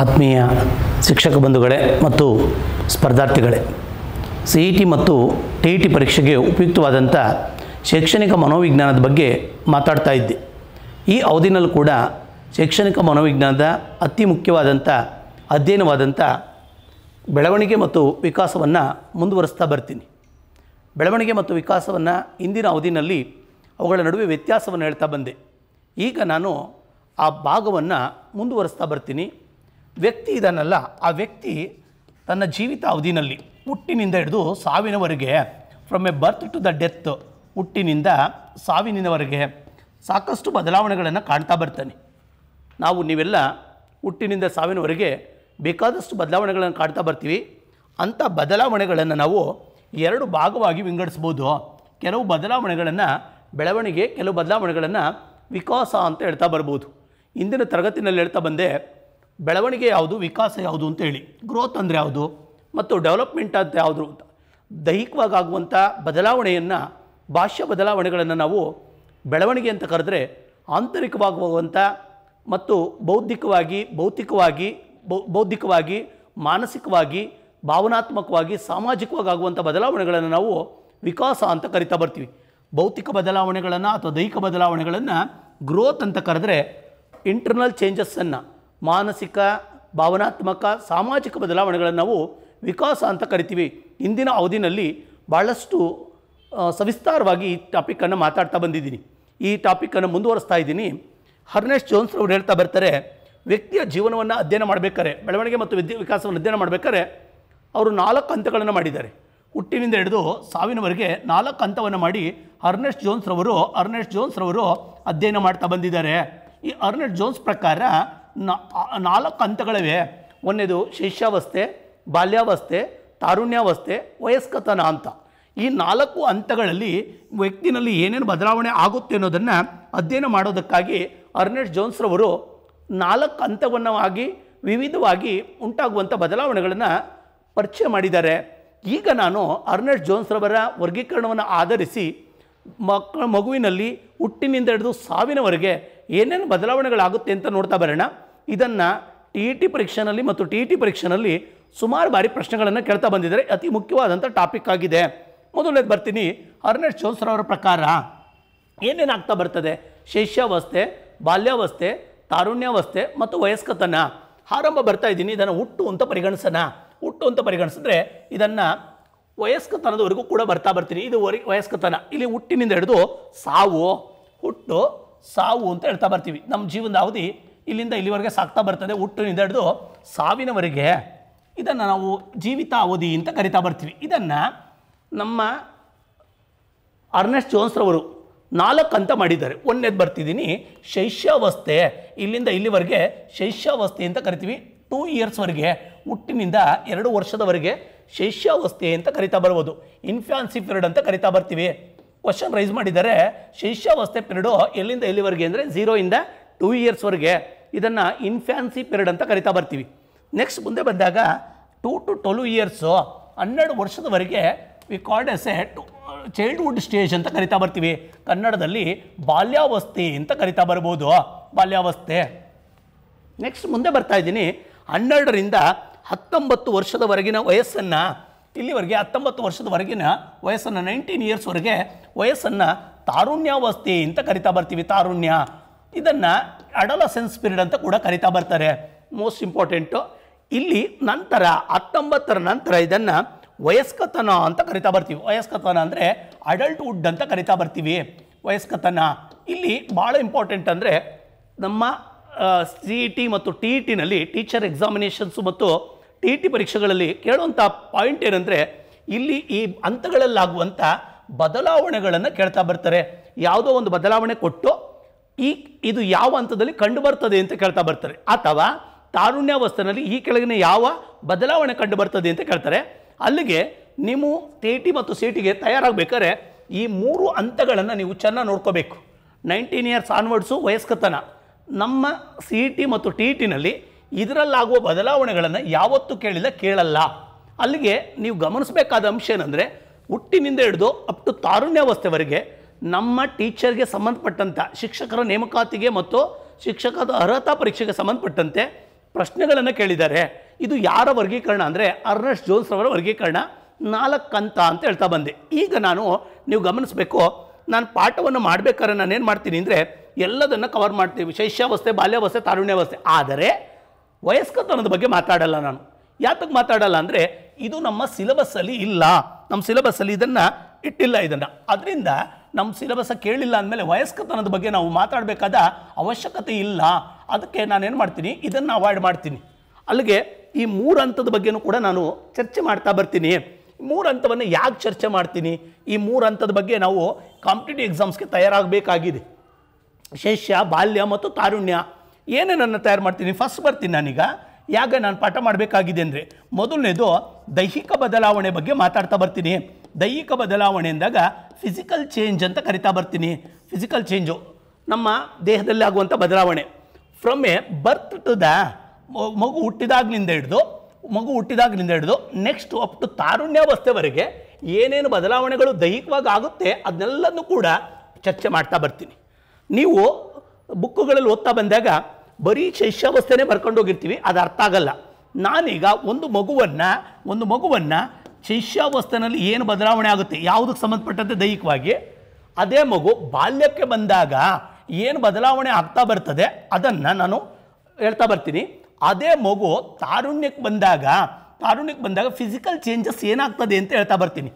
ಆತ್ಮೀಯ ಶಿಕ್ಷಕ ಬಂಧುಗಳೇ ಮತ್ತು ಸ್ಪರ್ಧಾರ್ಥಿಗಳೇ ಸಿ ಇ ಟಿ ಮತ್ತು ಟಿ ಇ ಟಿ ಪರೀಕ್ಷೆಗೆ ಉಪಯುಕ್ತವಾದಂಥ ಶೈಕ್ಷಣಿಕ ಮನೋವಿಜ್ಞಾನದ ಬಗ್ಗೆ ಮಾತಾಡ್ತಾ ಇದ್ದೆ ಈ ಅವಧಿನಲ್ಲೂ ಕೂಡ ಶೈಕ್ಷಣಿಕ ಮನೋವಿಜ್ಞಾನದ ಅತಿ ಮುಖ್ಯವಾದಂಥ ಅಧ್ಯಯನವಾದಂಥ ಬೆಳವಣಿಗೆ ಮತ್ತು ವಿಕಾಸವನ್ನು ಮುಂದುವರಿಸ್ತಾ ಬರ್ತೀನಿ ಬೆಳವಣಿಗೆ ಮತ್ತು ವಿಕಾಸವನ್ನು ಇಂದಿನ ಅವಧಿನಲ್ಲಿ ಅವುಗಳ ನಡುವೆ ವ್ಯತ್ಯಾಸವನ್ನು ಹೇಳ್ತಾ ಬಂದೆ ಈಗ ನಾನು ಆ ಭಾಗವನ್ನು ಮುಂದುವರಿಸ್ತಾ ಬರ್ತೀನಿ ವ್ಯಕ್ತಿ ಇದನ್ನಲ್ಲ ಆ ವ್ಯಕ್ತಿ ತನ್ನ ಜೀವಿತ ಅವಧಿನಲ್ಲಿ ಹುಟ್ಟಿನಿಂದ ಹಿಡಿದು ಸಾವಿನವರೆಗೆ from a birth to the death ಹುಟ್ಟಿನಿಂದ ಸಾವಿನವರೆಗೆ ಸಾಕಷ್ಟು ಬದಲಾವಣೆಗಳನ್ನು ಕಾಣ್ತಾ ಬರ್ತಾನೆ ನಾವು ನೀವೆಲ್ಲ ಹುಟ್ಟಿನಿಂದ ಸಾವಿನವರೆಗೆ ಬೇಕಾದಷ್ಟು ಬದಲಾವಣೆಗಳನ್ನು ಕಾಣ್ತಾ ಬರ್ತೀವಿ ಅಂಥ ಬದಲಾವಣೆಗಳನ್ನು ನಾವು ಎರಡು ಭಾಗವಾಗಿ ವಿಂಗಡಿಸ್ಬೋದು ಕೆಲವು ಬದಲಾವಣೆಗಳನ್ನು ಬೆಳವಣಿಗೆ ಕೆಲವು ಬದಲಾವಣೆಗಳನ್ನು ವಿಕಾಸ ಅಂತ ಹೇಳ್ತಾ ಬರ್ಬೋದು ಇಂದಿನ ತರಗತಿನಲ್ಲಿ ಹೇಳ್ತಾ ಬಂದೆ ಬೆಳವಣಿಗೆ ಯಾವುದು ವಿಕಾಸ ಯಾವುದು ಅಂತ ಹೇಳಿ ಗ್ರೋತ್ ಅಂದರೆ ಯಾವುದು ಮತ್ತು ಡೆವಲಪ್ಮೆಂಟ್ ಅಂತ ಯಾವುದು ಅಂತ ದೈಹಿಕವಾಗಿ ಆಗುವಂಥ ಬದಲಾವಣೆಯನ್ನು ಭಾಷ್ಯ ಬದಲಾವಣೆಗಳನ್ನು ನಾವು ಬೆಳವಣಿಗೆ ಅಂತ ಕರೆದ್ರೆ ಆಂತರಿಕವಾಗುವಂಥ ಮತ್ತು ಬೌದ್ಧಿಕವಾಗಿ ಭೌತಿಕವಾಗಿ ಬೌದ್ಧಿಕವಾಗಿ ಮಾನಸಿಕವಾಗಿ ಭಾವನಾತ್ಮಕವಾಗಿ ಸಾಮಾಜಿಕವಾಗಿ ಆಗುವಂಥ ಬದಲಾವಣೆಗಳನ್ನು ನಾವು ವಿಕಾಸ ಅಂತ ಕರಿತಾ ಬರ್ತೀವಿ ಭೌತಿಕ ಬದಲಾವಣೆಗಳನ್ನು ಅಥವಾ ದೈಹಿಕ ಬದಲಾವಣೆಗಳನ್ನು ಗ್ರೋತ್ ಅಂತ ಕರೆದ್ರೆ ಇಂಟರ್ನಲ್ ಚೇಂಜಸ್ಸನ್ನು ಮಾನಸಿಕ ಭಾವನಾತ್ಮಕ ಸಾಮಾಜಿಕ ಬದಲಾವಣೆಗಳನ್ನು ನಾವು ವಿಕಾಸ ಅಂತ ಕರಿತೀವಿ ಇಂದಿನ ಅವಧಿನಲ್ಲಿ ಭಾಳಷ್ಟು ಸವಿಸ್ತಾರವಾಗಿ ಈ ಟಾಪಿಕನ್ನು ಮಾತಾಡ್ತಾ ಬಂದಿದ್ದೀನಿ ಈ ಟಾಪಿಕನ್ನು ಮುಂದುವರಿಸ್ತಾ ಇದ್ದೀನಿ ಹರ್ನೇಶ್ ಜೋನ್ಸ್ ಅವರು ಹೇಳ್ತಾ ಬರ್ತಾರೆ ವ್ಯಕ್ತಿಯ ಜೀವನವನ್ನು ಅಧ್ಯಯನ ಮಾಡಬೇಕಾರೆ ಬೆಳವಣಿಗೆ ಮತ್ತು ವಿದ್ಯೆ ವಿಕಾಸವನ್ನು ಅಧ್ಯಯನ ಮಾಡಬೇಕಾರೆ ಅವರು ನಾಲ್ಕು ಹಂತಗಳನ್ನು ಮಾಡಿದ್ದಾರೆ ಹುಟ್ಟಿನಿಂದ ಹಿಡಿದು ಸಾವಿನವರೆಗೆ ನಾಲ್ಕು ಹಂತವನ್ನು ಮಾಡಿ ಅರ್ನೆಸ್ಟ್ ಜೋನ್ಸ್ರವರು ಅರ್ನೆಸ್ಟ್ ಜೋನ್ಸ್ರವರು ಅಧ್ಯಯನ ಮಾಡ್ತಾ ಬಂದಿದ್ದಾರೆ ಈ ಅರ್ನೆಸ್ಟ್ ಜೋನ್ಸ್ ಪ್ರಕಾರ ನಾಲ್ಕು ಹಂತಗಳಿವೆ ಒಂದೇದು ಶಿಷ್ಯಾವಸ್ಥೆ ಬಾಲ್ಯಾವಸ್ಥೆ ತಾರುಣ್ಯಾವಸ್ಥೆ ವಯಸ್ಕತನ ಅಂತ ಈ ನಾಲ್ಕು ಹಂತಗಳಲ್ಲಿ ವ್ಯಕ್ತಿನಲ್ಲಿ ಏನೇನು ಬದಲಾವಣೆ ಆಗುತ್ತೆ ಅನ್ನೋದನ್ನು ಅಧ್ಯಯನ ಮಾಡೋದಕ್ಕಾಗಿ ಅರ್ನೆಸ್ಟ್ ಜೋನ್ಸ್ರವರು ನಾಲ್ಕು ಹಂತವನ್ನು ಆಗಿ ವಿವಿಧವಾಗಿ ಉಂಟಾಗುವಂಥ ಬದಲಾವಣೆಗಳನ್ನು ಪರಿಚಯ ಮಾಡಿದ್ದಾರೆ ಈಗ ನಾನು ಅರ್ನೆಸ್ಟ್ ಜೋನ್ಸ್ರವರ ವರ್ಗೀಕರಣವನ್ನು ಆಧರಿಸಿ ಮಕ್ಕಳ ಮಗುವಿನಲ್ಲಿ ಹುಟ್ಟಿನಿಂದ ಹಿಡಿದು ಸಾವಿನವರೆಗೆ ಏನೇನು ಬದಲಾವಣೆಗಳಾಗುತ್ತೆ ಅಂತ ನೋಡ್ತಾ ಬರೋಣ ಇದನ್ನು ಟಿ ಇ ಟಿ ಪರೀಕ್ಷೆನಲ್ಲಿ ಮತ್ತು ಟಿ ಇ ಟಿ ಪರೀಕ್ಷೆನಲ್ಲಿ ಸುಮಾರು ಬಾರಿ ಪ್ರಶ್ನೆಗಳನ್ನು ಕೇಳ್ತಾ ಬಂದಿದ್ದಾರೆ ಅತಿ ಮುಖ್ಯವಾದಂಥ ಟಾಪಿಕ್ ಆಗಿದೆ ಮೊದಲನೇದು ಬರ್ತೀನಿ ಅರ್ನೆಸ್ಟ್ ಚೋನ್ಸರ್ ಅವರ ಪ್ರಕಾರ ಏನೇನಾಗ್ತಾ ಬರ್ತದೆ ಶೈಷ್ಯಾವಸ್ಥೆ ಬಾಲ್ಯಾವಸ್ಥೆ ತಾರುಣ್ಯಾವಸ್ಥೆ ಮತ್ತು ವಯಸ್ಕತನ ಆರಂಭ ಬರ್ತಾ ಇದ್ದೀನಿ ಇದನ್ನು ಹುಟ್ಟು ಅಂತ ಪರಿಗಣಿಸೋಣ ಹುಟ್ಟು ಅಂತ ಪರಿಗಣಿಸಿದ್ರೆ ಇದನ್ನು ವಯಸ್ಕತನದವರೆಗೂ ಕೂಡ ಬರ್ತಾ ಬರ್ತೀನಿ ಇದು ವರಿ ವಯಸ್ಕತನ ಇಲ್ಲಿ ಹುಟ್ಟಿನಿಂದ ಹಿಡಿದು ಸಾವು ಹುಟ್ಟು ಸಾವು ಅಂತ ಹೇಳ್ತಾ ಬರ್ತೀವಿ ನಮ್ಮ ಜೀವನದ ಅವಧಿ ಇಲ್ಲಿಂದ ಇಲ್ಲಿವರೆಗೆ ಸಾಕ್ತಾ ಬರ್ತದೆ ಹುಟ್ಟು ನಿದಡ್ದು ಸಾವಿನವರೆಗೆ ಇದನ್ನು ನಾವು ಜೀವಿತ ಅವಧಿ ಅಂತ ಕರಿತಾ ಬರ್ತೀವಿ ಇದನ್ನು ನಮ್ಮ ಅರ್ನೆಸ್ಟ್ ಜೋನ್ಸ್ರವರು ನಾಲ್ಕು ಅಂತ ಮಾಡಿದ್ದಾರೆ ಒಂದೇದು ಬರ್ತಿದ್ದೀನಿ ಶೈಷ್ಯಾವಸ್ಥೆ ಇಲ್ಲಿಂದ ಇಲ್ಲಿವರೆಗೆ ಶೈಷ್ಯಾವಸ್ಥೆ ಅಂತ ಕರಿತೀವಿ ಟೂ ಇಯರ್ಸ್ವರೆಗೆ ಹುಟ್ಟಿನಿಂದ ಎರಡು ವರ್ಷದವರೆಗೆ ಶೈಷ್ಯಾವಸ್ಥೆ ಅಂತ ಕರಿತಾ ಬರ್ಬೋದು ಇನ್ಫ್ಯಾನ್ಸಿ ಪಿರಿಯಡ್ ಅಂತ ಕರಿತಾ ಬರ್ತೀವಿ ಕ್ವಶನ್ ರೈಸ್ ಮಾಡಿದ್ದಾರೆ ಶೈಷ್ಯಾವಸ್ಥೆ ಪಿರಿಯಡು ಎಲ್ಲಿಂದ ಇಲ್ಲಿವರೆಗೆ ಅಂದರೆ ಝೀರೋಯಿಂದ ಟೂ ಇಯರ್ಸ್ವರೆಗೆ ಇದನ್ನು ಇನ್ಫ್ಯಾನ್ಸಿ ಪೀರಿಯಡ್ ಅಂತ ಕರಿತಾ ಬರ್ತೀವಿ ನೆಕ್ಸ್ಟ್ ಮುಂದೆ ಬಂದಾಗ ಟೂ ಟು ಟ್ವೆಲ್ವ್ ಇಯರ್ಸು ಹನ್ನೆರಡು ವರ್ಷದವರೆಗೆ we called as a childhood stage ಅಂತ ಕರಿತಾ ಬರ್ತೀವಿ ಕನ್ನಡದಲ್ಲಿ ಬಾಲ್ಯಾವಸ್ಥೆ ಅಂತ ಕರಿತಾ ಬರ್ಬೋದು ಬಾಲ್ಯಾವಸ್ಥೆ ನೆಕ್ಸ್ಟ್ ಮುಂದೆ ಬರ್ತಾ ಇದ್ದೀನಿ ಹನ್ನೆರಡರಿಂದ ಹತ್ತೊಂಬತ್ತು ವರ್ಷದವರೆಗಿನ ವಯಸ್ಸನ್ನು ಇಲ್ಲಿವರೆಗೆ ಹತ್ತೊಂಬತ್ತು ವರ್ಷದವರೆಗಿನ ವಯಸ್ಸನ್ನು ನೈನ್ಟೀನ್ ಇಯರ್ಸ್ವರೆಗೆ ವಯಸ್ಸನ್ನು ತಾರುಣ್ಯಾವಸ್ಥೆ ಅಂತ ಕರಿತಾ ಬರ್ತೀವಿ ತಾರುಣ್ಯ ಇದನ್ನು ಅಡಲಸೆನ್ಸ್ ಪೀರಿಯಡ್ ಅಂತ ಕೂಡ ಕರಿತಾ ಬರ್ತಾರೆ ಮೋಸ್ಟ್ ಇಂಪಾರ್ಟೆಂಟು ಇಲ್ಲಿ ನಂತರ ಹತ್ತೊಂಬತ್ತರ ನಂತರ ಇದನ್ನು ವಯಸ್ಕತನ ಅಂತ ಕರಿತಾ ಬರ್ತೀವಿ ವಯಸ್ಕತನ ಅಂದರೆ ಅಡಲ್ಟ್ಹುಡ್ ಅಂತ ಕರಿತಾ ಬರ್ತೀವಿ ವಯಸ್ಕತನ ಇಲ್ಲಿ ಭಾಳ ಇಂಪಾರ್ಟೆಂಟ್ ಅಂದರೆ ನಮ್ಮ ಸಿ ಇ ಟಿ ಮತ್ತು ಟಿ ಇ ಟಿನಲ್ಲಿ ಟೀಚರ್ ಎಕ್ಸಾಮಿನೇಷನ್ಸು ಮತ್ತು ಟಿ ಇ ಟಿ ಪರೀಕ್ಷೆಗಳಲ್ಲಿ ಕೇಳುವಂಥ ಪಾಯಿಂಟ್ ಏನಂದರೆ ಇಲ್ಲಿ ಈ ಹಂತಗಳಲ್ಲಾಗುವಂಥ ಬದಲಾವಣೆಗಳನ್ನು ಕೇಳ್ತಾ ಬರ್ತಾರೆ ಯಾವುದೋ ಒಂದು ಬದಲಾವಣೆ ಕೊಟ್ಟು ಈ ಇದು ಯಾವ ಹಂತದಲ್ಲಿ ಕಂಡು ಬರ್ತದೆ ಅಂತ ಕೇಳ್ತಾ ಬರ್ತಾರೆ ಅಥವಾ ತಾರುಣ್ಯಾವಸ್ಥೆನಲ್ಲಿ ಈ ಕೆಳಗಿನ ಯಾವ ಬದಲಾವಣೆ ಕಂಡು ಬರ್ತದೆ ಅಂತ ಕೇಳ್ತಾರೆ ಅಲ್ಲಿಗೆ ನೀವು ತೇಟಿ ಮತ್ತು ಸೇಟಿಗೆ ತಯಾರಾಗಬೇಕಾದ್ರೆ ಈ ಮೂರು ಹಂತಗಳನ್ನು ನೀವು ಚೆನ್ನಾಗಿ ನೋಡ್ಕೋಬೇಕು ನೈನ್ಟೀನ್ ಇಯರ್ಸ್ ಆನ್ವರ್ಡ್ಸು ವಯಸ್ಕತನ ನಮ್ಮ ಸಿ ಇ ಟಿ ಮತ್ತು ಟಿ ಇ e ಟಿನಲ್ಲಿ ಇದರಲ್ಲಾಗುವ ಬದಲಾವಣೆಗಳನ್ನು ಯಾವತ್ತೂ ಕೇಳಿಲ್ಲ ಕೇಳಲ್ಲ ಅಲ್ಲಿಗೆ ನೀವು ಗಮನಿಸಬೇಕಾದ ಅಂಶ ಏನಂದರೆ ಹುಟ್ಟಿನಿಂದ ಹಿಡಿದು ಅಪ್ ಟು ತಾರುಣ್ಯಾವಸ್ಥೆವರೆಗೆ ನಮ್ಮ ಟೀಚರ್ಗೆ ಸಂಬಂಧಪಟ್ಟಂಥ ಶಿಕ್ಷಕರ ನೇಮಕಾತಿಗೆ ಮತ್ತು ಶಿಕ್ಷಕರ ಅರ್ಹತಾ ಪರೀಕ್ಷೆಗೆ ಸಂಬಂಧಪಟ್ಟಂತೆ ಪ್ರಶ್ನೆಗಳನ್ನು ಕೇಳಿದ್ದಾರೆ ಇದು ಯಾರ ವರ್ಗೀಕರಣ ಅಂದರೆ ಅರ್ನಸ್ಟ್ ಜೋನ್ಸ್ ಅವರ ವರ್ಗೀಕರಣ ನಾಲ್ಕು ಅಂತ ಹೇಳ್ತಾ ಬಂದೆ ಈಗ ನಾನು ನೀವು ಗಮನಿಸಬೇಕು ನಾನು ಪಾಠವನ್ನು ಮಾಡಬೇಕಾದ್ರೆ ನಾನು ಏನು ಮಾಡ್ತೀನಿ ಅಂದರೆ ಎಲ್ಲದನ್ನು ಕವರ್ ಮಾಡ್ತೀವಿ ಶೈಷ್ಯಾವಸ್ಥೆ ಬಾಲ್ಯಾವಸ್ಥೆ ತಾರುಣ್ಯಾವಸ್ಥೆ ಆದರೆ ವಯಸ್ಕತನದ ಬಗ್ಗೆ ಮಾತಾಡಲ್ಲ ನಾನು ಯಾತಕ್ಕೆ ಮಾತಾಡಲ್ಲ ಅಂದರೆ ಇದು ನಮ್ಮ ಸಿಲೆಬಸ್ಸಲ್ಲಿ ಇಲ್ಲ ನಮ್ಮ ಸಿಲೆಬಸ್ಸಲ್ಲಿ ಇದನ್ನು ಇಟ್ಟಿಲ್ಲ ಇದನ್ನು ಅದರಿಂದ ನಮ್ಮ ಸಿಲೆಬಸ್ ಕೇಳಿಲ್ಲ ಅಂದಮೇಲೆ ವಯಸ್ಕತನದ ಬಗ್ಗೆ ನಾವು ಮಾತಾಡಬೇಕಾದ ಅವಶ್ಯಕತೆ ಇಲ್ಲ ಅದಕ್ಕೆ ನಾನೇನು ಮಾಡ್ತೀನಿ ಇದನ್ನು ಅವಾಯ್ಡ್ ಮಾಡ್ತೀನಿ ಅಲ್ಲಿಗೆ ಈ ಮೂರು ಹಂತದ ಬಗ್ಗೆನೂ ಕೂಡ ನಾನು ಚರ್ಚೆ ಮಾಡ್ತಾ ಬರ್ತೀನಿ ಮೂರು ಹಂತವನ್ನು ಯಾಕೆ ಚರ್ಚೆ ಮಾಡ್ತೀನಿ ಈ ಮೂರು ಹಂತದ ಬಗ್ಗೆ ನಾವು ಕಾಂಪಿಟೇಟಿವ್ ಎಕ್ಸಾಮ್ಸ್ಗೆ ತಯಾರಾಗಬೇಕಾಗಿದೆ ಶೇಷ್ಯ ಬಾಲ್ಯ ಮತ್ತು ತಾರುಣ್ಯ ಏನೇ ನನ್ನ ತಯಾರು ಮಾಡ್ತೀನಿ ಫಸ್ಟ್ ಬರ್ತೀನಿ ನಾನೀಗ ಯಾಕೆ ನಾನು ಪಾಠ ಮಾಡಬೇಕಾಗಿದೆ ಅಂದರೆ ಮೊದಲನೇದು ದೈಹಿಕ ಬದಲಾವಣೆ ಬಗ್ಗೆ ಮಾತಾಡ್ತಾ ಬರ್ತೀನಿ ದೈಹಿಕ ಬದಲಾವಣೆ ಅಂದಾಗ ಫಿಸಿಕಲ್ ಚೇಂಜ್ ಅಂತ ಕರಿತಾ ಬರ್ತೀನಿ ಫಿಸಿಕಲ್ ಚೇಂಜು ನಮ್ಮ ದೇಹದಲ್ಲಿ ಆಗುವಂಥ ಬದಲಾವಣೆ from a birth to the ಮಗು ಹುಟ್ಟಿದಾಗಲಿಂದ ಹಿಡಿದು ಮಗು ಹುಟ್ಟಿದಾಗಲಿಂದ ಹಿಡಿದು ನೆಕ್ಸ್ಟ್ ಅಪ್ ಟು ತಾರುಣ್ಯಾವಸ್ಥೆವರೆಗೆ ಏನೇನು ಬದಲಾವಣೆಗಳು ದೈಹಿಕವಾಗಿ ಆಗುತ್ತೆ ಅದೆಲ್ಲವೂ ಕೂಡ ಚರ್ಚೆ ಮಾಡ್ತಾ ಬರ್ತೀನಿ ನೀವು ಬುಕ್ಕುಗಳಲ್ಲಿ ಓದ್ತಾ ಬಂದಾಗ ಬರೀ ಶೈಷ್ಯಾವಸ್ಥೆನೇ ಬರ್ಕೊಂಡು ಹೋಗಿರ್ತೀವಿ ಅದು ಅರ್ಥ ಆಗಲ್ಲ ನಾನೀಗ ಒಂದು ಮಗುವನ್ನು ಒಂದು ಮಗುವನ್ನು ಶಿಷ್ಯಾವಸ್ಥೆನಲ್ಲಿ ಏನು ಬದಲಾವಣೆ ಆಗುತ್ತೆ ಯಾವುದಕ್ಕೆ ಸಂಬಂಧಪಟ್ಟಂತೆ ದೈಹಿಕವಾಗಿ ಅದೇ ಮಗು ಬಾಲ್ಯಕ್ಕೆ ಬಂದಾಗ ಏನು ಬದಲಾವಣೆ ಆಗ್ತಾ ಬರ್ತದೆ ಅದನ್ನು ನಾನು ಹೇಳ್ತಾ ಬರ್ತೀನಿ ಅದೇ ಮಗು ತಾರುಣ್ಯಕ್ಕೆ ಬಂದಾಗ ತಾರುಣ್ಯಕ್ಕೆ ಬಂದಾಗ ಫಿಸಿಕಲ್ ಚೇಂಜಸ್ ಏನಾಗ್ತದೆ ಅಂತ ಹೇಳ್ತಾ ಬರ್ತೀನಿ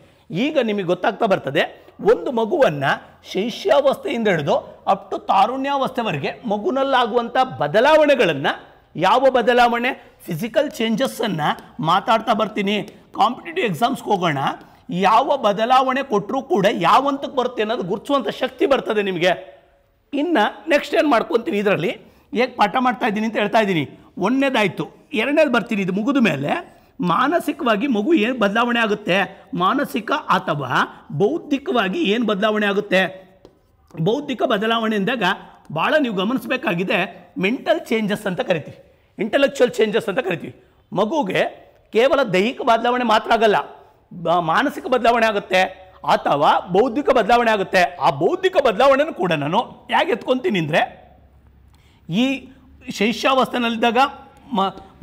ಈಗ ನಿಮಗೆ ಗೊತ್ತಾಗ್ತಾ ಬರ್ತದೆ ಒಂದು ಮಗುವನ್ನು ಶೈಷ್ಯಾವಸ್ಥೆಯಿಂದ ಹಿಡಿದು ಅಪ್ ಟು ತಾರುಣ್ಯಾವಸ್ಥೆವರೆಗೆ ಮಗುನಲ್ಲಾಗುವಂಥ ಬದಲಾವಣೆಗಳನ್ನು ಯಾವ ಬದಲಾವಣೆ ಫಿಸಿಕಲ್ ಚೇಂಜಸ್ಸನ್ನು ಮಾತಾಡ್ತಾ ಬರ್ತೀನಿ ಕಾಂಪಿಟೇಟಿವ್ ಎಕ್ಸಾಮ್ಸ್ಗೆ ಹೋಗೋಣ ಯಾವ ಬದಲಾವಣೆ ಕೊಟ್ಟರೂ ಕೂಡ ಯಾವ ಹಂತಕ್ಕೆ ಬರುತ್ತೆ ಅನ್ನೋದು ಗುರುತಿಸುವಂಥ ಶಕ್ತಿ ಬರ್ತದೆ ನಿಮಗೆ ಇನ್ನು ನೆಕ್ಸ್ಟ್ ಏನು ಮಾಡ್ಕೊತೀನಿ ಇದರಲ್ಲಿ ಹೇಗೆ ಪಾಠ ಮಾಡ್ತಾ ಇದ್ದೀನಿ ಅಂತ ಹೇಳ್ತಾ ಇದ್ದೀನಿ ಒಂದನೇದಾಯಿತು ಎರಡನೇದು ಬರ್ತೀನಿ ಇದು ಮುಗಿದ ಮೇಲೆ ಮಾನಸಿಕವಾಗಿ ಮಗು ಏನು ಬದಲಾವಣೆ ಆಗುತ್ತೆ ಮಾನಸಿಕ ಅಥವಾ ಬೌದ್ಧಿಕವಾಗಿ ಏನು ಬದಲಾವಣೆ ಆಗುತ್ತೆ ಬೌದ್ಧಿಕ ಬದಲಾವಣೆ ಅಂದಾಗ ಭಾಳ ನೀವು ಗಮನಿಸಬೇಕಾಗಿದೆ ಮೆಂಟಲ್ ಚೇಂಜಸ್ ಅಂತ ಕರಿತೀವಿ ಇಂಟೆಲೆಕ್ಚುಯಲ್ ಚೇಂಜಸ್ ಅಂತ ಕರಿತೀವಿ ಮಗುಗೆ ಕೇವಲ ದೈಹಿಕ ಬದಲಾವಣೆ ಮಾತ್ರ ಆಗಲ್ಲ ಮಾನಸಿಕ ಬದಲಾವಣೆ ಆಗುತ್ತೆ ಅಥವಾ ಬೌದ್ಧಿಕ ಬದಲಾವಣೆ ಆಗುತ್ತೆ ಆ ಬೌದ್ಧಿಕ ಬದಲಾವಣೆನೂ ಕೂಡ ನಾನು ಹೇಗೆ ಎತ್ಕೊತೀನಿ ಅಂದರೆ ಈ ಶೈಷ್ಯಾವಸ್ಥೆನಲ್ಲಿದ್ದಾಗ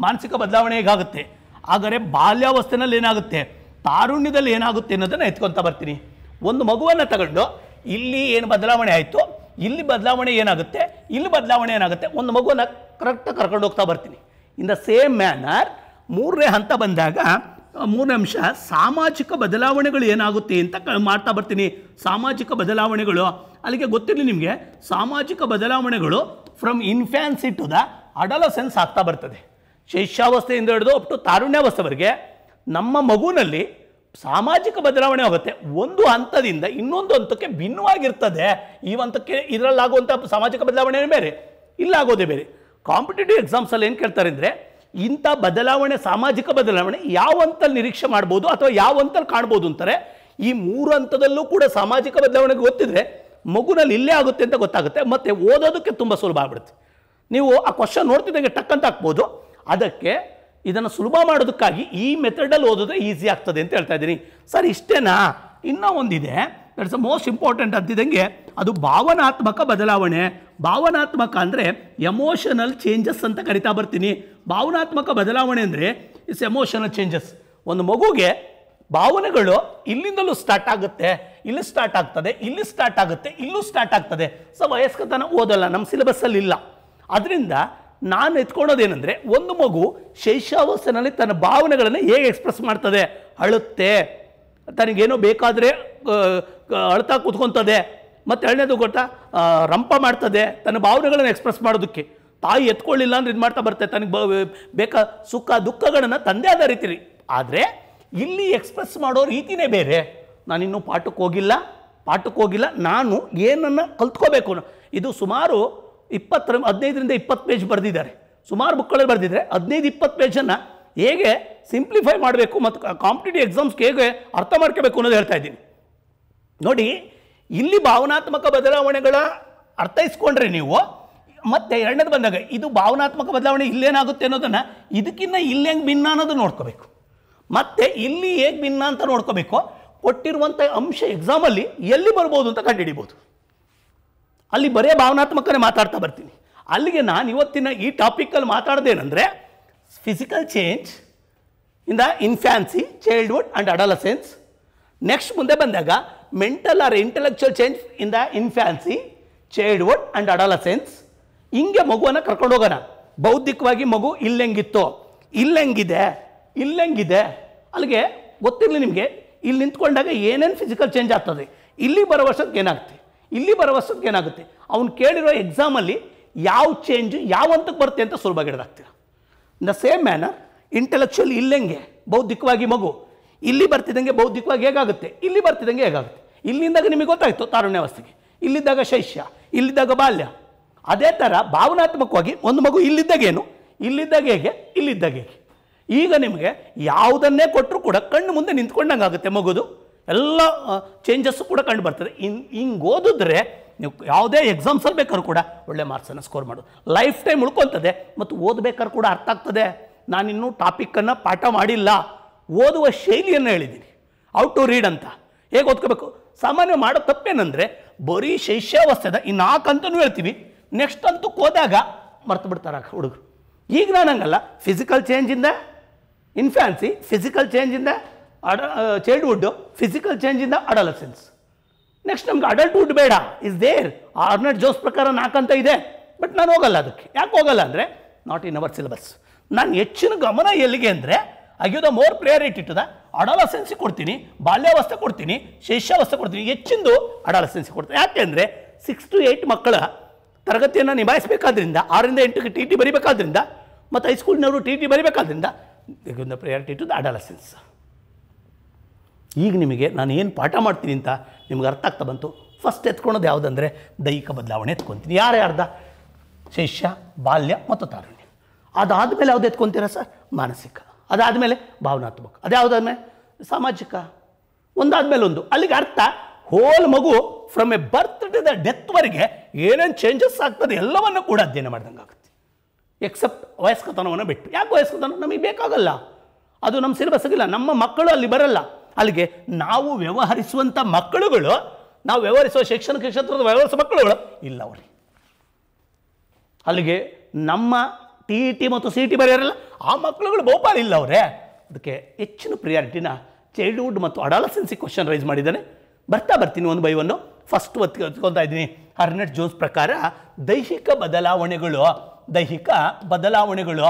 ಮಾನಸಿಕ ಬದಲಾವಣೆ ಹೇಗಾಗುತ್ತೆ ಆದರೆ ಬಾಲ್ಯಾವಸ್ಥೆನಲ್ಲಿ ಏನಾಗುತ್ತೆ ತಾರುಣ್ಯದಲ್ಲಿ ಏನಾಗುತ್ತೆ ಅನ್ನೋದನ್ನು ಎತ್ಕೊತಾ ಬರ್ತೀನಿ ಒಂದು ಮಗುವನ್ನು ತಗೊಂಡು ಇಲ್ಲಿ ಏನು ಬದಲಾವಣೆ ಆಯಿತು ಇಲ್ಲಿ ಬದಲಾವಣೆ ಏನಾಗುತ್ತೆ ಇಲ್ಲಿ ಬದಲಾವಣೆ ಏನಾಗುತ್ತೆ ಒಂದು ಮಗುವನ್ನು ಕರೆಕ್ಟಾಗಿ ಕರ್ಕೊಂಡು ಹೋಗ್ತಾ ಬರ್ತೀನಿ ಇನ್ ದ ಸೇಮ್ ಮ್ಯಾನರ್ ಮೂರನೇ ಹಂತ ಬಂದಾಗ ಮೂರನೇ ಅಂಶ ಸಾಮಾಜಿಕ ಬದಲಾವಣೆಗಳು ಏನಾಗುತ್ತೆ ಅಂತ ಮಾಡ್ತಾ ಬರ್ತೀನಿ ಸಾಮಾಜಿಕ ಬದಲಾವಣೆಗಳು ಅಲ್ಲಿಗೆ ಗೊತ್ತಿರಲಿ ನಿಮಗೆ ಸಾಮಾಜಿಕ ಬದಲಾವಣೆಗಳು from infancy to the adolescence ಆಗ್ತಾ ಬರ್ತದೆ ಶೈಷ್ಯಾವಸ್ಥೆಯಿಂದ ಹಿಡಿದು ಅಪ್ ಟು ತಾರುಣ್ಯಾವಸ್ಥೆವರೆಗೆ ನಮ್ಮ ಮಗುವಿನಲ್ಲಿ ಸಾಮಾಜಿಕ ಬದಲಾವಣೆ ಆಗುತ್ತೆ ಒಂದು ಹಂತದಿಂದ ಇನ್ನೊಂದು ಹಂತಕ್ಕೆ ಭಿನ್ನವಾಗಿರ್ತದೆ ಈ ಹಂತಕ್ಕೆ ಇದರಲ್ಲಾಗುವಂಥ ಸಾಮಾಜಿಕ ಬದಲಾವಣೆ ಬೇರೆ ಇಲ್ಲಾಗೋದೇ ಬೇರೆ ಕಾಂಪಿಟೇಟಿವ್ ಎಕ್ಸಾಮ್ಸಲ್ಲಿ ಏನು ಕೇಳ್ತಾರೆ ಅಂದರೆ ಇಂಥ ಬದಲಾವಣೆ ಸಾಮಾಜಿಕ ಬದಲಾವಣೆ ಯಾವ ನಿರೀಕ್ಷೆ ಮಾಡ್ಬೋದು ಅಥವಾ ಯಾವ ಕಾಣ್ಬೋದು ಅಂತಾರೆ ಈ ಮೂರು ಹಂತದಲ್ಲೂ ಕೂಡ ಸಾಮಾಜಿಕ ಬದಲಾವಣೆಗೆ ಗೊತ್ತಿದ್ರೆ ಮಗುನಲ್ಲಿ ಇಲ್ಲೇ ಆಗುತ್ತೆ ಅಂತ ಗೊತ್ತಾಗುತ್ತೆ ಮತ್ತು ಓದೋದಕ್ಕೆ ತುಂಬ ಸುಲಭ ಆಗ್ಬಿಡುತ್ತೆ ನೀವು ಆ ಕ್ವಶನ್ ನೋಡ್ತಿದ್ದಂಗೆ ಟಕ್ ಅಂತ ಹಾಕ್ಬೋದು ಅದಕ್ಕೆ ಇದನ್ನು ಸುಲಭ ಮಾಡೋದಕ್ಕಾಗಿ ಈ ಮೆಥಡಲ್ಲಿ ಓದೋದ್ರೆ ಈಸಿ ಆಗ್ತದೆ ಅಂತ ಹೇಳ್ತಾ ಇದ್ದೀನಿ ಸರ್ ಇಷ್ಟೇನಾ ಇನ್ನೂ ಒಂದಿದೆ ದಟ್ಸ್ ದ ಮೋಸ್ಟ್ ಇಂಪಾರ್ಟೆಂಟ್ ಅಂತಿದ್ದಂಗೆ ಅದು ಭಾವನಾತ್ಮಕ ಬದಲಾವಣೆ ಭಾವನಾತ್ಮಕ ಅಂದರೆ ಎಮೋಷನಲ್ ಚೇಂಜಸ್ ಅಂತ ಕರಿತಾ ಬರ್ತೀನಿ ಭಾವನಾತ್ಮಕ ಬದಲಾವಣೆ ಅಂದರೆ ಇಟ್ಸ್ ಎಮೋಷನಲ್ ಚೇಂಜಸ್ ಒಂದು ಮಗುಗೆ ಭಾವನೆಗಳು ಇಲ್ಲಿಂದಲೂ ಸ್ಟಾರ್ಟ್ ಆಗುತ್ತೆ ಇಲ್ಲಿ ಸ್ಟಾರ್ಟ್ ಆಗ್ತದೆ ಇಲ್ಲಿ ಸ್ಟಾರ್ಟ್ ಆಗುತ್ತೆ ಇಲ್ಲೂ ಸ್ಟಾರ್ಟ್ ಆಗ್ತದೆ ಸೊ ವಯಸ್ಕತನ ಓದಲ್ಲ ನಮ್ಮ ಸಿಲೆಬಸ್ಸಲ್ಲಿ ಇಲ್ಲ ಅದರಿಂದ ನಾನು ಎತ್ಕೊಳೋದೇನೆಂದರೆ ಒಂದು ಮಗು ಶೈಶಾವಸ್ಥೆನಲ್ಲಿ ತನ್ನ ಭಾವನೆಗಳನ್ನು ಹೇಗೆ ಎಕ್ಸ್ಪ್ರೆಸ್ ಮಾಡ್ತದೆ ಅಳುತ್ತೆ ತನಗೇನೋ ಬೇಕಾದರೆ ಅಳ್ತಾ ಕೂತ್ಕೊತದೆ ಮತ್ತು ಎರಡನೇದು ಗೊತ್ತಾ ರಂಪ ಮಾಡ್ತದೆ ತನ್ನ ಭಾವನೆಗಳನ್ನು ಎಕ್ಸ್ಪ್ರೆಸ್ ಮಾಡೋದಕ್ಕೆ ತಾಯಿ ಎತ್ಕೊಳ್ಳಿಲ್ಲ ಅಂದ್ರೆ ಇದು ಮಾಡ್ತಾ ಬರ್ತದೆ ತನಗೆ ಬೇಕಾ ಸುಖ ದುಃಖಗಳನ್ನು ತಂದೆ ಆದ ರೀತಿ ಆದರೆ ಇಲ್ಲಿ ಎಕ್ಸ್ಪ್ರೆಸ್ ಮಾಡೋ ರೀತಿನೇ ಬೇರೆ ನಾನಿನ್ನೂ ಪಾಠಕ್ಕೆ ಹೋಗಿಲ್ಲ ಪಾಠಕ್ಕೆ ಹೋಗಿಲ್ಲ ನಾನು ಏನನ್ನು ಕಲ್ತ್ಕೋಬೇಕು ಇದು ಸುಮಾರು ಇಪ್ಪತ್ತರ ಹದಿನೈದರಿಂದ ಇಪ್ಪತ್ತು ಪೇಜ್ ಬರೆದಿದ್ದಾರೆ ಸುಮಾರು ಬುಕ್ಗಳಲ್ಲಿ ಬರೆದಿದ್ರೆ ಹದಿನೈದು ಇಪ್ಪತ್ತು ಪೇಜನ್ನು ಹೇಗೆ ಸಿಂಪ್ಲಿಫೈ ಮಾಡಬೇಕು ಮತ್ತು ಕಾಂಪಿಟೇಟಿವ್ ಎಕ್ಸಾಮ್ಸ್ಗೆ ಹೇಗೆ ಅರ್ಥ ಮಾಡ್ಕೋಬೇಕು ಅನ್ನೋದು ಹೇಳ್ತಾ ಇದ್ದೀನಿ ನೋಡಿ ಇಲ್ಲಿ ಭಾವನಾತ್ಮಕ ಬದಲಾವಣೆಗಳ ಅರ್ಥೈಸ್ಕೊಂಡ್ರೆ ನೀವು ಮತ್ತೆ ಎರಡನೇದು ಬಂದಾಗ ಇದು ಭಾವನಾತ್ಮಕ ಬದಲಾವಣೆ ಇಲ್ಲೇನಾಗುತ್ತೆ ಅನ್ನೋದನ್ನು ಇದಕ್ಕಿಂತ ಇಲ್ಲಿ ಹೆಂಗೆ ಭಿನ್ನ ಅನ್ನೋದು ನೋಡ್ಕೋಬೇಕು ಮತ್ತು ಇಲ್ಲಿ ಹೇಗೆ ಭಿನ್ನ ಅಂತ ನೋಡ್ಕೋಬೇಕು ಕೊಟ್ಟಿರುವಂಥ ಅಂಶ ಎಕ್ಸಾಮಲ್ಲಿ ಎಲ್ಲಿ ಬರ್ಬೋದು ಅಂತ ಕಂಡುಹಿಡಿಬೋದು ಅಲ್ಲಿ ಬರೇ ಭಾವನಾತ್ಮಕನೇ ಮಾತಾಡ್ತಾ ಬರ್ತೀನಿ ಅಲ್ಲಿಗೆ ನಾನು ಇವತ್ತಿನ ಈ ಟಾಪಿಕಲ್ಲಿ ಮಾತಾಡ್ದೇನೆಂದರೆ physical change in the infancy childhood and adolescence next ಮುಂದೆ ಬಂದಾಗ mental or intellectual change in the infancy childhood and adolescence ಹಿಂಗೆ ಮಗುವನ್ನು ಕರ್ಕೊಂಡು ಹೋಗೋಣ ಬೌದ್ಧಿಕವಾಗಿ ಮಗು ಇಲ್ಲೆಂಗಿತ್ತು ಇಲ್ಲೆಂಗಿದೆ ಇಲ್ಲೆಂಗಿದೆ ಅಲ್ಲಿಗೆ ಗೊತ್ತಿರಲಿ ನಿಮಗೆ ಇಲ್ಲಿ ನಿಂತ್ಕೊಂಡಾಗ ಏನೇನು ಫಿಸಿಕಲ್ ಚೇಂಜ್ ಆಗ್ತದೆ ಇಲ್ಲಿ ಬರೋ ವರ್ಷಕ್ಕೆ ಏನಾಗುತ್ತೆ ಇಲ್ಲಿ ಬರೋ ವರ್ಷಕ್ಕೆ ಏನಾಗುತ್ತೆ ಅವ್ನು ಕೇಳಿರೋ ಎಕ್ಸಾಮಲ್ಲಿ ಯಾವ ಚೇಂಜ್ ಯಾವ ಹಂತಕ್ಕೆ ಬರುತ್ತೆ ಅಂತ ಸುಲಭವಾಗಿ ಹಿಡ್ದಾಗ್ತೀರ ದ ಸೇಮ್ ಮ್ಯಾನರ್ ಇಂಟೆಲೆಕ್ಚುಯಲ್ ಇಲ್ಲೆಂಗೆ ಬೌದ್ಧಿಕವಾಗಿ ಮಗು ಇಲ್ಲಿ ಬರ್ತಿದ್ದಂಗೆ ಬೌದ್ಧಿಕವಾಗಿ ಹೇಗಾಗುತ್ತೆ ಇಲ್ಲಿ ಬರ್ತಿದ್ದಂಗೆ ಹೇಗಾಗುತ್ತೆ ಇಲ್ಲಿಂದಾಗ ನಿಮಗೆ ಗೊತ್ತಾಯಿತು ತಾರುಣ್ಯಾವಸ್ಥೆಗೆ ಇಲ್ಲಿದ್ದಾಗ ಶೈಷ್ಯ ಇಲ್ಲಿದ್ದಾಗ ಬಾಲ್ಯ ಅದೇ ಥರ ಭಾವನಾತ್ಮಕವಾಗಿ ಒಂದು ಮಗು ಇಲ್ಲಿದ್ದಾಗೇನು ಇಲ್ಲಿದ್ದಾಗ ಹೇಗೆ ಇಲ್ಲಿದ್ದಾಗ ಹೇಗೆ ಈಗ ನಿಮಗೆ ಯಾವುದನ್ನೇ ಕೊಟ್ಟರೂ ಕೂಡ ಕಣ್ಣು ಮುಂದೆ ನಿಂತ್ಕೊಂಡಂಗೆ ಆಗುತ್ತೆ ಮಗುದು ಎಲ್ಲ ಚೇಂಜಸ್ಸು ಕೂಡ ಕಂಡು ಬರ್ತದೆ ಇನ್ ಹಿಂಗೆ ಓದಿದ್ರೆ ನೀವು ಯಾವುದೇ ಎಕ್ಸಾಮ್ಸಲ್ಲಿ ಬೇಕಾದ್ರೂ ಕೂಡ ಒಳ್ಳೆ ಮಾರ್ಕ್ಸನ್ನು ಸ್ಕೋರ್ ಮಾಡೋದು ಲೈಫ್ ಟೈಮ್ ಉಳ್ಕೊತದೆ ಮತ್ತು ಓದಬೇಕಾದ್ರೂ ಕೂಡ ಅರ್ಥ ಆಗ್ತದೆ ನಾನಿನ್ನೂ ಟಾಪಿಕ್ಕನ್ನು ಪಾಠ ಮಾಡಿಲ್ಲ ಓದುವ ಶೈಲಿಯನ್ನು ಹೇಳಿದ್ದೀನಿ ಔಟ್ ಟು ರೀಡ್ ಅಂತ ಹೇಗೆ ಓದ್ಕೋಬೇಕು ಸಾಮಾನ್ಯ ಮಾಡೋ ತಪ್ಪೇನಂದರೆ ಬರೀ ಶೈಶ್ಯಾವಸ್ಥೆದ ಈ ನಾಲ್ಕು ಅಂತಲೂ ಹೇಳ್ತೀವಿ ನೆಕ್ಸ್ಟ್ ಅಂತೂ ಹೋದಾಗ ಮರ್ತು ಬಿಡ್ತಾರೆ ಹುಡುಗರು ಈಗ ನಾನು ಹಂಗಲ್ಲ ಫಿಸಿಕಲ್ ಚೇಂಜಿಂದ ಇನ್ಫ್ಯಾನ್ಸಿ ಫಿಸಿಕಲ್ ಚೇಂಜಿಂದ ಅಡ ಚೈಲ್ಡ್ಹುಡ್ ಫಿಸಿಕಲ್ ಚೇಂಜಿಂದ ಅಡಲಸೆನ್ಸ್ ನೆಕ್ಸ್ಟ್ ನಮ್ಗೆ ಅಡಲ್ಟ್ಹುಡ್ ಬೇಡ ಇಸ್ ದೇರ್ ಆರ್ನೆಟ್ ಜೋಸ್ ಪ್ರಕಾರ ನಾಲ್ಕಂತ ಇದೆ ಬಟ್ ನಾನು ಹೋಗಲ್ಲ ಅದಕ್ಕೆ ಯಾಕೆ ಹೋಗಲ್ಲ ಅಂದರೆ ನಾಟ್ ಇನ್ ಅವರ್ ಸಿಲೆಬಸ್ ನಾನು ಹೆಚ್ಚಿನ ಗಮನ ಎಲ್ಲಿಗೆ ಅಂದರೆ ಅಗ್ಯೋದ ಮೋರ್ ಪ್ರಿಯಾರಿಟಿ ಇಟ್ಟದ ಅಡಾಲಸೆನ್ಸಿ ಕೊಡ್ತೀನಿ ಬಾಲ್ಯಾವಸ್ಥೆ ಕೊಡ್ತೀನಿ ಶೇಷಾವಸ್ಥೆ ಕೊಡ್ತೀನಿ ಹೆಚ್ಚಿಂದು ಅಡಾಲಸೆನ್ಸಿ ಕೊಡ್ತೀನಿ ಅಂದರೆ ಸಿಕ್ಸ್ ಟು ಏಯ್ಟ್ ಮಕ್ಕಳ ತರಗತಿಯನ್ನು ನಿಭಾಯಿಸಬೇಕಾದ್ರಿಂದ ಆರರಿಂದ ಎಂಟಕ್ಕೆ ಟಿ ಟಿ ಬರಿಬೇಕಾದ್ರಿಂದ ಮತ್ತು ಹೈಸ್ಕೂಲಿನವರು ಟಿ ಟಿ ಬರೀಬೇಕಾದ್ರಿಂದ ಒಂದು ಪ್ರಯಾರಿಟಿ ಟು ದ ಅಡಾಲಸೆನ್ಸ್ ಈಗ ನಿಮಗೆ ನಾನು ಏನು ಪಾಠ ಮಾಡ್ತೀನಿ ಅಂತ ನಿಮ್ಗೆ ಅರ್ಥ ಆಗ್ತಾ ಬಂತು ಫಸ್ಟ್ ಎತ್ಕೊಳೋದು ಯಾವುದಂದರೆ ದೈಹಿಕ ಬದಲಾವಣೆ ಎತ್ಕೊತೀನಿ ಯಾರ್ಯಾರ್ದ ಶಿಷ್ಯ ಬಾಲ್ಯ ಮತ್ತು ತಾರುಣ್ಯ ಅದಾದ ಮೇಲೆ ಯಾವುದು ಎತ್ಕೊತೀರಾ ಸರ್ ಮಾನಸಿಕ ಅದಾದಮೇಲೆ ಭಾವನಾತ್ಮಕ ಅದ್ಯಾವುದಾದ್ಮೇಲೆ ಸಾಮಾಜಿಕ ಮೇಲೆ ಒಂದು ಅಲ್ಲಿಗೆ ಅರ್ಥ ಹೋಲ್ ಮಗು from a birth to the ಡೆತ್ವರೆಗೆ ಏನೇನು ಚೇಂಜಸ್ ಆಗ್ತದೆ ಎಲ್ಲವನ್ನು ಕೂಡ ಅಧ್ಯಯನ ಮಾಡ್ದಂಗೆ ಆಗುತ್ತೆ ಎಕ್ಸೆಪ್ಟ್ ವಯಸ್ಕತನವನ್ನು ಬಿಟ್ಟು ಯಾಕೆ ವಯಸ್ಕತನ ನಮಗೆ ಬೇಕಾಗಲ್ಲ ಅದು ನಮ್ಮ ಸಿಲೆಬಸ್ಗಿಲ್ಲ ನಮ್ಮ ಮಕ್ಕಳು ಅಲ್ಲಿ ಬರಲ್ಲ ಅಲ್ಲಿಗೆ ನಾವು ವ್ಯವಹರಿಸುವಂಥ ಮಕ್ಕಳುಗಳು ನಾವು ವ್ಯವಹರಿಸುವ ಶೈಕ್ಷಣಿಕ ಕ್ಷೇತ್ರದ ವ್ಯವಹರಿಸುವ ಮಕ್ಕಳುಗಳು ಇಲ್ಲ ಅವ್ರಿ ಅಲ್ಲಿಗೆ ನಮ್ಮ ಟಿ ಇ ಟಿ ಮತ್ತು ಸಿ ಇ ಟಿ ಬರೆಯೋರಲ್ಲ ಆ ಮಕ್ಕಳುಗಳು ಭೋಪಾಲ್ ಇಲ್ಲ ಅವರೇ ಅದಕ್ಕೆ ಹೆಚ್ಚಿನ ಪ್ರಿಯಾರಿಟಿನ ಚೈಲ್ಡ್ಹುಡ್ ಮತ್ತು ಅಡಾಲಸೆನ್ಸಿ ಕ್ವಶನ್ ರೈಸ್ ಮಾಡಿದ್ದಾನೆ ಬರ್ತಾ ಬರ್ತೀನಿ ಒಂದು ಬೈ ಒಂದು ಫಸ್ಟ್ ಹೊತ್ತಿಗೆ ಹೊತ್ಕೊತಾ ಇದ್ದೀನಿ ಅರ್ನೆಟ್ ಜೋಸ್ ಪ್ರಕಾರ ದೈಹಿಕ ಬದಲಾವಣೆಗಳು ದೈಹಿಕ ಬದಲಾವಣೆಗಳು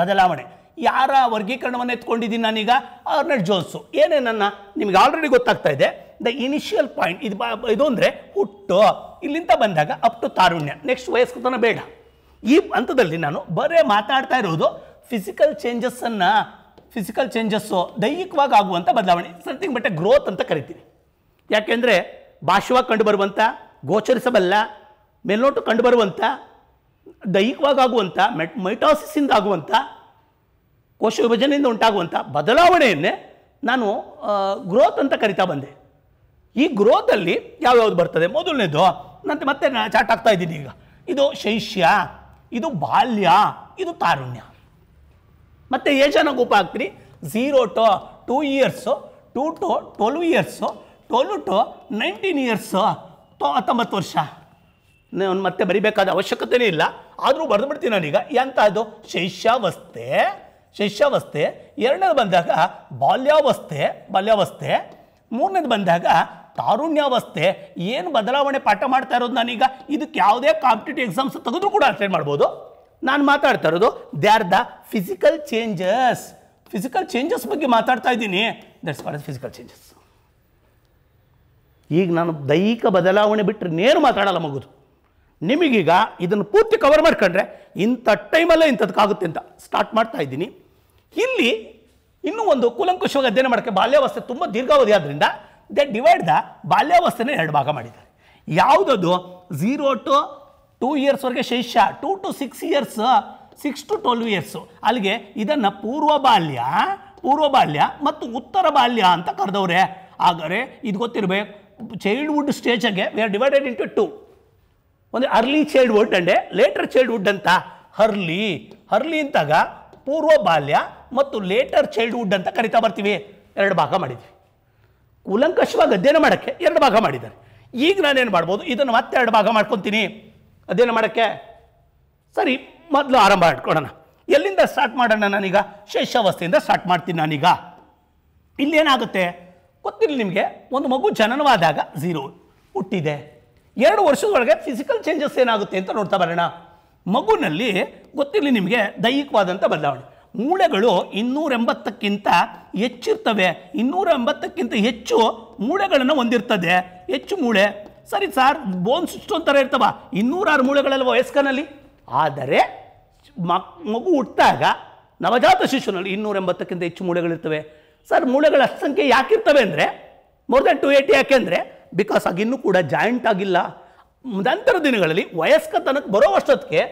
ಬದಲಾವಣೆ ಯಾರ ವರ್ಗೀಕರಣವನ್ನು ಎತ್ಕೊಂಡಿದ್ದೀನಿ ನಾನೀಗ ಅರ್ನೆಟ್ ಜೋನ್ಸು ಏನೇ ನನ್ನ ನಿಮಗೆ ಆಲ್ರೆಡಿ ಗೊತ್ತಾಗ್ತಾ ಇದೆ ದ ಇನಿಷಿಯಲ್ ಪಾಯಿಂಟ್ ಇದು ಬ ಇದು ಅಂದರೆ ಹುಟ್ಟು ಇಲ್ಲಿಂದ ಬಂದಾಗ ಅಪ್ ಟು ತಾರುಣ್ಯ ನೆಕ್ಸ್ಟ್ ವಯಸ್ಕತನ ಬೇಡ ಈ ಹಂತದಲ್ಲಿ ನಾನು ಬರೇ ಮಾತಾಡ್ತಾ ಇರೋದು ಫಿಸಿಕಲ್ ಚೇಂಜಸ್ಸನ್ನು ಫಿಸಿಕಲ್ ಚೇಂಜಸ್ಸು ದೈಹಿಕವಾಗಿ ಆಗುವಂಥ ಬದಲಾವಣೆ ಸಂಥಿಂಗ್ ಬಟ್ ಗ್ರೋತ್ ಅಂತ ಕರಿತೀನಿ ಯಾಕೆಂದರೆ ಭಾಷವಾಗಿ ಕಂಡುಬರುವಂಥ ಗೋಚರಿಸಬಲ್ಲ ಮೇಲ್ನೋಟು ಕಂಡುಬರುವಂಥ ದೈಹಿಕವಾಗಿ ಆಗುವಂಥ ಮೆಟ್ ಮೈಟಾಸಿಸಿಂದ ಆಗುವಂಥ ಕೋಶ ವಿಭಜನೆಯಿಂದ ಉಂಟಾಗುವಂಥ ಬದಲಾವಣೆಯನ್ನೇ ನಾನು ಗ್ರೋತ್ ಅಂತ ಕರಿತಾ ಬಂದೆ ಈ ಗ್ರೋತಲ್ಲಿ ಯಾವ್ಯಾವ್ದು ಬರ್ತದೆ ಮೊದಲನೇದು ನಂತ ಮತ್ತೆ ನಾನು ಚಾಟ್ ಆಗ್ತಾ ಇದ್ದೀನಿ ಈಗ ಇದು ಶೈಷ್ಯ ಇದು ಬಾಲ್ಯ ಇದು ತಾರುಣ್ಯ ಮತ್ತು ಏಜನ ಗೋಪ ಹಾಕ್ತೀರಿ zero to two years two to twelve years twelve to nineteen years ಹತ್ತೊಂಬತ್ತು ವರ್ಷ ನಾನು ಮತ್ತೆ ಬರಿಬೇಕಾದ ಅವಶ್ಯಕತೆಯೇ ಇಲ್ಲ ಆದರೂ ಬರೆದು ಬಿಡ್ತೀನಿ ನಾನೀಗ ಅದು ಶೈಶ್ಯಾವಸ್ಥೆ ಶೈಶ್ಯಾವಸ್ಥೆ ಎರಡನೇದು ಬಂದಾಗ ಬಾಲ್ಯಾವಸ್ಥೆ ಬಾಲ್ಯಾವಸ್ಥೆ ಮೂರನೇದು ಬಂದಾಗ ತಾರುಣ್ಯಾವಸ್ಥೆ ಏನು ಬದಲಾವಣೆ ಪಾಠ ಮಾಡ್ತಾ ಇರೋದು ನಾನೀಗ ಇದಕ್ಕೆ ಯಾವುದೇ ಕಾಂಪಿಟೇಟಿವ್ ಎಕ್ಸಾಮ್ಸ್ ತೆಗೆದು ಕೂಡ ಅಟೆಂಡ್ ಮಾಡ್ಬೋದು ನಾನು ಮಾತಾಡ್ತಾ ಇರೋದು they are the physical changes physical changes ಬಗ್ಗೆ ಮಾತಾಡ್ತಾ ಇದ್ದೀನಿ ದಟ್ಸ್ ಫಾರ್ ಫಿಸಿಕಲ್ ಚೇಂಜಸ್ ಈಗ ನಾನು ದೈಹಿಕ ಬದಲಾವಣೆ ಬಿಟ್ಟರೆ ನೇರು ಮಾತಾಡಲ್ಲ ಮಗುದು ನಿಮಗೀಗ ಇದನ್ನು ಪೂರ್ತಿ ಕವರ್ ಮಾಡ್ಕೊಂಡ್ರೆ ಇಂಥ ಟೈಮಲ್ಲೇ ಇಂಥದಕ್ಕಾಗುತ್ತೆ ಅಂತ ಸ್ಟಾರ್ಟ್ ಮಾಡ್ತಾ ಇದ್ದೀನಿ ಇಲ್ಲಿ ಇನ್ನೂ ಒಂದು ಕೂಲಂಕುಷವಾಗಿ ಅಧ್ಯಯನ ಮಾಡೋಕ್ಕೆ ಬಾಲ್ಯಾವಸ್ಥೆ ತುಂಬ ದೀರ್ಘಾವಧಿ ಆದ್ದರಿಂದ ದೆ ಡಿವೈಡ್ ದ ಬಾಲ್ಯಾವಸ್ಥೆನೇ ಎರಡು ಭಾಗ ಮಾಡಿದ್ದಾರೆ ಯಾವುದದು ಝೀರೋ ಟು ಟೂ ಇಯರ್ಸ್ವರೆಗೆ ಶೈಷ್ಯ two to six years six to twelve years ಅಲ್ಲಿಗೆ ಇದನ್ನು ಪೂರ್ವ ಬಾಲ್ಯ ಪೂರ್ವ ಬಾಲ್ಯ ಮತ್ತು ಉತ್ತರ ಬಾಲ್ಯ ಅಂತ ಕರೆದವ್ರೆ ಆದರೆ ಇದು ಗೊತ್ತಿರಬೇಕು ಚೈಲ್ಡ್ಹುಡ್ ಸ್ಟೇಜಗೆ we are divided into two ಒಂದು early childhood and later childhood ಅಂತ ಹರ್ಲಿ ಹರ್ಲಿ ಅಂತಾಗ ಪೂರ್ವ ಬಾಲ್ಯ ಮತ್ತು ಲೇಟರ್ ಚೈಲ್ಡ್ಹುಡ್ ಅಂತ ಕರಿತಾ ಬರ್ತೀವಿ ಎರಡು ಭಾಗ ಮಾಡಿದ್ವಿ ಕೂಲಂಕಷವಾಗಿ ಅಧ್ಯಯನ ಮಾಡೋಕ್ಕೆ ಎರಡು ಭಾಗ ಮಾಡಿದ್ದಾರೆ ಈಗ ನಾನೇನು ಮಾಡ್ಬೋದು ಇದನ್ನು ಮತ್ತೆ ಎರಡು ಭಾಗ ಮಾಡ್ಕೊತೀನಿ ಅಧ್ಯಯನ ಮಾಡೋಕ್ಕೆ ಸರಿ ಮೊದಲು ಆರಂಭ ಮಾಡ್ಕೊಡೋಣ ಎಲ್ಲಿಂದ ಸ್ಟಾರ್ಟ್ ಮಾಡೋಣ ನಾನೀಗ ಶೇಷಾವಸ್ಥೆಯಿಂದ ಸ್ಟಾರ್ಟ್ ಮಾಡ್ತೀನಿ ನಾನೀಗ ಇಲ್ಲೇನಾಗುತ್ತೆ ಗೊತ್ತಿಲ್ಲ ನಿಮಗೆ ಒಂದು ಮಗು ಜನನವಾದಾಗ ಝೀರೋ ಹುಟ್ಟಿದೆ ಎರಡು ವರ್ಷದೊಳಗೆ ಫಿಸಿಕಲ್ ಚೇಂಜಸ್ ಏನಾಗುತ್ತೆ ಅಂತ ನೋಡ್ತಾ ಬರೋಣ ಮಗುನಲ್ಲಿ ಗೊತ್ತಿರಲಿ ನಿಮಗೆ ದೈಹಿಕವಾದಂಥ ಬದಲಾವಣೆ ಮೂಳೆಗಳು ಎಂಬತ್ತಕ್ಕಿಂತ ಹೆಚ್ಚಿರ್ತವೆ ಇನ್ನೂರ ಎಂಬತ್ತಕ್ಕಿಂತ ಹೆಚ್ಚು ಮೂಳೆಗಳನ್ನು ಹೊಂದಿರ್ತದೆ ಹೆಚ್ಚು ಮೂಳೆ ಸರಿ ಸಾರ್ ಬೋನ್ಸ್ ಇಷ್ಟೊಂಥರ ಇರ್ತವ ಇನ್ನೂರಾರು ಮೂಳೆಗಳೆಲ್ಲ ವಯಸ್ಕನಲ್ಲಿ ಆದರೆ ಮಗು ಹುಟ್ಟಿದಾಗ ನವಜಾತ ಶಿಶುನಲ್ಲಿ ಎಂಬತ್ತಕ್ಕಿಂತ ಹೆಚ್ಚು ಮೂಳೆಗಳಿರ್ತವೆ ಸರ್ ಮೂಳೆಗಳ ಅಷ್ಟು ಸಂಖ್ಯೆ ಯಾಕಿರ್ತವೆ ಅಂದರೆ ಮೋರ್ ದ್ಯಾನ್ ಟು ಏಯ್ಟಿ ಅಂದರೆ ಬಿಕಾಸ್ ಇನ್ನೂ ಕೂಡ ಜಾಯಿಂಟ್ ಆಗಿಲ್ಲ ನಂತರ ದಿನಗಳಲ್ಲಿ ವಯಸ್ಕ ತನಕ ಬರೋ ಅಷ್ಟೊತ್ತಿಗೆ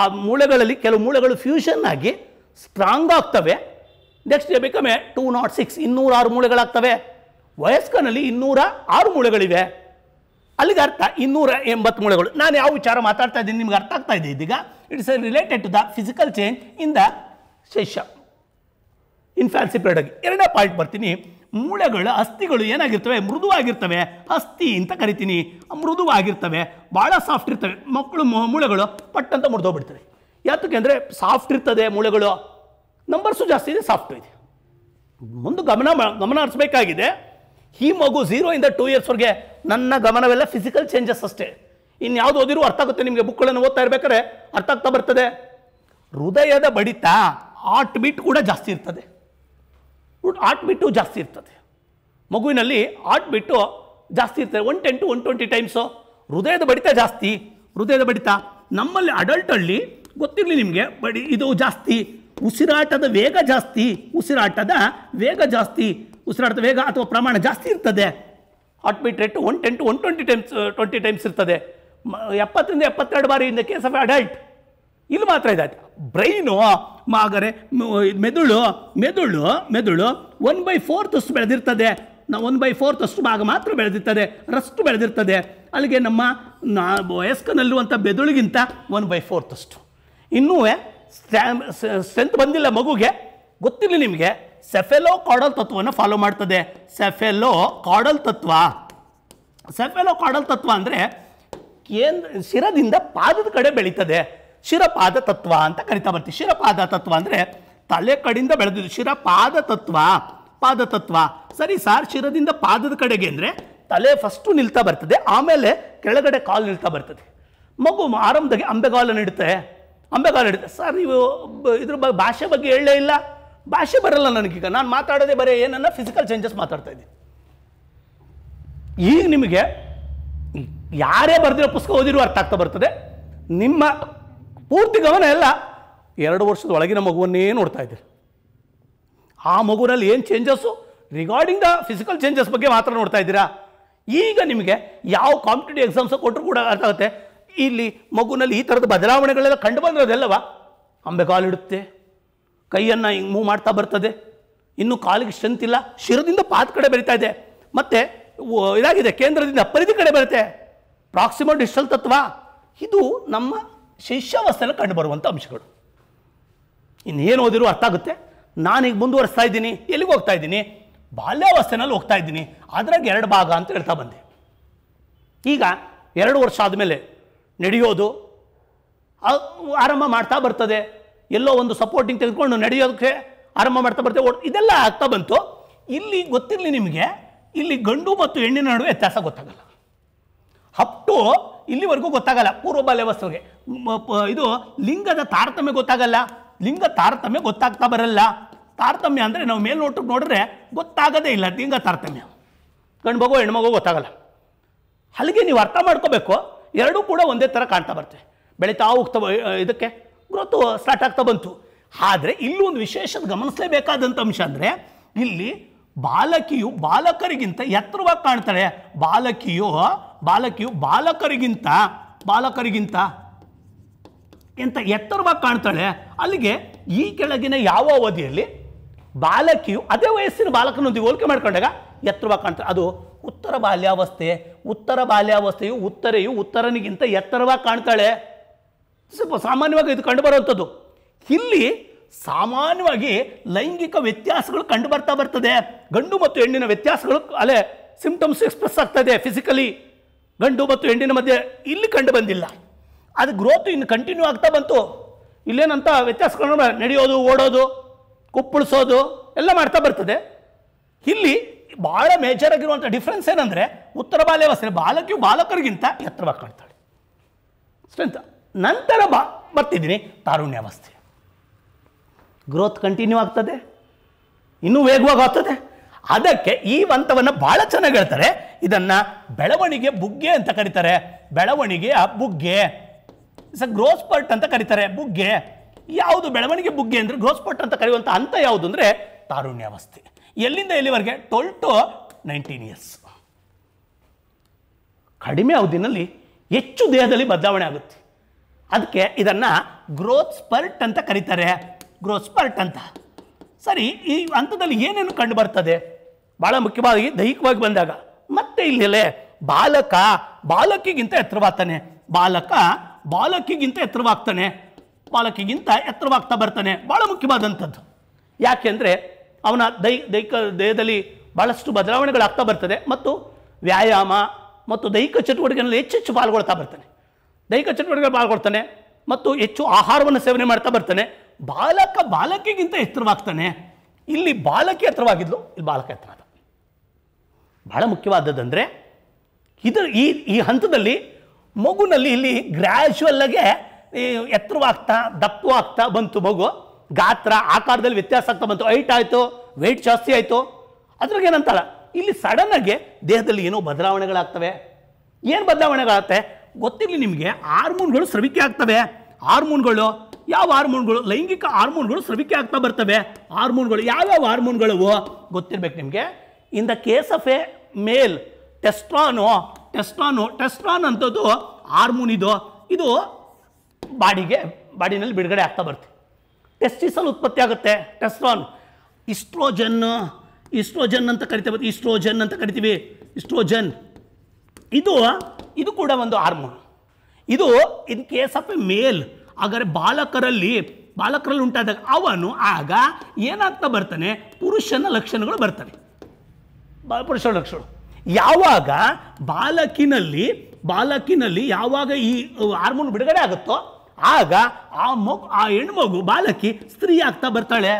ಆ ಮೂಳೆಗಳಲ್ಲಿ ಕೆಲವು ಮೂಳೆಗಳು ಫ್ಯೂಷನ್ ಆಗಿ ಸ್ಟ್ರಾಂಗ್ ಆಗ್ತವೆ ನೆಕ್ಸ್ಟ್ ಗೆ ಬಿಕಮ್ ಟೂ ನಾಟ್ ಸಿಕ್ಸ್ ಇನ್ನೂರ ಆರು ಮೂಳೆಗಳಾಗ್ತವೆ ವಯಸ್ಕನಲ್ಲಿ ಇನ್ನೂರ ಆರು ಮೂಳೆಗಳಿವೆ ಅಲ್ಲಿಗೆ ಅರ್ಥ ಇನ್ನೂರ ಎಂಬತ್ತು ಮೂಳೆಗಳು ನಾನು ಯಾವ ವಿಚಾರ ಮಾತಾಡ್ತಾ ಇದ್ದೀನಿ ನಿಮ್ಗೆ ಅರ್ಥ ಆಗ್ತಾ ಇದೆ ಇದೀಗ it's related to the physical change in the ಶೇಷ ಇನ್ಫ್ಯಾನ್ಸಿ ಆಗಿ ಎರಡನೇ ಪಾಯಿಂಟ್ ಬರ್ತೀನಿ ಮೂಳೆಗಳು ಅಸ್ಥಿಗಳು ಏನಾಗಿರ್ತವೆ ಮೃದುವಾಗಿರ್ತವೆ ಅಸ್ಥಿ ಅಂತ ಕರಿತೀನಿ ಮೃದುವಾಗಿರ್ತವೆ ಭಾಳ ಸಾಫ್ಟ್ ಇರ್ತವೆ ಮಕ್ಕಳು ಮೂಳೆಗಳು ಪಟ್ಟಂತ ಮುರಿದೋಗ್ಬಿಡ್ತವೆ ಯಾತಕ್ಕೆ ಅಂದರೆ ಸಾಫ್ಟ್ ಇರ್ತದೆ ಮೂಳೆಗಳು ನಂಬರ್ಸು ಜಾಸ್ತಿ ಇದೆ ಸಾಫ್ಟು ಇದೆ ಮುಂದೆ ಗಮನ ಗಮನ ಹರಿಸ್ಬೇಕಾಗಿದೆ ಈ ಮಗು ಝೀರೋ ಇಂದ ಟೂ ಇಯರ್ಸ್ವರೆಗೆ ನನ್ನ ಗಮನವೆಲ್ಲ ಫಿಸಿಕಲ್ ಚೇಂಜಸ್ ಅಷ್ಟೇ ಇನ್ಯಾವುದು ಓದಿರೋ ಅರ್ಥ ಆಗುತ್ತೆ ನಿಮಗೆ ಬುಕ್ಗಳನ್ನು ಓದ್ತಾ ಇರಬೇಕಾದ್ರೆ ಅರ್ಥ ಆಗ್ತಾ ಬರ್ತದೆ ಹೃದಯದ ಬಡಿತ ಆರ್ಟ್ ಬಿಟ್ ಕೂಡ ಜಾಸ್ತಿ ಇರ್ತದೆ ಆರ್ಟ್ ಬಿಟ್ಟು ಜಾಸ್ತಿ ಇರ್ತದೆ ಮಗುವಿನಲ್ಲಿ ಆರ್ಟ್ ಬಿಟ್ಟು ಜಾಸ್ತಿ ಇರ್ತದೆ one ten to one twenty times ಹೃದಯದ ಬಡಿತ ಜಾಸ್ತಿ ಹೃದಯದ ಬಡಿತ ನಮ್ಮಲ್ಲಿ ಅಡಲ್ಟಲ್ಲಿ ಗೊತ್ತಿರಲಿ ನಿಮಗೆ ಬಟ್ ಇದು ಜಾಸ್ತಿ ಉಸಿರಾಟದ ವೇಗ ಜಾಸ್ತಿ ಉಸಿರಾಟದ ವೇಗ ಜಾಸ್ತಿ ಉಸಿರಾಟದ ವೇಗ ಅಥವಾ ಪ್ರಮಾಣ ಜಾಸ್ತಿ ಇರ್ತದೆ heart beat rate one ten to one twenty times twenty times ಇರ್ತದೆ ಎಪ್ಪತ್ತರಿಂದ ಎಪ್ಪತ್ತೆರಡು ಬಾರಿ ಇಂದ ಕೇಸ್ ಆಫ್ ಅಡಲ್ಟ್ ಇಲ್ಲಿ ಮಾತ್ರ ಇದೆ ಬ್ರೈನು ಮಾಗರೆ ಮೆದುಳು ಮೆದುಳು ಮೆದುಳು ಒನ್ ಬೈ ಅಷ್ಟು ಬೆಳೆದಿರ್ತದೆ ನಾವು ಒನ್ ಬೈ ಫೋರ್ತಷ್ಟು ಭಾಗ ಮಾತ್ರ ಬೆಳೆದಿರ್ತದೆ ರಷ್ಟು ಬೆಳೆದಿರ್ತದೆ ಅಲ್ಲಿಗೆ ನಮ್ಮ ನಾ ವಯಸ್ಕನಲ್ಲಿರುವಂಥ ಮೆದುಳಿಗಿಂತ ಒನ್ ಬೈ ಫೋರ್ತಷ್ಟು ಇನ್ನೂ ಸ್ಟ್ರೆಂತ್ ಬಂದಿಲ್ಲ ಮಗುಗೆ ಗೊತ್ತಿಲ್ಲ ನಿಮಗೆ ಸೆಫೆಲೋ ಕಾಡಲ್ ತತ್ವವನ್ನು ಫಾಲೋ ಮಾಡ್ತದೆ ಸೆಫೆಲೋ ಕಾಡಲ್ ತತ್ವ ಸೆಫೆಲೋ ಕಾಡಲ್ ತತ್ವ ಅಂದರೆ ಕೇಂದ್ರ ಶಿರದಿಂದ ಪಾದದ ಕಡೆ ಬೆಳೀತದೆ ಶಿರಪಾದ ತತ್ವ ಅಂತ ಕರಿತಾ ಬರ್ತೀವಿ ಶಿರಪಾದ ತತ್ವ ಅಂದರೆ ತಲೆ ಕಡೆಯಿಂದ ಬೆಳೆದಿದ್ದು ಶಿರಪಾದ ತತ್ವ ಪಾದ ತತ್ವ ಸರಿ ಸಾರ್ ಶಿರದಿಂದ ಪಾದದ ಕಡೆಗೆ ಅಂದರೆ ತಲೆ ಫಸ್ಟು ನಿಲ್ತಾ ಬರ್ತದೆ ಆಮೇಲೆ ಕೆಳಗಡೆ ಕಾಲು ನಿಲ್ತಾ ಬರ್ತದೆ ಮಗು ಆರಂಭದಾಗೆ ಅಂಬೆಗಾಲನ್ನು ಇಡುತ್ತೆ ಅಂಬೆ ಸರ್ ನೀವು ಇದ್ರ ಬಗ್ಗೆ ಭಾಷೆ ಬಗ್ಗೆ ಹೇಳಲೇ ಇಲ್ಲ ಭಾಷೆ ಬರಲ್ಲ ನನಗೀಗ ನಾನು ಮಾತಾಡೋದೇ ಬರೀ ಏನನ್ನ ಫಿಸಿಕಲ್ ಚೇಂಜಸ್ ಮಾತಾಡ್ತಾ ಇದ್ದೀನಿ ಈಗ ನಿಮಗೆ ಯಾರೇ ಬರೆದಿರೋ ಪುಸ್ತಕ ಓದಿರೋ ಅರ್ಥ ಆಗ್ತಾ ಬರ್ತದೆ ನಿಮ್ಮ ಪೂರ್ತಿ ಗಮನ ಎಲ್ಲ ಎರಡು ವರ್ಷದ ಒಳಗಿನ ಮಗುವನ್ನೇ ನೋಡ್ತಾ ಇದ್ದೀರಿ ಆ ಮಗುವಿನಲ್ಲಿ ಏನು changes regarding the physical changes ಬಗ್ಗೆ ಮಾತ್ರ ನೋಡ್ತಾ ಇದ್ದೀರಾ ಈಗ ನಿಮಗೆ ಯಾವ ಕಾಂಪಿಟೇಟಿವ್ ಎಕ್ಸಾಮ್ಸ್ ಕೊಟ್ಟರು ಕೂಡ ಅರ್ಥ ಆಗುತ್ತೆ ಇಲ್ಲಿ ಮಗುನಲ್ಲಿ ಈ ಥರದ ಬದಲಾವಣೆಗಳೆಲ್ಲ ಕಂಡು ಬಂದಿರೋದೆಲ್ಲವಾ ಅಂಬೆ ಕಾಲಿಡುತ್ತೆ ಕೈಯನ್ನು ಹಿಂಗೆ ಮೂವ್ ಮಾಡ್ತಾ ಬರ್ತದೆ ಇನ್ನೂ ಕಾಲಿಗೆ ಸ್ಟ್ರೆಂತ್ ಇಲ್ಲ ಶಿರದಿಂದ ಪಾತ್ ಕಡೆ ಬರಿತಾ ಇದೆ ಮತ್ತು ಇದಾಗಿದೆ ಕೇಂದ್ರದಿಂದ ಪರಿಧಿ ಕಡೆ ಬರುತ್ತೆ ಪ್ರಾಕ್ಸಿಮಲ್ ಡಿಸ್ಟಲ್ ತತ್ವ ಇದು ನಮ್ಮ ಶಿಷ್ಯಾವಸ್ಥೆಯಲ್ಲಿ ಬರುವಂಥ ಅಂಶಗಳು ಇನ್ನೇನು ಓದಿರೋ ಅರ್ಥ ಆಗುತ್ತೆ ನಾನು ಈಗ ಮುಂದುವರಿಸ್ತಾ ಇದ್ದೀನಿ ಎಲ್ಲಿಗೆ ಹೋಗ್ತಾ ಇದ್ದೀನಿ ಬಾಲ್ಯಾವಸ್ಥೆನಲ್ಲಿ ಹೋಗ್ತಾ ಇದ್ದೀನಿ ಅದ್ರಾಗೆ ಎರಡು ಭಾಗ ಅಂತ ಹೇಳ್ತಾ ಬಂದೆ ಈಗ ಎರಡು ವರ್ಷ ಆದಮೇಲೆ ನಡೆಯೋದು ಆರಂಭ ಮಾಡ್ತಾ ಬರ್ತದೆ ಎಲ್ಲೋ ಒಂದು ಸಪೋರ್ಟಿಂಗ್ ತೆಗೆದುಕೊಂಡು ನಡೆಯೋದಕ್ಕೆ ಆರಂಭ ಮಾಡ್ತಾ ಬರ್ತದೆ ಇದೆಲ್ಲ ಆಗ್ತಾ ಬಂತು ಇಲ್ಲಿ ಗೊತ್ತಿರಲಿ ನಿಮಗೆ ಇಲ್ಲಿ ಗಂಡು ಮತ್ತು ಹೆಣ್ಣಿನ ನಡುವೆ ವ್ಯತ್ಯಾಸ ಗೊತ್ತಾಗಲ್ಲ ಹಪ್ಟು ಇಲ್ಲಿವರೆಗೂ ಗೊತ್ತಾಗಲ್ಲ ಪೂರ್ವ ಬಾಲ್ಯವಸ್ಥೆಗೆ ಇದು ಲಿಂಗದ ತಾರತಮ್ಯ ಗೊತ್ತಾಗಲ್ಲ ಲಿಂಗ ತಾರತಮ್ಯ ಗೊತ್ತಾಗ್ತಾ ಬರಲ್ಲ ತಾರತಮ್ಯ ಅಂದರೆ ನಾವು ಮೇಲ್ನೋಟಕ್ಕೆ ನೋಡಿದ್ರೆ ಗೊತ್ತಾಗದೇ ಇಲ್ಲ ಲಿಂಗ ತಾರತಮ್ಯ ಗಂಡು ಮಗು ಹೆಣ್ಮಗೋ ಗೊತ್ತಾಗಲ್ಲ ಅಲ್ಲಿಗೆ ನೀವು ಅರ್ಥ ಮಾಡ್ಕೋಬೇಕು ಎರಡೂ ಕೂಡ ಒಂದೇ ಥರ ಕಾಣ್ತಾ ಬರ್ತವೆ ಬೆಳೀತಾ ಹೋಗ್ತಾ ಇದಕ್ಕೆ ಗ್ರೋತು ಸ್ಟಾರ್ಟ್ ಆಗ್ತಾ ಬಂತು ಆದರೆ ಇಲ್ಲಿ ಒಂದು ವಿಶೇಷ ಗಮನಿಸಲೇಬೇಕಾದಂಥ ಅಂಶ ಅಂದರೆ ಇಲ್ಲಿ ಬಾಲಕಿಯು ಬಾಲಕರಿಗಿಂತ ಎತ್ತರವಾಗಿ ಕಾಣ್ತಾಳೆ ಬಾಲಕಿಯು ಬಾಲಕಿಯು ಬಾಲಕರಿಗಿಂತ ಬಾಲಕರಿಗಿಂತ ಎಂತ ಎತ್ತರವಾಗಿ ಕಾಣ್ತಾಳೆ ಅಲ್ಲಿಗೆ ಈ ಕೆಳಗಿನ ಯಾವ ಅವಧಿಯಲ್ಲಿ ಬಾಲಕಿಯು ಅದೇ ವಯಸ್ಸಿನ ಬಾಲಕನೊಂದಿಗೆ ಹೋಲಿಕೆ ಮಾಡ್ಕೊಂಡಾಗ ಎತ್ತರವಾಗಿ ಕಾಣ್ತಾರೆ ಅದು ಉತ್ತರ ಬಾಲ್ಯಾವಸ್ಥೆ ಉತ್ತರ ಬಾಲ್ಯಾವಸ್ಥೆಯು ಉತ್ತರೆಯು ಉತ್ತರನಿಗಿಂತ ಎತ್ತರವಾಗಿ ಕಾಣ್ತಾಳೆ ಸ್ವಲ್ಪ ಸಾಮಾನ್ಯವಾಗಿ ಇದು ಕಂಡುಬರುವಂಥದ್ದು ಇಲ್ಲಿ ಸಾಮಾನ್ಯವಾಗಿ ಲೈಂಗಿಕ ವ್ಯತ್ಯಾಸಗಳು ಕಂಡು ಬರ್ತಾ ಬರ್ತದೆ ಗಂಡು ಮತ್ತು ಹೆಣ್ಣಿನ ವ್ಯತ್ಯಾಸಗಳು ಅಲೆ ಸಿಂಪ್ಟಮ್ಸ್ ಎಕ್ಸ್ಪ್ರೆಸ್ ಆಗ್ತದೆ ಫಿಸಿಕಲಿ ಗಂಡು ಮತ್ತು ಹೆಣ್ಣಿನ ಮಧ್ಯೆ ಇಲ್ಲಿ ಕಂಡು ಬಂದಿಲ್ಲ ಅದು ಗ್ರೋತ್ ಇನ್ನು ಕಂಟಿನ್ಯೂ ಆಗ್ತಾ ಬಂತು ಇಲ್ಲೇನಂತ ವ್ಯತ್ಯಾಸಗಳನ್ನ ನಡೆಯೋದು ಓಡೋದು ಕುಪ್ಪಳಿಸೋದು ಎಲ್ಲ ಮಾಡ್ತಾ ಬರ್ತದೆ ಇಲ್ಲಿ ಭಾಳ ಮೇಜರ್ ಆಗಿರುವಂಥ ಡಿಫ್ರೆನ್ಸ್ ಏನಂದರೆ ಉತ್ತರ ಬಾಲ್ಯವಸ್ಥೆ ಬಾಲಕಿಯು ಬಾಲಕರಿಗಿಂತ ಎತ್ತರವಾಗಿ ಕಾಣ್ತಾಳೆ ಸ್ಟ್ರೆಂತ್ ನಂತರ ಬಾ ಬರ್ತಿದ್ದೀನಿ ತಾರುಣ್ಯಾವಸ್ಥೆ ಗ್ರೋತ್ ಕಂಟಿನ್ಯೂ ಆಗ್ತದೆ ಇನ್ನೂ ವೇಗವಾಗಿ ಆಗ್ತದೆ ಅದಕ್ಕೆ ಈ ಹಂತವನ್ನು ಭಾಳ ಚೆನ್ನಾಗಿ ಹೇಳ್ತಾರೆ ಇದನ್ನು ಬೆಳವಣಿಗೆ ಬುಗ್ಗೆ ಅಂತ ಕರೀತಾರೆ ಬೆಳವಣಿಗೆಯ ಬುಗ್ಗೆ ಸರ್ ಗ್ರೋಸ್ಪರ್ಟ್ ಅಂತ ಕರೀತಾರೆ ಬುಗ್ಗೆ ಯಾವುದು ಬೆಳವಣಿಗೆ ಬುಗ್ಗೆ ಅಂದರೆ ಗ್ರೋಸ್ಪರ್ಟ್ ಅಂತ ಕರೆಯುವಂಥ ಹಂತ ಯಾವುದು ಅಂದರೆ ತಾರುಣ್ಯಾವಸ್ಥೆ ಎಲ್ಲಿಂದ ಎಲ್ಲಿವರೆಗೆ ಟ್ವೆಲ್ ಟು ನೈನ್ಟೀನ್ ಇಯರ್ಸ್ ಕಡಿಮೆ ಅವಧಿನಲ್ಲಿ ಹೆಚ್ಚು ದೇಹದಲ್ಲಿ ಬದಲಾವಣೆ ಆಗುತ್ತೆ ಅದಕ್ಕೆ ಇದನ್ನು ಗ್ರೋತ್ ಸ್ಪರ್ಟ್ ಅಂತ ಕರೀತಾರೆ ಗ್ರೋತ್ ಸ್ಪರ್ಟ್ ಅಂತ ಸರಿ ಈ ಹಂತದಲ್ಲಿ ಏನೇನು ಕಂಡು ಬರ್ತದೆ ಭಾಳ ಮುಖ್ಯವಾಗಿ ದೈಹಿಕವಾಗಿ ಬಂದಾಗ ಮತ್ತೆ ಇಲ್ಲಿಲ್ಲೇ ಬಾಲಕ ಬಾಲಕಿಗಿಂತ ಎತ್ತರವಾಗ್ತಾನೆ ಬಾಲಕ ಬಾಲಕಿಗಿಂತ ಎತ್ತರವಾಗ್ತಾನೆ ಬಾಲಕಿಗಿಂತ ಎತ್ತರವಾಗ್ತಾ ಬರ್ತಾನೆ ಭಾಳ ಮುಖ್ಯವಾದಂಥದ್ದು ಯಾಕೆಂದರೆ ಅವನ ದೈ ದೈಹಿಕ ದೇಹದಲ್ಲಿ ಭಾಳಷ್ಟು ಬದಲಾವಣೆಗಳಾಗ್ತಾ ಬರ್ತದೆ ಮತ್ತು ವ್ಯಾಯಾಮ ಮತ್ತು ದೈಹಿಕ ಚಟುವಟಿಕೆಗಳಲ್ಲಿ ಹೆಚ್ಚೆಚ್ಚು ಪಾಲ್ಗೊಳ್ತಾ ಬರ್ತಾನೆ ದೈಹಿಕ ಚಟುವಟಿಕೆಗಳು ಪಾಲ್ಗೊಳ್ತಾನೆ ಮತ್ತು ಹೆಚ್ಚು ಆಹಾರವನ್ನು ಸೇವನೆ ಮಾಡ್ತಾ ಬರ್ತಾನೆ ಬಾಲಕ ಬಾಲಕಿಗಿಂತ ಎತ್ತರವಾಗ್ತಾನೆ ಇಲ್ಲಿ ಬಾಲಕಿ ಎತ್ತರವಾಗಿದ್ಲು ಇಲ್ಲಿ ಬಾಲಕ ಎತ್ತರಾದ ಮುಖ್ಯವಾದದ್ದು ಮುಖ್ಯವಾದದ್ದಂದರೆ ಇದರ ಈ ಈ ಹಂತದಲ್ಲಿ ಮಗುನಲ್ಲಿ ಇಲ್ಲಿ ಗ್ರ್ಯಾಜುವಲ್ಲಾಗೆ ಎತ್ತರವಾಗ್ತಾ ದಪ್ಪವಾಗ್ತಾ ಬಂತು ಮಗು ಗಾತ್ರ ಆಕಾರದಲ್ಲಿ ವ್ಯತ್ಯಾಸ ಆಗ್ತಾ ಬಂತು ಹೈಟ್ ಆಯಿತು ವೆಯ್ಟ್ ಜಾಸ್ತಿ ಆಯಿತು ಅದ್ರಾಗ ಏನಂತಾರ ಇಲ್ಲಿ ಸಡನ್ನಾಗಿ ದೇಹದಲ್ಲಿ ಏನೋ ಬದಲಾವಣೆಗಳಾಗ್ತವೆ ಏನು ಬದಲಾವಣೆಗಳಾಗುತ್ತೆ ಗೊತ್ತಿರಲಿ ನಿಮಗೆ ಹಾರ್ಮೋನ್ಗಳು ಸ್ರವಿಕೆ ಆಗ್ತವೆ ಹಾರ್ಮೋನ್ಗಳು ಯಾವ ಹಾರ್ಮೋನ್ಗಳು ಲೈಂಗಿಕ ಹಾರ್ಮೋನ್ಗಳು ಸ್ರವಿಕೆ ಆಗ್ತಾ ಬರ್ತವೆ ಹಾರ್ಮೋನ್ಗಳು ಯಾವ್ಯಾವ ಹಾರ್ಮೋನ್ಗಳು ಗೊತ್ತಿರಬೇಕು ನಿಮಗೆ in the case of a male testosterone testosterone testosterone ಅಂಥದ್ದು ಹಾರ್ಮೋನ್ ಇದು ಇದು ಬಾಡಿಗೆ ಬಾಡಿನಲ್ಲಿ ಬಿಡುಗಡೆ ಆಗ್ತಾ ಬರ್ತೀವಿ ಟೆಸ್ಟಿಸಲ್ ಉತ್ಪತ್ತಿ ಆಗುತ್ತೆ ಟೆಸ್ಟ್ರಾನ್ ಇಸ್ಟ್ರೋಜನ್ ಇಸ್ಟ್ರೋಜನ್ ಅಂತ ಕರಿತೀವಿ ಇಸ್ಟ್ರೋಜನ್ ಅಂತ ಕರಿತೀವಿ ಇಸ್ಟ್ರೋಜನ್ ಇದು ಇದು ಕೂಡ ಒಂದು ಹಾರ್ಮೋನ್ ಇದು in case of a male ಹಾಗಾದರೆ ಬಾಲಕರಲ್ಲಿ ಬಾಲಕರಲ್ಲಿ ಉಂಟಾದಾಗ ಅವನು ಆಗ ಏನಾಗ್ತಾ ಬರ್ತಾನೆ ಪುರುಷನ ಲಕ್ಷಣಗಳು ಬರ್ತವೆ ಬಾ ಪುರುಷನ ಲಕ್ಷಣ ಯಾವಾಗ ಬಾಲಕಿನಲ್ಲಿ ಬಾಲಕಿನಲ್ಲಿ ಯಾವಾಗ ಈ ಹಾರ್ಮೋನ್ ಬಿಡುಗಡೆ ಆಗುತ್ತೋ ಆಗ ಆ ಮಗು ಆ ಹೆಣ್ಮಗು ಬಾಲಕಿ ಸ್ತ್ರೀ ಆಗ್ತಾ ಬರ್ತಾಳೆ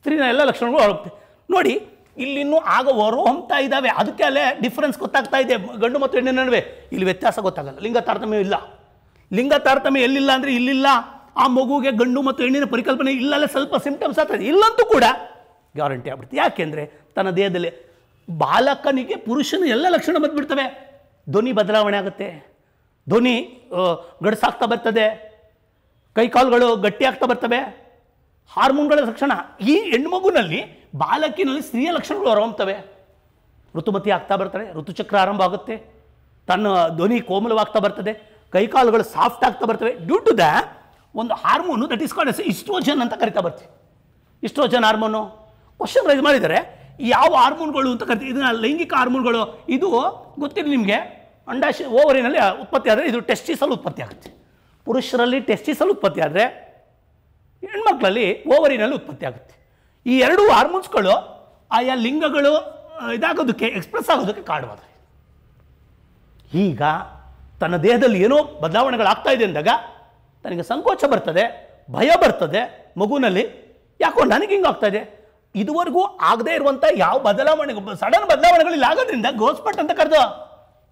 ಸ್ತ್ರೀನ ಎಲ್ಲ ಲಕ್ಷಣಗಳು ಹೊರಗ್ತವೆ ನೋಡಿ ಇಲ್ಲಿನೂ ಆಗ ಹೊರೋ ಇದ್ದಾವೆ ಅದಕ್ಕೆ ಅಲ್ಲೇ ಡಿಫ್ರೆನ್ಸ್ ಗೊತ್ತಾಗ್ತಾ ಇದೆ ಗಂಡು ಮತ್ತು ಹೆಣ್ಣಿನ ನಡುವೆ ಇಲ್ಲಿ ವ್ಯತ್ಯಾಸ ಗೊತ್ತಾಗಲ್ಲ ಲಿಂಗ ತಾರತಮ್ಯ ಇಲ್ಲ ಲಿಂಗ ತಾರತಮ್ಯ ಎಲ್ಲಿಲ್ಲ ಅಂದರೆ ಇಲ್ಲಿಲ್ಲ ಆ ಮಗುಗೆ ಗಂಡು ಮತ್ತು ಹೆಣ್ಣಿನ ಪರಿಕಲ್ಪನೆ ಇಲ್ಲಲ್ಲೇ ಸ್ವಲ್ಪ ಸಿಂಪ್ಟಮ್ಸ್ ಆಗ್ತದೆ ಇಲ್ಲಂತೂ ಕೂಡ ಗ್ಯಾರಂಟಿ ಆಗ್ಬಿಡ್ತು ಯಾಕೆಂದರೆ ತನ್ನ ದೇಹದಲ್ಲಿ ಬಾಲಕನಿಗೆ ಪುರುಷನ ಎಲ್ಲ ಲಕ್ಷಣ ಬಂದುಬಿಡ್ತವೆ ಧ್ವನಿ ಬದಲಾವಣೆ ಆಗುತ್ತೆ ಧ್ವನಿ ಗಡಸಾಗ್ತಾ ಬರ್ತದೆ ಕೈಕಾಲುಗಳು ಗಟ್ಟಿಯಾಗ್ತಾ ಬರ್ತವೆ ಹಾರ್ಮೋನ್ಗಳ ಲಕ್ಷಣ ಈ ಹೆಣ್ಮಗುನಲ್ಲಿ ಬಾಲಕಿನಲ್ಲಿ ಸ್ತ್ರೀಯ ಲಕ್ಷಣಗಳು ಹೊರಹೊಮ್ತವೆ ಋತುಮತಿ ಆಗ್ತಾ ಬರ್ತಾಳೆ ಋತುಚಕ್ರ ಆರಂಭ ಆಗುತ್ತೆ ತನ್ನ ಧ್ವನಿ ಕೋಮಲವಾಗ್ತಾ ಬರ್ತದೆ ಕೈಕಾಲುಗಳು ಸಾಫ್ಟ್ ಆಗ್ತಾ ಬರ್ತವೆ ಡ್ಯೂ ಟು ದ ಒಂದು hormone that is called as oestrogen ಅಂತ ಕರಿತಾ ಬರ್ತೀವಿ ಇಸ್ಟ್ರೋಜನ್ ಹಾರ್ಮೋನು ಕ್ವಶನ್ ರೈಸ್ ಮಾಡಿದರೆ ಯಾವ ಹಾರ್ಮೋನ್ಗಳು ಅಂತ ಕರಿತೀವಿ ಇದನ್ನ ಲೈಂಗಿಕ ಹಾರ್ಮೋನ್ಗಳು ಇದು ಗೊತ್ತಿಲ್ಲ ನಿಮಗೆ ಅಂಡಾಶ ಓವರಿನಲ್ಲಿ ಉತ್ಪತ್ತಿ ಆದರೆ ಇದು ಟೆಸ್ಟಿಸಲ್ಲಿ ಉತ್ಪತ್ತಿ ಆಗುತ್ತೆ ಪುರುಷರಲ್ಲಿ ಟೆಸ್ಟಿಸಲ್ಲಿ ಉತ್ಪತ್ತಿ ಆದರೆ ಹೆಣ್ಮಕ್ಳಲ್ಲಿ ಓವರಿನಲ್ಲಿ ಉತ್ಪತ್ತಿ ಆಗುತ್ತೆ ಈ ಎರಡೂ ಹಾರ್ಮೋನ್ಸ್ಗಳು ಆಯಾ ಲಿಂಗಗಳು ಇದಾಗೋದಕ್ಕೆ ಎಕ್ಸ್ಪ್ರೆಸ್ ಆಗೋದಕ್ಕೆ ಕಾರಣವಾದ ಈಗ ತನ್ನ ದೇಹದಲ್ಲಿ ಏನೋ ಬದಲಾವಣೆಗಳಾಗ್ತಾ ಇದೆ ಅಂದಾಗ ತನಗೆ ಸಂಕೋಚ ಬರ್ತದೆ ಭಯ ಬರ್ತದೆ ಮಗುವಿನಲ್ಲಿ ಯಾಕೋ ನನಗೆ ಹಿಂಗಾಗ್ತಾಯಿದೆ ಇದೆ ಇದುವರೆಗೂ ಆಗದೇ ಇರುವಂಥ ಯಾವ ಬದಲಾವಣೆ ಸಡನ್ ಬದಲಾವಣೆಗಳಿಲ್ಲ ಆಗೋದ್ರಿಂದ ಗೋಸ್ಪಟ್ ಅಂತ ಕರೆದು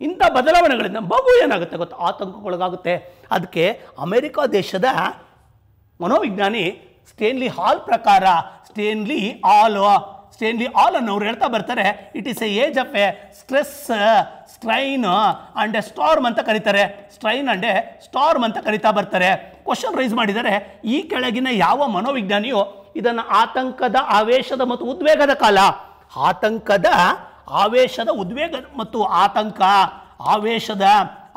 ಇಂಥ ಬದಲಾವಣೆಗಳಿಂದ ಮಗು ಏನಾಗುತ್ತೆ ಗೊತ್ತು ಆತಂಕಕ್ಕೊಳಗಾಗುತ್ತೆ ಅದಕ್ಕೆ ಅಮೆರಿಕ ದೇಶದ ಮನೋವಿಜ್ಞಾನಿ ಸ್ಟೇನ್ಲಿ ಹಾಲ್ ಪ್ರಕಾರ ಸ್ಟೇನ್ಲಿ ಆಲ್ ಸ್ಟೇನ್ಲಿ ಆಲ್ ಅನ್ನೋರು ಹೇಳ್ತಾ ಬರ್ತಾರೆ it is a age of a stress strain and a storm ಅಂತ ಕರೀತಾರೆ ಸ್ಟ್ರೈನ್ ಆ್ಯಂಡ್ ಎ ಸ್ಟಾರ್ಮ್ ಅಂತ ಕರಿತಾ ಬರ್ತಾರೆ ಕ್ವಶನ್ ರೈಸ್ ಮಾಡಿದರೆ ಈ ಕೆಳಗಿನ ಯಾವ ಮನೋವಿಜ್ಞಾನಿಯು ಇದನ್ನು ಆತಂಕದ ಆವೇಶದ ಮತ್ತು ಉದ್ವೇಗದ ಕಾಲ ಆತಂಕದ ಆವೇಶದ ಉದ್ವೇಗ ಮತ್ತು ಆತಂಕ ಆವೇಶದ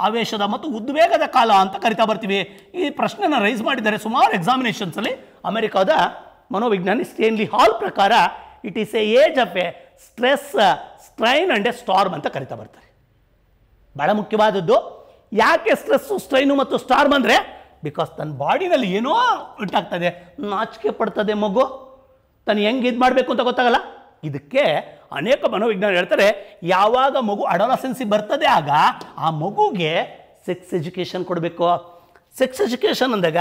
ಆವೇಶದ ಮತ್ತು ಉದ್ವೇಗದ ಕಾಲ ಅಂತ ಕರಿತಾ ಬರ್ತೀವಿ ಈ ಪ್ರಶ್ನೆನ ರೈಸ್ ಮಾಡಿದ್ದಾರೆ ಸುಮಾರು ಎಕ್ಸಾಮಿನೇಷನ್ಸಲ್ಲಿ ಅಮೆರಿಕದ ಮನೋವಿಜ್ಞಾನಿ ಸ್ಟೇನ್ಲಿ ಹಾಲ್ ಪ್ರಕಾರ it is a age of a stress strain and a storm ಅಂತ ಕರಿತಾ ಬರ್ತಾರೆ ಬಹಳ ಮುಖ್ಯವಾದದ್ದು ಯಾಕೆ ಸ್ಟ್ರೆಸ್ಸು ಸ್ಟ್ರೈನು ಮತ್ತು ಸ್ಟಾರ್ಮ್ ಅಂದರೆ ಬಿಕಾಸ್ ತನ್ನ ಬಾಡಿನಲ್ಲಿ ಏನೋ ಉಂಟಾಗ್ತದೆ ನಾಚಿಕೆ ಪಡ್ತದೆ ಮಗು ತಾನು ಹೆಂಗೆ ಇದು ಮಾಡಬೇಕು ಅಂತ ಗೊತ್ತಾಗಲ್ಲ ಇದಕ್ಕೆ ಅನೇಕ ಮನೋವಿಜ್ಞಾನ ಹೇಳ್ತಾರೆ ಯಾವಾಗ ಮಗು ಅಡಾಲಸೆನ್ಸಿಗೆ ಬರ್ತದೆ ಆಗ ಆ ಮಗುಗೆ ಸೆಕ್ಸ್ ಎಜುಕೇಷನ್ ಕೊಡಬೇಕು ಸೆಕ್ಸ್ ಎಜುಕೇಷನ್ ಅಂದಾಗ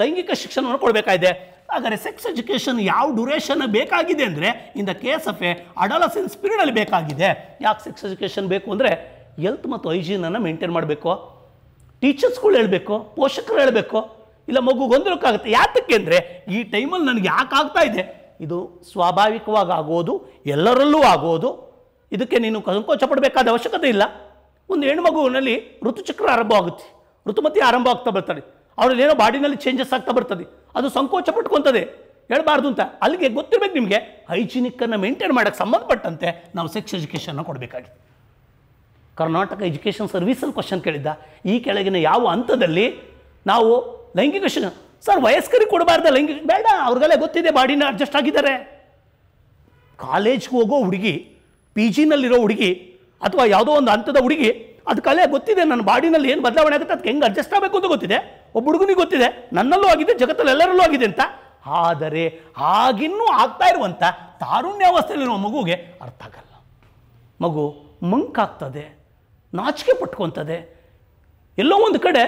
ಲೈಂಗಿಕ ಶಿಕ್ಷಣವನ್ನು ಕೊಡಬೇಕಾಗಿದೆ ಹಾಗಾದರೆ ಸೆಕ್ಸ್ ಎಜುಕೇಷನ್ ಯಾವ ಡ್ಯೂರೇಷನ್ ಬೇಕಾಗಿದೆ ಅಂದರೆ in the case of a adolescence ಪೀರಿಯಡಲ್ಲಿ ಬೇಕಾಗಿದೆ ಯಾಕೆ ಸೆಕ್ಸ್ ಎಜುಕೇಷನ್ ಬೇಕು ಅಂದರೆ ಹೆಲ್ತ್ ಮತ್ತು ಹೈಜೀನನ್ನು ಮೇಂಟೈನ್ ಮಾಡಬೇಕು ಟೀಚರ್ಸ್ಗಳು ಹೇಳಬೇಕು ಪೋಷಕರು ಹೇಳಬೇಕು ಇಲ್ಲ ಮಗು ಗೊಂದಲಕ್ಕಾಗುತ್ತೆ ಯಾತಕ್ಕೆ ಅಂದರೆ ಈ ಟೈಮಲ್ಲಿ ನನಗೆ ಆಗ್ತಾ ಇದೆ ಇದು ಸ್ವಾಭಾವಿಕವಾಗಿ ಆಗೋದು ಎಲ್ಲರಲ್ಲೂ ಆಗೋದು ಇದಕ್ಕೆ ನೀನು ಸಂಕೋಚ ಪಡಬೇಕಾದ ಅವಶ್ಯಕತೆ ಇಲ್ಲ ಒಂದು ಹೆಣ್ಮಗುವಿನಲ್ಲಿ ಋತುಚಕ್ರ ಆರಂಭ ಆಗುತ್ತೆ ಋತುಮತಿ ಆರಂಭ ಆಗ್ತಾ ಬರ್ತಾರೆ ಅವರಲ್ಲಿ ಏನೋ ಬಾಡಿನಲ್ಲಿ ಚೇಂಜಸ್ ಆಗ್ತಾ ಬರ್ತದೆ ಅದು ಸಂಕೋಚ ಪಟ್ಕೊತದೆ ಹೇಳಬಾರ್ದು ಅಂತ ಅಲ್ಲಿಗೆ ಗೊತ್ತಿರಬೇಕು ನಿಮಗೆ ಹೈಜಿನಿಕ್ಕನ್ನು ಮೇಂಟೈನ್ ಮಾಡೋಕ್ಕೆ ಸಂಬಂಧಪಟ್ಟಂತೆ ನಾವು ಸೆಕ್ಸ್ ಎಜುಕೇಷನ್ನ ಕೊಡಬೇಕಾಗಿದೆ ಕರ್ನಾಟಕ ಎಜುಕೇಷನ್ ಸರ್ವಿಸಲ್ಲಿ ಕ್ವಶನ್ ಕೇಳಿದ್ದ ಈ ಕೆಳಗಿನ ಯಾವ ಹಂತದಲ್ಲಿ ನಾವು ಲೈಂಗಿಕ ಸರ್ ವಯಸ್ಕರಿಗೆ ಕೊಡಬಾರ್ದಲ್ಲ ಹಿಂಗೆ ಬೇಡ ಅವ್ರಿಗೆಲ್ಲ ಗೊತ್ತಿದೆ ಬಾಡಿನ ಅಡ್ಜಸ್ಟ್ ಆಗಿದ್ದಾರೆ ಕಾಲೇಜ್ಗೆ ಹೋಗೋ ಹುಡುಗಿ ಪಿ ಜಿನಲ್ಲಿರೋ ಹುಡುಗಿ ಅಥವಾ ಯಾವುದೋ ಒಂದು ಹಂತದ ಹುಡುಗಿ ಅದು ಕಲೆ ಗೊತ್ತಿದೆ ನನ್ನ ಬಾಡಿನಲ್ಲಿ ಏನು ಬದಲಾವಣೆ ಆಗುತ್ತೆ ಅದಕ್ಕೆ ಹೆಂಗೆ ಅಡ್ಜಸ್ಟ್ ಆಗಬೇಕು ಅಂತ ಗೊತ್ತಿದೆ ಒಬ್ಬ ಹುಡುಗನಿಗೆ ಗೊತ್ತಿದೆ ನನ್ನಲ್ಲೂ ಆಗಿದೆ ಜಗತ್ತಲ್ಲಿ ಎಲ್ಲರಲ್ಲೂ ಆಗಿದೆ ಅಂತ ಆದರೆ ಆಗಿನ್ನೂ ಆಗ್ತಾ ಇರುವಂಥ ತಾರುಣ್ಯಾವಸ್ಥೆಯಲ್ಲಿರುವ ಮಗುಗೆ ಅರ್ಥ ಆಗಲ್ಲ ಮಗು ಮಂಕಾಗ್ತದೆ ನಾಚಿಕೆ ಪಟ್ಕೊತದೆ ಎಲ್ಲೋ ಒಂದು ಕಡೆ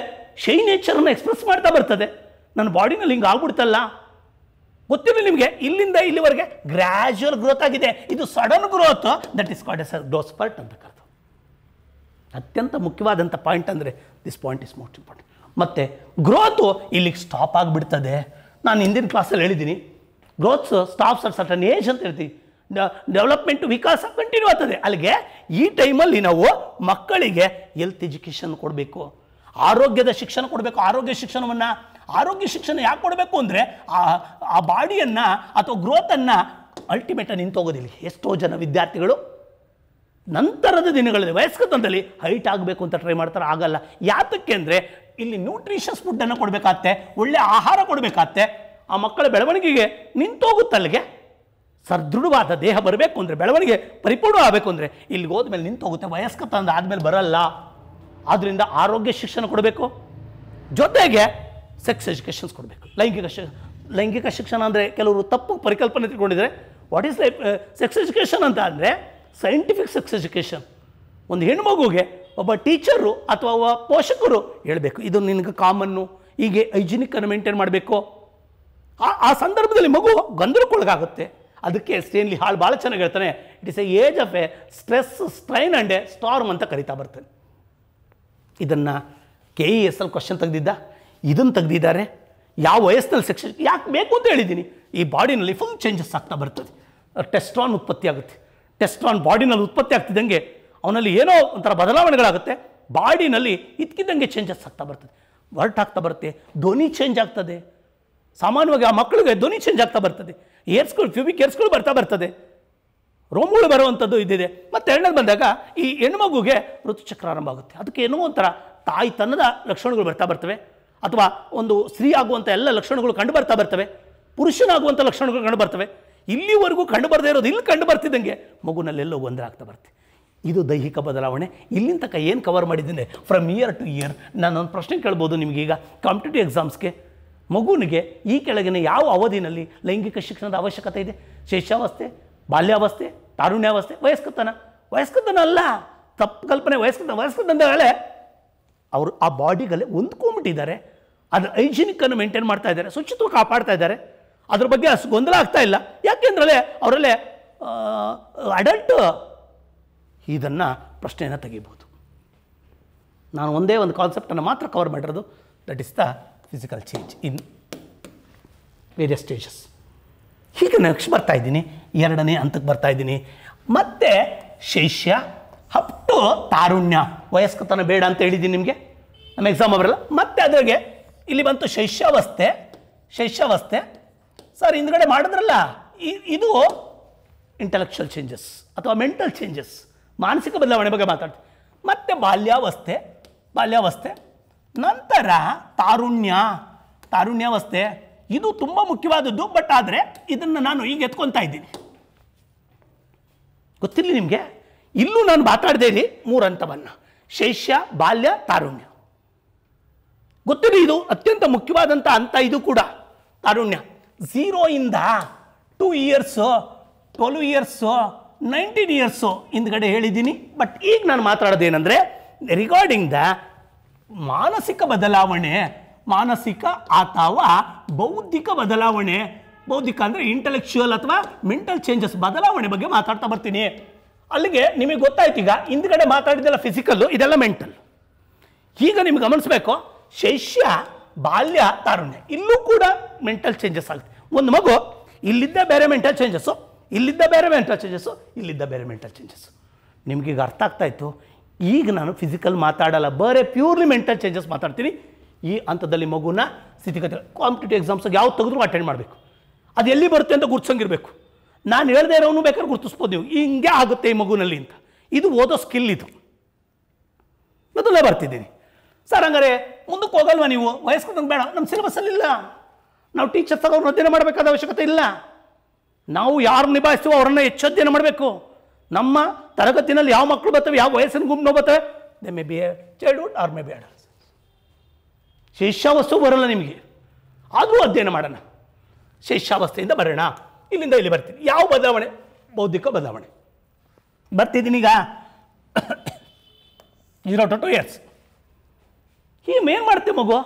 ಶೈ ನೇಚರನ್ನು ಎಕ್ಸ್ಪ್ರೆಸ್ ಮಾಡ್ತಾ ಬರ್ತದೆ ನನ್ನ ಬಾಡಿನಲ್ಲಿ ಹಿಂಗೆ ಆಗ್ಬಿಡ್ತಲ್ಲ ಗೊತ್ತಿಲ್ಲ ನಿಮಗೆ ಇಲ್ಲಿಂದ ಇಲ್ಲಿವರೆಗೆ ಗ್ರ್ಯಾಜುವಲ್ ಗ್ರೋತ್ ಆಗಿದೆ ಇದು sudden growth that is called as ಡೋಸ್ ಪರ್ಟ್ ಅಂತ ಕರೆದು ಅತ್ಯಂತ ಮುಖ್ಯವಾದಂಥ ಪಾಯಿಂಟ್ ಅಂದರೆ this point is most important ಮತ್ತು ಗ್ರೋತು ಇಲ್ಲಿಗೆ ಸ್ಟಾಪ್ ಆಗಿಬಿಡ್ತದೆ ನಾನು ಹಿಂದಿನ ಕ್ಲಾಸಲ್ಲಿ ಹೇಳಿದ್ದೀನಿ growths stops at certain age ಅಂತ ಹೇಳ್ತೀವಿ ಡೆವಲಪ್ಮೆಂಟ್ ವಿಕಾಸ ಕಂಟಿನ್ಯೂ ಆಗ್ತದೆ ಅಲ್ಲಿಗೆ ಈ ಟೈಮಲ್ಲಿ ನಾವು ಮಕ್ಕಳಿಗೆ ಎಲ್ತ್ ಎಜುಕೇಷನ್ ಕೊಡಬೇಕು ಆರೋಗ್ಯದ ಶಿಕ್ಷಣ ಕೊಡಬೇಕು ಆರೋಗ್ಯ ಶಿಕ್ಷಣವನ್ನು ಆರೋಗ್ಯ ಶಿಕ್ಷಣ ಯಾಕೆ ಕೊಡಬೇಕು ಅಂದರೆ ಆ ಆ ಬಾಡಿಯನ್ನು ಅಥವಾ ಗ್ರೋತನ್ನು ಅಲ್ಟಿಮೇಟಾಗಿ ನಿಂತೋಗೋದಿಲ್ಲ ಎಷ್ಟೋ ಜನ ವಿದ್ಯಾರ್ಥಿಗಳು ನಂತರದ ದಿನಗಳಲ್ಲಿ ವಯಸ್ಕ ತಂದಲ್ಲಿ ಹೈಟ್ ಆಗಬೇಕು ಅಂತ ಟ್ರೈ ಮಾಡ್ತಾರೆ ಆಗಲ್ಲ ಯಾತಕ್ಕೆ ಅಂದರೆ ಇಲ್ಲಿ ನ್ಯೂಟ್ರಿಷಸ್ ಫುಡ್ಡನ್ನು ಕೊಡಬೇಕಾಗತ್ತೆ ಒಳ್ಳೆಯ ಆಹಾರ ಕೊಡಬೇಕಾಗತ್ತೆ ಆ ಮಕ್ಕಳ ಬೆಳವಣಿಗೆಗೆ ನಿಂತೋಗುತ್ತಲ್ಲಿಗೆ ಸದೃಢವಾದ ದೇಹ ಬರಬೇಕು ಅಂದರೆ ಬೆಳವಣಿಗೆ ಪರಿಪೂರ್ಣ ಆಗಬೇಕು ಅಂದರೆ ಇಲ್ಲಿಗೆ ಹೋದ್ಮೇಲೆ ನಿಂತೋಗುತ್ತೆ ವಯಸ್ಕ ತಂದು ಆದಮೇಲೆ ಬರಲ್ಲ ಆದ್ದರಿಂದ ಆರೋಗ್ಯ ಶಿಕ್ಷಣ ಕೊಡಬೇಕು ಜೊತೆಗೆ ಸೆಕ್ಸ್ ಎಜುಕೇಷನ್ಸ್ ಕೊಡಬೇಕು ಲೈಂಗಿಕ ಶಿ ಲೈಂಗಿಕ ಶಿಕ್ಷಣ ಅಂದರೆ ಕೆಲವರು ತಪ್ಪು ಪರಿಕಲ್ಪನೆ ತಿಳ್ಕೊಂಡಿದ್ರೆ what is life sex education ಅಂತ ಅಂದರೆ ಸೈಂಟಿಫಿಕ್ ಸೆಕ್ಸ್ ಎಜುಕೇಷನ್ ಒಂದು ಹೆಣ್ಣು ಮಗುಗೆ ಒಬ್ಬ ಟೀಚರು ಅಥವಾ ಒಬ್ಬ ಪೋಷಕರು ಹೇಳಬೇಕು ಇದು ನಿನಗೆ ಕಾಮನ್ನು ಹೀಗೆ ಹೈಜಿನಿಕ್ಕನ್ನು ಮೇಂಟೈನ್ ಮಾಡಬೇಕು ಆ ಆ ಸಂದರ್ಭದಲ್ಲಿ ಮಗು ಗೊಂದಲಕ್ಕೊಳಗಾಗುತ್ತೆ ಅದಕ್ಕೆ ಸ್ಟೇನ್ಲಿ ಹಾಳು ಭಾಳ ಚೆನ್ನಾಗಿ ಹೇಳ್ತಾನೆ it is a age of a stress strain and a storm ಅಂತ ಕರಿತಾ ಬರ್ತಾನೆ ಇದನ್ನು K E e S L question ತೆಗೆದಿದ್ದ ಇದನ್ನು ತೆಗೆದಿದ್ದಾರೆ ಯಾವ ವಯಸ್ಸಿನಲ್ಲಿ ಸೆಕ್ಷನ್ ಯಾಕೆ ಬೇಕು ಅಂತ ಹೇಳಿದ್ದೀನಿ ಈ ಬಾಡಿನಲ್ಲಿ ಫುಲ್ ಚೇಂಜಸ್ ಆಗ್ತಾ ಬರ್ತದೆ ಟೆಸ್ಟ್ರಾನ್ ಉತ್ಪತ್ತಿ ಆಗುತ್ತೆ ಟೆಸ್ಟ್ರಾನ್ ಬಾಡಿನಲ್ಲಿ ಉತ್ಪತ್ತಿ ಆಗ್ತಿದ್ದಂಗೆ ಅವನಲ್ಲಿ ಏನೋ ಒಂಥರ ಬದಲಾವಣೆಗಳಾಗುತ್ತೆ ಬಾಡಿನಲ್ಲಿ ಇದ್ಕಿದ್ದಂಗೆ ಚೇಂಜಸ್ ಆಗ್ತಾ ಬರ್ತದೆ ವರ್ಟ್ ಆಗ್ತಾ ಬರುತ್ತೆ ಧ್ವನಿ ಚೇಂಜ್ ಆಗ್ತದೆ ಸಾಮಾನ್ಯವಾಗಿ ಆ ಮಕ್ಕಳಿಗೆ ಧ್ವನಿ ಚೇಂಜ್ ಆಗ್ತಾ ಬರ್ತದೆ ಏರ್ಸ್ಗಳು ಫ್ಯೂಬಿಕ್ ಏರ್ಸ್ಗಳು ಬರ್ತಾ ಬರ್ತದೆ ರೋಮಗಳು ಬರುವಂಥದ್ದು ಇದ್ದಿದೆ ಮತ್ತು ಎರಡನೇ ಬಂದಾಗ ಈ ಹೆಣ್ಮಗುಗೆ ಋತುಚಕ್ರ ಆರಂಭ ಆಗುತ್ತೆ ಅದಕ್ಕೆ ಏನೋ ಒಂಥರ ತಾಯಿತನದ ಲಕ್ಷಣಗಳು ಬರ್ತಾ ಬರ್ತವೆ ಅಥವಾ ಒಂದು ಸ್ತ್ರೀ ಆಗುವಂಥ ಎಲ್ಲ ಲಕ್ಷಣಗಳು ಕಂಡು ಬರ್ತಾ ಬರ್ತವೆ ಪುರುಷನಾಗುವಂಥ ಲಕ್ಷಣಗಳು ಕಂಡು ಬರ್ತವೆ ಇಲ್ಲಿವರೆಗೂ ಕಂಡು ಬರದೇ ಇರೋದು ಇಲ್ಲಿ ಕಂಡು ಬರ್ತಿದ್ದಂಗೆ ಮಗುನಲ್ಲೆಲ್ಲೋ ಒಂದೇ ಆಗ್ತಾ ಬರುತ್ತೆ ಇದು ದೈಹಿಕ ಬದಲಾವಣೆ ಇಲ್ಲಿನ ತನಕ ಏನು ಕವರ್ ಮಾಡಿದ್ದೀನಿ ಫ್ರಮ್ ಇಯರ್ ಟು ಇಯರ್ ನಾನೊಂದು ಪ್ರಶ್ನೆ ಕೇಳ್ಬೋದು ನಿಮಗೀಗ ಕಾಂಪಿಟೇಟಿವ್ ಎಕ್ಸಾಮ್ಸ್ಗೆ ಮಗುವಿಗೆ ಈ ಕೆಳಗಿನ ಯಾವ ಅವಧಿನಲ್ಲಿ ಲೈಂಗಿಕ ಶಿಕ್ಷಣದ ಅವಶ್ಯಕತೆ ಇದೆ ಶೇಷಾವಸ್ಥೆ ಬಾಲ್ಯಾವಸ್ಥೆ ತಾರುಣ್ಯಾವಸ್ಥೆ ವಯಸ್ಕತನ ವಯಸ್ಕತನ ಅಲ್ಲ ತಪ್ಪು ಕಲ್ಪನೆ ವಯಸ್ಕತ ವಯಸ್ಕತ ಅಂತ ಹೇಳಿ ಅವರು ಆ ಬಾಡಿಗಲ್ಲೇ ಹೊಂದ್ಕೊಂಬಿಟ್ಟಿದ್ದಾರೆ ಅದರ ಐಜಿನಿಕ್ಕನ್ನು ಮೇಂಟೈನ್ ಮಾಡ್ತಾ ಇದ್ದಾರೆ ಶುಚಿತ್ವ ಕಾಪಾಡ್ತಾ ಇದ್ದಾರೆ ಅದ್ರ ಬಗ್ಗೆ ಅಷ್ಟು ಗೊಂದಲ ಆಗ್ತಾ ಇಲ್ಲ ಯಾಕೆಂದ್ರೆ ಅವರಲ್ಲೇ ಅಡಲ್ಟ್ ಇದನ್ನು ಪ್ರಶ್ನೆಯನ್ನು ತೆಗಿಬೋದು ನಾನು ಒಂದೇ ಒಂದು ಕಾನ್ಸೆಪ್ಟನ್ನು ಮಾತ್ರ ಕವರ್ ಮಾಡಿರೋದು that is the physical change in various stages ಹೀಗೆ ನೆಕ್ಸ್ಟ್ ಬರ್ತಾ ಇದ್ದೀನಿ ಎರಡನೇ ಹಂತಕ್ಕೆ ಬರ್ತಾ ಇದ್ದೀನಿ ಮತ್ತೆ ಶೈಷ್ಯ ಅಪ್ ಟು ತಾರುಣ್ಯ ವಯಸ್ಕತನ ಬೇಡ ಅಂತ ಹೇಳಿದ್ದೀನಿ ನಿಮಗೆ ನಮ್ಮ ಎಕ್ಸಾಮ್ ಬರಲ್ಲ ಮತ್ತೆ ಅದ್ರಾಗೆ ಇಲ್ಲಿ ಬಂತು ಶೈಶ್ಯಾವಸ್ಥೆ ಶೈಶ್ಯಾವಸ್ಥೆ ಸರ್ ಹಿಂದ್ಗಡೆ ಮಾಡಿದ್ರಲ್ಲ ಇದು ಇಂಟೆಲೆಕ್ಚುಯಲ್ ಚೇಂಜಸ್ ಅಥವಾ ಮೆಂಟಲ್ ಚೇಂಜಸ್ ಮಾನಸಿಕ ಬದಲಾವಣೆ ಬಗ್ಗೆ ಮಾತಾಡ್ತೀವಿ ಮತ್ತು ಬಾಲ್ಯಾವಸ್ಥೆ ಬಾಲ್ಯಾವಸ್ಥೆ ನಂತರ ತಾರುಣ್ಯ ತಾರುಣ್ಯಾವಸ್ಥೆ ಇದು ತುಂಬ ಮುಖ್ಯವಾದದ್ದು ಬಟ್ ಆದರೆ ಇದನ್ನು ನಾನು ಈಗ ಎತ್ಕೊತಾ ಇದ್ದೀನಿ ಗೊತ್ತಿರಲಿ ನಿಮಗೆ ಇಲ್ಲೂ ನಾನು ಮಾತಾಡಿದೆ ಮೂರು ಹಂತವನ್ನು ಶೈಷ್ಯ ಬಾಲ್ಯ ತಾರುಣ್ಯ ಗೊತ್ತಿರಲಿ ಇದು ಅತ್ಯಂತ ಮುಖ್ಯವಾದಂಥ ಹಂತ ಇದು ಕೂಡ ತಾರುಣ್ಯ ಇಂದ two years twelve years nineteen years ಹಿಂದ್ಗಡೆ ಹೇಳಿದ್ದೀನಿ ಬಟ್ ಈಗ ನಾನು ಮಾತಾಡೋದೇನೆಂದರೆ ರಿಗಾರ್ಡಿಂಗ್ ದ ಮಾನಸಿಕ ಬದಲಾವಣೆ ಮಾನಸಿಕ ಅಥವಾ ಬೌದ್ಧಿಕ ಬದಲಾವಣೆ ಬೌದ್ಧಿಕ ಅಂದರೆ ಇಂಟಲೆಕ್ಚುಯಲ್ ಅಥವಾ ಮೆಂಟಲ್ ಚೇಂಜಸ್ ಬದಲಾವಣೆ ಬಗ್ಗೆ ಮಾತಾಡ್ತಾ ಬರ್ತೀನಿ ಅಲ್ಲಿಗೆ ನಿಮಗೆ ಗೊತ್ತಾಯ್ತು ಈಗ ಹಿಂದ್ಗಡೆ ಮಾತಾಡಿದ್ದೆಲ್ಲ ಫಿಸಿಕಲ್ಲು ಇದೆಲ್ಲ ಮೆಂಟಲ್ ಈಗ ನಿಮ್ಗೆ ಗಮನಿಸಬೇಕು ಶೈಷ್ಯ ಬಾಲ್ಯ ತಾರುಣ್ಯ ಇಲ್ಲೂ ಕೂಡ ಮೆಂಟಲ್ ಚೇಂಜಸ್ ಆಗುತ್ತೆ ಒಂದು ಮಗು ಇಲ್ಲಿದ್ದ ಬೇರೆ ಮೆಂಟಲ್ ಚೇಂಜಸ್ಸು ಇಲ್ಲಿದ್ದ ಬೇರೆ ಮೆಂಟಲ್ ಚೇಂಜಸ್ಸು ಇಲ್ಲಿದ್ದ ಬೇರೆ ಮೆಂಟಲ್ ಚೇಂಜಸ್ಸು ನಿಮಗೀಗ ಅರ್ಥ ಆಗ್ತಾಯಿತ್ತು ಈಗ ನಾನು ಫಿಸಿಕಲ್ ಮಾತಾಡಲ್ಲ ಬರೇ ಪ್ಯೂರ್ಲಿ ಮೆಂಟಲ್ ಚೇಂಜಸ್ ಮಾತಾಡ್ತೀನಿ ಈ ಹಂತದಲ್ಲಿ ಮಗುನ ಸ್ಥಿತಿಗತಿ ಕಾಂಪಿಟೇಟಿವ್ ಎಕ್ಸಾಮ್ಸಾಗಿ ಯಾವ್ದು ತೆಗೆದ್ರು ಅಟೆಂಡ್ ಮಾಡಬೇಕು ಅದು ಎಲ್ಲಿ ಬರುತ್ತೆ ಅಂತ ಗುರ್ಸಂಗಿರಬೇಕು ನಾನು ಹೇಳದೇ ಇರೋನು ಬೇಕಾದ್ರೆ ಗುರುತಿಸ್ಬೋದು ನೀವು ಹಿಂಗೆ ಆಗುತ್ತೆ ಈ ಮಗುನಲ್ಲಿ ಅಂತ ಇದು ಓದೋ ಸ್ಕಿಲ್ ಇದು ಮೊದಲೇ ಬರ್ತಿದ್ದೀನಿ ಸರ್ ಹಂಗಾರೆ ಮುಂದಕ್ಕೆ ಹೋಗಲ್ವಾ ನೀವು ವಯಸ್ಕಂತ ಬೇಡ ನಮ್ಮ ಅಲ್ಲಿ ಇಲ್ಲ ನಾವು ಟೀಚರ್ಸ್ ಅವ್ರನ್ನ ಅಧ್ಯಯನ ಮಾಡಬೇಕಾದ ಅವಶ್ಯಕತೆ ಇಲ್ಲ ನಾವು ಯಾರು ನಿಭಾಯಿಸ್ತೀವೋ ಅವರನ್ನು ಹೆಚ್ಚು ಅಧ್ಯಯನ ಮಾಡಬೇಕು ನಮ್ಮ ತರಗತಿನಲ್ಲಿ ಯಾವ ಮಕ್ಕಳು ಬರ್ತವೆ ಯಾವ ವಯಸ್ಸಿನ ಗುಂಪು ಬರ್ತವೆ they may be a childhood or may be adults ಶೇಷಾವಸ್ತು ಬರಲ್ಲ ನಿಮಗೆ ಅದು ಅಧ್ಯಯನ ಮಾಡೋಣ ಶೇಷಾವಸ್ಥೆಯಿಂದ ಬರೋಣ ಇಲ್ಲಿಂದ ಇಲ್ಲಿ ಬರ್ತೀನಿ ಯಾವ ಬದಲಾವಣೆ ಬೌದ್ಧಿಕ ಬದಲಾವಣೆ ಬರ್ತಿದ್ದೀನಿ ಈಗ ಜೀರೋ ಟು ಟು ಇಯರ್ಸ್ ಏನು ಮಾಡ್ತೀವಿ ಮಗು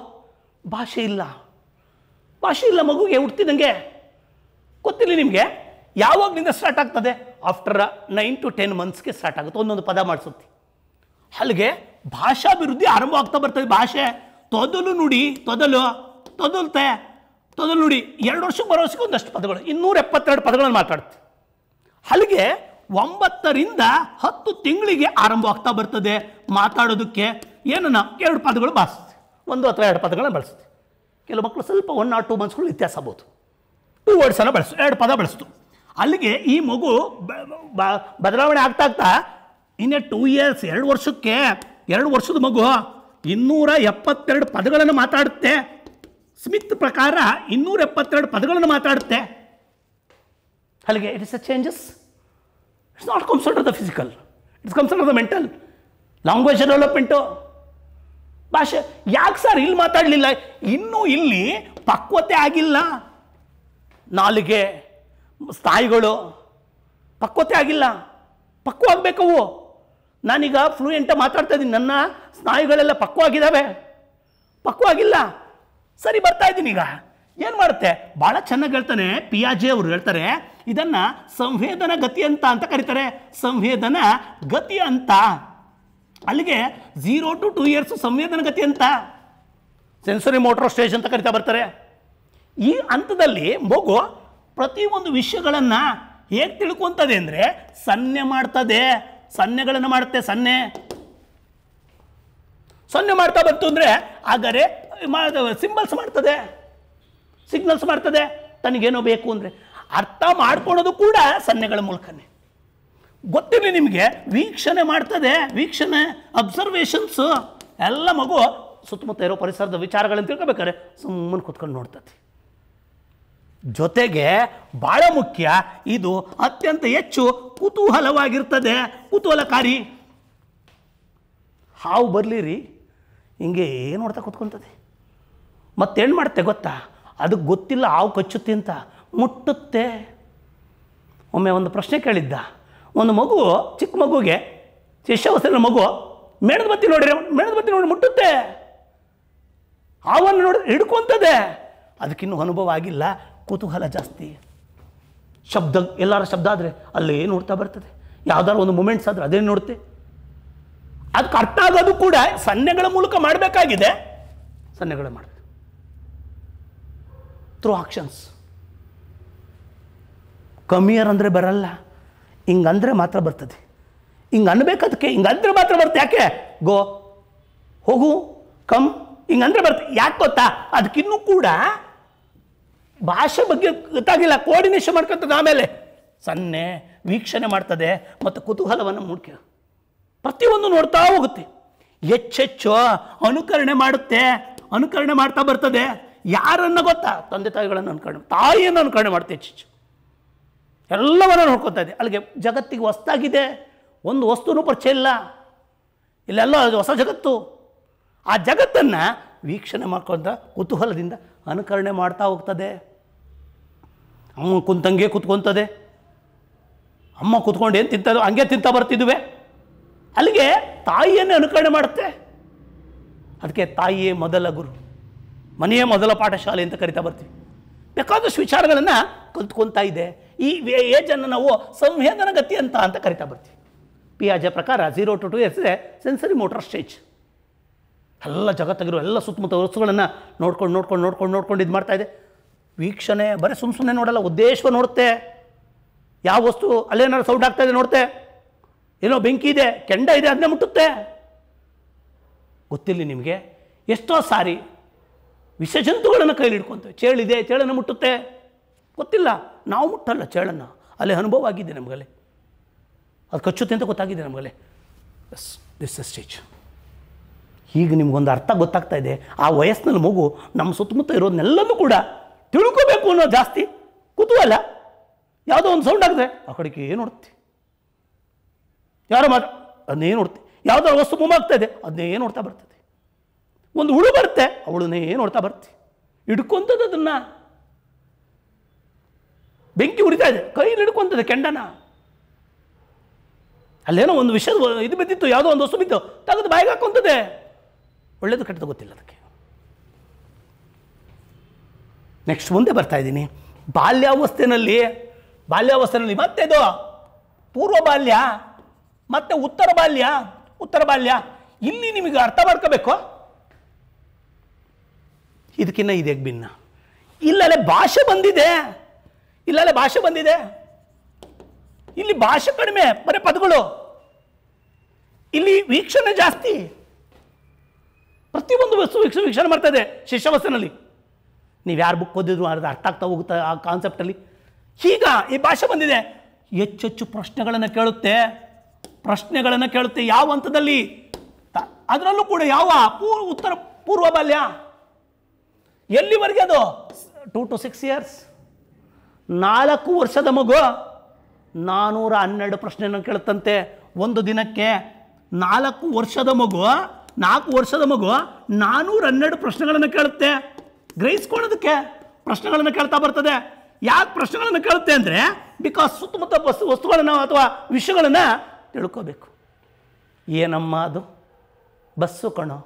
ಭಾಷೆ ಇಲ್ಲ ಭಾಷೆ ಇಲ್ಲ ಮಗುಗೆ ಹುಡ್ತಿದ್ದಂಗೆ ಗೊತ್ತಿಲ್ಲ ನಿಮಗೆ ಯಾವಾಗಲಿಂದ ಸ್ಟಾರ್ಟ್ ಆಗ್ತದೆ ಆಫ್ಟರ್ ನೈನ್ ಟು ಟೆನ್ ಮಂತ್ಸ್ಗೆ ಸ್ಟಾರ್ಟ್ ಆಗುತ್ತೆ ಒಂದೊಂದು ಪದ ಮಾಡಿಸುತ್ತೆ ಅಲ್ಲಿಗೆ ಭಾಷಾಭಿವೃದ್ಧಿ ಆರಂಭ ಆಗ್ತಾ ಬರ್ತದೆ ಭಾಷೆ ತೊದಲು ನುಡಿ ತೊದಲು ತೊದಲ್ತೆ ತೊದಲು ನುಡಿ ಎರಡು ವರ್ಷಕ್ಕೆ ಬರೋ ವರ್ಷಕ್ಕೆ ಒಂದಷ್ಟು ಪದಗಳು ಇನ್ನೂರ ಎಪ್ಪತ್ತೆರಡು ಪದಗಳನ್ನು ಮಾತಾಡ್ತೀವಿ ಅಲ್ಲಿಗೆ ಒಂಬತ್ತರಿಂದ ಹತ್ತು ತಿಂಗಳಿಗೆ ಆರಂಭವಾಗ್ತಾ ಬರ್ತದೆ ಮಾತಾಡೋದಕ್ಕೆ ಏನನ್ನ ಎರಡು ಪದಗಳು ಬಳಸ್ತೀವಿ ಒಂದು ಅಥವಾ ಎರಡು ಪದಗಳನ್ನು ಬಳಸ್ತೀವಿ ಕೆಲವು ಮಕ್ಕಳು ಸ್ವಲ್ಪ ಒನ್ ಆರ್ ಟೂ ಮಂತ್ಸ್ಗಳು ವ್ಯತ್ಯಾಸ ಆಗ್ಬೋದು ಟೂ ಎಲ್ಲ ಬಳಸ್ತು ಎರಡು ಪದ ಬಳಸ್ತು ಅಲ್ಲಿಗೆ ಈ ಮಗು ಬದಲಾವಣೆ ಆಗ್ತಾ ಆಗ್ತಾ ಇನ್ನೇ ಟೂ ಇಯರ್ಸ್ ಎರಡು ವರ್ಷಕ್ಕೆ ಎರಡು ವರ್ಷದ ಮಗು ಇನ್ನೂರ ಎಪ್ಪತ್ತೆರಡು ಪದಗಳನ್ನು ಮಾತಾಡುತ್ತೆ ಸ್ಮಿತ್ ಪ್ರಕಾರ ಇನ್ನೂರ ಎಪ್ಪತ್ತೆರಡು ಪದಗಳನ್ನು ಮಾತಾಡುತ್ತೆ ಅಲ್ಲಿಗೆ it is a changes it's not concern of the physical it's concern of the mental language development ಭಾಷೆ ಯಾಕೆ ಸರ್ ಇಲ್ಲಿ ಮಾತಾಡಲಿಲ್ಲ ಇನ್ನೂ ಇಲ್ಲಿ ಪಕ್ವತೆ ಆಗಿಲ್ಲ ನಾಲಿಗೆ ಸ್ಥಾಯಿಗಳು ಪಕ್ವತೆ ಆಗಿಲ್ಲ ಪಕ್ವ ಆಗಬೇಕವು ನಾನೀಗ ಫ್ಲೂಯೆಂಟಾಗಿ ಮಾತಾಡ್ತಾ ಇದ್ದೀನಿ ನನ್ನ ಸ್ನಾಯುಗಳೆಲ್ಲ ಪಕ್ವಾಗಿದ್ದಾವೆ ಪಕ್ವಾಗಿಲ್ಲ ಸರಿ ಬರ್ತಾ ಇದ್ದೀನಿ ಈಗ ಏನು ಮಾಡುತ್ತೆ ಭಾಳ ಚೆನ್ನಾಗಿ ಹೇಳ್ತಾನೆ ಜೆ ಅವರು ಹೇಳ್ತಾರೆ ಇದನ್ನು ಸಂವೇದನ ಗತಿ ಅಂತ ಅಂತ ಕರೀತಾರೆ ಸಂವೇದನ ಗತಿ ಅಂತ ಅಲ್ಲಿಗೆ ಝೀರೋ ಟು ಟೂ ಇಯರ್ಸು ಸಂವೇದನ ಗತಿ ಅಂತ ಸೆನ್ಸರಿ ಮೋಟರ್ ಸ್ಟೇಜ್ ಅಂತ ಕರಿತಾ ಬರ್ತಾರೆ ಈ ಹಂತದಲ್ಲಿ ಮಗು ಪ್ರತಿಯೊಂದು ವಿಷಯಗಳನ್ನು ಹೇಗೆ ತಿಳ್ಕೊತದೆ ಅಂದರೆ ಸನ್ನೆ ಮಾಡ್ತದೆ ಸನ್ನೆಗಳನ್ನು ಮಾಡುತ್ತೆ ಸನ್ನೆ ಸೊನ್ನೆ ಮಾಡ್ತಾ ಬಂತು ಅಂದರೆ ಆಗರೆ ಸಿಂಬಲ್ಸ್ ಮಾಡ್ತದೆ ಸಿಗ್ನಲ್ಸ್ ಮಾಡ್ತದೆ ತನಗೇನೋ ಬೇಕು ಅಂದರೆ ಅರ್ಥ ಮಾಡ್ಕೊಳ್ಳೋದು ಕೂಡ ಸನ್ನೆಗಳ ಮೂಲಕನೇ ಗೊತ್ತಿರಲಿ ನಿಮಗೆ ವೀಕ್ಷಣೆ ಮಾಡ್ತದೆ ವೀಕ್ಷಣೆ ಅಬ್ಸರ್ವೇಷನ್ಸು ಎಲ್ಲ ಮಗು ಸುತ್ತಮುತ್ತ ಇರೋ ಪರಿಸರದ ವಿಚಾರಗಳನ್ನು ತಿಳ್ಕೊಬೇಕಾದ್ರೆ ಸುಮ್ಮನೆ ಕುತ್ಕೊಂಡು ನೋಡ್ತದೆ ಜೊತೆಗೆ ಭಾಳ ಮುಖ್ಯ ಇದು ಅತ್ಯಂತ ಹೆಚ್ಚು ಕುತೂಹಲವಾಗಿರ್ತದೆ ಕುತೂಹಲಕಾರಿ ಹಾವು ಬರಲಿರಿ ಹಿಂಗೆ ಏನು ನೋಡ್ತಾ ಕೂತ್ಕೊತದೆ ಮತ್ತೇನು ಮಾಡುತ್ತೆ ಗೊತ್ತಾ ಅದಕ್ಕೆ ಗೊತ್ತಿಲ್ಲ ಹಾವು ಕಚ್ಚುತ್ತೆ ಅಂತ ಮುಟ್ಟುತ್ತೆ ಒಮ್ಮೆ ಒಂದು ಪ್ರಶ್ನೆ ಕೇಳಿದ್ದ ಒಂದು ಮಗು ಚಿಕ್ಕ ಮಗುಗೆ ಶಿಷ್ಯವಸನ ಮಗು ಮೇಣದ ಬತ್ತಿ ನೋಡಿರಿ ಮೇಣದ ಬತ್ತಿ ನೋಡಿ ಮುಟ್ಟುತ್ತೆ ಹಾವನ್ನು ನೋಡಿ ಹಿಡ್ಕೊಂತದೆ ಅದಕ್ಕಿನ್ನೂ ಅನುಭವ ಆಗಿಲ್ಲ ಕುತೂಹಲ ಜಾಸ್ತಿ ಶಬ್ದ ಎಲ್ಲರ ಶಬ್ದ ಆದರೆ ಅಲ್ಲೇ ನೋಡ್ತಾ ಬರ್ತದೆ ಯಾವುದಾದ್ರು ಒಂದು ಮೂಮೆಂಟ್ಸ್ ಆದರೆ ಅದೇನು ನೋಡುತ್ತೆ ಅದಕ್ಕೆ ಅರ್ಥ ಆಗೋದು ಕೂಡ ಸನ್ನೆಗಳ ಮೂಲಕ ಮಾಡಬೇಕಾಗಿದೆ ಸನ್ನೆಗಳ ಮಾಡಬೇಕು ಥ್ರೂ ಆಕ್ಷನ್ಸ್ ಕಮ್ಮಿಯರ್ ಅಂದರೆ ಬರಲ್ಲ ಹಿಂಗಂದರೆ ಮಾತ್ರ ಬರ್ತದೆ ಹಿಂಗೆ ಅದಕ್ಕೆ ಹಿಂಗಂದ್ರೆ ಮಾತ್ರ ಬರ್ತದೆ ಯಾಕೆ ಗೋ ಹೋಗು ಕಮ್ ಹಿಂಗಂದ್ರೆ ಬರ್ತದೆ ಯಾಕೆ ಗೊತ್ತಾ ಅದಕ್ಕಿನ್ನೂ ಕೂಡ ಭಾಷೆ ಬಗ್ಗೆ ಗೊತ್ತಾಗಿಲ್ಲ ಕೋರ್ಡಿನೇಷನ್ ಮಾಡ್ಕೊತದೆ ಆಮೇಲೆ ಸನ್ನೆ ವೀಕ್ಷಣೆ ಮಾಡ್ತದೆ ಮತ್ತು ಕುತೂಹಲವನ್ನು ಮೂಡ್ಕ ಪ್ರತಿಯೊಂದು ನೋಡ್ತಾ ಹೋಗುತ್ತೆ ಹೆಚ್ಚೆಚ್ಚು ಅನುಕರಣೆ ಮಾಡುತ್ತೆ ಅನುಕರಣೆ ಮಾಡ್ತಾ ಬರ್ತದೆ ಯಾರನ್ನು ಗೊತ್ತಾ ತಂದೆ ತಾಯಿಗಳನ್ನು ಅನುಕರಣೆ ತಾಯಿಯನ್ನು ಅನುಕರಣೆ ಮಾಡುತ್ತೆ ಹೆಚ್ಚೆಚ್ಚು ಎಲ್ಲವನ್ನು ನೋಡ್ಕೊತಾ ಇದೆ ಅಲ್ಲಿಗೆ ಜಗತ್ತಿಗೆ ಹೊಸ್ದಾಗಿದೆ ಒಂದು ವಸ್ತುನೂ ಪರಿಚಯ ಇಲ್ಲ ಇಲ್ಲೆಲ್ಲ ಹೊಸ ಜಗತ್ತು ಆ ಜಗತ್ತನ್ನು ವೀಕ್ಷಣೆ ಮಾಡ್ಕೊಂತ ಕುತೂಹಲದಿಂದ ಅನುಕರಣೆ ಮಾಡ್ತಾ ಹೋಗ್ತದೆ ಅಮ್ಮ ಕುಂತಂಗೆ ಕುತ್ಕೊತದೆ ಅಮ್ಮ ಕುತ್ಕೊಂಡು ಏನು ತಿಂತಾರೋ ಹಂಗೆ ತಿಂತಾ ಬರ್ತಿದ್ವೆ ಅಲ್ಲಿಗೆ ತಾಯಿಯನ್ನೇ ಅನುಕರಣೆ ಮಾಡುತ್ತೆ ಅದಕ್ಕೆ ತಾಯಿಯೇ ಮೊದಲ ಗುರು ಮನೆಯೇ ಮೊದಲ ಪಾಠಶಾಲೆ ಅಂತ ಕರಿತಾ ಬರ್ತೀವಿ ಬೇಕಾದಷ್ಟು ವಿಚಾರಗಳನ್ನು ಕಲ್ತ್ಕೊತಾ ಇದೆ ಈ ಏಜನ್ನು ನಾವು ಗತಿ ಅಂತ ಅಂತ ಕರಿತಾ ಬರ್ತೀವಿ ಪಿ ಆಜೆ ಪ್ರಕಾರ zero to two years sensory motor stage ಎಲ್ಲ ಜಗತ್ತಾಗಿರೋ ಎಲ್ಲ ಸುತ್ತಮುತ್ತ ವಸ್ತುಗಳನ್ನು ನೋಡ್ಕೊಂಡು ನೋಡ್ಕೊಂಡು ನೋಡ್ಕೊಂಡು ನೋಡ್ಕೊಂಡು ಇದು ಮಾಡ್ತಾ ಇದೆ ವೀಕ್ಷಣೆ ಬರೀ ಸುಮ್ಮ ಸುಮ್ಮನೆ ನೋಡಲ್ಲ ಉದ್ದೇಶ ನೋಡುತ್ತೆ ಯಾವ ವಸ್ತು ಅಲ್ಲೇನಾದ್ರು ಆಗ್ತಾ ಇದೆ ನೋಡುತ್ತೆ ಏನೋ ಬೆಂಕಿ ಇದೆ ಕೆಂಡ ಇದೆ ಅದನ್ನೇ ಮುಟ್ಟುತ್ತೆ ಗೊತ್ತಿಲ್ಲ ನಿಮಗೆ ಎಷ್ಟೋ ಸಾರಿ ವಿಷಜಂತುಗಳನ್ನು ಕೈಲಿ ಹಿಡ್ಕೊತೇವೆ ಚೇಳಿದೆ ಚೇಳನ್ನು ಮುಟ್ಟುತ್ತೆ ಗೊತ್ತಿಲ್ಲ ನಾವು ಮುಟ್ಟಲ್ಲ ಚೇಳನ್ನು ಅಲ್ಲಿ ಅನುಭವ ಆಗಿದೆ ನಮಗಲ್ಲಿ ಅದು ಕಚ್ಚುತ್ತೆ ಅಂತ ಗೊತ್ತಾಗಿದೆ ನಮಗಲ್ಲಿ ಎಸ್ ದಿಸ್ ಎಸ್ ಸ್ಟೇಜ್ ಈಗ ನಿಮಗೊಂದು ಅರ್ಥ ಗೊತ್ತಾಗ್ತಾ ಇದೆ ಆ ವಯಸ್ಸಿನಲ್ಲಿ ಮಗು ನಮ್ಮ ಸುತ್ತಮುತ್ತ ಇರೋದನ್ನೆಲ್ಲವೂ ಕೂಡ ತಿಳ್ಕೋಬೇಕು ಅನ್ನೋ ಜಾಸ್ತಿ ಕುತೂಹಲ ಯಾವುದೋ ಒಂದು ಸೌಂಡ್ ಆಗಿದೆ ಆ ಕಡೆಗೆ ಏನು ನೋಡ್ತಿ ಯಾರೋ ಮಾತು ಅದನ್ನೇ ನೋಡ್ತಿ ಯಾವುದೋ ವಸ್ತು ಮುಮ್ಮಾಗ್ತಾ ಇದೆ ಅದನ್ನೇ ನೋಡ್ತಾ ಬರ್ತದೆ ಒಂದು ಹುಳು ಬರುತ್ತೆ ಅವಳನ್ನೇ ನೋಡ್ತಾ ಬರ್ತಿ ಹಿಡ್ಕೊಂತದ್ದು ಅದನ್ನು ಬೆಂಕಿ ಉರಿತಾ ಇದೆ ಕೈಯಲ್ಲಿ ಹಿಡ್ಕೊಂತದೆ ಕೆಂಡನ ಅಲ್ಲೇನೋ ಒಂದು ವಿಷ ಇದು ಬಿದ್ದಿತ್ತು ಯಾವುದೋ ಒಂದು ವಸ್ತು ಬಿದ್ದು ತಗದು ಬಾಯಿಗೆ ಹಾಕೊಂತದೆ ಒಳ್ಳೇದು ಕೆಟ್ಟದ್ದು ಗೊತ್ತಿಲ್ಲ ಅದಕ್ಕೆ ನೆಕ್ಸ್ಟ್ ಮುಂದೆ ಬರ್ತಾ ಇದ್ದೀನಿ ಬಾಲ್ಯಾವಸ್ಥೆನಲ್ಲಿ ಮತ್ತೆ ಇದು ಪೂರ್ವ ಬಾಲ್ಯ ಮತ್ತು ಉತ್ತರ ಬಾಲ್ಯ ಉತ್ತರ ಬಾಲ್ಯ ಇಲ್ಲಿ ನಿಮಗೆ ಅರ್ಥ ಮಾಡ್ಕೋಬೇಕು ಇದಕ್ಕಿನ್ನ ಇದೆ ಭಿನ್ನ ಇಲ್ಲಲ್ಲೇ ಭಾಷೆ ಬಂದಿದೆ ಇಲ್ಲಲ್ಲೇ ಭಾಷೆ ಬಂದಿದೆ ಇಲ್ಲಿ ಭಾಷೆ ಕಡಿಮೆ ಬರೀ ಪದಗಳು ಇಲ್ಲಿ ವೀಕ್ಷಣೆ ಜಾಸ್ತಿ ಪ್ರತಿಯೊಂದು ವಸ್ತು ವೀಕ್ಷಣೆ ವೀಕ್ಷಣೆ ಇದೆ ಶಿಷ್ಯಾವಸ್ಥೆನಲ್ಲಿ ನೀವು ಯಾರು ಬುಕ್ ಓದಿದ್ರು ಅದು ಅರ್ಥ ಆಗ್ತಾ ಹೋಗುತ್ತೆ ಆ ಕಾನ್ಸೆಪ್ಟಲ್ಲಿ ಈಗ ಈ ಭಾಷೆ ಬಂದಿದೆ ಹೆಚ್ಚೆಚ್ಚು ಪ್ರಶ್ನೆಗಳನ್ನು ಕೇಳುತ್ತೆ ಪ್ರಶ್ನೆಗಳನ್ನು ಕೇಳುತ್ತೆ ಯಾವ ಹಂತದಲ್ಲಿ ಅದರಲ್ಲೂ ಕೂಡ ಯಾವ ಪೂ ಉತ್ತರ ಪೂರ್ವ ಬಾಲ್ಯ ಎಲ್ಲಿವರೆಗೆ ಅದು ಟೂ ಟು ಸಿಕ್ಸ್ ಇಯರ್ಸ್ ನಾಲ್ಕು ವರ್ಷದ ಮಗು ನಾನ್ನೂರ ಹನ್ನೆರಡು ಪ್ರಶ್ನೆಯನ್ನು ಕೇಳುತ್ತಂತೆ ಒಂದು ದಿನಕ್ಕೆ ನಾಲ್ಕು ವರ್ಷದ ಮಗು ನಾಲ್ಕು ವರ್ಷದ ಮಗು ನಾನ್ನೂರ ಹನ್ನೆರಡು ಪ್ರಶ್ನೆಗಳನ್ನು ಕೇಳುತ್ತೆ ಗ್ರಹಿಸ್ಕೊಳ್ಳೋದಕ್ಕೆ ಪ್ರಶ್ನೆಗಳನ್ನು ಕೇಳ್ತಾ ಬರ್ತದೆ ಯಾಕೆ ಪ್ರಶ್ನೆಗಳನ್ನು ಕೇಳುತ್ತೆ ಅಂದರೆ ಬಿಕಾಸ್ ಸುತ್ತಮುತ್ತ ವಸ್ತು ವಸ್ತುಗಳನ್ನು ಅಥವಾ ವಿಷಯಗಳನ್ನು ತಿಳ್ಕೋಬೇಕು ಏನಮ್ಮ ಅದು ಬಸ್ಸು ಕಣೋ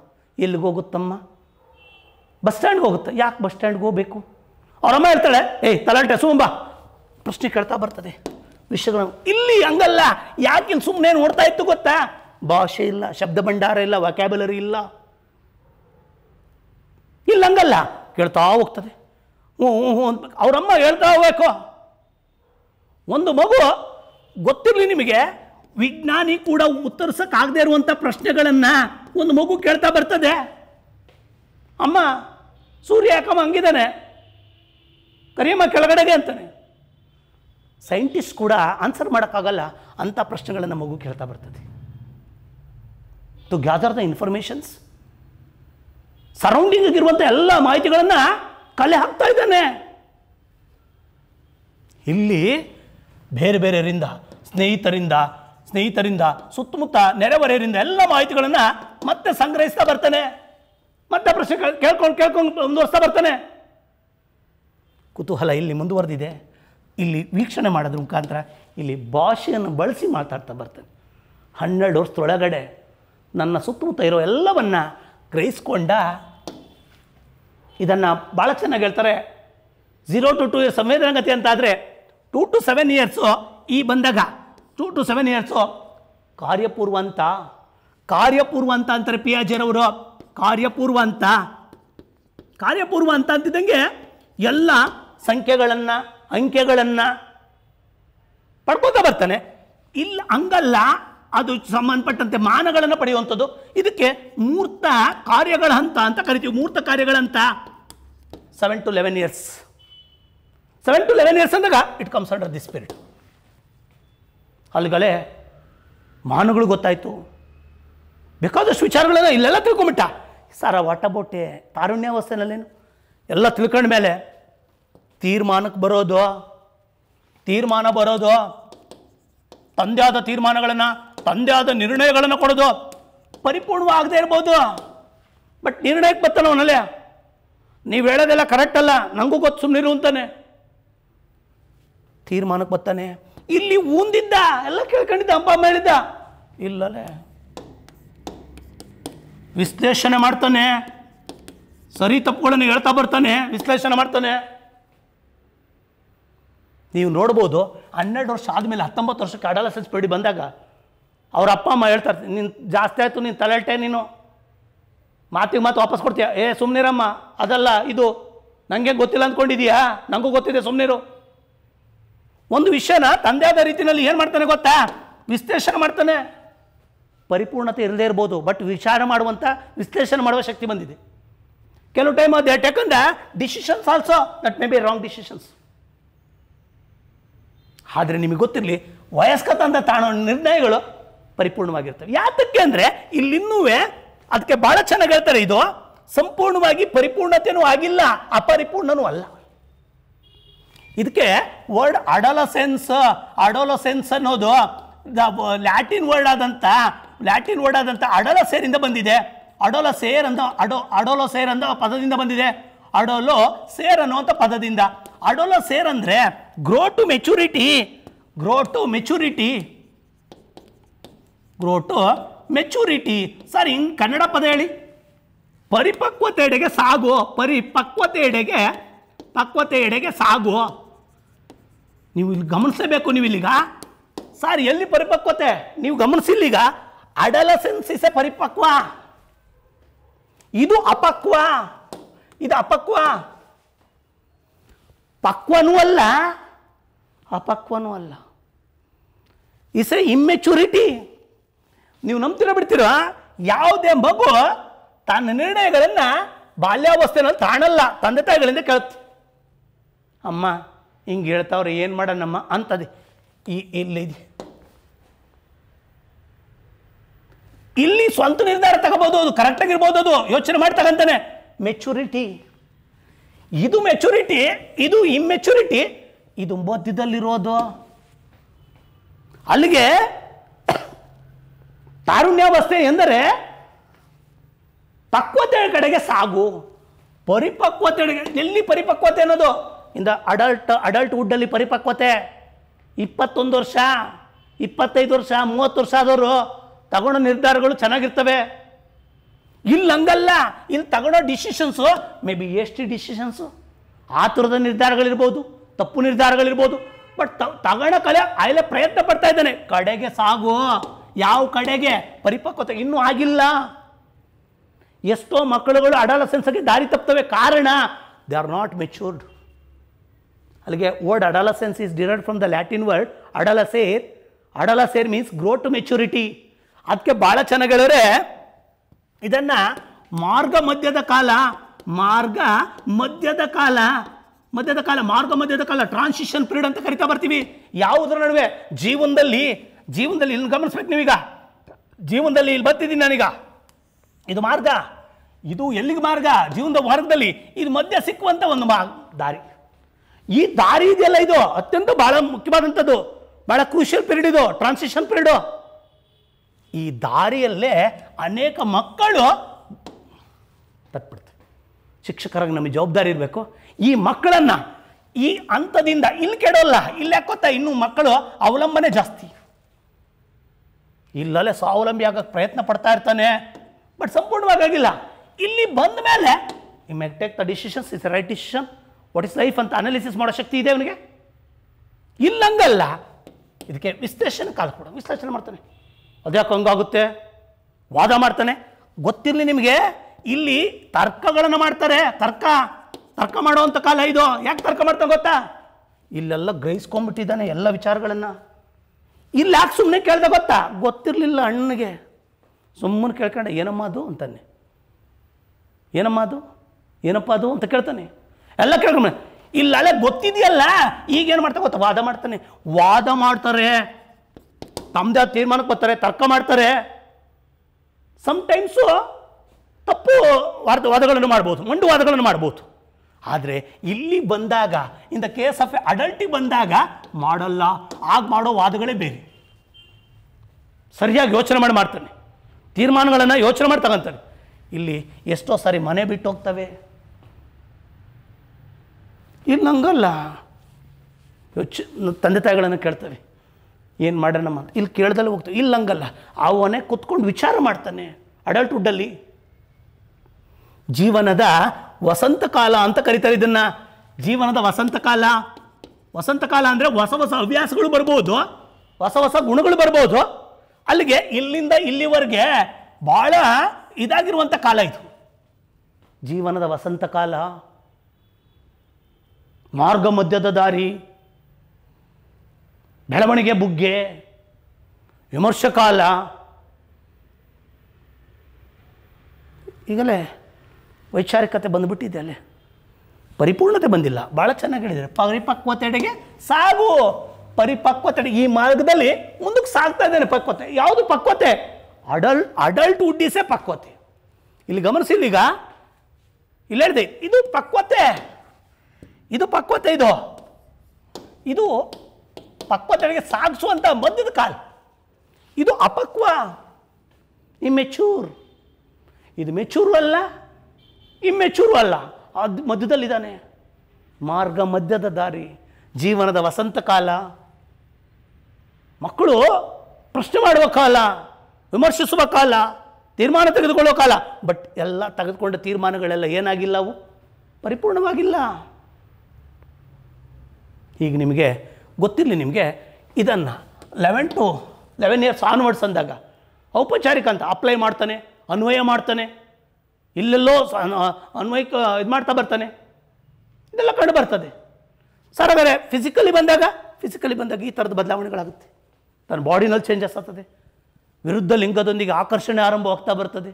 ಎಲ್ಲಿಗೆ ಹೋಗುತ್ತಮ್ಮ ಬಸ್ ಸ್ಟ್ಯಾಂಡ್ಗೆ ಹೋಗುತ್ತೆ ಯಾಕೆ ಬಸ್ ಸ್ಟ್ಯಾಂಡ್ಗೆ ಹೋಗಬೇಕು ಅವರಮ್ಮ ಇರ್ತಾಳೆ ಏಯ್ ತಲಾಟೆ ಸುಮ್ಮ ಪ್ರಶ್ನೆ ಕೇಳ್ತಾ ಬರ್ತದೆ ವಿಷಯಗಳು ಇಲ್ಲಿ ಹಂಗಲ್ಲ ಯಾಕೆ ಇಲ್ಲಿ ಸುಮ್ಮನೆ ನೋಡ್ತಾ ಇತ್ತು ಗೊತ್ತಾ ಭಾಷೆ ಇಲ್ಲ ಶಬ್ದ ಭಂಡಾರ ಇಲ್ಲ ವ್ಯಾಕ್ಯಾಬುಲರಿ ಇಲ್ಲ ಇಲ್ಲಿ ಹಂಗಲ್ಲ ಹೇಳ್ತಾ ಹೋಗ್ತದೆ ಹ್ಞೂ ಹ್ಞೂ ಅಂತ ಅವರಮ್ಮ ಹೇಳ್ತಾ ಹೋಗ್ಬೇಕು ಒಂದು ಮಗು ಗೊತ್ತಿರಲಿ ನಿಮಗೆ ವಿಜ್ಞಾನಿ ಕೂಡ ಉತ್ತರಿಸೋಕ್ಕಾಗದೇ ಇರುವಂಥ ಪ್ರಶ್ನೆಗಳನ್ನು ಒಂದು ಮಗು ಕೇಳ್ತಾ ಬರ್ತದೆ ಅಮ್ಮ ಸೂರ್ಯ ಯಾಕಮ್ಮ ಹಂಗಿದ್ದಾನೆ ಕರಿಯಮ್ಮ ಕೆಳಗಡೆಗೆ ಅಂತಾನೆ ಸೈಂಟಿಸ್ಟ್ ಕೂಡ ಆನ್ಸರ್ ಮಾಡೋಕ್ಕಾಗಲ್ಲ ಅಂಥ ಪ್ರಶ್ನೆಗಳನ್ನು ಮಗು ಕೇಳ್ತಾ ಬರ್ತದೆ to gather the informations surrounding ಇರುವಂಥ ಎಲ್ಲ ಮಾಹಿತಿಗಳನ್ನು ಕಲೆ ಹಾಕ್ತಾ ಇದ್ದಾನೆ ಇಲ್ಲಿ ಬೇರೆ ಬೇರೆಯವರಿಂದ ಸ್ನೇಹಿತರಿಂದ ಸ್ನೇಹಿತರಿಂದ ಸುತ್ತಮುತ್ತ ನೆರೆಹೊರೆಯರಿಂದ ಎಲ್ಲ ಮಾಹಿತಿಗಳನ್ನು ಮತ್ತೆ ಸಂಗ್ರಹಿಸ್ತಾ ಬರ್ತಾನೆ ಮತ್ತೆ ಪ್ರಶ್ನೆ ಕೇಳ್ಕೊಂಡು ಕೇಳ್ಕೊಂಡು ಮುಂದುವರಿಸ್ತಾ ಬರ್ತಾನೆ ಕುತೂಹಲ ಇಲ್ಲಿ ಮುಂದುವರೆದಿದೆ ಇಲ್ಲಿ ವೀಕ್ಷಣೆ ಮಾಡೋದ್ರ ಮುಖಾಂತರ ಇಲ್ಲಿ ಭಾಷೆಯನ್ನು ಬಳಸಿ ಮಾತಾಡ್ತಾ ಬರ್ತಾನೆ ಹನ್ನೆರಡು ವರ್ಷದೊಳಗಡೆ ನನ್ನ ಸುತ್ತಮುತ್ತ ಇರೋ ಎಲ್ಲವನ್ನು ಗ್ರಹಿಸ್ಕೊಂಡ ಇದನ್ನು ಭಾಳ ಚೆನ್ನಾಗಿ ಹೇಳ್ತಾರೆ ಝೀರೋ ಟು ಟು ಇಯರ್ಸ್ ಸಂವೇದನಾಗತಿ ಅಂತಾದರೆ ಟು ಟು ಸೆವೆನ್ ಇಯರ್ಸು ಈ ಬಂದಾಗ ಟು ಟು ಸೆವೆನ್ ಇಯರ್ಸು ಕಾರ್ಯಪೂರ್ವ ಅಂತ ಕಾರ್ಯಪೂರ್ವ ಅಂತ ಅಂತಾರೆ ಪಿ ಆಜರವರು ಕಾರ್ಯಪೂರ್ವ ಅಂತ ಕಾರ್ಯಪೂರ್ವ ಅಂತ ಅಂತಿದ್ದಂಗೆ ಎಲ್ಲ ಸಂಖ್ಯೆಗಳನ್ನು ಅಂಕೆಗಳನ್ನು ಪಡ್ಕೋತಾ ಬರ್ತಾನೆ ಇಲ್ಲ ಹಂಗಲ್ಲ ಅದು ಸಂಬಂಧಪಟ್ಟಂತೆ ಮಾನಗಳನ್ನು ಪಡೆಯುವಂಥದ್ದು ಇದಕ್ಕೆ ಮೂರ್ತ ಕಾರ್ಯಗಳ ಹಂತ ಅಂತ ಕರಿತೀವಿ ಮೂರ್ತ ಕಾರ್ಯಗಳಂತ seven to eleven years seven to eleven years ಅಂದಾಗ it comes under this spirit ಅಲ್ಲಿಗಳೇ ಮಾನಗಳು ಗೊತ್ತಾಯಿತು ಬೇಕಾದಷ್ಟು ವಿಚಾರಗಳನ್ನು ಇಲ್ಲೆಲ್ಲ ತಿಳ್ಕೊಂಬಿಟ್ಟ ಸರ ವಾಟ ಬೋಟೆ ತಾರುಣ್ಯಾವಸ್ಥೆನಲ್ಲೇನು ಎಲ್ಲ ತಿಳ್ಕೊಂಡ ಮೇಲೆ ತೀರ್ಮಾನಕ್ಕೆ ಬರೋದು ತೀರ್ಮಾನ ಬರೋದು ತಂದೆ ಆದ ತೀರ್ಮಾನಗಳನ್ನು ತಂದೆ ಆದ ನಿರ್ಣಯಗಳನ್ನು ಕೊಡೋದು ಪರಿಪೂರ್ಣವಾಗದೇ ಇರ್ಬೋದು ಬಟ್ ನಿರ್ಣಯಕ್ಕೆ ಬರ್ತಾನೆ ಅವನಲ್ಲೇ ನೀವು ಹೇಳೋದೆಲ್ಲ ಕರೆಕ್ಟ್ ಅಲ್ಲ ನನಗೂ ಗೊತ್ತು ಸುಮ್ಮನಿರು ಅಂತಾನೆ ತೀರ್ಮಾನಕ್ಕೆ ಬರ್ತಾನೆ ಇಲ್ಲಿ ಊಂದಿದ್ದ ಎಲ್ಲ ಕೇಳ್ಕೊಂಡಿದ್ದ ಅಂಬ ಹೇಳಿದ್ದ ಇಲ್ಲಲೇ ವಿಶ್ಲೇಷಣೆ ಮಾಡ್ತಾನೆ ಸರಿ ತಪ್ಪುಗಳನ್ನು ಹೇಳ್ತಾ ಬರ್ತಾನೆ ವಿಶ್ಲೇಷಣೆ ಮಾಡ್ತಾನೆ ನೀವು ನೋಡ್ಬೋದು ಹನ್ನೆರಡು ವರ್ಷ ಆದಮೇಲೆ ಹತ್ತೊಂಬತ್ತು ವರ್ಷಕ್ಕೆ ಅಡಲಸೆನ್ಸ್ ಪೀಡಿ ಬಂದಾಗ ಅವ್ರ ಅಪ್ಪ ಅಮ್ಮ ಹೇಳ್ತಾರೆ ನೀನು ಜಾಸ್ತಿ ಆಯಿತು ನೀನು ತಲೆಲ್ಟೆ ನೀನು ಮಾತಿಗೆ ಮಾತು ವಾಪಸ್ ಕೊಡ್ತೀಯ ಏ ಸುಮ್ನಿರಮ್ಮ ಅದಲ್ಲ ಇದು ನನಗೆ ಗೊತ್ತಿಲ್ಲ ಅಂದ್ಕೊಂಡಿದೀಯಾ ನನಗೂ ಗೊತ್ತಿದೆ ಸುಮ್ಮನಿರು ಒಂದು ವಿಷಯನ ಆದ ರೀತಿಯಲ್ಲಿ ಏನು ಮಾಡ್ತಾನೆ ಗೊತ್ತಾ ವಿಶ್ಲೇಷಣೆ ಮಾಡ್ತಾನೆ ಪರಿಪೂರ್ಣತೆ ಇರದೇ ಇರ್ಬೋದು ಬಟ್ ವಿಚಾರ ಮಾಡುವಂಥ ವಿಶ್ಲೇಷಣೆ ಮಾಡುವ ಶಕ್ತಿ ಬಂದಿದೆ ಕೆಲವು ಟೈಮ್ ಅದು taken the decisions also that may be wrong decisions ಆದರೆ ನಿಮಗೆ ಗೊತ್ತಿರಲಿ ವಯಸ್ಕ ತಂದ ತಾಣ ನಿರ್ಣಯಗಳು ಪರಿಪೂರ್ಣವಾಗಿರ್ತವೆ ಯಾತಕ್ಕೆ ಅಂದರೆ ಇಲ್ಲಿನ್ನೂ ಅದಕ್ಕೆ ಭಾಳ ಚೆನ್ನಾಗಿ ಹೇಳ್ತಾರೆ ಇದು ಸಂಪೂರ್ಣವಾಗಿ ಪರಿಪೂರ್ಣತೆಯೂ ಆಗಿಲ್ಲ ಅಪರಿಪೂರ್ಣನೂ ಅಲ್ಲ ಇದಕ್ಕೆ ವರ್ಡ್ ಅಡಲಸೆನ್ಸ್ ಅಡೋಲಸೆನ್ಸ್ ಅನ್ನೋದು ಲ್ಯಾಟಿನ್ ವರ್ಡ್ ಆದಂಥ ಲ್ಯಾಟಿನ್ ವರ್ಡ್ ಆದಂಥ ಅಡಲಸೇರಿಂದ ಬಂದಿದೆ ಅಡೋಲ ಸೇರ್ ಅಂತ ಅಡೋ ಅಡೋಲೋ ಸೇರ್ ಅಂತ ಪದದಿಂದ ಬಂದಿದೆ ಅಡೋಲೋ ಸೇರ್ ಅನ್ನುವಂಥ ಪದದಿಂದ ಅಡೋಲೋ ಸೇರ್ ಅಂದರೆ grow to maturity grow to maturity grow to maturity sir ಹಿಂಗೆ ಕನ್ನಡ ಪದ ಹೇಳಿ ಪರಿಪಕ್ವತೆ ಎಡೆಗೆ ಸಾಗು ಎಡೆಗೆ ಪಕ್ವತೆ ಎಡೆಗೆ ಸಾಗು ನೀವು ಇಲ್ಲಿ ಗಮನಿಸಬೇಕು ನೀವು ಇಲ್ಲಿಗ ಸರ್ ಎಲ್ಲಿ ಪರಿಪಕ್ವತೆ ನೀವು ಗಮನಿಸಿಲ್ಲೀಗ ಇಸೆ ಪರಿಪಕ್ವ ಇದು ಅಪಕ್ವ ಇದು ಅಪಕ್ವ ಪಕ್ವನೂ ಅಲ್ಲ ಅಪಕ್ವನೂ ಅಲ್ಲ ಇಸ್ ಎ ಇಮ್ಮೆಚುರಿಟಿ ನೀವು ನಂಬ್ತೀರ ಬಿಡ್ತೀರಾ ಯಾವುದೇ ಮಗು ತನ್ನ ನಿರ್ಣಯಗಳನ್ನು ಬಾಲ್ಯಾವಸ್ಥೆನಲ್ಲಿ ತಾಣಲ್ಲ ತಂದೆ ತಾಯಿಗಳಿಂದ ಕೇಳುತ್ತೆ ಅಮ್ಮ ಹಿಂಗೆ ಹೇಳ್ತಾವ್ರೆ ಏನು ಮಾಡೋಣಮ್ಮ ಅಂತದೆ ಈ ಇಲ್ಲಿ ಇಲ್ಲಿ ಸ್ವಂತ ನಿರ್ಧಾರ ತಗೋಬೋದು ಅದು ಕರೆಕ್ಟಾಗಿರ್ಬೋದು ಅದು ಯೋಚನೆ ಮಾಡ್ತಕ್ಕಂತಾನೆ ಮೆಚುರಿಟಿ ಇದು ಮೆಚುರಿಟಿ ಇದು ಇಮ್ಮೆಚುರಿಟಿ ಇದು ಮಧ್ಯದಲ್ಲಿರೋದು ಅಲ್ಲಿಗೆ ತಾರುಣ್ಯಾವಸ್ಥೆ ಎಂದರೆ ಪಕ್ವತೆ ಕಡೆಗೆ ಸಾಗು ಪರಿಪಕ್ವತೆ ಎಲ್ಲಿ ಪರಿಪಕ್ವತೆ ಅನ್ನೋದು ಇಂದ ಅಡಲ್ಟ್ ಅಡಲ್ಟ್ ವುಡ್ಡಲ್ಲಿ ಪರಿಪಕ್ವತೆ ಇಪ್ಪತ್ತೊಂದು ವರ್ಷ ಇಪ್ಪತ್ತೈದು ವರ್ಷ ಮೂವತ್ತು ವರ್ಷ ಆದವರು ತಗೊಳ್ಳೋ ನಿರ್ಧಾರಗಳು ಚೆನ್ನಾಗಿರ್ತವೆ ಇಲ್ಲಿ ಹಂಗಲ್ಲ ಇಲ್ಲಿ ತಗೊಳ್ಳೋ ಡಿಸಿಷನ್ಸು ಮೇ ಬಿ ಎಷ್ಟು ಡಿಸಿಷನ್ಸು ಆ ಥರದ ನಿರ್ಧಾರಗಳಿರ್ಬೋದು ತಪ್ಪು ನಿರ್ಧಾರಗಳಿರ್ಬೋದು ಬಟ್ ತಗೊಳ್ಳೋ ಕಲೆ ಆಯಲೇ ಪ್ರಯತ್ನ ಪಡ್ತಾ ಇದ್ದಾನೆ ಕಡೆಗೆ ಸಾಗು ಯಾವ ಕಡೆಗೆ ಪರಿಪಕ್ವತೆ ಇನ್ನೂ ಆಗಿಲ್ಲ ಎಷ್ಟೋ ಮಕ್ಕಳುಗಳು ಅಡಲಸೆನ್ಸ್ಗೆ ದಾರಿ ತಪ್ತವೆ ಕಾರಣ ದೇ ಆರ್ ನಾಟ್ ಮೆಚೂರ್ಡ್ ಅಲ್ಲಿಗೆ word adolescence is derived from the Latin word adolescere adolescere means grow to maturity ಅದಕ್ಕೆ ಭಾಳ ಚೆನ್ನಾಗಿ ಇದನ್ನು ಮಾರ್ಗ ಮಧ್ಯದ ಕಾಲ ಮಾರ್ಗ ಮಧ್ಯದ ಕಾಲ ಮಧ್ಯದ ಕಾಲ ಮಾರ್ಗ ಮಧ್ಯದ ಕಾಲ ಟ್ರಾನ್ಸಿಷನ್ ಪೀರಿಯಡ್ ಅಂತ ಕರಿತಾ ಬರ್ತೀವಿ ಯಾವುದರ ನಡುವೆ ಜೀವನದಲ್ಲಿ ಜೀವನದಲ್ಲಿ ಇಲ್ಲಿ ಗಮನಿಸ್ಬೇಕು ನೀವೀಗ ಜೀವನದಲ್ಲಿ ಇಲ್ಲಿ ಬರ್ತಿದ್ದೀನಿ ನಾನೀಗ ಇದು ಮಾರ್ಗ ಇದು ಎಲ್ಲಿಗೆ ಮಾರ್ಗ ಜೀವನದ ಮಾರ್ಗದಲ್ಲಿ ಇದು ಮಧ್ಯ ಸಿಕ್ಕುವಂಥ ಒಂದು ಮಾ ದಾರಿ ಈ ದಾರಿ ಇದೆಯಲ್ಲ ಇದು ಅತ್ಯಂತ ಭಾಳ ಮುಖ್ಯವಾದಂಥದ್ದು ಭಾಳ ಕ್ರೂಷಿಯಲ್ ಪೀರಿಯಡ್ ಇದು ಟ್ರಾನ್ಸಿಷನ್ ಪೀರಿಯಡು ಈ ದಾರಿಯಲ್ಲೇ ಅನೇಕ ಮಕ್ಕಳು ತಟ್ಬಿಡ್ತಾರೆ ಶಿಕ್ಷಕರಾಗಿ ನಮಗೆ ಜವಾಬ್ದಾರಿ ಇರಬೇಕು ಈ ಮಕ್ಕಳನ್ನು ಈ ಹಂತದಿಂದ ಇಲ್ಲಿ ಕೆಡೋಲ್ಲ ಇಲ್ಲಿ ಯಾಕೋತಾ ಇನ್ನೂ ಮಕ್ಕಳು ಅವಲಂಬನೆ ಜಾಸ್ತಿ ಇಲ್ಲಲ್ಲೇ ಸ್ವಾವಲಂಬಿ ಆಗೋಕ್ಕೆ ಪ್ರಯತ್ನ ಪಡ್ತಾ ಇರ್ತಾನೆ ಬಟ್ ಸಂಪೂರ್ಣವಾಗಿ ಆಗಿಲ್ಲ ಇಲ್ಲಿ ಬಂದ ಮೇಲೆ ಈ make take the decisions is right decision what is life ಅಂತ ಅನಾಲಿಸಿಸ್ ಮಾಡೋ ಶಕ್ತಿ ಇದೆ ಅವನಿಗೆ ಇಲ್ಲಂಗಲ್ಲ ಇದಕ್ಕೆ ವಿಶ್ಲೇಷಣೆ ಕಾಲ ಕೊಡೋ ವಿಶ್ಲೇಷಣೆ ಮಾಡ್ತಾನೆ ಅದ್ಯಾಕೆ ಹಂಗಾಗುತ್ತೆ ವಾದ ಮಾಡ್ತಾನೆ ಗೊತ್ತಿರಲಿ ನಿಮಗೆ ಇಲ್ಲಿ ತರ್ಕಗಳನ್ನು ಮಾಡ್ತಾರೆ ತರ್ಕ ತರ್ಕ ಮಾಡುವಂಥ ಕಾಲ ಇದು ಯಾಕೆ ತರ್ಕ ಮಾಡ್ತಾನೆ ಗೊತ್ತಾ ಇಲ್ಲೆಲ್ಲ ಗ್ರಹಿಸ್ಕೊಂಬಿಟ್ಟಿದ್ದಾನೆ ಎಲ್ಲ ವಿಚಾರಗಳನ್ನು ಇಲ್ಲಿ ಯಾಕೆ ಸುಮ್ಮನೆ ಕೇಳ್ದೆ ಗೊತ್ತಾ ಗೊತ್ತಿರಲಿಲ್ಲ ಅಣ್ಣನಿಗೆ ಸುಮ್ಮನೆ ಕೇಳ್ಕೊಂಡೆ ಏನಮ್ಮ ಅದು ಅಂತಾನೆ ಏನಮ್ಮ ಅದು ಏನಪ್ಪ ಅದು ಅಂತ ಕೇಳ್ತಾನೆ ಎಲ್ಲ ಕೇಳ್ಕೊಂಬ ಇಲ್ಲ ಅಲ್ಲೇ ಗೊತ್ತಿದೆಯಲ್ಲ ಈಗೇನು ಮಾಡ್ತಾ ಗೊತ್ತಾ ವಾದ ಮಾಡ್ತಾನೆ ವಾದ ಮಾಡ್ತಾರೆ ತಮ್ಮದೇ ತೀರ್ಮಾನಕ್ಕೆ ಬರ್ತಾರೆ ತರ್ಕ ಮಾಡ್ತಾರೆ ಸಮ್ಟೈಮ್ಸು ತಪ್ಪು ವಾದ ವಾದಗಳನ್ನು ಮಾಡ್ಬೋದು ಮಂಡು ವಾದಗಳನ್ನು ಮಾಡ್ಬೋದು ಆದರೆ ಇಲ್ಲಿ ಬಂದಾಗ ಇಂದ ಕೇಸ್ ಆಫ್ ಎ ಅಡಲ್ಟಿ ಬಂದಾಗ ಮಾಡಲ್ಲ ಆಗ ಮಾಡೋ ವಾದಗಳೇ ಬೇರೆ ಸರಿಯಾಗಿ ಯೋಚನೆ ಮಾಡಿ ಮಾಡ್ತಾನೆ ತೀರ್ಮಾನಗಳನ್ನು ಯೋಚನೆ ಮಾಡಿ ತಗೊಂತಾನೆ ಇಲ್ಲಿ ಎಷ್ಟೋ ಸಾರಿ ಮನೆ ಬಿಟ್ಟು ಹೋಗ್ತವೆ ಇಲ್ಲಿ ನಂಗಲ್ಲ ಯೋಚ ತಂದೆ ತಾಯಿಗಳನ್ನು ಕೇಳ್ತವೆ ಏನು ಮಾಡೋಣಮ್ಮ ಇಲ್ಲಿ ಕೇಳ್ದಲ್ಲಿ ಹೋಗ್ತವೆ ಇಲ್ಲಿ ಹಂಗಲ್ಲ ಅವನೇ ಕುತ್ಕೊಂಡು ವಿಚಾರ ಮಾಡ್ತಾನೆ ಅಡಲ್ಟ್ಹುಡ್ಡಲ್ಲಿ ಜೀವನದ ವಸಂತ ಕಾಲ ಅಂತ ಕರಿತಾರೆ ಇದನ್ನು ಜೀವನದ ವಸಂತ ಕಾಲ ವಸಂತ ಕಾಲ ಅಂದರೆ ಹೊಸ ಹೊಸ ಹವ್ಯಾಸಗಳು ಬರ್ಬೋದು ಹೊಸ ಹೊಸ ಗುಣಗಳು ಬರ್ಬೋದು ಅಲ್ಲಿಗೆ ಇಲ್ಲಿಂದ ಇಲ್ಲಿವರೆಗೆ ಭಾಳ ಇದಾಗಿರುವಂಥ ಕಾಲ ಇದು ಜೀವನದ ವಸಂತ ಕಾಲ ಮಾರ್ಗ ಮಧ್ಯದ ದಾರಿ ಬೆಳವಣಿಗೆ ಬುಗ್ಗೆ ವಿಮರ್ಶಕಾಲ ಈಗಲೇ ವೈಚಾರಿಕತೆ ಬಂದುಬಿಟ್ಟಿದೆ ಅಲ್ಲಿ ಪರಿಪೂರ್ಣತೆ ಬಂದಿಲ್ಲ ಭಾಳ ಚೆನ್ನಾಗಿ ಹೇಳಿದ್ದಾರೆ ಪರಿಪಕ್ವತೆಡೆಗೆ ಸಾಗು ಪರಿಪಕ್ವತೆ ಈ ಮಾರ್ಗದಲ್ಲಿ ಮುಂದಕ್ಕೆ ಸಾಗ್ತಾ ಇದ್ದೇನೆ ಪಕ್ವತೆ ಯಾವುದು ಪಕ್ವತೆ ಅಡಲ್ ಅಡಲ್ಟ್ ಉಡ್ಡಿಸೇ ಪಕ್ವತೆ ಇಲ್ಲಿ ಗಮನಿಸಿಲ್ಲ ಈಗ ಇಲ್ಲ ಹೇಳಿದೆ ಇದು ಪಕ್ವತೆ ಇದು ಪಕ್ವತೆ ಇದು ಇದು ಪಕ್ವತೆಗೆ ಸಾಗಿಸುವಂಥ ಮಧ್ಯದ ಕಾಲ ಇದು ಅಪಕ್ವ ಈ ಮೆಚೂರ್ ಇದು ಮೆಚೂರು ಅಲ್ಲ ಇಮ್ಮೆಚೂರು ಅಲ್ಲ ಅದು ಮಧ್ಯದಲ್ಲಿದ್ದಾನೆ ಮಾರ್ಗ ಮಧ್ಯದ ದಾರಿ ಜೀವನದ ವಸಂತ ಕಾಲ ಮಕ್ಕಳು ಪ್ರಶ್ನೆ ಮಾಡುವ ಕಾಲ ವಿಮರ್ಶಿಸುವ ಕಾಲ ತೀರ್ಮಾನ ತೆಗೆದುಕೊಳ್ಳೋ ಕಾಲ ಬಟ್ ಎಲ್ಲ ತೆಗೆದುಕೊಂಡ ತೀರ್ಮಾನಗಳೆಲ್ಲ ಏನಾಗಿಲ್ಲ ಅವು ಪರಿಪೂರ್ಣವಾಗಿಲ್ಲ ಈಗ ನಿಮಗೆ ಗೊತ್ತಿರಲಿ ನಿಮಗೆ ಇದನ್ನು eleven to eleven years onwards ಅಂದಾಗ ಔಪಚಾರಿಕ ಅಂತ ಅಪ್ಲೈ ಮಾಡ್ತಾನೆ ಅನ್ವಯ ಮಾಡ್ತಾನೆ ಇಲ್ಲೆಲ್ಲೋ ಅನ್ವಯಿಕ ಇದು ಮಾಡ್ತಾ ಬರ್ತಾನೆ ಇದೆಲ್ಲ ಕಂಡು ಬರ್ತದೆ ಸರ್ ಫಿಸಿಕಲಿ ಬಂದಾಗ ಫಿಸಿಕಲಿ ಬಂದಾಗ ಈ ಥರದ ಬದಲಾವಣೆಗಳಾಗುತ್ತೆ ತನ್ನ ಬಾಡಿನಲ್ಲಿ ಚೇಂಜಸ್ ಆಗ್ತದೆ ವಿರುದ್ಧ ಲಿಂಗದೊಂದಿಗೆ ಆಕರ್ಷಣೆ ಆರಂಭವಾಗ್ತಾ ಬರ್ತದೆ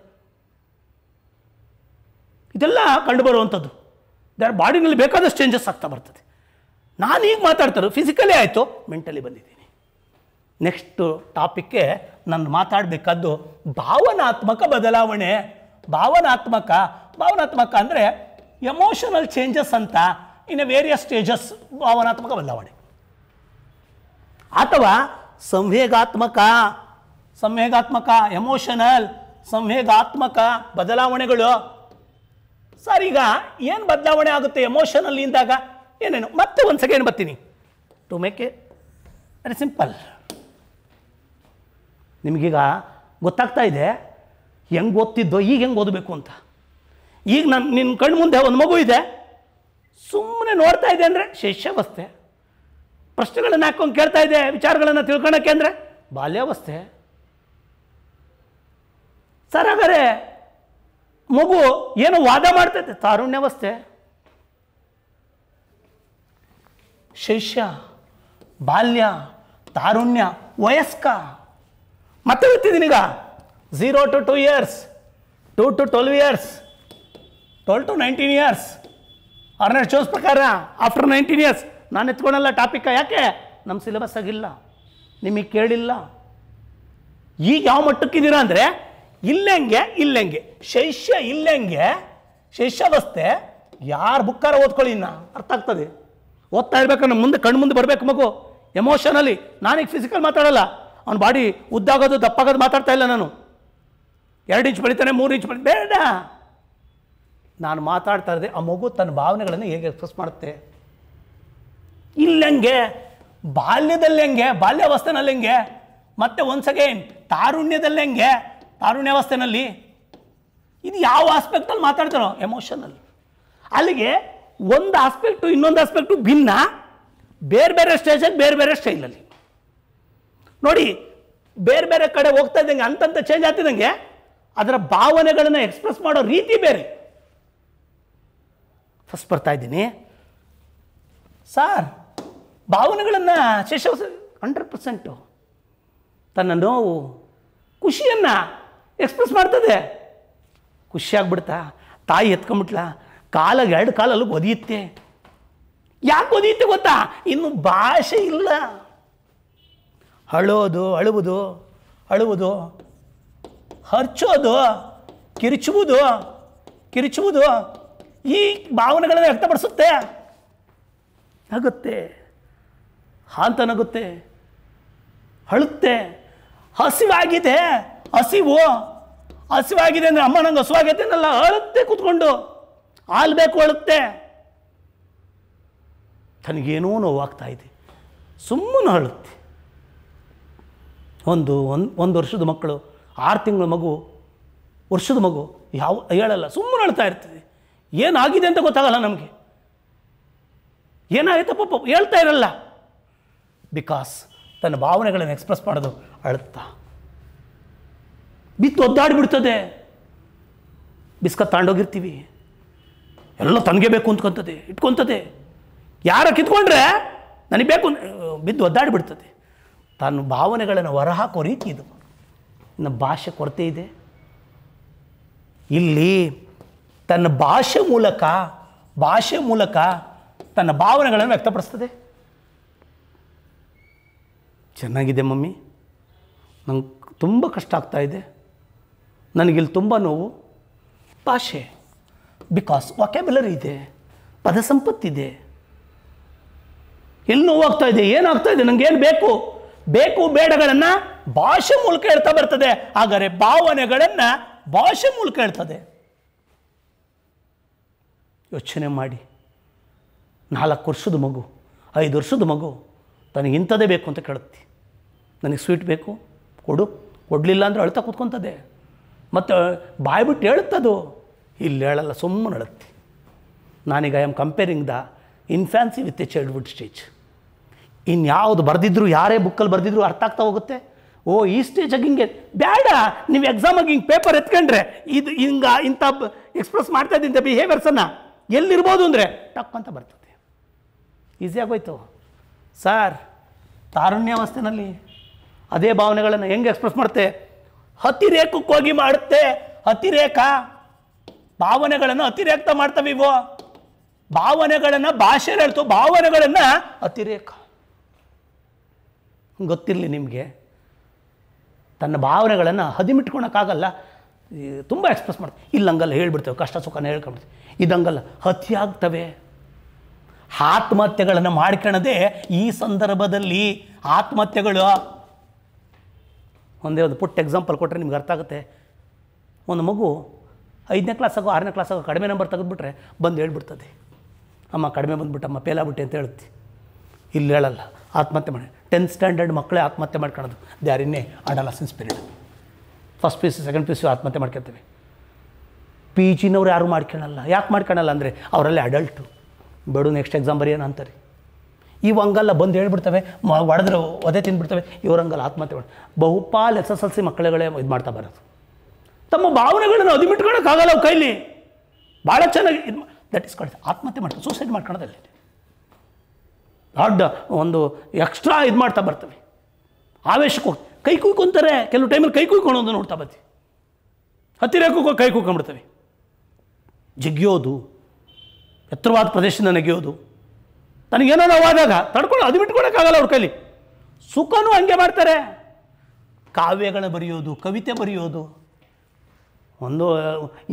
ಇದೆಲ್ಲ ಕಂಡು ಬರುವಂಥದ್ದು ದರ ಬಾಡಿನಲ್ಲಿ ಬೇಕಾದಷ್ಟು ಚೇಂಜಸ್ ಆಗ್ತಾ ಬರ್ತದೆ ನಾನು ಈಗ ಮಾತಾಡ್ತಾರೋ ಫಿಸಿಕಲಿ ಆಯಿತು ಮೆಂಟಲಿ ಬಂದಿದ್ದೀನಿ ನೆಕ್ಸ್ಟು ಟಾಪಿಕ್ಗೆ ನಾನು ಮಾತಾಡಬೇಕಾದ್ದು ಭಾವನಾತ್ಮಕ ಬದಲಾವಣೆ ಭಾವನಾತ್ಮಕ ಭಾವನಾತ್ಮಕ ಅಂದರೆ ಎಮೋಷನಲ್ ಚೇಂಜಸ್ ಅಂತ ಇನ್ ಎ ವೇರಿಯಸ್ ಸ್ಟೇಜಸ್ ಭಾವನಾತ್ಮಕ ಬದಲಾವಣೆ ಅಥವಾ ಸಂವೇಗಾತ್ಮಕ ಸಂವೇಗಾತ್ಮಕ ಎಮೋಷನಲ್ ಸಂವೇಗಾತ್ಮಕ ಬದಲಾವಣೆಗಳು ಸರ್ ಈಗ ಏನು ಬದಲಾವಣೆ ಆಗುತ್ತೆ ಎಮೋಷನಲ್ ಇಂದಾಗ ಏನೇನು ಮತ್ತೆ ಒಂದು ಏನು ಬರ್ತೀನಿ to make a very simple ನಿಮಗೀಗ ಗೊತ್ತಾಗ್ತಾ ಇದೆ ಹೆಂಗೆ ಓದ್ತಿದ್ದೋ ಈಗ ಹೆಂಗೆ ಓದಬೇಕು ಅಂತ ಈಗ ನಾನು ನಿನ್ನ ಕಣ್ಣು ಮುಂದೆ ಒಂದು ಮಗು ಇದೆ ಸುಮ್ಮನೆ ನೋಡ್ತಾ ಇದೆ ಅಂದರೆ ಶಿಷ್ಯಾವಸ್ಥೆ ಪ್ರಶ್ನೆಗಳನ್ನು ಹಾಕೊಂಡು ಕೇಳ್ತಾ ಇದೆ ವಿಚಾರಗಳನ್ನು ತಿಳ್ಕೊಳಕ್ಕೆ ಅಂದರೆ ಬಾಲ್ಯಾವಸ್ಥೆ ಸರ್ ಹಾಗಾದರೆ ಮಗು ಏನು ವಾದ ಮಾಡ್ತೈತೆ ತಾರುಣ್ಯವಸ್ಥೆ ಶಿಷ್ಯ ಬಾಲ್ಯ ತಾರುಣ್ಯ ವಯಸ್ಕ ಮತ್ತೆ ಈಗ 0 to 2 years 2 to 12 years 12 to 19 years Ernest ಜೋಸ್ ಪ್ರಕಾರ ಆಫ್ಟರ್ ನೈನ್ಟೀನ್ ಇಯರ್ಸ್ ನಾನು ಎತ್ಕೊಂಡಲ್ಲ ಟಾಪಿಕ್ ಯಾಕೆ ನಮ್ಮ ಸಿಲೆಬಸ್ ಆಗಿಲ್ಲ ನಿಮಗೆ ಕೇಳಿಲ್ಲ ಈಗ ಯಾವ ಮಟ್ಟಕ್ಕಿದ್ದೀರಾ ಅಂದರೆ ಇಲ್ಲಂಗೆ ಇಲ್ಲಂಗೆ ಶೈಷ್ಯ ಇಲ್ಲಂಗೆ ಶೈಷ್ಯಾವಸ್ಥೆ ಯಾರು ಬುಕ್ಕಾರ ಓದ್ಕೊಳ್ಳಿ ಇನ್ನ ಅರ್ಥ ಆಗ್ತದೆ ಓದ್ತಾ ಇರ್ಬೇಕಂದ್ರೆ ನನ್ನ ಮುಂದೆ ಕಣ್ಣು ಮುಂದೆ ಬರಬೇಕು ಮಗು ಎಮೋಷನಲಿ ನಾನೀಗ ಫಿಸಿಕಲ್ ಮಾತಾಡಲ್ಲ ಅವ್ನ ಬಾಡಿ ಉದ್ದಾಗೋದು ದಪ್ಪಾಗೋದು ಮಾತಾಡ್ತಾ ಇಲ್ಲ ನಾನು ಎರಡು ಇಂಚ್ ಬೆಳಿತಾನೆ ಮೂರು ಇಂಚ್ ಬೆಳಿ ಬೇಡ ನಾನು ಮಾತಾಡ್ತಾ ಇದ್ದೆ ಆ ಮಗು ತನ್ನ ಭಾವನೆಗಳನ್ನು ಹೇಗೆ ಎಕ್ಸ್ಪ್ರೆಸ್ ಮಾಡುತ್ತೆ ಇಲ್ಲಂಗೆ ಬಾಲ್ಯದಲ್ಲಿ ಹೆಂಗೆ ಬಾಲ್ಯಾವಸ್ಥೆನಲ್ಲಿ ಹೆಂಗೆ ಮತ್ತೆ ಒಂದು ಅಗೇನ್ ತಾರುಣ್ಯದಲ್ಲಿ ಹೆಂಗೆ ತಾರುಣ್ಯಾವಸ್ಥೆನಲ್ಲಿ ಇದು ಯಾವ ಆಸ್ಪೆಕ್ಟಲ್ಲಿ ಮಾತಾಡ್ತಾರೋ ಎಮೋಷನಲ್ಲಿ ಅಲ್ಲಿಗೆ ಒಂದು ಆಸ್ಪೆಕ್ಟು ಇನ್ನೊಂದು ಆಸ್ಪೆಕ್ಟು ಭಿನ್ನ ಬೇರೆ ಬೇರೆ ಸ್ಟೇಜಲ್ಲಿ ಬೇರೆ ಬೇರೆ ಸ್ಟೈಲಲ್ಲಿ ನೋಡಿ ಬೇರೆ ಬೇರೆ ಕಡೆ ಹೋಗ್ತಾ ಇದ್ದಂಗೆ ಅಂತಂತ ಚೇಂಜ್ ಆಗ್ತಿದ್ದಂಗೆ ಅದರ ಭಾವನೆಗಳನ್ನು ಎಕ್ಸ್ಪ್ರೆಸ್ ಮಾಡೋ ರೀತಿ ಬೇರೆ ಫಸ್ಟ್ ಬರ್ತಾ ಇದ್ದೀನಿ ಸಾರ್ ಭಾವನೆಗಳನ್ನು ಶೇಷ ಹಂಡ್ರೆಡ್ ಪರ್ಸೆಂಟು ತನ್ನ ನೋವು ಖುಷಿಯನ್ನು ಎಕ್ಸ್ಪ್ರೆಸ್ ಮಾಡ್ತದೆ ಖುಷಿಯಾಗ್ಬಿಡ್ತಾ ತಾಯಿ ಎತ್ಕೊಂಬಿಟ್ಲ ಕಾಲಾಗ ಎರಡು ಕಾಲಲ್ಲಿ ಒದಿಯುತ್ತೆ ಯಾಕೆ ಒದಿಯುತ್ತೆ ಗೊತ್ತಾ ಇನ್ನು ಭಾಷೆ ಇಲ್ಲ ಅಳೋದು ಅಳುವುದು ಅಳುವುದು ಹರ್ಚೋದು ಕಿರಿಚುವುದು ಕಿರಿಚುವುದು ಈ ಭಾವನೆಗಳನ್ನು ವ್ಯಕ್ತಪಡಿಸುತ್ತೆ ಆಗುತ್ತೆ ಹಾಂತನಗುತ್ತೆ ಅಳುತ್ತೆ ಹಸಿವಾಗಿದೆ ಹಸಿವು ಹಸಿವಾಗಿದೆ ಅಂದರೆ ಅಮ್ಮ ನಂಗೆ ಹಸುವಾಗೈತೆ ಅನ್ನಲ್ಲ ಅಳುತ್ತೆ ಕೂತ್ಕೊಂಡು ಆಲ್ಬೇಕು ಅಳುತ್ತೆ ತನಗೇನೋ ನೋವಾಗ್ತಾ ಇದೆ ಸುಮ್ಮನೆ ಅಳುತ್ತೆ ಒಂದು ಒಂದು ಒಂದು ವರ್ಷದ ಮಕ್ಕಳು ಆರು ತಿಂಗಳ ಮಗು ವರ್ಷದ ಮಗು ಯಾವ ಹೇಳಲ್ಲ ಸುಮ್ಮನೆ ಅಳ್ತಾ ಇರ್ತದೆ ಏನಾಗಿದೆ ಅಂತ ಗೊತ್ತಾಗಲ್ಲ ನಮಗೆ ಏನಾಗುತ್ತೆ ಪಾಪ ಹೇಳ್ತಾ ಇರಲ್ಲ ಬಿಕಾಸ್ ತನ್ನ ಭಾವನೆಗಳನ್ನು ಎಕ್ಸ್ಪ್ರೆಸ್ ಮಾಡೋದು ಅಳುತ್ತಾ ಬಿತ್ತು ಒದ್ದಾಡಿಬಿಡ್ತದೆ ಬಿಸ್ಕತ್ ತಗೊಂಡೋಗಿರ್ತೀವಿ ಎಲ್ಲ ತನಗೆ ಬೇಕು ಅಂತಕೊಂತದೆ ಇಟ್ಕೊತದೆ ಯಾರ ಕಿತ್ಕೊಂಡ್ರೆ ನನಗೆ ಬೇಕು ಬಿದ್ದು ಒದ್ದಾಡಿಬಿಡ್ತದೆ ತನ್ನ ಭಾವನೆಗಳನ್ನು ಹೊರಹಾಕೋ ರೀತಿ ಇದು ನನ್ನ ಭಾಷೆ ಕೊರತೆ ಇದೆ ಇಲ್ಲಿ ತನ್ನ ಭಾಷೆ ಮೂಲಕ ಭಾಷೆ ಮೂಲಕ ತನ್ನ ಭಾವನೆಗಳನ್ನು ವ್ಯಕ್ತಪಡಿಸ್ತದೆ ಚೆನ್ನಾಗಿದೆ ಮಮ್ಮಿ ನಂಗೆ ತುಂಬ ಕಷ್ಟ ಆಗ್ತಾ ಇದೆ ನನಗಿಲ್ಲಿ ತುಂಬ ನೋವು ಭಾಷೆ ಬಿಕಾಸ್ ವಾಕ್ಯಾಬ್ಯುಲರಿ ಇದೆ ಪದ ಸಂಪತ್ತಿದೆ ಎಲ್ಲಿ ನೋವಾಗ್ತಾ ಇದೆ ಏನಾಗ್ತಾ ಇದೆ ನನಗೇನು ಬೇಕು ಬೇಕು ಬೇಡಗಳನ್ನು ಭಾಷೆ ಮೂಲಕ ಹೇಳ್ತಾ ಬರ್ತದೆ ಆದರೆ ಭಾವನೆಗಳನ್ನು ಭಾಷೆ ಮೂಲಕ ಹೇಳ್ತದೆ ಯೋಚನೆ ಮಾಡಿ ನಾಲ್ಕು ವರ್ಷದ ಮಗು ಐದು ವರ್ಷದ ಮಗು ನನಗೆ ಇಂಥದ್ದೇ ಬೇಕು ಅಂತ ಕೇಳುತ್ತೆ ನನಗೆ ಸ್ವೀಟ್ ಬೇಕು ಕೊಡು ಕೊಡಲಿಲ್ಲ ಅಂದರೆ ಅಳ್ತಾ ಕೂತ್ಕೊತದೆ ಮತ್ತು ಬಾಯ್ಬಿಟ್ಟು ಹೇಳುತ್ತದು ಇಲ್ಲಿ ಹೇಳಲ್ಲ ಸುಮ್ಮನೆ ಹೇಳುತ್ತೆ ನಾನೀಗ I am comparing the infancy with a childhood stage ಇನ್ಯಾವುದು ಬರೆದಿದ್ರು ಯಾರೇ ಬುಕ್ಕಲ್ಲಿ ಬರೆದಿದ್ರು ಅರ್ಥ ಆಗ್ತಾ ಹೋಗುತ್ತೆ ಓ ಈ ಸ್ಟೇಜಾಗಿ ಹಿಂಗೆ ಬೇಡ ನೀವು ಎಕ್ಸಾಮಾಗಿ ಹಿಂಗೆ ಪೇಪರ್ ಎತ್ಕೊಂಡ್ರೆ ಇದು ಹಿಂಗೆ ಇಂಥ ಎಕ್ಸ್ಪ್ರೆಸ್ ಮಾಡ್ತಾ ಇದ್ದಂಥ ಬಿಹೇವಿಯರ್ಸನ್ನು ಎಲ್ಲಿರ್ಬೋದು ಅಂದರೆ ಟಕ್ ಅಂತ ಬರ್ತದೆ ಆಗೋಯ್ತು ಸರ್ ತಾರುಣ್ಯಾವಸ್ಥೆನಲ್ಲಿ ಅದೇ ಭಾವನೆಗಳನ್ನು ಹೆಂಗೆ ಎಕ್ಸ್ಪ್ರೆಸ್ ಮಾಡುತ್ತೆ ಅತಿರೇಕಕ್ಕೋಗಿ ಮಾಡುತ್ತೆ ಅತಿರೇಕ ಭಾವನೆಗಳನ್ನು ಅತಿರೇಕ ಮಾಡ್ತವೆ ಇವು ಭಾವನೆಗಳನ್ನು ಭಾಷೆ ಹೇಳ್ತು ಭಾವನೆಗಳನ್ನು ಅತಿರೇಕ ಗೊತ್ತಿರಲಿ ನಿಮಗೆ ತನ್ನ ಭಾವನೆಗಳನ್ನು ಹದಿಮಿಟ್ಕೊಳಕ್ಕಾಗಲ್ಲ ತುಂಬ ಎಕ್ಸ್ಪ್ರೆಸ್ ಮಾಡ್ತೀವಿ ಇಲ್ಲಂಗಲ್ಲ ಹೇಳ್ಬಿಡ್ತೇವೆ ಕಷ್ಟ ಸುಖನ ಹೇಳ್ಕೊಂಡ್ಬಿಡ್ತೀವಿ ಇದಂಗಲ್ಲ ಹತ್ಯೆ ಆತ್ಮಹತ್ಯೆಗಳನ್ನು ಮಾಡ್ಕೊಳ್ಳೋದೇ ಈ ಸಂದರ್ಭದಲ್ಲಿ ಆತ್ಮಹತ್ಯೆಗಳು ಒಂದೇ ಒಂದು ಪುಟ್ಟ ಎಕ್ಸಾಂಪಲ್ ಕೊಟ್ಟರೆ ನಿಮ್ಗೆ ಅರ್ಥ ಆಗುತ್ತೆ ಒಂದು ಮಗು ಐದನೇ ಕ್ಲಾಸಾಗೋ ಆರನೇ ಕ್ಲಾಸಾಗೋ ಕಡಿಮೆ ನಂಬರ್ ತೆಗೆದುಬಿಟ್ರೆ ಬಂದು ಹೇಳ್ಬಿಡ್ತದೆ ಅಮ್ಮ ಕಡಿಮೆ ಬಂದುಬಿಟ್ಟಮ್ಮ ಪೇಲಾಗ್ಬಿಟ್ಟೆ ಅಂತ ಹೇಳುತ್ತೆ ಇಲ್ಲಿ ಹೇಳಲ್ಲ ಆತ್ಮಹತ್ಯೆ ಮಾಡಿ ಟೆಂತ್ ಸ್ಟ್ಯಾಂಡರ್ಡ್ ಮಕ್ಕಳೇ ಆತ್ಮಹತ್ಯೆ ಮಾಡ್ಕೊಳೋದು ದೇ ಆರ್ ಇನ್ನೇ adolescence period first P U C second P U C ಆತ್ಮಹತ್ಯೆ ಮಾಡ್ಕೊಳ್ತೇವೆ ಪಿ ಜಿನವ್ರು ಯಾರು ಮಾಡ್ಕೊಳಲ್ಲ ಯಾಕೆ ಮಾಡ್ಕೊಳಲ್ಲ ಅಂದರೆ ಅವರಲ್ಲಿ ಅಡಲ್ಟು ಬೇಡು ನೆಕ್ಸ್ಟ್ ಎಕ್ಸಾಮ್ ಬರೆಯೋಣ ಅಂತಾರೆ ಇವು ಹಂಗಲ್ಲ ಬಂದು ಹೇಳ್ಬಿಡ್ತವೆ ಒಡೆದ್ರೆ ಒದೆ ತಿಂದ್ಬಿಡ್ತವೆ ಇವ್ರ ಹಂಗಲ್ಲ ಆತ್ಮಹತ್ಯೆ ಮಾಡಿ ಬಹುಪಾಲ್ ಎಸ್ ಎಸ್ ಎಲ್ ಸಿ ಮಕ್ಕಳುಗಳೇ ಇದು ಮಾಡ್ತಾ ಬರೋದು ತಮ್ಮ ಭಾವನೆಗಳನ್ನು ಬಿಟ್ಕೊಳ್ಳೋಕ್ಕಾಗಲ್ಲ ಅವ್ರ ಕೈಲಿ ಭಾಳ ಚೆನ್ನಾಗಿ ಇದು ದಟ್ ಇಸ್ ಕಳಿಸ್ ಆತ್ಮಹತ್ಯೆ ಮಾಡ್ತಾರೆ ಸೂಸೈಡ್ ಮಾಡ್ಕೊಳ್ಳೋದಲ್ಲಿ ದೊಡ್ಡ ಒಂದು ಎಕ್ಸ್ಟ್ರಾ ಇದು ಮಾಡ್ತಾ ಬರ್ತವೆ ಆವೇಶಕ್ಕೆ ಕೊ ಕೈ ಕುಯ್ಕೊಂತಾರೆ ಕೆಲವು ಟೈಮಲ್ಲಿ ಕೈ ಅಂತ ನೋಡ್ತಾ ಬರ್ತಿ ಹತ್ತಿರ ಕುಯ್ಕೊ ಕೈ ಕುಯ್ಕೊಂಡ್ಬಿಡ್ತವೆ ಜಿಗಿಯೋದು ಎತ್ತರವಾದ ಪ್ರದೇಶದಿಂದ ನೆಗೆಯೋದು ತನಗೇನೋ ನೋವಾದಾಗ ತಡ್ಕೊಳ್ಳೋ ಅದು ಬಿಟ್ಕೊಳಕ್ಕಾಗಲ್ಲ ಅವ್ರ ಕೈಲಿ ಸುಖನೂ ಹಂಗೆ ಮಾಡ್ತಾರೆ ಕಾವ್ಯಗಳ ಬರೆಯೋದು ಕವಿತೆ ಬರೆಯೋದು ಒಂದು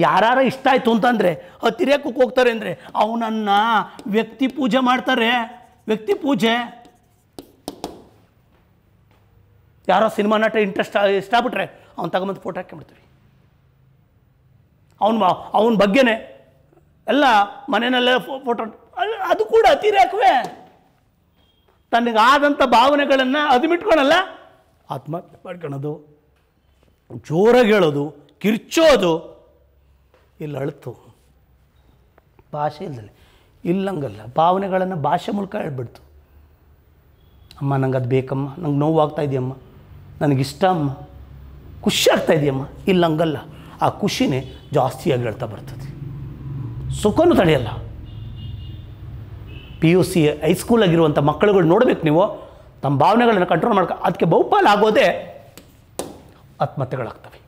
ಯಾರಾರ ಇಷ್ಟ ಆಯಿತು ಅಂತಂದರೆ ಹತ್ತಿರಕ್ಕೆ ಹೋಗ್ತಾರೆ ಅಂದರೆ ಅವನನ್ನು ವ್ಯಕ್ತಿ ಪೂಜೆ ಮಾಡ್ತಾರೆ ವ್ಯಕ್ತಿ ಪೂಜೆ ಯಾರೋ ಸಿನಿಮಾ ನಟ ಇಂಟ್ರೆಸ್ಟ್ ಇಷ್ಟ ಆಗ್ಬಿಟ್ರೆ ಅವ್ನು ತಗೊಂಬಂದು ಫೋಟೋ ಹಾಕ್ಕೊಂಬಿಡ್ತೀವಿ ಅವನು ಅವನ ಬಗ್ಗೆನೇ ಎಲ್ಲ ಮನೆಯಲ್ಲೇ ಫೋಟೋ ಅದು ಕೂಡ ಅತಿರೇಕವೇ ತನಗಾದಂಥ ಭಾವನೆಗಳನ್ನು ಅದುಮಿಟ್ಕೊಳಲ್ಲ ಆತ್ಮಹತ್ಯೆ ಮಾಡ್ಕೊಳೋದು ಜೋರಾಗಿ ಹೇಳೋದು ಕಿರ್ಚೋದು ಇಲ್ಲಿ ಅಳತು ಭಾಷೆ ಇಲ್ಲದಲ್ಲಿ ಇಲ್ಲಂಗಲ್ಲ ಭಾವನೆಗಳನ್ನು ಭಾಷೆ ಮೂಲಕ ಹೇಳ್ಬಿಡ್ತು ಅಮ್ಮ ನಂಗೆ ಅದು ಬೇಕಮ್ಮ ನಂಗೆ ನೋವಾಗ್ತಾ ಇದೆಯಮ್ಮ ನನಗಿಷ್ಟ ಅಮ್ಮ ಖುಷಿ ಆಗ್ತಾ ಇದೆಯಮ್ಮ ಇಲ್ಲಂಗಲ್ಲ ಆ ಖುಷಿನೇ ಜಾಸ್ತಿಯಾಗಿ ಹೇಳ್ತಾ ಬರ್ತದೆ ಸುಖನೂ ತಡೆಯಲ್ಲ ಪಿ ಯು ಸಿ ಹೈಸ್ಕೂಲಾಗಿರುವಂಥ ಮಕ್ಕಳುಗಳು ನೋಡಬೇಕು ನೀವು ತಮ್ಮ ಭಾವನೆಗಳನ್ನು ಕಂಟ್ರೋಲ್ ಮಾಡ್ಕೊ ಅದಕ್ಕೆ ಬಹುಪಾಲು ಆಗೋದೇ ಆತ್ಮಹತ್ಯೆಗಳಾಗ್ತವೆ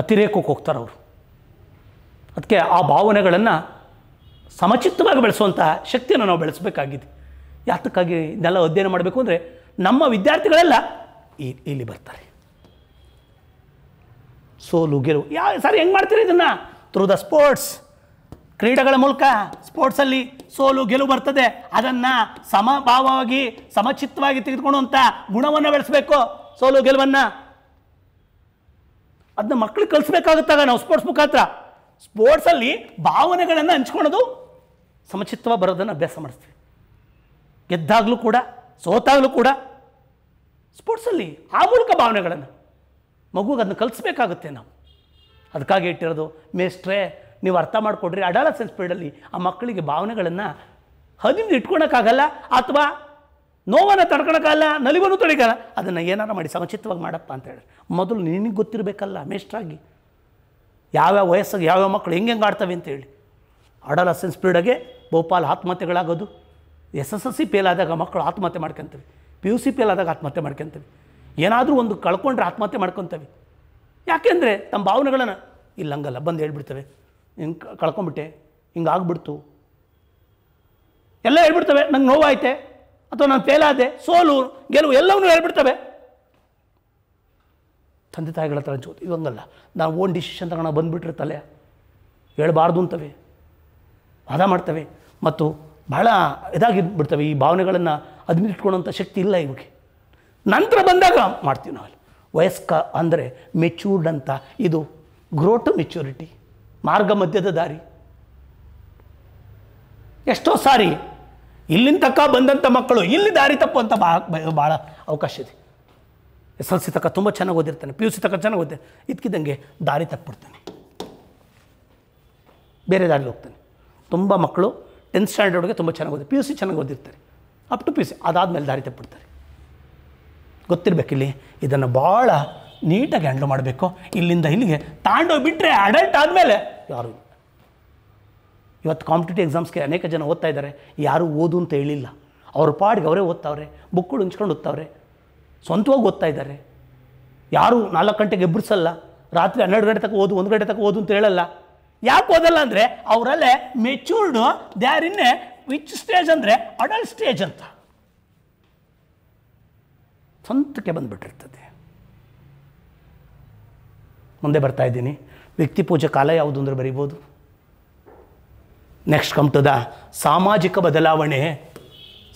ಅತಿರೇಕಕ್ಕೆ ಹೋಗ್ತಾರೆ ಅವರು ಅದಕ್ಕೆ ಆ ಭಾವನೆಗಳನ್ನು ಸಮಚಿತ್ತವಾಗಿ ಬೆಳೆಸುವಂತಹ ಶಕ್ತಿಯನ್ನು ನಾವು ಬೆಳೆಸಬೇಕಾಗಿದೆ ಯಾತಕ್ಕಾಗಿ ಇದೆಲ್ಲ ಅಧ್ಯಯನ ಮಾಡಬೇಕು ಅಂದರೆ ನಮ್ಮ ವಿದ್ಯಾರ್ಥಿಗಳೆಲ್ಲ ಇಲ್ಲಿ ಬರ್ತಾರೆ ಸೋಲು ಗೆಲುವು ಯಾವ ಸರ್ ಹೆಂಗೆ ಮಾಡ್ತೀರಿ ಇದನ್ನು ಥ್ರೂ ದ ಸ್ಪೋರ್ಟ್ಸ್ ಕ್ರೀಡೆಗಳ ಮೂಲಕ ಸ್ಪೋರ್ಟ್ಸಲ್ಲಿ ಸೋಲು ಗೆಲುವು ಬರ್ತದೆ ಅದನ್ನು ಸಮಭಾವವಾಗಿ ಸಮಚಿತ್ತವಾಗಿ ತೆಗೆದುಕೊಳ್ಳುವಂಥ ಗುಣವನ್ನು ಬೆಳೆಸಬೇಕು ಸೋಲು ಗೆಲುವನ್ನು ಅದನ್ನ ಮಕ್ಕಳಿಗೆ ಕಲಿಸ್ಬೇಕಾಗುತ್ತಾಗ ನಾವು ಸ್ಪೋರ್ಟ್ಸ್ ಮುಖಾಂತರ ಸ್ಪೋರ್ಟ್ಸಲ್ಲಿ ಭಾವನೆಗಳನ್ನು ಹಂಚ್ಕೊಳೋದು ಸಮಚಿತ್ವ ಬರೋದನ್ನು ಅಭ್ಯಾಸ ಮಾಡಿಸ್ತೀವಿ ಗೆದ್ದಾಗಲೂ ಕೂಡ ಸೋತಾಗಲೂ ಕೂಡ ಸ್ಪೋರ್ಟ್ಸಲ್ಲಿ ಆ ಮೂಲಕ ಭಾವನೆಗಳನ್ನು ಮಗುಗೆ ಅದನ್ನು ಕಲಿಸ್ಬೇಕಾಗುತ್ತೆ ನಾವು ಅದಕ್ಕಾಗಿ ಇಟ್ಟಿರೋದು ಮೇಸ್ಟ್ರೆ ನೀವು ಅರ್ಥ ಮಾಡಿಕೊಡ್ರಿ ಸೆನ್ಸ್ ಪೀರಿಯಡಲ್ಲಿ ಆ ಮಕ್ಕಳಿಗೆ ಭಾವನೆಗಳನ್ನು ಹದಿನಿಂದ ಇಟ್ಕೊಳಕ್ಕಾಗಲ್ಲ ಅಥವಾ ನೋವನ್ನು ತಡ್ಕೊಳಕ್ಕಾಗಲ್ಲ ನಲಿವನ್ನು ತೊಳಿಗಲ್ಲ ಅದನ್ನು ಏನಾರು ಮಾಡಿ ಸಮಚಿತವಾಗಿ ಮಾಡಪ್ಪ ಅಂತ ಹೇಳಿ ಮೊದಲು ನಿನಗೆ ಗೊತ್ತಿರಬೇಕಲ್ಲ ಮೇಷ್ಟ್ರಾಗಿ ಯಾವ್ಯಾವ ವಯಸ್ಸಿಗೆ ಯಾವ್ಯಾವ ಮಕ್ಕಳು ಹೆಂಗೆ ಹೆಂಗೆ ಆಡ್ತವೆ ಅಂತೇಳಿ ಅಡಲಸೆನ್ಸ್ ಸ್ಪೀಡಾಗೆ ಭೋಪಾಲ್ ಆತ್ಮಹತ್ಯೆಗಳಾಗೋದು S S S C fail ಆದಾಗ ಮಕ್ಕಳು ಆತ್ಮಹತ್ಯೆ ಮಾಡ್ಕೊತೀವಿ ಪಿ ಯು ಸಿ ಫೇಲ್ ಆದಾಗ ಆತ್ಮಹತ್ಯೆ ಮಾಡ್ಕೊತೀವಿ ಏನಾದರೂ ಒಂದು ಕಳ್ಕೊಂಡ್ರೆ ಆತ್ಮಹತ್ಯೆ ಮಾಡ್ಕೊತೀವಿ ಯಾಕೆಂದರೆ ತಮ್ಮ ಭಾವನೆಗಳನ್ನು ಹಂಗಲ್ಲ ಬಂದು ಹೇಳ್ಬಿಡ್ತವೆ ಹಿಂಗೆ ಕಳ್ಕೊಂಬಿಟ್ಟೆ ಹಿಂಗೆ ಆಗ್ಬಿಡ್ತು ಎಲ್ಲ ಹೇಳ್ಬಿಡ್ತವೆ ನಂಗೆ ನೋವಾಯ್ತೆ ಅಥವಾ ನಾನು ಫೇಲ್ ಸೋಲು ಗೆಲುವು ಎಲ್ಲವನ್ನೂ ಹೇಳ್ಬಿಡ್ತವೆ ತಂದೆ ತಾಯಿಗಳ ಹತ್ರ ಹಂಚೋದು ಇದೊಂದಲ್ಲ ನಾವು ಓನ್ ಡಿಸಿಷನ್ ತಗೊಂಡು ಬಂದುಬಿಟ್ರೆ ತಲೆ ಹೇಳಬಾರ್ದು ಅಂತವೆ ವಾದ ಮಾಡ್ತವೆ ಮತ್ತು ಬಹಳ ಇದಾಗಿ ಬಿಡ್ತವೆ ಈ ಭಾವನೆಗಳನ್ನು ಅದ್ಮಿಟ್ಕೊಳ್ಳೋಂಥ ಶಕ್ತಿ ಇಲ್ಲ ಇವಕ್ಕೆ ನಂತರ ಬಂದಾಗ ಮಾಡ್ತೀವಿ ನಾವಲ್ಲಿ ವಯಸ್ಕ ಅಂದರೆ ಮೆಚೂರ್ಡ್ ಅಂತ ಇದು ಟು ಮೆಚ್ಯೂರಿಟಿ ಮಾರ್ಗ ಮಧ್ಯದ ದಾರಿ ಎಷ್ಟೋ ಸಾರಿ ಇಲ್ಲಿನ ತಕ್ಕ ಬಂದಂಥ ಮಕ್ಕಳು ಇಲ್ಲಿ ದಾರಿ ತಪ್ಪುವಂಥ ಭಾಳ ಭಾಳ ಅವಕಾಶ ಇದೆ ಎಸ್ ಎಲ್ ಸಿ ತಕ್ಕ ತುಂಬ ಚೆನ್ನಾಗಿ ಓದಿರ್ತಾನೆ ಪಿ ಯು ಸಿ ತಕ್ಕ ಚೆನ್ನಾಗಿ ಓದ್ತಾನೆ ಇದ್ಕಿದ್ದಂಗೆ ದಾರಿ ತಪ್ಪಿಬಿಡ್ತಾನೆ ಬೇರೆ ದಾರಿಲಿ ಹೋಗ್ತಾನೆ ತುಂಬ ಮಕ್ಕಳು ಟೆಂತ್ ಸ್ಟ್ಯಾಂಡರ್ಡ್ಗೆ ತುಂಬ ಚೆನ್ನಾಗಿ ಓದಿ ಪಿ ಯು ಸಿ ಚೆನ್ನಾಗಿ ಓದಿರ್ತಾರೆ up to P U C ಅದಾದಮೇಲೆ ದಾರಿ ತಪ್ಪಿಬಿಡ್ತಾರೆ ಗೊತ್ತಿರಬೇಕಿಲ್ಲಿ ಇದನ್ನು ಭಾಳ ನೀಟಾಗಿ ಹ್ಯಾಂಡ್ಲ್ ಮಾಡಬೇಕು ಇಲ್ಲಿಂದ ಇಲ್ಲಿಗೆ ಬಿಟ್ಟರೆ ಅಡಲ್ಟ್ ಆದಮೇಲೆ ಯಾರು ಇವತ್ತು ಕಾಂಪಿಟೇಟಿವ್ ಎಕ್ಸಾಮ್ಸ್ಗೆ ಅನೇಕ ಜನ ಓದ್ತಾ ಇದ್ದಾರೆ ಯಾರೂ ಓದು ಅಂತ ಹೇಳಿಲ್ಲ ಅವ್ರ ಪಾಡಿಗೆ ಅವರೇ ಓದ್ತಾವ್ರೆ ಬುಕ್ಗಳು ಹಂಚ್ಕೊಂಡು ಓದ್ತಾವ್ರೆ ಸ್ವಂತವಾಗಿ ಓದ್ತಾ ಇದ್ದಾರೆ ಯಾರು ನಾಲ್ಕು ಗಂಟೆಗೆ ಎಬ್ಬರಿಸಲ್ಲ ರಾತ್ರಿ ಹನ್ನೆರಡು ಗಂಟೆ ತಕ ಓದು ಒಂದು ಗಂಟೆ ತಕ ಓದು ಅಂತ ಹೇಳಲ್ಲ ಯಾಕೆ ಓದಲ್ಲ ಅಂದರೆ ಅವರಲ್ಲೇ ಮೆಚೂರ್ಡು ದೇ ಆರ್ ಇನ್ನೇ ವಿಚ್ ಸ್ಟೇಜ್ ಅಂದರೆ ಅಡಲ್ಟ್ ಸ್ಟೇಜ್ ಅಂತ ಸ್ವಂತಕ್ಕೆ ಬಂದುಬಿಟ್ಟಿರ್ತದೆ ಮುಂದೆ ಬರ್ತಾ ಇದ್ದೀನಿ ವ್ಯಕ್ತಿ ಪೂಜೆ ಕಾಲ ಯಾವುದು ಅಂದರೆ ಬರಿಬೋದು ನೆಕ್ಸ್ಟ್ ಕಮ್ ಟು ದ ಸಾಮಾಜಿಕ ಬದಲಾವಣೆ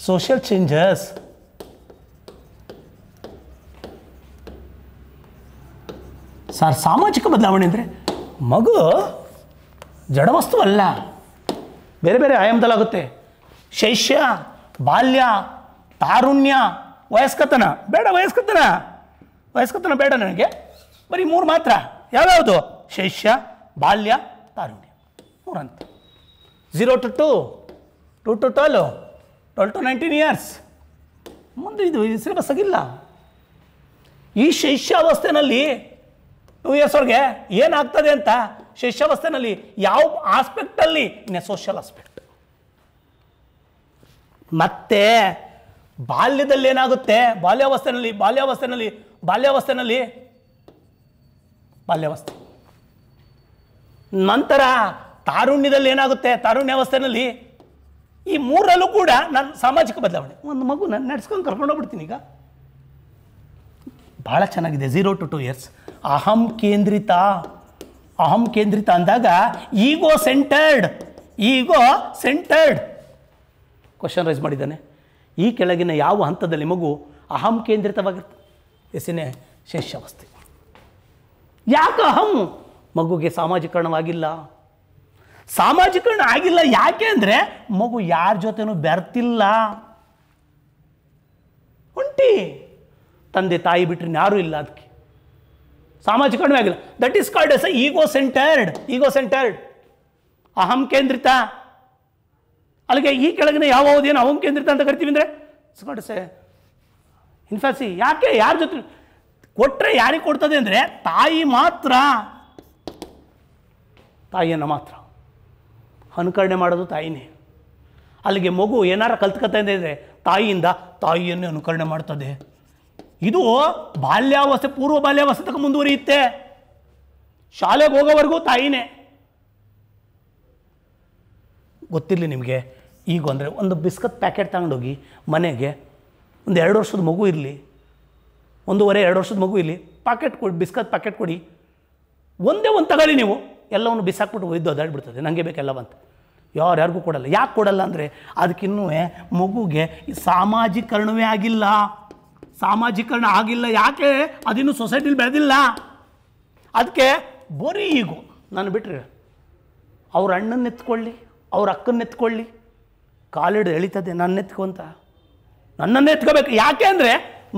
ಸೋಷಿಯಲ್ ಚೇಂಜಸ್ ಸರ್ ಸಾಮಾಜಿಕ ಬದಲಾವಣೆ ಅಂದರೆ ಮಗು ಅಲ್ಲ ಬೇರೆ ಬೇರೆ ಆಯಾಮದಲ್ಲಾಗುತ್ತೆ ಶೈಷ್ಯ ಬಾಲ್ಯ ತಾರುಣ್ಯ ವಯಸ್ಕತನ ಬೇಡ ವಯಸ್ಕತನ ವಯಸ್ಕತನ ಬೇಡ ನನಗೆ ಬರೀ ಮೂರು ಮಾತ್ರ ಯಾವ್ಯಾವುದು ಶೈಷ್ಯ ಬಾಲ್ಯ ತಾರುಣ್ಯ ಮೂರಂತ zero to two two to twelve twelve to nineteen years ಮುಂದೆ ಇದು ಸಿಲೆಬಸ್ ಆಗಿಲ್ಲ ಈ ಶೈಷ್ಯಾವಸ್ಥೆಯಲ್ಲಿ ಟೂ ಅವ್ರಿಗೆ ಏನಾಗ್ತದೆ ಅಂತ ಶಿಷ್ಯಾವಸ್ಥೆನಲ್ಲಿ ಯಾವ ಆಸ್ಪೆಕ್ಟಲ್ಲಿ ನೆ ಸೋಷಿಯಲ್ ಆಸ್ಪೆಕ್ಟ್ ಮತ್ತೆ ಬಾಲ್ಯದಲ್ಲಿ ಏನಾಗುತ್ತೆ ಬಾಲ್ಯಾವಸ್ಥೆನಲ್ಲಿ ಬಾಲ್ಯಾವಸ್ಥೆನಲ್ಲಿ ಬಾಲ್ಯಾವಸ್ಥೆನಲ್ಲಿ ಬಾಲ್ಯಾವಸ್ಥೆ ನಂತರ ತಾರುಣ್ಯದಲ್ಲಿ ಏನಾಗುತ್ತೆ ತಾರುಣ್ಯಾವಸ್ಥೆನಲ್ಲಿ ಈ ಮೂರಲ್ಲೂ ಕೂಡ ನಾನು ಸಾಮಾಜಿಕ ಬದಲಾವಣೆ ಒಂದು ಮಗು ನಾನು ನಡೆಸ್ಕೊಂಡು ಕರ್ಕೊಂಡೋಗ್ಬಿಡ್ತೀನಿ ಈಗ ಭಾಳ ಚೆನ್ನಾಗಿದೆ ಝೀರೋ ಟು ಟು ಇಯರ್ಸ್ ಅಹಂ ಕೇಂದ್ರಿತ ಅಹಂ ಕೇಂದ್ರಿತ ಅಂದಾಗ ego centred ego centred question raise ಮಾಡಿದ್ದಾನೆ ಈ ಕೆಳಗಿನ ಯಾವ ಹಂತದಲ್ಲಿ ಮಗು ಅಹಂ ಕೇಂದ್ರಿತವಾಗಿರ್ತದೆ ಎಸಿನೇ ಶೇಷಾವಸ್ಥೆ ಯಾಕೆ ಅಹಂ ಮಗುಗೆ ಸಾಮಾಜಿಕರಣವಾಗಿಲ್ಲ ಸಾಮಾಜಿಕರಣ ಆಗಿಲ್ಲ ಯಾಕೆ ಅಂದರೆ ಮಗು ಯಾರ ಜೊತೆನೂ ಬೆರ್ತಿಲ್ಲ ಉಂಟಿ ತಂದೆ ತಾಯಿ ಬಿಟ್ಟರೆ ಯಾರೂ ಇಲ್ಲ ಅದಕ್ಕೆ ಸಾಮಾಜಿಕ ಕಡಿಮೆ ಆಗಿಲ್ಲ that is called as a ego centred ego centred ಅಹಂ ಕೇಂದ್ರಿತ ಅಲ್ಲಿಗೆ ಈ ಕೆಳಗಿನ ಯಾವ ಯಾವುದೇನು ಅಹಂ ಕೇಂದ್ರಿತ ಅಂತ ಕರಿತೀವಿ ಅಂದರೆ ಇಟ್ಸ್ ಕಾಲ್ಡ್ ಯಾಕೆ ಯಾರ ಜೊತೆ ಕೊಟ್ಟರೆ ಯಾರಿಗೆ ಕೊಡ್ತದೆ ಅಂದರೆ ತಾಯಿ ಮಾತ್ರ ತಾಯಿಯನ್ನು ಮಾತ್ರ ಅನುಕರಣೆ ಮಾಡೋದು ತಾಯಿನೇ ಅಲ್ಲಿಗೆ ಮಗು ಏನಾರು ಕಲ್ತ್ಕೊತಾ ಅಂದರೆ ತಾಯಿಯಿಂದ ತಾಯಿಯನ್ನೇ ಅನುಕರಣೆ ಮಾಡ್ತದೆ ಇದು ಬಾಲ್ಯಾವಸ್ಥೆ ಪೂರ್ವ ಬಾಲ್ಯಾವಸ್ಥೆ ತಕ್ಕ ಮುಂದುವರಿಯುತ್ತೆ ಶಾಲೆಗೆ ಹೋಗೋವರೆಗೂ ತಾಯಿನೇ ಗೊತ್ತಿರಲಿ ನಿಮಗೆ ಈಗ ಅಂದರೆ ಒಂದು ಬಿಸ್ಕತ್ ಪ್ಯಾಕೆಟ್ ತಗೊಂಡೋಗಿ ಮನೆಗೆ ಒಂದು ಎರಡು ವರ್ಷದ ಮಗು ಇರಲಿ ಒಂದೂವರೆ ಎರಡು ವರ್ಷದ ಮಗು ಇರಲಿ ಪ್ಯಾಕೆಟ್ ಕೊಡಿ ಬಿಸ್ಕತ್ ಪ್ಯಾಕೆಟ್ ಕೊಡಿ ಒಂದೇ ಒಂದು ತಗೊಳ್ಳಿ ನೀವು ಎಲ್ಲವನ್ನು ಬಿಸಾಕ್ಬಿಟ್ಟು ಒಯ್ದು ಅದಾಡ್ಬಿಡ್ತದೆ ನನಗೆ ಯಾರು ಯಾರ್ಯಾರಿಗೂ ಕೊಡಲ್ಲ ಯಾಕೆ ಕೊಡಲ್ಲ ಅಂದರೆ ಅದಕ್ಕಿನ್ನೂ ಮಗುಗೆ ಸಾಮಾಜೀಕರಣವೇ ಆಗಿಲ್ಲ ಸಾಮಾಜಿಕರಣ ಆಗಿಲ್ಲ ಯಾಕೆ ಅದಿನ್ನೂ ಸೊಸೈಟಿಲಿ ಬೆಳೆದಿಲ್ಲ ಅದಕ್ಕೆ ಬರೀ ಈಗೋ ನಾನು ಬಿಟ್ಟರೆ ಅವ್ರ ಅಣ್ಣನ ಎತ್ಕೊಳ್ಳಿ ಅವ್ರ ಅಕ್ಕನ ಎತ್ಕೊಳ್ಳಿ ಕಾಲಿಡು ಎಳಿತದೆ ನನ್ನ ಎತ್ಕೊಂತ ನನ್ನನ್ನು ಎತ್ಕೋಬೇಕು ಯಾಕೆ ಅಂದರೆ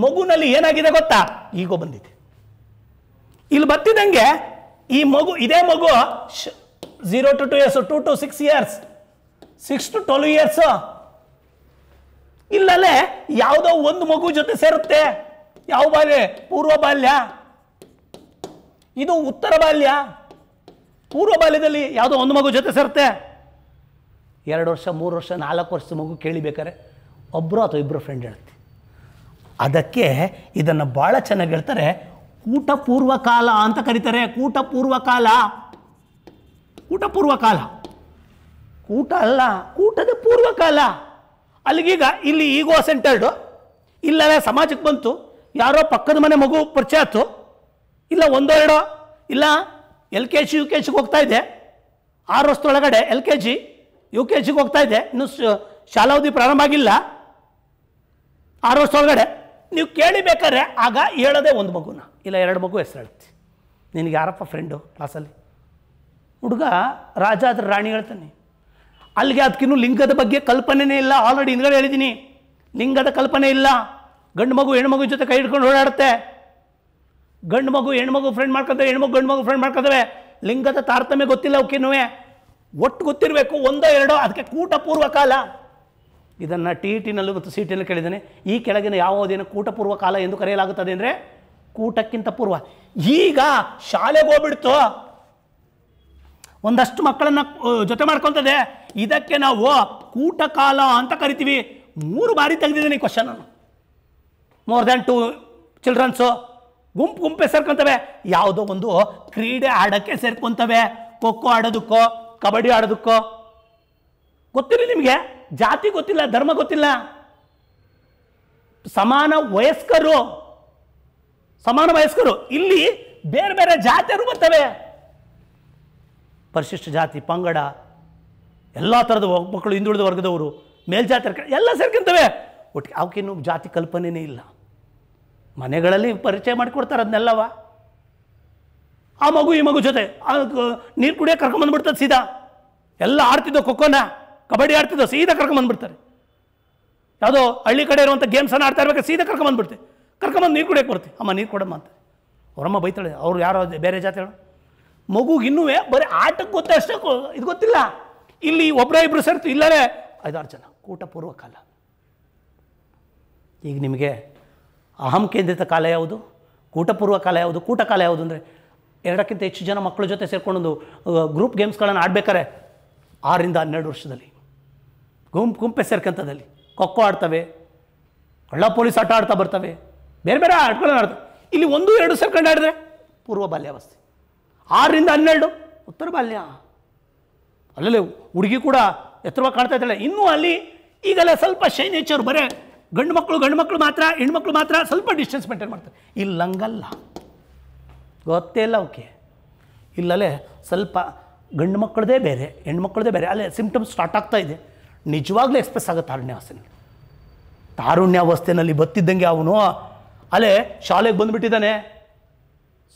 ಮಗುನಲ್ಲಿ ಏನಾಗಿದೆ ಗೊತ್ತಾ ಈಗೋ ಬಂದಿದೆ ಇಲ್ಲಿ ಬರ್ತಿದ್ದಂಗೆ ಈ ಮಗು ಇದೇ ಮಗು ಶ zero to two years two to six years six to twelve years ಇಲ್ಲಲ್ಲೇ ಯಾವುದೋ ಒಂದು ಮಗು ಜೊತೆ ಸೇರುತ್ತೆ ಯಾವ ಬಾಲ್ಯ ಪೂರ್ವ ಬಾಲ್ಯ ಇದು ಉತ್ತರ ಬಾಲ್ಯ ಪೂರ್ವ ಬಾಲ್ಯದಲ್ಲಿ ಯಾವುದೋ ಒಂದು ಮಗು ಜೊತೆ ಸೇರುತ್ತೆ ಎರಡು ವರ್ಷ ಮೂರು ವರ್ಷ ನಾಲ್ಕು ವರ್ಷದ ಮಗು ಕೇಳಿಬೇಕಾರೆ ಒಬ್ಬರು ಅಥವಾ ಇಬ್ಬರು ಫ್ರೆಂಡ್ ಹೇಳುತ್ತೆ ಅದಕ್ಕೆ ಇದನ್ನು ಭಾಳ ಚೆನ್ನಾಗಿ ಹೇಳ್ತಾರೆ ಕೂಟ ಪೂರ್ವಕಾಲ ಅಂತ ಕರೀತಾರೆ ಕೂಟ ಪೂರ್ವಕಾಲ ಕೂಟ ಪೂರ್ವಕಾಲ ಕೂಟ ಅಲ್ಲ ಕೂಟದ ಪೂರ್ವಕಾಲ ಅಲ್ಲಿಗೀಗ ಇಲ್ಲಿ ಈಗೋ ಸೆಂಟರ್ಡು ಇಲ್ಲವೇ ಸಮಾಜಕ್ಕೆ ಬಂತು ಯಾರೋ ಪಕ್ಕದ ಮನೆ ಮಗು ಪರಿಚಯ ಆಯ್ತು ಇಲ್ಲ ಒಂದೋ ಎರಡೋ ಇಲ್ಲ L K G U K ಜಿಗೆ ಹೋಗ್ತಾ ಇದೆ ಆರು ವರ್ಷದೊಳಗಡೆ L K G U K ಜಿಗೆ ಹೋಗ್ತಾ ಇದೆ ಇನ್ನು ಶಾಲಾವಧಿ ಪ್ರಾರಂಭ ಆಗಿಲ್ಲ ಆರು ವರ್ಷದೊಳಗಡೆ ನೀವು ಕೇಳಿಬೇಕಾದ್ರೆ ಆಗ ಹೇಳೋದೇ ಒಂದು ಮಗುನ ಇಲ್ಲ ಎರಡು ಮಗು ಹೆಸರು ಹೇಳುತ್ತೆ ನಿನಗೆ ಯಾರಪ್ಪ ಫ್ರೆಂಡು ಕ್ಲಾಸಲ್ಲಿ ಹುಡುಗ ರಾಜ ಅದ್ರ ರಾಣಿ ಹೇಳ್ತಾನೆ ಅಲ್ಲಿಗೆ ಅದಕ್ಕಿನ್ನೂ ಲಿಂಗದ ಬಗ್ಗೆ ಕಲ್ಪನೆಯೇ ಇಲ್ಲ ಆಲ್ರೆಡಿ ಹಿಂದ್ಗಡೆ ಹೇಳಿದ್ದೀನಿ ಲಿಂಗದ ಕಲ್ಪನೆ ಇಲ್ಲ ಗಂಡು ಮಗು ಹೆಣ್ಮಗು ಜೊತೆ ಕೈ ಹಿಡ್ಕೊಂಡು ಓಡಾಡುತ್ತೆ ಗಂಡು ಮಗು ಹೆಣ್ಮಗು ಫ್ರೆಂಡ್ ಮಾಡ್ಕೊತವೆ ಹೆಣ್ಮಗು ಗಂಡು ಮಗು ಫ್ರೆಂಡ್ ಮಾಡ್ಕೊತವೆ ಲಿಂಗದ ತಾರತಮ್ಯ ಗೊತ್ತಿಲ್ಲ ಅವಕ್ಕಿನ್ನೂ ಒಟ್ಟು ಗೊತ್ತಿರಬೇಕು ಒಂದೋ ಎರಡೋ ಅದಕ್ಕೆ ಕೂಟಪೂರ್ವ ಕಾಲ ಇದನ್ನು ಟಿ ಇ ಟಿನಲ್ಲೂ ಮತ್ತು ಸಿ ಟಿನಲ್ಲಿ ಕೇಳಿದ್ದೇನೆ ಈ ಕೆಳಗಿನ ಯಾವುದೇನು ಕೂಟಪೂರ್ವ ಕಾಲ ಎಂದು ಕರೆಯಲಾಗುತ್ತದೆ ಅಂದರೆ ಕೂಟಕ್ಕಿಂತ ಪೂರ್ವ ಈಗ ಶಾಲೆಗೆ ಹೋಗ್ಬಿಡ್ತು ಒಂದಷ್ಟು ಮಕ್ಕಳನ್ನು ಜೊತೆ ಮಾಡ್ಕೊತದೆ ಇದಕ್ಕೆ ನಾವು ಕೂಟಕಾಲ ಅಂತ ಕರಿತೀವಿ ಮೂರು ಬಾರಿ ತೆಗೆದಿದ್ದೀನಿ question more than two childrens ಗುಂಪು ಗುಂಪೆ ಸೇರ್ಕೊತವೆ ಯಾವುದೋ ಒಂದು ಕ್ರೀಡೆ ಆಡೋಕ್ಕೆ ಸೇರ್ಕೊಂತವೆ ಖೋ ಖೋ ಆಡೋದಕ್ಕೋ ಕಬಡ್ಡಿ ಆಡೋದಕ್ಕೋ ಗೊತ್ತಿಲ್ಲ ನಿಮಗೆ ಜಾತಿ ಗೊತ್ತಿಲ್ಲ ಧರ್ಮ ಗೊತ್ತಿಲ್ಲ ಸಮಾನ ವಯಸ್ಕರು ಸಮಾನ ವಯಸ್ಕರು ಇಲ್ಲಿ ಬೇರೆ ಬೇರೆ ಜಾತಿಯರು ಬರ್ತವೆ ಪರಿಶಿಷ್ಟ ಜಾತಿ ಪಂಗಡ ಎಲ್ಲ ಥರದ ಮಕ್ಕಳು ಹಿಂದುಳಿದ ವರ್ಗದವರು ಮೇಲ್ಜಾತಿ ಎಲ್ಲ ಸೇರ್ಕೊಂತವೆ ಒಟ್ಟಿಗೆ ಅವಕ್ಕೇನು ಜಾತಿ ಕಲ್ಪನೆಯೇ ಇಲ್ಲ ಮನೆಗಳಲ್ಲಿ ಪರಿಚಯ ಮಾಡಿಕೊಡ್ತಾರೆ ಅದನ್ನೆಲ್ಲವ ಆ ಮಗು ಈ ಮಗು ಜೊತೆ ನೀರು ಕುಡಿಯೋ ಕರ್ಕೊಂಬಂದ್ಬಿಡ್ತದೆ ಸೀದಾ ಎಲ್ಲ ಆಡ್ತಿದ್ದೋ ಖೋಖೋನ ಕಬಡ್ಡಿ ಆಡ್ತಿದ್ದೋ ಸೀದಾ ಕರ್ಕೊಂಬಂದ್ಬಿಡ್ತಾರೆ ಯಾವುದೋ ಹಳ್ಳಿ ಕಡೆ ಇರುವಂಥ ಗೇಮ್ಸನ್ನು ಆಡ್ತಾ ಇರ್ಬೇಕು ಸೀದಾ ಕರ್ಕೊಂಬಂದ್ಬಿಡ್ತೀವಿ ಕರ್ಕೊಂಬಂದು ನೀರು ಕುಡಿಯೋಕೆ ಬರ್ತೀವಿ ಅಮ್ಮ ನೀರು ಕೊಡಮ್ಮ ಅಂತ ಅವರಮ್ಮ ಬೈತಾಳೆ ಅವ್ರು ಯಾರೋ ಬೇರೆ ಜಾತಿಗಳು ಮಗುಗಿನ್ನೂ ಬರೀ ಆಟಕ್ಕೆ ಗೊತ್ತಷ್ಟೇ ಇದು ಗೊತ್ತಿಲ್ಲ ಇಲ್ಲಿ ಒಬ್ಬರ ಇಬ್ಬರು ಸೇರ್ತು ಇಲ್ಲವೇ ಐದಾರು ಜನ ಕೂಟಪೂರ್ವ ಕಾಲ ಈಗ ನಿಮಗೆ ಅಹಂ ಕೇಂದ್ರಿತ ಕಾಲ ಯಾವುದು ಕೂಟಪೂರ್ವ ಕಾಲ ಯಾವುದು ಕೂಟ ಕಾಲ ಯಾವುದು ಅಂದರೆ ಎರಡಕ್ಕಿಂತ ಹೆಚ್ಚು ಜನ ಮಕ್ಕಳ ಜೊತೆ ಸೇರ್ಕೊಂಡೊಂದು ಗ್ರೂಪ್ ಗೇಮ್ಸ್ಗಳನ್ನು ಆಡ್ಬೇಕಾರೆ ಆರರಿಂದ ಹನ್ನೆರಡು ವರ್ಷದಲ್ಲಿ ಗುಂಪು ಗುಂಪೆ ಸೇರ್ಕಂಥದ್ದಲ್ಲಿ ಖೋಖೋ ಆಡ್ತವೆ ಕಳ್ಳ ಪೊಲೀಸ್ ಆಟ ಆಡ್ತಾ ಬರ್ತವೆ ಬೇರೆ ಬೇರೆ ಆಟಗಳನ್ನು ಆಡ್ತವೆ ಇಲ್ಲಿ ಒಂದು ಎರಡು ಸೇರ್ಕೊಂಡು ಆಡಿದ್ರೆ ಪೂರ್ವ ಬಾಲ್ಯಾವಸ್ಥೆ ಆರರಿಂದ ಹನ್ನೆರಡು ಉತ್ತರ ಬಾಲ್ಯ ಅಲ್ಲಲ್ಲೇ ಹುಡುಗಿ ಕೂಡ ಎತ್ತರವಾಗಿ ಕಾಣ್ತಾ ಇದ್ದಾಳೆ ಇನ್ನೂ ಅಲ್ಲಿ ಈಗೆಲ್ಲ ಸ್ವಲ್ಪ ಶೈ ನೇಚರ್ ಬರೇ ಗಂಡು ಮಕ್ಕಳು ಗಂಡು ಮಕ್ಕಳು ಮಾತ್ರ ಹೆಣ್ಮಕ್ಳು ಮಾತ್ರ ಸ್ವಲ್ಪ ಡಿಸ್ಟೆನ್ಸ್ ಮೇಂಟೈನ್ ಮಾಡ್ತಾರೆ ಇಲ್ಲಂಗಲ್ಲ ಹಂಗಲ್ಲ ಗೊತ್ತೇ ಇಲ್ಲ ಓಕೆ ಇಲ್ಲಲ್ಲೇ ಸ್ವಲ್ಪ ಗಂಡು ಮಕ್ಕಳದೇ ಬೇರೆ ಹೆಣ್ಮಕ್ಳದೇ ಬೇರೆ ಅಲ್ಲೇ ಸಿಂಪ್ಟಮ್ಸ್ ಸ್ಟಾರ್ಟ್ ಆಗ್ತಾ ಇದೆ ನಿಜವಾಗ್ಲೂ ಎಕ್ಸ್ಪ್ರೆಸ್ ಆಗುತ್ತೆ ತಾರುಣ್ಯ ತಾರುಣ್ಯಾವಸ್ಥೆನಲ್ಲಿ ಬತ್ತಿದ್ದಂಗೆ ಅವನು ಅಲ್ಲೇ ಶಾಲೆಗೆ ಬಂದುಬಿಟ್ಟಿದ್ದಾನೆ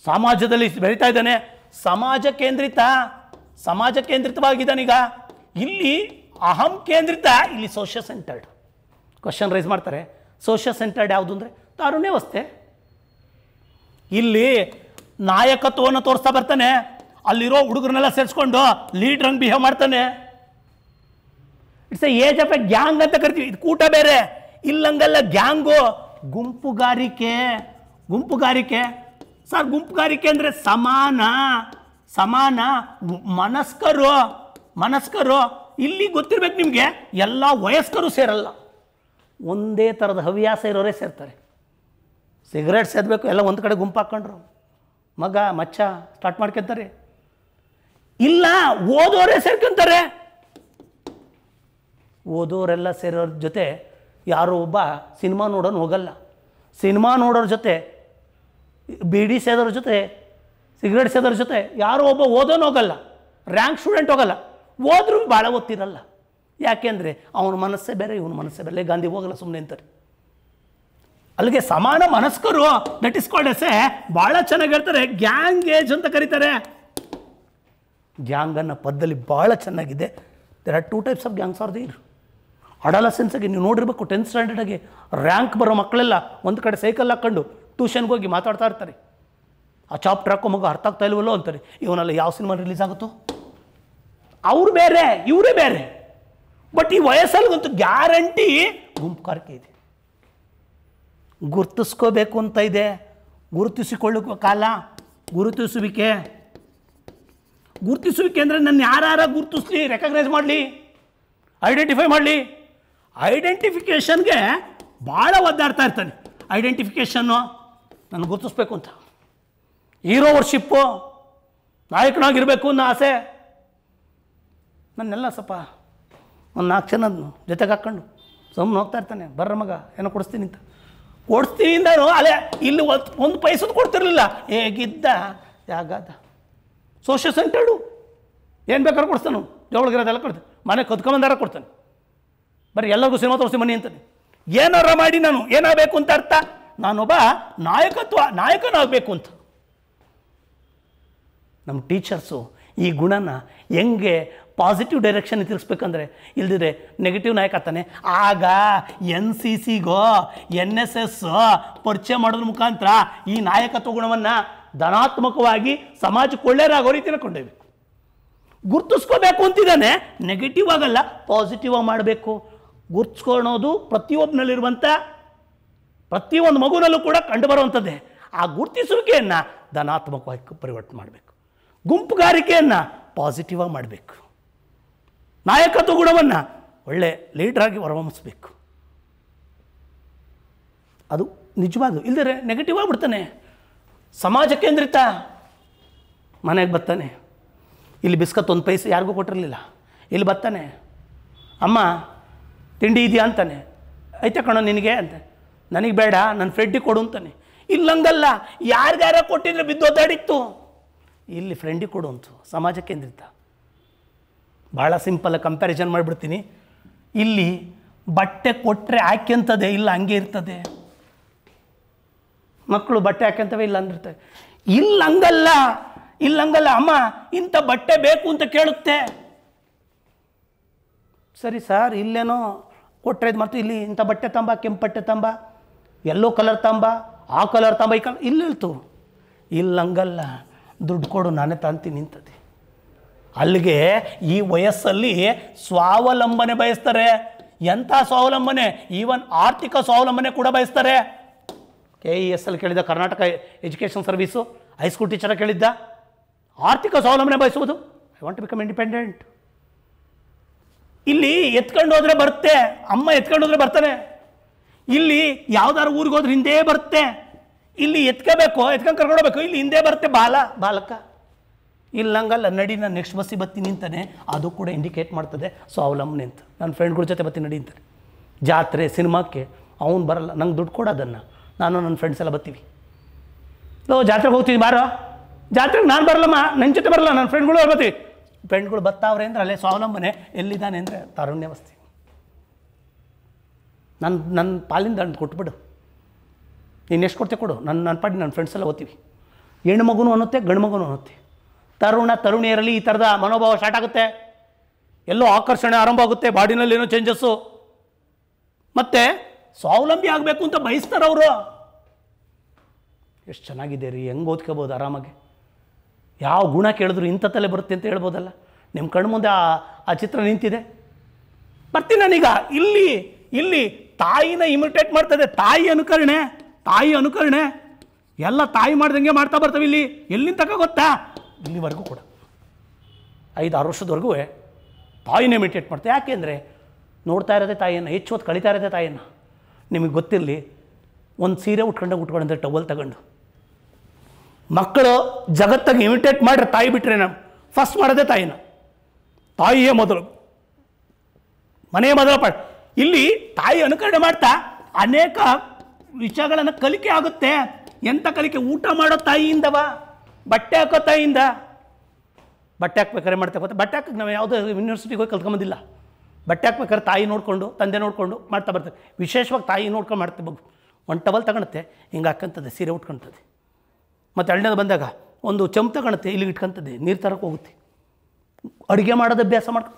ಸಮಾಜದಲ್ಲಿ ಬೆಳೀತಾ ಇದ್ದಾನೆ ಸಮಾಜ ಕೇಂದ್ರಿತ ಸಮಾಜ ಕೇಂದ್ರಿತವಾಗಿದ್ದಾನೀಗ ಇಲ್ಲಿ ಅಹಂ ಕೇಂದ್ರಿತ ಇಲ್ಲಿ ಸೋಷಿಯಲ್ ಸೆಂಟರ್ಡ್ ಕ್ವಶನ್ ರೈಸ್ ಮಾಡ್ತಾರೆ ಸೋಷಿಯಲ್ ಸೆಂಟರ್ಡ್ ಯಾವುದು ಅಂದರೆ ವ್ಯವಸ್ಥೆ ಇಲ್ಲಿ ನಾಯಕತ್ವವನ್ನು ತೋರಿಸ್ತಾ ಬರ್ತಾನೆ ಅಲ್ಲಿರೋ ಹುಡುಗರನ್ನೆಲ್ಲ ಸೇರಿಸ್ಕೊಂಡು ಲೀಡ್ರ್ ಬಿಹೇವ್ ಮಾಡ್ತಾನೆ it's a age of a gang ಅಂತ ಕರಿತೀವಿ ಇದು ಕೂಟ ಬೇರೆ ಇಲ್ಲಂಗಲ್ಲ ಗ್ಯಾಂಗು ಗುಂಪುಗಾರಿಕೆ ಗುಂಪುಗಾರಿಕೆ ಸರ್ ಗುಂಪುಗಾರಿಕೆ ಅಂದರೆ ಸಮಾನ ಸಮಾನ ಮನಸ್ಕರು ಮನಸ್ಕರು ಇಲ್ಲಿ ಗೊತ್ತಿರ್ಬೇಕು ನಿಮಗೆ ಎಲ್ಲ ವಯಸ್ಕರು ಸೇರಲ್ಲ ಒಂದೇ ಥರದ ಹವ್ಯಾಸ ಇರೋರೇ ಸೇರ್ತಾರೆ ಸಿಗರೇಟ್ ಸೇದಬೇಕು ಎಲ್ಲ ಒಂದು ಕಡೆ ಗುಂಪು ಹಾಕ್ಕೊಂಡ್ರು ಮಗ ಮಚ್ಚ ಸ್ಟಾರ್ಟ್ ಮಾಡ್ಕೊತಾರೆ ಇಲ್ಲ ಓದೋರೇ ಸೇರ್ಕೊಂತಾರೆ ಓದೋರೆಲ್ಲ ಸೇರೋರ ಜೊತೆ ಯಾರೋ ಒಬ್ಬ ಸಿನಿಮಾ ನೋಡೋನು ಹೋಗಲ್ಲ ಸಿನಿಮಾ ನೋಡೋರ ಜೊತೆ ಬೀಡಿ ಸೇದೋರ ಜೊತೆ ಸಿಗರೇಟ್ ಸೇದೋರ ಜೊತೆ ಯಾರೋ ಒಬ್ಬ ಓದೋನು ಹೋಗಲ್ಲ ರ್ಯಾಂಕ್ ಸ್ಟೂಡೆಂಟ್ ಹೋಗಲ್ಲ ಓದ್ರೂ ಭಾಳ ಓದ್ತಿರಲ್ಲ ಯಾಕೆಂದರೆ ಅವನ ಮನಸ್ಸೇ ಬೇರೆ ಇವನ ಮನಸ್ಸೇ ಬೇರೆ ಗಾಂಧಿ ಹೋಗಲ್ಲ ಸುಮ್ಮನೆ ಅಂತಾರೆ ಅಲ್ಲಿಗೆ ಸಮಾನ ಮನಸ್ಕರು ದಟ್ ಇಸ್ ಭಾಳ ಚೆನ್ನಾಗಿ ಹೇಳ್ತಾರೆ ಗ್ಯಾಂಗ್ ಏಜ್ ಅಂತ ಕರೀತಾರೆ ಗ್ಯಾಂಗ್ ಅನ್ನೋ ಪದ್ದಲ್ಲಿ ಭಾಳ ಚೆನ್ನಾಗಿದೆ there are two types of gangs are there ಅಡಲಸೆನ್ಸಾಗಿ ನೀವು ನೋಡಿರ್ಬೇಕು ಟೆಂತ್ ಸ್ಟ್ಯಾಂಡರ್ಡಾಗಿ ರ್ಯಾಂಕ್ ಬರೋ ಮಕ್ಕಳೆಲ್ಲ ಒಂದು ಕಡೆ ಸೈಕಲ್ ಹಾಕ್ಕೊಂಡು ಟ್ಯೂಷನ್ಗೆ ಹೋಗಿ ಮಾತಾಡ್ತಾ ಇರ್ತಾರೆ ಆ ಚಾಪ್ಟರ್ ಹಾಕೋ ಮಗು ಅರ್ಥ ಆಗ್ತಾ ಇಲ್ವಲ್ಲೋ ಅಂತಾರೆ ಇವನಲ್ಲ ಯಾವ ಸಿನಿಮಾ ರಿಲೀಸ್ ಆಗುತ್ತೋ ಅವ್ರು ಬೇರೆ ಇವರೇ ಬೇರೆ ಬಟ್ ಈ ವಯಸ್ಸಲ್ಲಿಗಂತೂ ಗ್ಯಾರಂಟಿ ಗುಂಪುಕಾರಿಕೆ ಇದೆ ಗುರುತಿಸ್ಕೋಬೇಕು ಅಂತ ಇದೆ ಗುರುತಿಸಿಕೊಳ್ಳೋಕೆ ಕಾಲ ಗುರುತಿಸುವಿಕೆ ಗುರುತಿಸುವಿಕೆ ಅಂದರೆ ನನ್ನ ಯಾರ್ಯಾರ ಗುರುತಿಸ್ಲಿ ರೆಕಗ್ನೈಸ್ ಮಾಡಲಿ ಐಡೆಂಟಿಫೈ ಮಾಡಲಿ ಐಡೆಂಟಿಫಿಕೇಷನ್ಗೆ ಭಾಳ ಒದ್ದಾಡ್ತಾ ಇರ್ತಾನೆ ಐಡೆಂಟಿಫಿಕೇಷನ್ನು ನನಗೆ ಗುರುತಿಸ್ಬೇಕು ಅಂತ ಹೀರೋ ವರ್ಷಿಪ್ಪು ನಾಯಕನಾಗಿರಬೇಕು ಅನ್ನೋ ಆಸೆ ನನ್ನೆಲ್ಲ ಸ್ವಲ್ಪ ಒಂದು ನಾಲ್ಕು ಜನ ಜೊತೆಗೆ ಹಾಕ್ಕೊಂಡು ಸುಮ್ಮನೆ ಹೋಗ್ತಾ ಇರ್ತಾನೆ ಬರ್ರ ಮಗ ಏನೋ ಕೊಡಿಸ್ತೀನಿ ಅಂತ ಕೊಡಿಸ್ತೀನಿ ಅಂದರು ಅಲ್ಲೇ ಇಲ್ಲಿ ಒಂದು ಪೈಸದ ಕೊಡ್ತಿರ್ಲಿಲ್ಲ ಹೇಗಿದ್ದ ಯಾಗಾದ ಸೋಷಿಯಲ್ ಸೆಂಟರ್ಡು ಏನು ಬೇಕಾದ್ರೂ ಕೊಡ್ತಾನು ಜೋಳಗಿರೋದೆಲ್ಲ ಕೊಡ್ತೀನಿ ಮನೆ ಕದ್ಕೊಂಬಂದಾರ ಕೊಡ್ತಾನೆ ಬರೀ ಎಲ್ಲರಿಗೂ ಸಿನಿಮಾ ತೋರಿಸಿ ಮನೆ ಅಂತಾನೆ ಏನಾರ ಮಾಡಿ ನಾನು ಏನಾಗಬೇಕು ಅಂತ ಅರ್ಥ ನಾನೊಬ್ಬ ನಾಯಕತ್ವ ನಾಯಕನಾಗಬೇಕು ಅಂತ ನಮ್ಮ ಟೀಚರ್ಸು ಈ ಗುಣನ ಹೆಂಗೆ ಪಾಸಿಟಿವ್ ಡೈರೆಕ್ಷನ್ ತಿರ್ಸ್ಬೇಕಂದ್ರೆ ಇಲ್ದಿದ್ರೆ ನೆಗೆಟಿವ್ ನಾಯಕ ಆಗ್ತಾನೆ ಆಗ ಎನ್ ಸಿ ಸಿಗೋ ಎನ್ ಎಸ್ ಎಸ್ ಪರಿಚಯ ಮಾಡೋದ್ರ ಮುಖಾಂತರ ಈ ನಾಯಕತ್ವ ಗುಣವನ್ನು ಧನಾತ್ಮಕವಾಗಿ ಸಮಾಜಕ್ಕೆ ಒಳ್ಳೆಯರಾಗೋ ರೀತಿನ ಕೊಂಡೊಯ್ಬೇಕು ಗುರ್ತಿಸ್ಕೋಬೇಕು ಅಂತಿದ್ದಾನೆ ನೆಗೆಟಿವ್ ಆಗಲ್ಲ ಪಾಸಿಟಿವ್ ಆಗಿ ಮಾಡಬೇಕು ಗುರ್ತಿಸ್ಕೊಳೋದು ಪ್ರತಿಯೊಬ್ಬನಲ್ಲಿರುವಂಥ ಪ್ರತಿಯೊಂದು ಮಗುನಲ್ಲೂ ಕೂಡ ಬರುವಂಥದ್ದೇ ಆ ಗುರುತಿಸುವಿಕೆಯನ್ನು ಧನಾತ್ಮಕವಾಗಿ ಪರಿವರ್ತನೆ ಮಾಡಬೇಕು ಗುಂಪುಗಾರಿಕೆಯನ್ನು ಪಾಸಿಟಿವ್ ಆಗಿ ಮಾಡಬೇಕು ನಾಯಕತ್ವ ಗುಣವನ್ನು ಒಳ್ಳೆ ಲೀಡ್ರಾಗಿ ಹೊರಹೊಮ್ಮಿಸ್ಬೇಕು ಅದು ನಿಜವಾದ ಇಲ್ಲದ್ರೆ ನೆಗೆಟಿವ್ ಆಗಿಬಿಡ್ತಾನೆ ಸಮಾಜ ಕೇಂದ್ರಿತ ಮನೆಗೆ ಬರ್ತಾನೆ ಇಲ್ಲಿ ಬಿಸ್ಕತ್ ಒಂದು ಪೈಸೆ ಯಾರಿಗೂ ಕೊಟ್ಟಿರಲಿಲ್ಲ ಇಲ್ಲಿ ಬರ್ತಾನೆ ಅಮ್ಮ ತಿಂಡಿ ಇದೆಯಾ ಅಂತಾನೆ ಐತೆ ಕಣೋ ನಿನಗೆ ಅಂತ ನನಗೆ ಬೇಡ ನನ್ನ ಫ್ರೆಂಡಿಗೆ ಕೊಡು ಅಂತಾನೆ ಇಲ್ಲಂಗಲ್ಲ ಯಾರಿಗಾರ ಕೊಟ್ಟಿದ್ರೆ ಬಿದ್ದೋದಾಡಿತ್ತು ಇಲ್ಲಿ ಫ್ರೆಂಡಿಗೆ ಕೊಡು ಅಂತು ಸಮಾಜ ಕೇಂದ್ರಿತ ಭಾಳ ಸಿಂಪಲ್ ಕಂಪ್ಯಾರಿಸನ್ ಮಾಡಿಬಿಡ್ತೀನಿ ಇಲ್ಲಿ ಬಟ್ಟೆ ಕೊಟ್ಟರೆ ಹಾಕ್ಯಂತದೆ ಇಲ್ಲ ಹಂಗೆ ಇರ್ತದೆ ಮಕ್ಕಳು ಬಟ್ಟೆ ಹಾಕ್ಯಂತವೆ ಇಲ್ಲ ಅಂದಿರ್ತವೆ ಇಲ್ಲ ಹಂಗಲ್ಲ ಇಲ್ಲ ಹಂಗಲ್ಲ ಅಮ್ಮ ಇಂಥ ಬಟ್ಟೆ ಬೇಕು ಅಂತ ಕೇಳುತ್ತೆ ಸರಿ ಸರ್ ಇಲ್ಲೇನೋ ಕೊಟ್ಟರೆ ಇದು ಇಲ್ಲಿ ಇಂಥ ಬಟ್ಟೆ ತಂಬ ಕೆಂಪು ಬಟ್ಟೆ ತಂಬ ಎಲ್ಲೋ ಕಲರ್ ತಂಬ ಆ ಕಲರ್ ತಾಂಬ ಈ ಕಲರ್ ಇಲ್ಲ ಹೇಳ್ತು ಹಂಗಲ್ಲ ದುಡ್ಡು ಕೊಡು ನಾನೇ ತಂತೀನಿ ನಿಂತದೆ ಅಲ್ಲಿಗೆ ಈ ವಯಸ್ಸಲ್ಲಿ ಸ್ವಾವಲಂಬನೆ ಬಯಸ್ತಾರೆ ಎಂಥ ಸ್ವಾವಲಂಬನೆ ಈವನ್ ಆರ್ಥಿಕ ಸ್ವಾವಲಂಬನೆ ಕೂಡ ಬಯಸ್ತಾರೆ ಕೆ ಇ ಎಸ್ ಅಲ್ಲಿ ಕೇಳಿದ್ದ Karnataka education service high school teacher ಕೇಳಿದ್ದ ಆರ್ಥಿಕ ಸ್ವಾವಲಂಬನೆ ಬಯಸುವುದು I want to become independent ಇಲ್ಲಿ ಎತ್ಕೊಂಡು ಹೋದರೆ ಬರುತ್ತೆ ಅಮ್ಮ ಎತ್ಕೊಂಡು ಹೋದರೆ ಬರ್ತಾನೆ ಇಲ್ಲಿ ಯಾವ್ದಾರು ಊರಿಗೆ ಹೋದ್ರೆ ಹಿಂದೆ ಬರುತ್ತೆ ಇಲ್ಲಿ ಎತ್ಕೋಬೇಕು ಎತ್ಕೊಂಡು ಹೋಗಬೇಕು ಇಲ್ಲಿ ಹಿಂದೆ ಬರುತ್ತೆ ಬಾಲ ಬಾಲಕ ಇಲ್ಲಂಗಲ್ಲ ನಡಿ ನಾನು ನೆಕ್ಸ್ಟ್ ಬಸ್ಸಿಗೆ ಬತ್ತಿ ನಿಂತಾನೆ ಅದು ಕೂಡ ಇಂಡಿಕೇಟ್ ಮಾಡ್ತದೆ ಸ್ವಾವಲಂಬನೆ ಅಂತ ನನ್ನ ಫ್ರೆಂಡ್ಗಳ ಜೊತೆ ಬತ್ತಿ ನಡಿ ಅಂತಾರೆ ಜಾತ್ರೆ ಸಿನಿಮಾಕ್ಕೆ ಅವನು ಬರಲ್ಲ ನಂಗೆ ದುಡ್ಡು ಕೊಡೋ ಅದನ್ನು ನಾನು ನನ್ನ ಫ್ರೆಂಡ್ಸ್ ಎಲ್ಲ ಬತ್ತೀವಿ ಲೋ ಜಾತ್ರೆಗೆ ಹೋಗ್ತೀನಿ ಬಾರೋ ಜಾತ್ರೆಗೆ ನಾನು ಬರಲ್ಲಮ್ಮ ನನ್ನ ಜೊತೆ ಬರಲ್ಲ ನನ್ನ ಫ್ರೆಂಡ್ಗಳು ಬರ್ತೀವಿ ಫ್ರೆಂಡ್ಗಳು ಬತ್ತಾವ್ರೆ ಅಂದ್ರೆ ಅಲ್ಲೇ ಸ್ವಾವಲಂಬನೆ ಎಲ್ಲಿದ್ದಾನೆ ಅಂದರೆ ತಾರುಣ್ಯವಸ್ಥೆ ನನ್ನ ನನ್ನ ಪಾಲಿಂದ ಹಣ್ಣು ಕೊಟ್ಬಿಡು ನೀನು ಎಷ್ಟು ಕೊಡ್ತೆ ಕೊಡು ನನ್ನ ನನ್ನ ಪಾಡಿ ನನ್ನ ಫ್ರೆಂಡ್ಸ್ ಎಲ್ಲ ಓದ್ತೀವಿ ಹೆಣ್ಣು ಮಗುನೂ ಅನ್ನುತ್ತೆ ಗಂಡು ಮಗುನೂ ಅನ್ನುತ್ತೆ ತರುಣ ತರುಣಿಯರಲ್ಲಿ ಈ ಥರದ ಮನೋಭಾವ ಸ್ಟಾರ್ಟ್ ಆಗುತ್ತೆ ಎಲ್ಲೋ ಆಕರ್ಷಣೆ ಆರಂಭ ಆಗುತ್ತೆ ಬಾಡಿನಲ್ಲಿ ಏನೋ ಚೇಂಜಸ್ಸು ಮತ್ತು ಸ್ವಾವಲಂಬಿ ಆಗಬೇಕು ಅಂತ ಬಯಸ್ತಾರೆ ಅವರು ಎಷ್ಟು ಚೆನ್ನಾಗಿದೆ ರೀ ಹೆಂಗೆ ಓದ್ಕೋಬೋದು ಆರಾಮಾಗಿ ಯಾವ ಗುಣ ಕೇಳಿದ್ರು ಇಂಥ ತಲೆ ಬರುತ್ತೆ ಅಂತ ಹೇಳ್ಬೋದಲ್ಲ ನಿಮ್ಮ ಮುಂದೆ ಆ ಆ ಚಿತ್ರ ನಿಂತಿದೆ ಬರ್ತೀನಿ ನಾನೀಗ ಇಲ್ಲಿ ಇಲ್ಲಿ ತಾಯಿನ ಇಮಿಟೇಟ್ ಮಾಡ್ತದೆ ತಾಯಿ ಅನುಕರಣೆ ತಾಯಿ ಅನುಕರಣೆ ಎಲ್ಲ ತಾಯಿ ಮಾಡ್ದಂಗೆ ಮಾಡ್ತಾ ಬರ್ತವೆ ಇಲ್ಲಿ ಎಲ್ಲಿಂದ ತಕ ಗೊತ್ತಾ ಇಲ್ಲಿವರೆಗೂ ಕೂಡ ಐದು ಆರು ವರ್ಷದವರೆಗೂ ತಾಯಿನ ಇಮಿಟೇಟ್ ಯಾಕೆ ಅಂದರೆ ನೋಡ್ತಾ ಇರೋದೇ ತಾಯಿಯನ್ನು ಹೆಚ್ಚು ಹೊತ್ತು ಕಳಿತಾ ಇರೋದೇ ತಾಯಿಯನ್ನು ನಿಮಗೆ ಗೊತ್ತಿರಲಿ ಒಂದು ಸೀರೆ ಉಟ್ಕೊಂಡಾಗ ಉಟ್ಕೊಂಡಂದ್ರೆ ಟವಲ್ ತಗೊಂಡು ಮಕ್ಕಳು ಜಗತ್ತಾಗಿ ಇಮಿಟೇಟ್ ಮಾಡ್ರೆ ತಾಯಿ ಬಿಟ್ಟರೆ ನಮ್ಮ ಫಸ್ಟ್ ಮಾಡೋದೇ ತಾಯಿನ ತಾಯಿಯೇ ಮೊದಲು ಮನೆಯ ಮೊದಲ ಪಾಠ ಇಲ್ಲಿ ತಾಯಿ ಅನುಕರಣೆ ಮಾಡ್ತಾ ಅನೇಕ ವಿಷಯಗಳನ್ನು ಕಲಿಕೆ ಆಗುತ್ತೆ ಎಂಥ ಕಲಿಕೆ ಊಟ ಮಾಡೋ ತಾಯಿಯಿಂದವ ಬಟ್ಟೆ ಹಾಕೋ ತಾಯಿಯಿಂದ ಬಟ್ಟೆ ಹಾಕ್ಬೇಕಾದ್ರೆ ಮಾಡ್ತಾ ಗೊತ್ತಾ ಬಟ್ಟೆ ಹಾಕಕ್ಕೆ ನಾವು ಯಾವುದೋ ಯೂನಿವರ್ಸಿಟಿಗೆ ಹೋಗಿ ಕಲ್ತ್ಕೊಂಬಂದಿಲ್ಲ ಬಟ್ಟೆ ಹಾಕ್ಬೇಕಾದ್ರೆ ತಾಯಿ ನೋಡಿಕೊಂಡು ತಂದೆ ನೋಡಿಕೊಂಡು ಮಾಡ್ತಾ ಬರ್ತದೆ ವಿಶೇಷವಾಗಿ ತಾಯಿ ನೋಡ್ಕೊಂಡು ಮಾಡ್ತೇವೆ ಬಗ್ಗೆ ಒಂದು ಟವಲ್ ತಗೊಳತ್ತೆ ಹಿಂಗೆ ಹಾಕ್ಕಂತದೆ ಸೀರೆ ಉಟ್ಕೊಳ್ತದೆ ಮತ್ತು ಅಣ್ಣದು ಬಂದಾಗ ಒಂದು ಚಮ್ ತಗೊಳತ್ತೆ ಇಲ್ಲಿಗೆ ಇಟ್ಕೊಂತದೆ ನೀರು ತರಕ್ಕೆ ಹೋಗುತ್ತೆ ಅಡುಗೆ ಮಾಡೋದು ಅಭ್ಯಾಸ ಮಾಡ್ಕೊ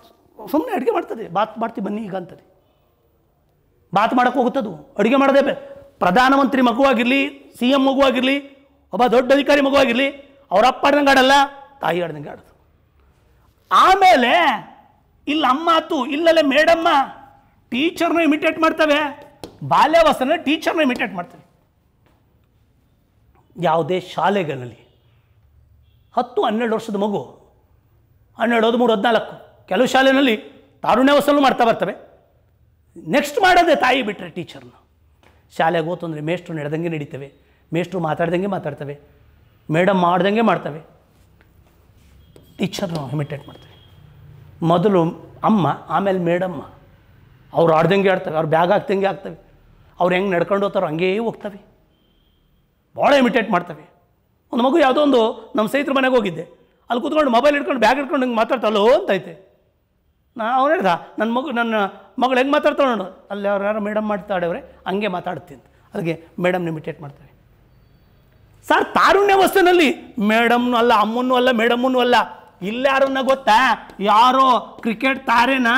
ಸುಮ್ಮನೆ ಅಡುಗೆ ಮಾಡ್ತದೆ ಬಾತ್ ಮಾಡ್ತೀವಿ ಬನ್ನಿ ಈಗ ಅಂತದೆ ಬಾತ್ ಮಾಡೋಕ್ಕೆ ಹೋಗುತ್ತದು ಅಡುಗೆ ಮಾಡದೆ ಪ್ರಧಾನಮಂತ್ರಿ ಮಗುವಾಗಿರಲಿ ಸಿ ಎಮ್ ಮಗುವಾಗಿರಲಿ ಒಬ್ಬ ದೊಡ್ಡ ಅಧಿಕಾರಿ ಮಗುವಾಗಿರಲಿ ಅವ್ರ ಅಪ್ಪ ಆಡ್ದಂಗೆ ಆಡಲ್ಲ ತಾಯಿ ಆಡ್ದಂಗೆ ಆಡೋದು ಆಮೇಲೆ ಇಲ್ಲ ಅಮ್ಮಾತು ಇಲ್ಲಲ್ಲೇ ಮೇಡಮ್ಮ ಟೀಚರ್ನ ಇಮಿಟೇಟ್ ಮಾಡ್ತವೆ ಬಾಲ್ಯವಾಸನ ಟೀಚರ್ನ ಇಮಿಟೇಟ್ ಮಾಡ್ತವೆ ಯಾವುದೇ ಶಾಲೆಗಳಲ್ಲಿ ಹತ್ತು ಹನ್ನೆರಡು ವರ್ಷದ ಮಗು ಹನ್ನೆರಡು ಹದಿಮೂರು ಹದಿನಾಲ್ಕು ಕೆಲವು ಶಾಲೆಯಲ್ಲಿ ತಾರುಣ್ಯವಸಲ್ಲೂ ಮಾಡ್ತಾ ಬರ್ತವೆ ನೆಕ್ಸ್ಟ್ ಮಾಡೋದೇ ತಾಯಿ ಬಿಟ್ಟರೆ ಟೀಚರ್ನ ಶಾಲೆಗೆ ಹೋತು ಅಂದರೆ ಮೇಷ್ಟ್ರು ನಡೆದಂಗೆ ನಡೀತವೆ ಮೇಷ್ಟ್ರು ಮಾತಾಡ್ದಂಗೆ ಮಾತಾಡ್ತವೆ ಮೇಡಮ್ ಮಾಡ್ದಂಗೆ ಮಾಡ್ತವೆ ಟೀಚರ್ನ ಇಮಿಟೇಟ್ ಮಾಡ್ತವೆ ಮೊದಲು ಅಮ್ಮ ಆಮೇಲೆ ಮೇಡಮ್ಮ ಅವ್ರು ಆಡ್ದಂಗೆ ಆಡ್ತವೆ ಅವ್ರು ಬ್ಯಾಗ್ ಹಾಕ್ದಂಗೆ ಆಗ್ತವೆ ಅವ್ರು ಹೆಂಗೆ ನಡ್ಕೊಂಡು ಹೋಗ್ತಾರೋ ಹಂಗೇ ಹೋಗ್ತವೆ ಭಾಳ ಇಮಿಟೇಟ್ ಮಾಡ್ತವೆ ಒಂದು ಮಗು ಯಾವುದೋ ಒಂದು ನಮ್ಮ ಸ್ನೇಹಿತರ ಮನೆಗೆ ಹೋಗಿದ್ದೆ ಅಲ್ಲಿ ಕೂತ್ಕೊಂಡು ಮೊಬೈಲ್ ಹಿಡ್ಕೊಂಡು ಬ್ಯಾಗ್ ಇಟ್ಕೊಂಡು ಹಂಗೆ ಮಾತಾಡ್ತಲ್ಲೋ ಅಂತೈತೆ ನಾ ಅವ್ನು ಹೇಳ್ದ ನನ್ನ ಮಗು ನನ್ನ ಮಗಳು ಹೆಂಗೆ ಮಾತಾಡ್ತಾಳೆ ನೋಡು ಅಲ್ಲಿ ಅವ್ರು ಯಾರು ಮೇಡಮ್ ಮಾತಾಡೋರೆ ಹಂಗೆ ಮಾತಾಡ್ತೀನಿ ಅದಕ್ಕೆ ಮೇಡಮ್ ನಿಮಿಟೇಟ್ ಮಾಡ್ತಾರೆ ಸರ್ ತಾರುಣ್ಯ ವಸ್ತುನಲ್ಲಿ ಮೇಡಮ್ನು ಅಲ್ಲ ಅಮ್ಮನೂ ಅಲ್ಲ ಮೇಡಮ್ಮನೂ ಅಲ್ಲ ಇಲ್ಲಾರನ್ನ ಗೊತ್ತಾ ಯಾರೋ ಕ್ರಿಕೆಟ್ ತಾರೇನಾ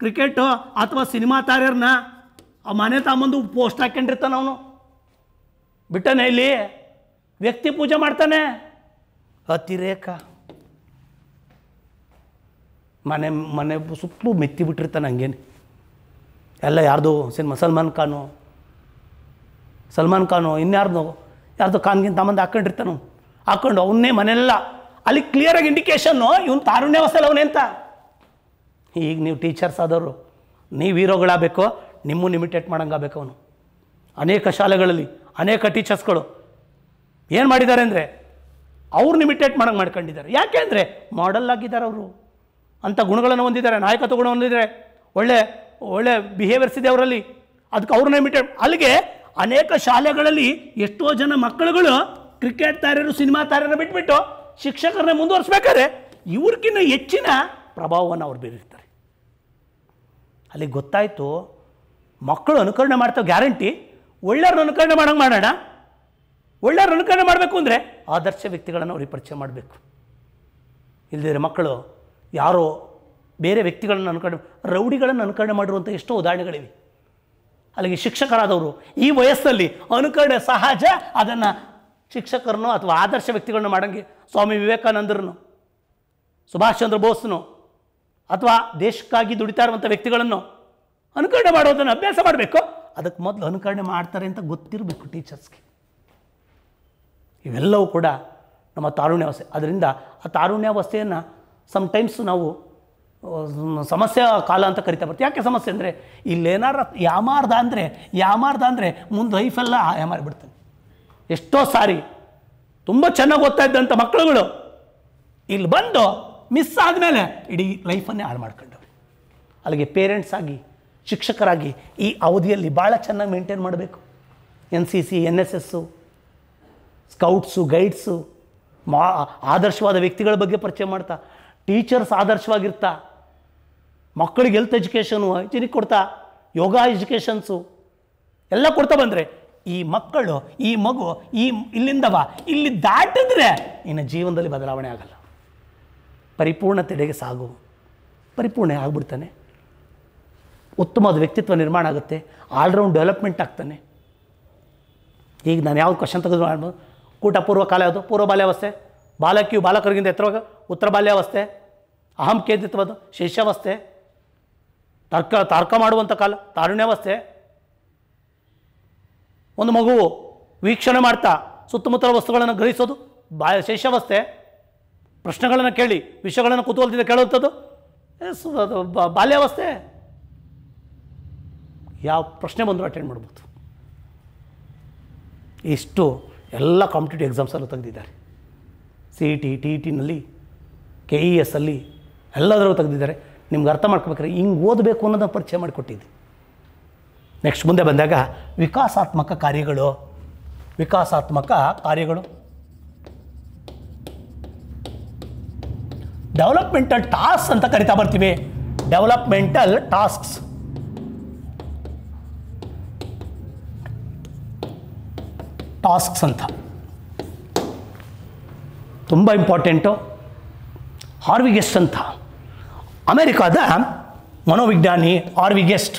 ಕ್ರಿಕೆಟು ಅಥವಾ ಸಿನಿಮಾ ತಾರ್ಯಾರನ್ನ ಆ ಮನೆ ತಮ್ಮಂದು ಪೋಸ್ಟ್ ಹಾಕೊಂಡಿರ್ತಾನ ಅವನು ಬಿಟ್ಟನೆ ಇಲ್ಲಿ ವ್ಯಕ್ತಿ ಪೂಜೆ ಮಾಡ್ತಾನೆ ಅತಿರೇಕ ಮನೆ ಮನೆ ಸುತ್ತಲೂ ಮೆತ್ತಿ ಬಿಟ್ಟಿರ್ತಾನೆ ಹಂಗೇನು ಎಲ್ಲ ಯಾರ್ದು ಸಿನಿಮಾ ಸಲ್ಮಾನ್ ಖಾನು ಸಲ್ಮಾನ್ ಖಾನು ಇನ್ಯಾರ್ದು ಯಾರ್ದು ಖಾನ್ಗಿಂತ ತಮ್ಮಂದು ಹಾಕ್ಕೊಂಡಿರ್ತಾನು ಹಾಕ್ಕೊಂಡು ಅವನ್ನೇ ಮನೆಲ್ಲ ಅಲ್ಲಿ ಕ್ಲಿಯರಾಗಿ ಇಂಡಿಕೇಶನ್ನು ಇವನು ತಾರುಣ್ಯವಸ್ಥೆಲ್ಲ ಅವನೇ ಅಂತ ಈಗ ನೀವು ಟೀಚರ್ಸ್ ಆದವರು ನೀವು ಹೀರೋಗಳಾಗಬೇಕು ನಿಮ್ಮನ್ನು ಇಮಿಟೇಟ್ ಮಾಡೋಂಗಾಗಬೇಕು ಅವನು ಅನೇಕ ಶಾಲೆಗಳಲ್ಲಿ ಅನೇಕ ಟೀಚರ್ಸ್ಗಳು ಏನು ಮಾಡಿದ್ದಾರೆ ಅಂದರೆ ಅವ್ರನ್ನ ಇಮಿಟೇಟ್ ಮಾಡೋಂಗೆ ಮಾಡ್ಕೊಂಡಿದ್ದಾರೆ ಯಾಕೆ ಅಂದರೆ ಮಾಡಲ್ ಆಗಿದ್ದಾರೆ ಅವರು ಅಂಥ ಗುಣಗಳನ್ನು ಹೊಂದಿದ್ದಾರೆ ನಾಯಕತ್ವ ಗುಣ ಹೊಂದಿದ್ದಾರೆ ಒಳ್ಳೆ ಒಳ್ಳೆ ಬಿಹೇವಿಯರ್ಸ್ ಇದೆ ಅವರಲ್ಲಿ ಅದಕ್ಕೆ ಅವ್ರನ್ನ ಮಿಟೇಡ್ ಅಲ್ಲಿಗೆ ಅನೇಕ ಶಾಲೆಗಳಲ್ಲಿ ಎಷ್ಟೋ ಜನ ಮಕ್ಕಳುಗಳು ಕ್ರಿಕೆಟ್ ತಾರೆಯರು ಸಿನಿಮಾ ತಾರ್ಯರು ಬಿಟ್ಬಿಟ್ಟು ಶಿಕ್ಷಕರನ್ನ ಮುಂದುವರಿಸ್ಬೇಕಾದ್ರೆ ಇವ್ರಿಗಿಂತ ಹೆಚ್ಚಿನ ಪ್ರಭಾವವನ್ನು ಅವ್ರು ಬೀರಿರ್ತಾರೆ ಅಲ್ಲಿಗೆ ಗೊತ್ತಾಯಿತು ಮಕ್ಕಳು ಅನುಕರಣೆ ಮಾಡ್ತಾವೆ ಗ್ಯಾರಂಟಿ ಒಳ್ಳೆಯವ್ರನ್ನ ಅನುಕರಣೆ ಮಾಡೋಂಗೆ ಮಾಡೋಣ ಒಳ್ಳೆಯವ್ರ ಅನುಕರಣೆ ಮಾಡಬೇಕು ಅಂದರೆ ಆದರ್ಶ ವ್ಯಕ್ತಿಗಳನ್ನು ಅವ್ರಿಗೆ ಪರಿಚಯ ಮಾಡಬೇಕು ಇಲ್ಲದಿದ್ದರೆ ಮಕ್ಕಳು ಯಾರೋ ಬೇರೆ ವ್ಯಕ್ತಿಗಳನ್ನು ಅನುಕರಣೆ ರೌಡಿಗಳನ್ನು ಅನುಕರಣೆ ಮಾಡಿರುವಂಥ ಎಷ್ಟೋ ಉದಾಹರಣೆಗಳಿವೆ ಅಲ್ಲಿಗೆ ಶಿಕ್ಷಕರಾದವರು ಈ ವಯಸ್ಸಲ್ಲಿ ಅನುಕರಣೆ ಸಹಜ ಅದನ್ನು ಶಿಕ್ಷಕರನ್ನು ಅಥವಾ ಆದರ್ಶ ವ್ಯಕ್ತಿಗಳನ್ನು ಮಾಡೋಂಗೆ ಸ್ವಾಮಿ ವಿವೇಕಾನಂದರನ್ನು ಸುಭಾಷ್ ಚಂದ್ರ ಬೋಸ್ನು ಅಥವಾ ದೇಶಕ್ಕಾಗಿ ದುಡಿತಾ ಇರುವಂಥ ವ್ಯಕ್ತಿಗಳನ್ನು ಅನುಕರಣೆ ಮಾಡೋದನ್ನು ಅಭ್ಯಾಸ ಮಾಡಬೇಕು ಅದಕ್ಕೆ ಮೊದಲು ಅನುಕರಣೆ ಮಾಡ್ತಾರೆ ಅಂತ ಗೊತ್ತಿರಬೇಕು ಟೀಚರ್ಸ್ಗೆ ಇವೆಲ್ಲವೂ ಕೂಡ ನಮ್ಮ ತಾರುಣ್ಯಾವಸ್ಥೆ ಅದರಿಂದ ಆ ತಾರುಣ್ಯಾವಸ್ಥೆಯನ್ನು ಸಮಟೈಮ್ಸ್ ನಾವು ಸಮಸ್ಯೆ ಕಾಲ ಅಂತ ಕರಿತಾ ಬರ್ತೀವಿ ಯಾಕೆ ಸಮಸ್ಯೆ ಅಂದರೆ ಇಲ್ಲೇನಾರ ಯಾಮಾರ್ದ ಅಂದರೆ ಯಾಮಾರ್ದ ಅಂದರೆ ಮುಂದೆ ಲೈಫೆಲ್ಲ ಯಾಮಾರಿಬಿಡ್ತಾನೆ ಎಷ್ಟೋ ಸಾರಿ ತುಂಬ ಚೆನ್ನಾಗಿ ಓದ್ತಾ ಇದ್ದಂಥ ಮಕ್ಕಳುಗಳು ಇಲ್ಲಿ ಬಂದು ಮಿಸ್ ಆದಮೇಲೆ ಇಡೀ ಲೈಫನ್ನೇ ಹಾಳು ಮಾಡ್ಕೊಂಡವ್ರು ಅಲ್ಲಿಗೆ ಪೇರೆಂಟ್ಸ್ ಆಗಿ ಶಿಕ್ಷಕರಾಗಿ ಈ ಅವಧಿಯಲ್ಲಿ ಭಾಳ ಚೆನ್ನಾಗಿ ಮೇಂಟೈನ್ ಮಾಡಬೇಕು N C C N S S scouts guides ಮಾ ಆದರ್ಶವಾದ ವ್ಯಕ್ತಿಗಳ ಬಗ್ಗೆ ಪರಿಚಯ ಮಾಡ್ತಾ ಟೀಚರ್ಸ್ ಆದರ್ಶವಾಗಿರ್ತಾ ಮಕ್ಕಳಿಗೆ ಹೆಲ್ತ್ ಎಜುಕೇಷನು ಹೈಜಿನಿಕ್ ಕೊಡ್ತಾ ಯೋಗ ಎಜುಕೇಷನ್ಸು ಎಲ್ಲ ಕೊಡ್ತಾ ಬಂದರೆ ಈ ಮಕ್ಕಳು ಈ ಮಗು ಈ ಇಲ್ಲಿಂದವ ಇಲ್ಲಿ ದಾಟಿದ್ರೆ ಇನ್ನು ಜೀವನದಲ್ಲಿ ಬದಲಾವಣೆ ಆಗಲ್ಲ ಪರಿಪೂರ್ಣತೆಡೆಗೆ ಸಾಗು ಪರಿಪೂರ್ಣ ಆಗ್ಬಿಡ್ತಾನೆ ಉತ್ತಮವಾದ ವ್ಯಕ್ತಿತ್ವ ನಿರ್ಮಾಣ ಆಗುತ್ತೆ ಆಲ್ರೌಂಡ್ ಡೆವಲಪ್ಮೆಂಟ್ ಆಗ್ತಾನೆ ಈಗ ನಾನು ಯಾವ ಕ್ವಶನ್ ತೆಗೆದು ಪೂರ್ವ ಕಾಲ ಯಾವುದು ಪೂರ್ವ ಬಾಲ್ಯಾವಸ್ಥೆ ಬಾಲಕಿಯು ಬಾಲಕರಿಗಿಂತ ಎತ್ತರವಾಗ ಉತ್ತರ ಬಾಲ್ಯಾವಸ್ಥೆ ಅಹಂ ಕೇಂದ್ರಿತವಾದ ಶೇಷಾವಸ್ಥೆ ತರ್ಕ ತರ್ಕ ಮಾಡುವಂಥ ಕಾಲ ತಾರುಣ್ಯಾವಸ್ಥೆ ಒಂದು ಮಗುವು ವೀಕ್ಷಣೆ ಮಾಡ್ತಾ ಸುತ್ತಮುತ್ತಲ ವಸ್ತುಗಳನ್ನು ಗ್ರಹಿಸೋದು ಬಾ ಶೇಷಾವಸ್ಥೆ ಪ್ರಶ್ನೆಗಳನ್ನು ಕೇಳಿ ವಿಷಯಗಳನ್ನು ಕುತೂಹಲದಿಂದ ಕೇಳುವಂಥದ್ದು ಬಾಲ್ಯಾವಸ್ಥೆ ಯಾವ ಪ್ರಶ್ನೆ ಬಂದರೂ ಅಟೆಂಡ್ ಮಾಡ್ಬೋದು ಇಷ್ಟು ಎಲ್ಲ ಕಾಂಪಿಟೇಟಿವ್ ಎಕ್ಸಾಮ್ಸಲ್ಲೂ ತೆಗೆದಿದ್ದಾರೆ C E T T E ಟಿನಲ್ಲಿ ಕೆ ಇ e ಎಸ್ ಅಲ್ಲಿ ಎಲ್ಲದರಲ್ಲೂ ತೆಗೆದಿದ್ದಾರೆ ನಿಮ್ಗೆ ಅರ್ಥ ಮಾಡ್ಕೋಬೇಕ್ರೆ ಹಿಂಗೆ ಓದಬೇಕು ಅನ್ನೋದನ್ನು ಪರಿಚಯ ಮಾಡಿಕೊಟ್ಟಿದ್ದೆ ನೆಕ್ಸ್ಟ್ ಮುಂದೆ ಬಂದಾಗ ವಿಕಾಸಾತ್ಮಕ ಕಾರ್ಯಗಳು ವಿಕಾಸಾತ್ಮಕ ಕಾರ್ಯಗಳು ಡೆವಲಪ್ಮೆಂಟಲ್ ಟಾಸ್ಕ್ ಅಂತ ಕರಿತಾ ಬರ್ತೀವಿ ಡೆವಲಪ್ಮೆಂಟಲ್ ಟಾಸ್ಕ್ಸ್ ಟಾಸ್ಕ್ಸ್ ಅಂತ ತುಂಬ ಇಂಪಾರ್ಟೆಂಟು ಆರ್ವಿಗೆಸ್ಟ್ ಅಂತ ಅಮೇರಿಕಾದ ಮನೋವಿಜ್ಞಾನಿ ಆರ್ವಿಗೆಸ್ಟ್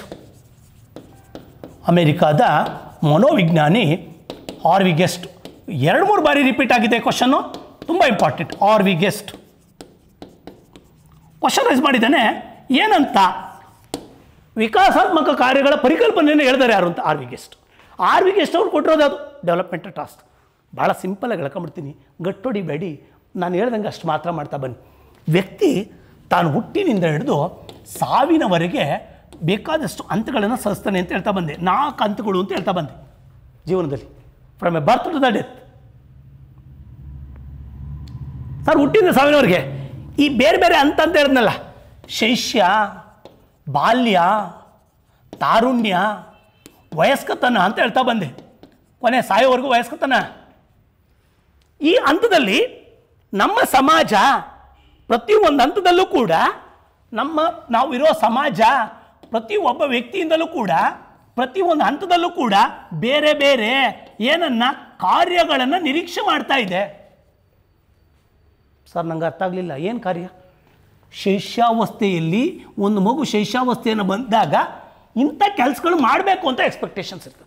ಅಮೇರಿಕಾದ ಮನೋವಿಜ್ಞಾನಿ ಆರ್ವಿಗೆಸ್ಟ್ ಎರಡು ಮೂರು ಬಾರಿ ರಿಪೀಟ್ ಆಗಿದೆ ಕ್ವಶನ್ನು ತುಂಬ important Havighurst question raise ಮಾಡಿದ್ದಾನೆ ಏನಂತ ವಿಕಾಸಾತ್ಮಕ ಕಾರ್ಯಗಳ ಪರಿಕಲ್ಪನೆಯನ್ನು ಹೇಳ್ತಾರೆ ಯಾರು ಅಂತ Havighurst Havighurst ಅವರು ಕೊಟ್ಟಿರೋದು ಅದು ಡೆವಲಪ್ಮೆಂಟ್ ಟಾಸ್ಕ್ ಭಾಳ ಸಿಂಪಲಾಗಿ ಹೇಳ್ಕೊಂಬಿಡ್ತೀನಿ ಗಟ್ಟೊಡಿಬೇಡಿ ನಾನು ಹೇಳ್ದಂಗೆ ಅಷ್ಟು ಮಾತ್ರ ಮಾಡ್ತಾ ಬನ್ನಿ ವ್ಯಕ್ತಿ ತಾನು ಹುಟ್ಟಿನಿಂದ ಹಿಡಿದು ಸಾವಿನವರೆಗೆ ಬೇಕಾದಷ್ಟು ಹಂತಗಳನ್ನು ಸಲ್ಲಿಸ್ತಾನೆ ಅಂತ ಹೇಳ್ತಾ ಬಂದೆ ನಾಲ್ಕು ಹಂತಗಳು ಅಂತ ಹೇಳ್ತಾ ಬಂದೆ ಜೀವನದಲ್ಲಿ from a birth to the death sir ಹುಟ್ಟಿದ ಸಾವಿನವರೆಗೆ ಈ ಬೇರೆ ಬೇರೆ ಹಂತ ಅಂತ ಹೇಳಿದ್ನಲ್ಲ ಶೈಷ್ಯ ಬಾಲ್ಯ ತಾರುಣ್ಯ ವಯಸ್ಕತನ ಅಂತ ಹೇಳ್ತಾ ಬಂದೆ ಕೊನೆ ಸಾಯೋವರೆಗೂ ವಯಸ್ಕತನ ಈ ಹಂತದಲ್ಲಿ ನಮ್ಮ ಸಮಾಜ ಪ್ರತಿಯೊಂದು ಹಂತದಲ್ಲೂ ಕೂಡ ನಮ್ಮ ನಾವು ಇರೋ ಸಮಾಜ ಪ್ರತಿ ಒಬ್ಬ ವ್ಯಕ್ತಿಯಿಂದಲೂ ಕೂಡ ಪ್ರತಿ ಒಂದು ಹಂತದಲ್ಲೂ ಕೂಡ ಬೇರೆ ಬೇರೆ ಏನನ್ನ ಕಾರ್ಯಗಳನ್ನು ನಿರೀಕ್ಷೆ ಮಾಡ್ತಾ ಇದೆ ಸರ್ ನಂಗೆ ಅರ್ಥ ಆಗಲಿಲ್ಲ ಏನು ಕಾರ್ಯ ಶೈಷ್ಯಾವಸ್ಥೆಯಲ್ಲಿ ಒಂದು ಮಗು ಶೈಷ್ಯಾವಸ್ಥೆಯನ್ನು ಬಂದಾಗ ಇಂಥ ಕೆಲಸಗಳು ಮಾಡಬೇಕು ಅಂತ ಎಕ್ಸ್ಪೆಕ್ಟೇಷನ್ಸ್ ಇರ್ತದೆ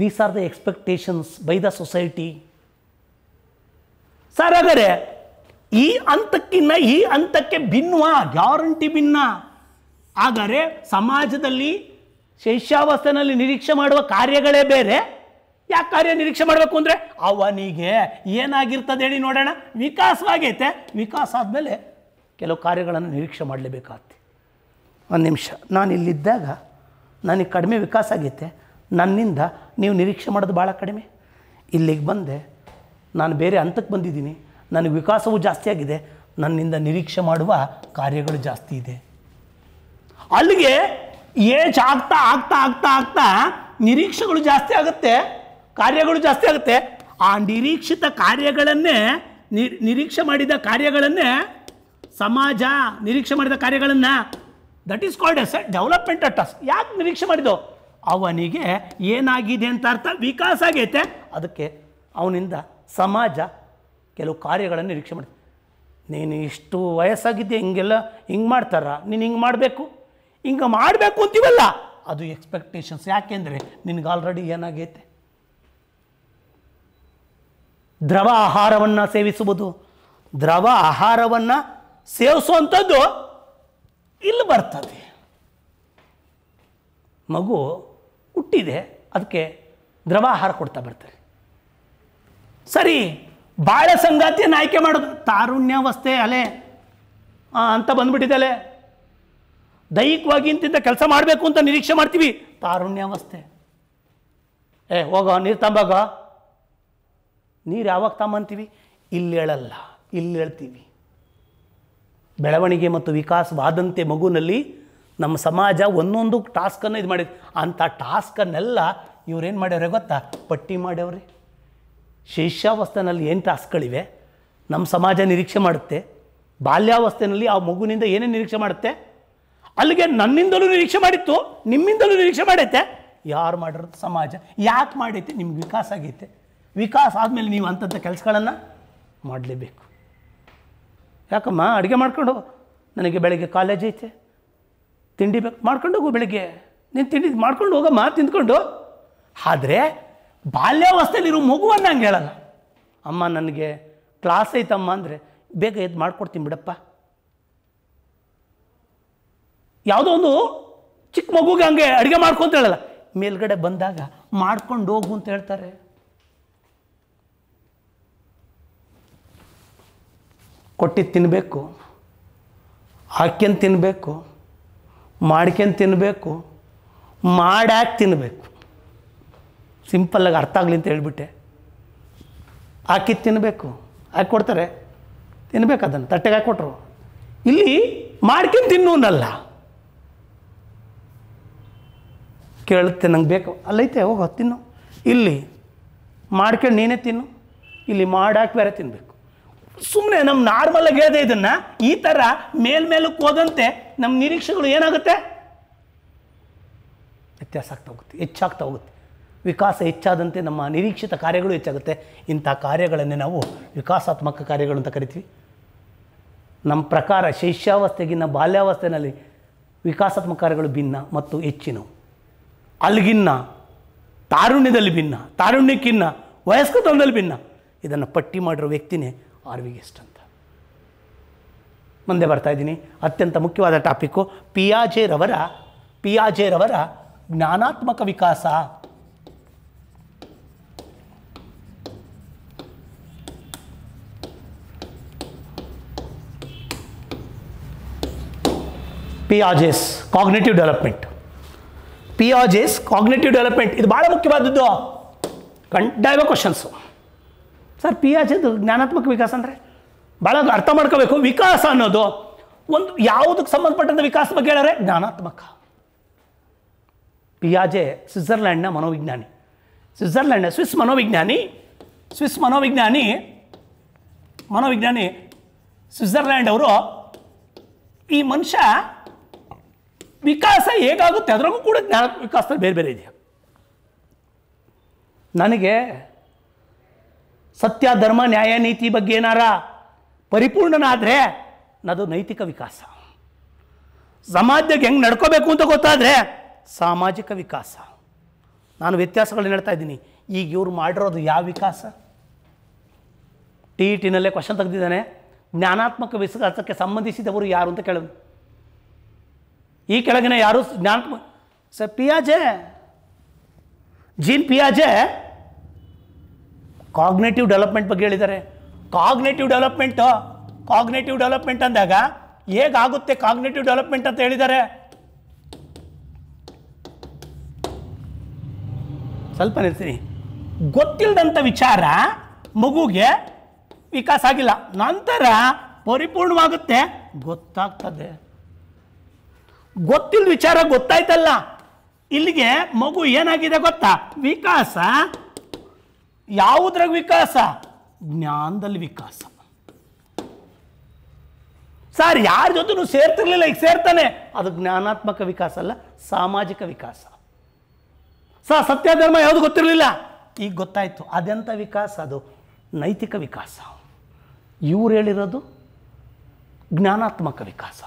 these are the expectations by the society sir ಹಾಗಾದರೆ ಈ ಹಂತಕ್ಕಿನ್ನ ಈ ಹಂತಕ್ಕೆ ಭಿನ್ನವ ಗ್ಯಾರಂಟಿ ಭಿನ್ನ ಆದರೆ ಸಮಾಜದಲ್ಲಿ ಶೈಷ್ಯಾವಸ್ಥೆಯಲ್ಲಿ ನಿರೀಕ್ಷೆ ಮಾಡುವ ಕಾರ್ಯಗಳೇ ಬೇರೆ ಯಾಕೆ ಕಾರ್ಯ ನಿರೀಕ್ಷೆ ಮಾಡಬೇಕು ಅಂದರೆ ಅವನಿಗೆ ಏನಾಗಿರ್ತದೆ ಹೇಳಿ ನೋಡೋಣ ವಿಕಾಸವಾಗೈತೆ ವಿಕಾಸ ಆದಮೇಲೆ ಕೆಲವು ಕಾರ್ಯಗಳನ್ನು ನಿರೀಕ್ಷೆ ಮಾಡಲೇಬೇಕಾಗ್ತಿ ಒಂದು ನಿಮಿಷ ನಾನು ಇಲ್ಲಿದ್ದಾಗ ನನಗೆ ಕಡಿಮೆ ವಿಕಾಸ ಆಗೈತೆ ನನ್ನಿಂದ ನೀವು ನಿರೀಕ್ಷೆ ಮಾಡೋದು ಭಾಳ ಕಡಿಮೆ ಇಲ್ಲಿಗೆ ಬಂದೆ ನಾನು ಬೇರೆ ಹಂತಕ್ಕೆ ಬಂದಿದ್ದೀನಿ ನನಗೆ ವಿಕಾಸವೂ ಜಾಸ್ತಿ ಆಗಿದೆ ನನ್ನಿಂದ ನಿರೀಕ್ಷೆ ಮಾಡುವ ಕಾರ್ಯಗಳು ಜಾಸ್ತಿ ಇದೆ ಅಲ್ಲಿಗೆ ಏಜ್ ಆಗ್ತಾ ಆಗ್ತಾ ಆಗ್ತಾ ಆಗ್ತಾ ನಿರೀಕ್ಷೆಗಳು ಜಾಸ್ತಿ ಆಗುತ್ತೆ ಕಾರ್ಯಗಳು ಜಾಸ್ತಿ ಆಗುತ್ತೆ ಆ ನಿರೀಕ್ಷಿತ ಕಾರ್ಯಗಳನ್ನೇ ನಿರೀಕ್ಷೆ ಮಾಡಿದ ಕಾರ್ಯಗಳನ್ನೇ ಸಮಾಜ ನಿರೀಕ್ಷೆ ಮಾಡಿದ ಕಾರ್ಯಗಳನ್ನು that is called as development at us ಯಾಕೆ ನಿರೀಕ್ಷೆ ಮಾಡಿದೋ ಅವನಿಗೆ ಏನಾಗಿದೆ ಅಂತ ಅರ್ಥ ವಿಕಾಸ ಆಗೈತೆ ಅದಕ್ಕೆ ಅವನಿಂದ ಸಮಾಜ ಕೆಲವು ಕಾರ್ಯಗಳನ್ನು ನಿರೀಕ್ಷೆ ಮಾಡಿ ನೀನು ಇಷ್ಟು ವಯಸ್ಸಾಗಿದ್ದೆ ಹಿಂಗೆಲ್ಲ ಹಿಂಗೆ ಮಾಡ್ತಾರ ನೀನು ಹಿಂಗೆ ಮಾಡಬೇಕು ಹಿಂಗೆ ಮಾಡಬೇಕು ಅಂತೀವಲ್ಲ ಅದು ಎಕ್ಸ್ಪೆಕ್ಟೇಷನ್ಸ್ ಯಾಕೆಂದರೆ ನಿನಗೆ ಆಲ್ರೆಡಿ ಏನಾಗೈತೆ ದ್ರವ ಆಹಾರವನ್ನು ಸೇವಿಸುವುದು ದ್ರವ ಆಹಾರವನ್ನು ಸೇವಿಸುವಂಥದ್ದು ಇಲ್ಲಿ ಬರ್ತದೆ ಮಗು ಹುಟ್ಟಿದೆ ಅದಕ್ಕೆ ದ್ರವ ಆಹಾರ ಕೊಡ್ತಾ ಬರ್ತಾರೆ ಸರಿ ಬಾಳ ಸಂಗಾತಿಯನ್ನು ಆಯ್ಕೆ ಮಾಡೋದು ತಾರುಣ್ಯಾವಸ್ಥೆ ಅಲೆ ಅಂತ ಬಂದ್ಬಿಟ್ಟಿದ್ದಲೆ ದೈಹಿಕವಾಗಿ ಇಂತಿಂತ ಕೆಲಸ ಮಾಡಬೇಕು ಅಂತ ನಿರೀಕ್ಷೆ ಮಾಡ್ತೀವಿ ತಾರುಣ್ಯಾವಸ್ಥೆ ಏ ಹೋಗೋ ನೀರು ತಂಬಾಗ ನೀರು ಯಾವಾಗ ತಮ್ಮಂತೀವಿ ಇಲ್ಲಿ ಹೇಳಲ್ಲ ಇಲ್ಲಿ ಹೇಳ್ತೀವಿ ಬೆಳವಣಿಗೆ ಮತ್ತು ವಿಕಾಸವಾದಂತೆ ಮಗುನಲ್ಲಿ ನಮ್ಮ ಸಮಾಜ ಒಂದೊಂದು ಟಾಸ್ಕನ್ನು ಇದು ಮಾಡಿದೆ ಅಂಥ ಟಾಸ್ಕನ್ನೆಲ್ಲ ಇವ್ರೇನು ಮಾಡ್ಯಾವ್ರೆ ಗೊತ್ತಾ ಪಟ್ಟಿ ಮಾಡ್ಯವ್ರಿ ಶಿಷ್ಯಾವಸ್ಥೆನಲ್ಲಿ ಏನು ಟಾಸ್ಕ್ಗಳಿವೆ ನಮ್ಮ ಸಮಾಜ ನಿರೀಕ್ಷೆ ಮಾಡುತ್ತೆ ಬಾಲ್ಯಾವಸ್ಥೆಯಲ್ಲಿ ಆ ಮಗುವಿನಿಂದ ಏನೇನು ನಿರೀಕ್ಷೆ ಮಾಡುತ್ತೆ ಅಲ್ಲಿಗೆ ನನ್ನಿಂದಲೂ ನಿರೀಕ್ಷೆ ಮಾಡಿತ್ತು ನಿಮ್ಮಿಂದಲೂ ನಿರೀಕ್ಷೆ ಮಾಡೈತೆ ಯಾರು ಮಾಡಿರೋದು ಸಮಾಜ ಯಾಕೆ ಮಾಡೈತೆ ನಿಮ್ಗೆ ವಿಕಾಸ ಆಗೈತೆ ವಿಕಾಸ ಆದಮೇಲೆ ನೀವು ಅಂಥದ್ದು ಕೆಲಸಗಳನ್ನು ಮಾಡಲೇಬೇಕು ಯಾಕಮ್ಮ ಅಡುಗೆ ಮಾಡ್ಕೊಂಡು ನನಗೆ ಬೆಳಗ್ಗೆ ಕಾಲೇಜ್ ಐತೆ ತಿಂಡಿ ಬೇಕು ಮಾಡ್ಕೊಂಡು ಹೋಗು ಬೆಳಗ್ಗೆ ನೀನು ತಿಂಡಿ ಮಾಡ್ಕೊಂಡು ಹೋಗಮ್ಮ ತಿಂದ್ಕೊಂಡು ಆದರೆ ಬಾಲ್ಯಾವಸ್ಥೆಯಲ್ಲಿರೋ ಮಗುವನ್ನು ಹಂಗೆ ಹೇಳಲ್ಲ ಅಮ್ಮ ನನಗೆ ಕ್ಲಾಸ್ ಐತಮ್ಮ ಅಂದರೆ ಬೇಗ ಎದ್ದು ಮಾಡ್ಕೊಡ್ತೀನಿ ಬಿಡಪ್ಪ ಯಾವುದೋ ಒಂದು ಚಿಕ್ಕ ಮಗುಗೆ ಹಂಗೆ ಅಡುಗೆ ಮಾಡ್ಕೊಂತ ಹೇಳಲ್ಲ ಮೇಲ್ಗಡೆ ಬಂದಾಗ ಮಾಡ್ಕೊಂಡು ಹೋಗು ಅಂತ ಹೇಳ್ತಾರೆ ಕೊಟ್ಟಿದ್ದು ತಿನ್ನಬೇಕು ಹಾಕ್ಯಂತ ತಿನ್ನಬೇಕು ಮಾಡ್ಕೊಂಡು ತಿನ್ನಬೇಕು ಮಾಡ್ಯಾಕೆ ತಿನ್ನಬೇಕು ಸಿಂಪಲ್ಲಾಗಿ ಅರ್ಥ ಆಗಲಿ ಅಂತ ಹೇಳಿಬಿಟ್ಟೆ ಹಾಕಿ ತಿನ್ನಬೇಕು ಹಾಕಿ ಕೊಡ್ತಾರೆ ತಿನ್ಬೇಕು ಅದನ್ನು ತಟ್ಟೆಗೆ ಹಾಕ್ಕೊಟ್ರು ಇಲ್ಲಿ ಮಾಡ್ಕೊಂಡು ತಿನ್ನೋನಲ್ಲ ಕೇಳುತ್ತೆ ನಂಗೆ ಬೇಕು ಅಲ್ಲೈತೆ ಹೋಗೋ ತಿನ್ನು ಇಲ್ಲಿ ಮಾಡ್ಕೊಂಡು ನೀನೇ ತಿನ್ನು ಇಲ್ಲಿ ಮಾಡಾಕಿ ಬೇರೆ ತಿನ್ನಬೇಕು ಸುಮ್ಮನೆ ನಮ್ಮ ನಾರ್ಮಲಾಗಿ ಹೇಳಿದೆ ಇದನ್ನು ಈ ಥರ ಮೇಲ್ಮೇಲಕ್ಕೆ ಹೋದಂತೆ ನಮ್ಮ ನಿರೀಕ್ಷೆಗಳು ಏನಾಗುತ್ತೆ ವ್ಯತ್ಯಾಸ ಆಗ್ತಾ ಹೋಗುತ್ತೆ ಹೆಚ್ಚಾಗ್ತಾ ಹೋಗುತ್ತೆ ವಿಕಾಸ ಹೆಚ್ಚಾದಂತೆ ನಮ್ಮ ನಿರೀಕ್ಷಿತ ಕಾರ್ಯಗಳು ಹೆಚ್ಚಾಗುತ್ತೆ ಇಂಥ ಕಾರ್ಯಗಳನ್ನೇ ನಾವು ವಿಕಾಸಾತ್ಮಕ ಕಾರ್ಯಗಳು ಅಂತ ಕರಿತೀವಿ ನಮ್ಮ ಪ್ರಕಾರ ಶೈಷ್ಯಾವಸ್ಥೆಗಿನ್ನ ಬಾಲ್ಯಾವಸ್ಥೆಯಲ್ಲಿ ವಿಕಾಸಾತ್ಮಕ ಕಾರ್ಯಗಳು ಭಿನ್ನ ಮತ್ತು ಹೆಚ್ಚಿನವು ಅಲ್ಲಿಗಿನ್ನ ತಾರುಣ್ಯದಲ್ಲಿ ಭಿನ್ನ ತಾರುಣ್ಯಕ್ಕಿನ್ನ ತಂದಲ್ಲಿ ಭಿನ್ನ ಇದನ್ನು ಪಟ್ಟಿ ಮಾಡಿರೋ ವ್ಯಕ್ತಿನೇ ಆರ್ವಿಗೆಸ್ಟ್ ಅಂತ ಮುಂದೆ ಇದ್ದೀನಿ ಅತ್ಯಂತ ಮುಖ್ಯವಾದ ಟಾಪಿಕ್ಕು ಜೆ ರವರ ಜ್ಞಾನಾತ್ಮಕ ವಿಕಾಸ development Piaget's cognitive development ಇದು ಭಾಳ ಮುಖ್ಯವಾದದ್ದು ಕಂಡಾಯ ಕ್ವಶನ್ಸು ಸರ್ ಪಿ ಪಿಯಾಜೆದು ಜ್ಞಾನಾತ್ಮಕ ವಿಕಾಸ ಅಂದರೆ ಭಾಳ ಅರ್ಥ ಮಾಡ್ಕೋಬೇಕು ವಿಕಾಸ ಅನ್ನೋದು ಒಂದು ಯಾವುದಕ್ಕೆ ಸಂಬಂಧಪಟ್ಟಂಥ ವಿಕಾಸ ಬಗ್ಗೆ ಹೇಳಾರೆ ಜ್ಞಾನಾತ್ಮಕ ಪಿಯಾಜೆ ಸ್ವಿಟ್ಜರ್ಲ್ಯಾಂಡ್ನ ಮನೋವಿಜ್ಞಾನಿ ಸ್ವಿಟ್ಜರ್ಲ್ಯಾಂಡ್ನ ಸ್ವಿಸ್ ಮನೋವಿಜ್ಞಾನಿ ಸ್ವಿಸ್ ಮನೋವಿಜ್ಞಾನಿ ಮನೋವಿಜ್ಞಾನಿ ಸ್ವಿಟ್ಜರ್ಲ್ಯಾಂಡ್ ಅವರು ಈ ಮನುಷ್ಯ ವಿಕಾಸ ಹೇಗಾಗುತ್ತೆ ಅದ್ರೂ ಕೂಡ ಜ್ಞಾನ ವಿಕಾಸದಲ್ಲಿ ಬೇರೆ ಬೇರೆ ಇದೆಯಾ ನನಗೆ ಸತ್ಯ ಧರ್ಮ ನ್ಯಾಯ ನೀತಿ ಬಗ್ಗೆ ಏನಾರ ಪರಿಪೂರ್ಣನಾದರೆ ಅದು ನೈತಿಕ ವಿಕಾಸ ಸಮಾಜಕ್ಕೆ ಹೆಂಗೆ ನಡ್ಕೋಬೇಕು ಅಂತ ಗೊತ್ತಾದರೆ ಸಾಮಾಜಿಕ ವಿಕಾಸ ನಾನು ವ್ಯತ್ಯಾಸಗಳನ್ನ ಹೇಳ್ತಾ ಇದ್ದೀನಿ ಈಗ ಇವ್ರು ಮಾಡಿರೋದು ಯಾವ ವಿಕಾಸ ಟಿ ಇ ಟಿನಲ್ಲೇ ಕ್ವಶನ್ ತೆಗೆದಿದ್ದಾನೆ ಜ್ಞಾನಾತ್ಮಕ ವಿಕಾಸಕ್ಕೆ ಸಂಬಂಧಿಸಿದವರು ಯಾರು ಅಂತ ಕೇಳೋದು ಈ ಕೆಳಗಿನ ಯಾರು ಜ್ಞಾನ ಸರ್ ಪಿಯಾಜೆ ಜೀನ್ ಪಿಯಾಜೆ ಕಾಗ್ನೇಟಿವ್ ಡೆವಲಪ್ಮೆಂಟ್ ಬಗ್ಗೆ ಹೇಳಿದ್ದಾರೆ ಕಾಗ್ನೇಟಿವ್ ಡೆವಲಪ್ಮೆಂಟು ಕಾಗ್ನೇಟಿವ್ ಡೆವಲಪ್ಮೆಂಟ್ ಅಂದಾಗ ಹೇಗಾಗುತ್ತೆ ಕಾಗ್ನೇಟಿವ್ ಡೆವಲಪ್ಮೆಂಟ್ ಅಂತ ಹೇಳಿದ್ದಾರೆ ಸ್ವಲ್ಪ ನಿಲ್ತೀನಿ ಗೊತ್ತಿಲ್ಲದಂಥ ವಿಚಾರ ಮಗುಗೆ ವಿಕಾಸ ಆಗಿಲ್ಲ ನಂತರ ಪರಿಪೂರ್ಣವಾಗುತ್ತೆ ಗೊತ್ತಾಗ್ತದೆ ಗೊತ್ತಿಲ್ಲ ವಿಚಾರ ಗೊತ್ತಾಯ್ತಲ್ಲ ಇಲ್ಲಿಗೆ ಮಗು ಏನಾಗಿದೆ ಗೊತ್ತಾ ವಿಕಾಸ ಯಾವುದ್ರಾಗ ವಿಕಾಸ ಜ್ಞಾನದಲ್ಲಿ ವಿಕಾಸ ಸರ್ ಯಾರ ಜೊತೆ ಸೇರ್ತಿರ್ಲಿಲ್ಲ ಈಗ ಸೇರ್ತಾನೆ ಅದು ಜ್ಞಾನಾತ್ಮಕ ವಿಕಾಸ ಅಲ್ಲ ಸಾಮಾಜಿಕ ವಿಕಾಸ ಸರ್ ಸತ್ಯಧರ್ಮ ಯಾವುದು ಗೊತ್ತಿರಲಿಲ್ಲ ಈಗ ಗೊತ್ತಾಯಿತು ಅದೆಂಥ ವಿಕಾಸ ಅದು ನೈತಿಕ ವಿಕಾಸ ಇವ್ರು ಹೇಳಿರೋದು ಜ್ಞಾನಾತ್ಮಕ ವಿಕಾಸ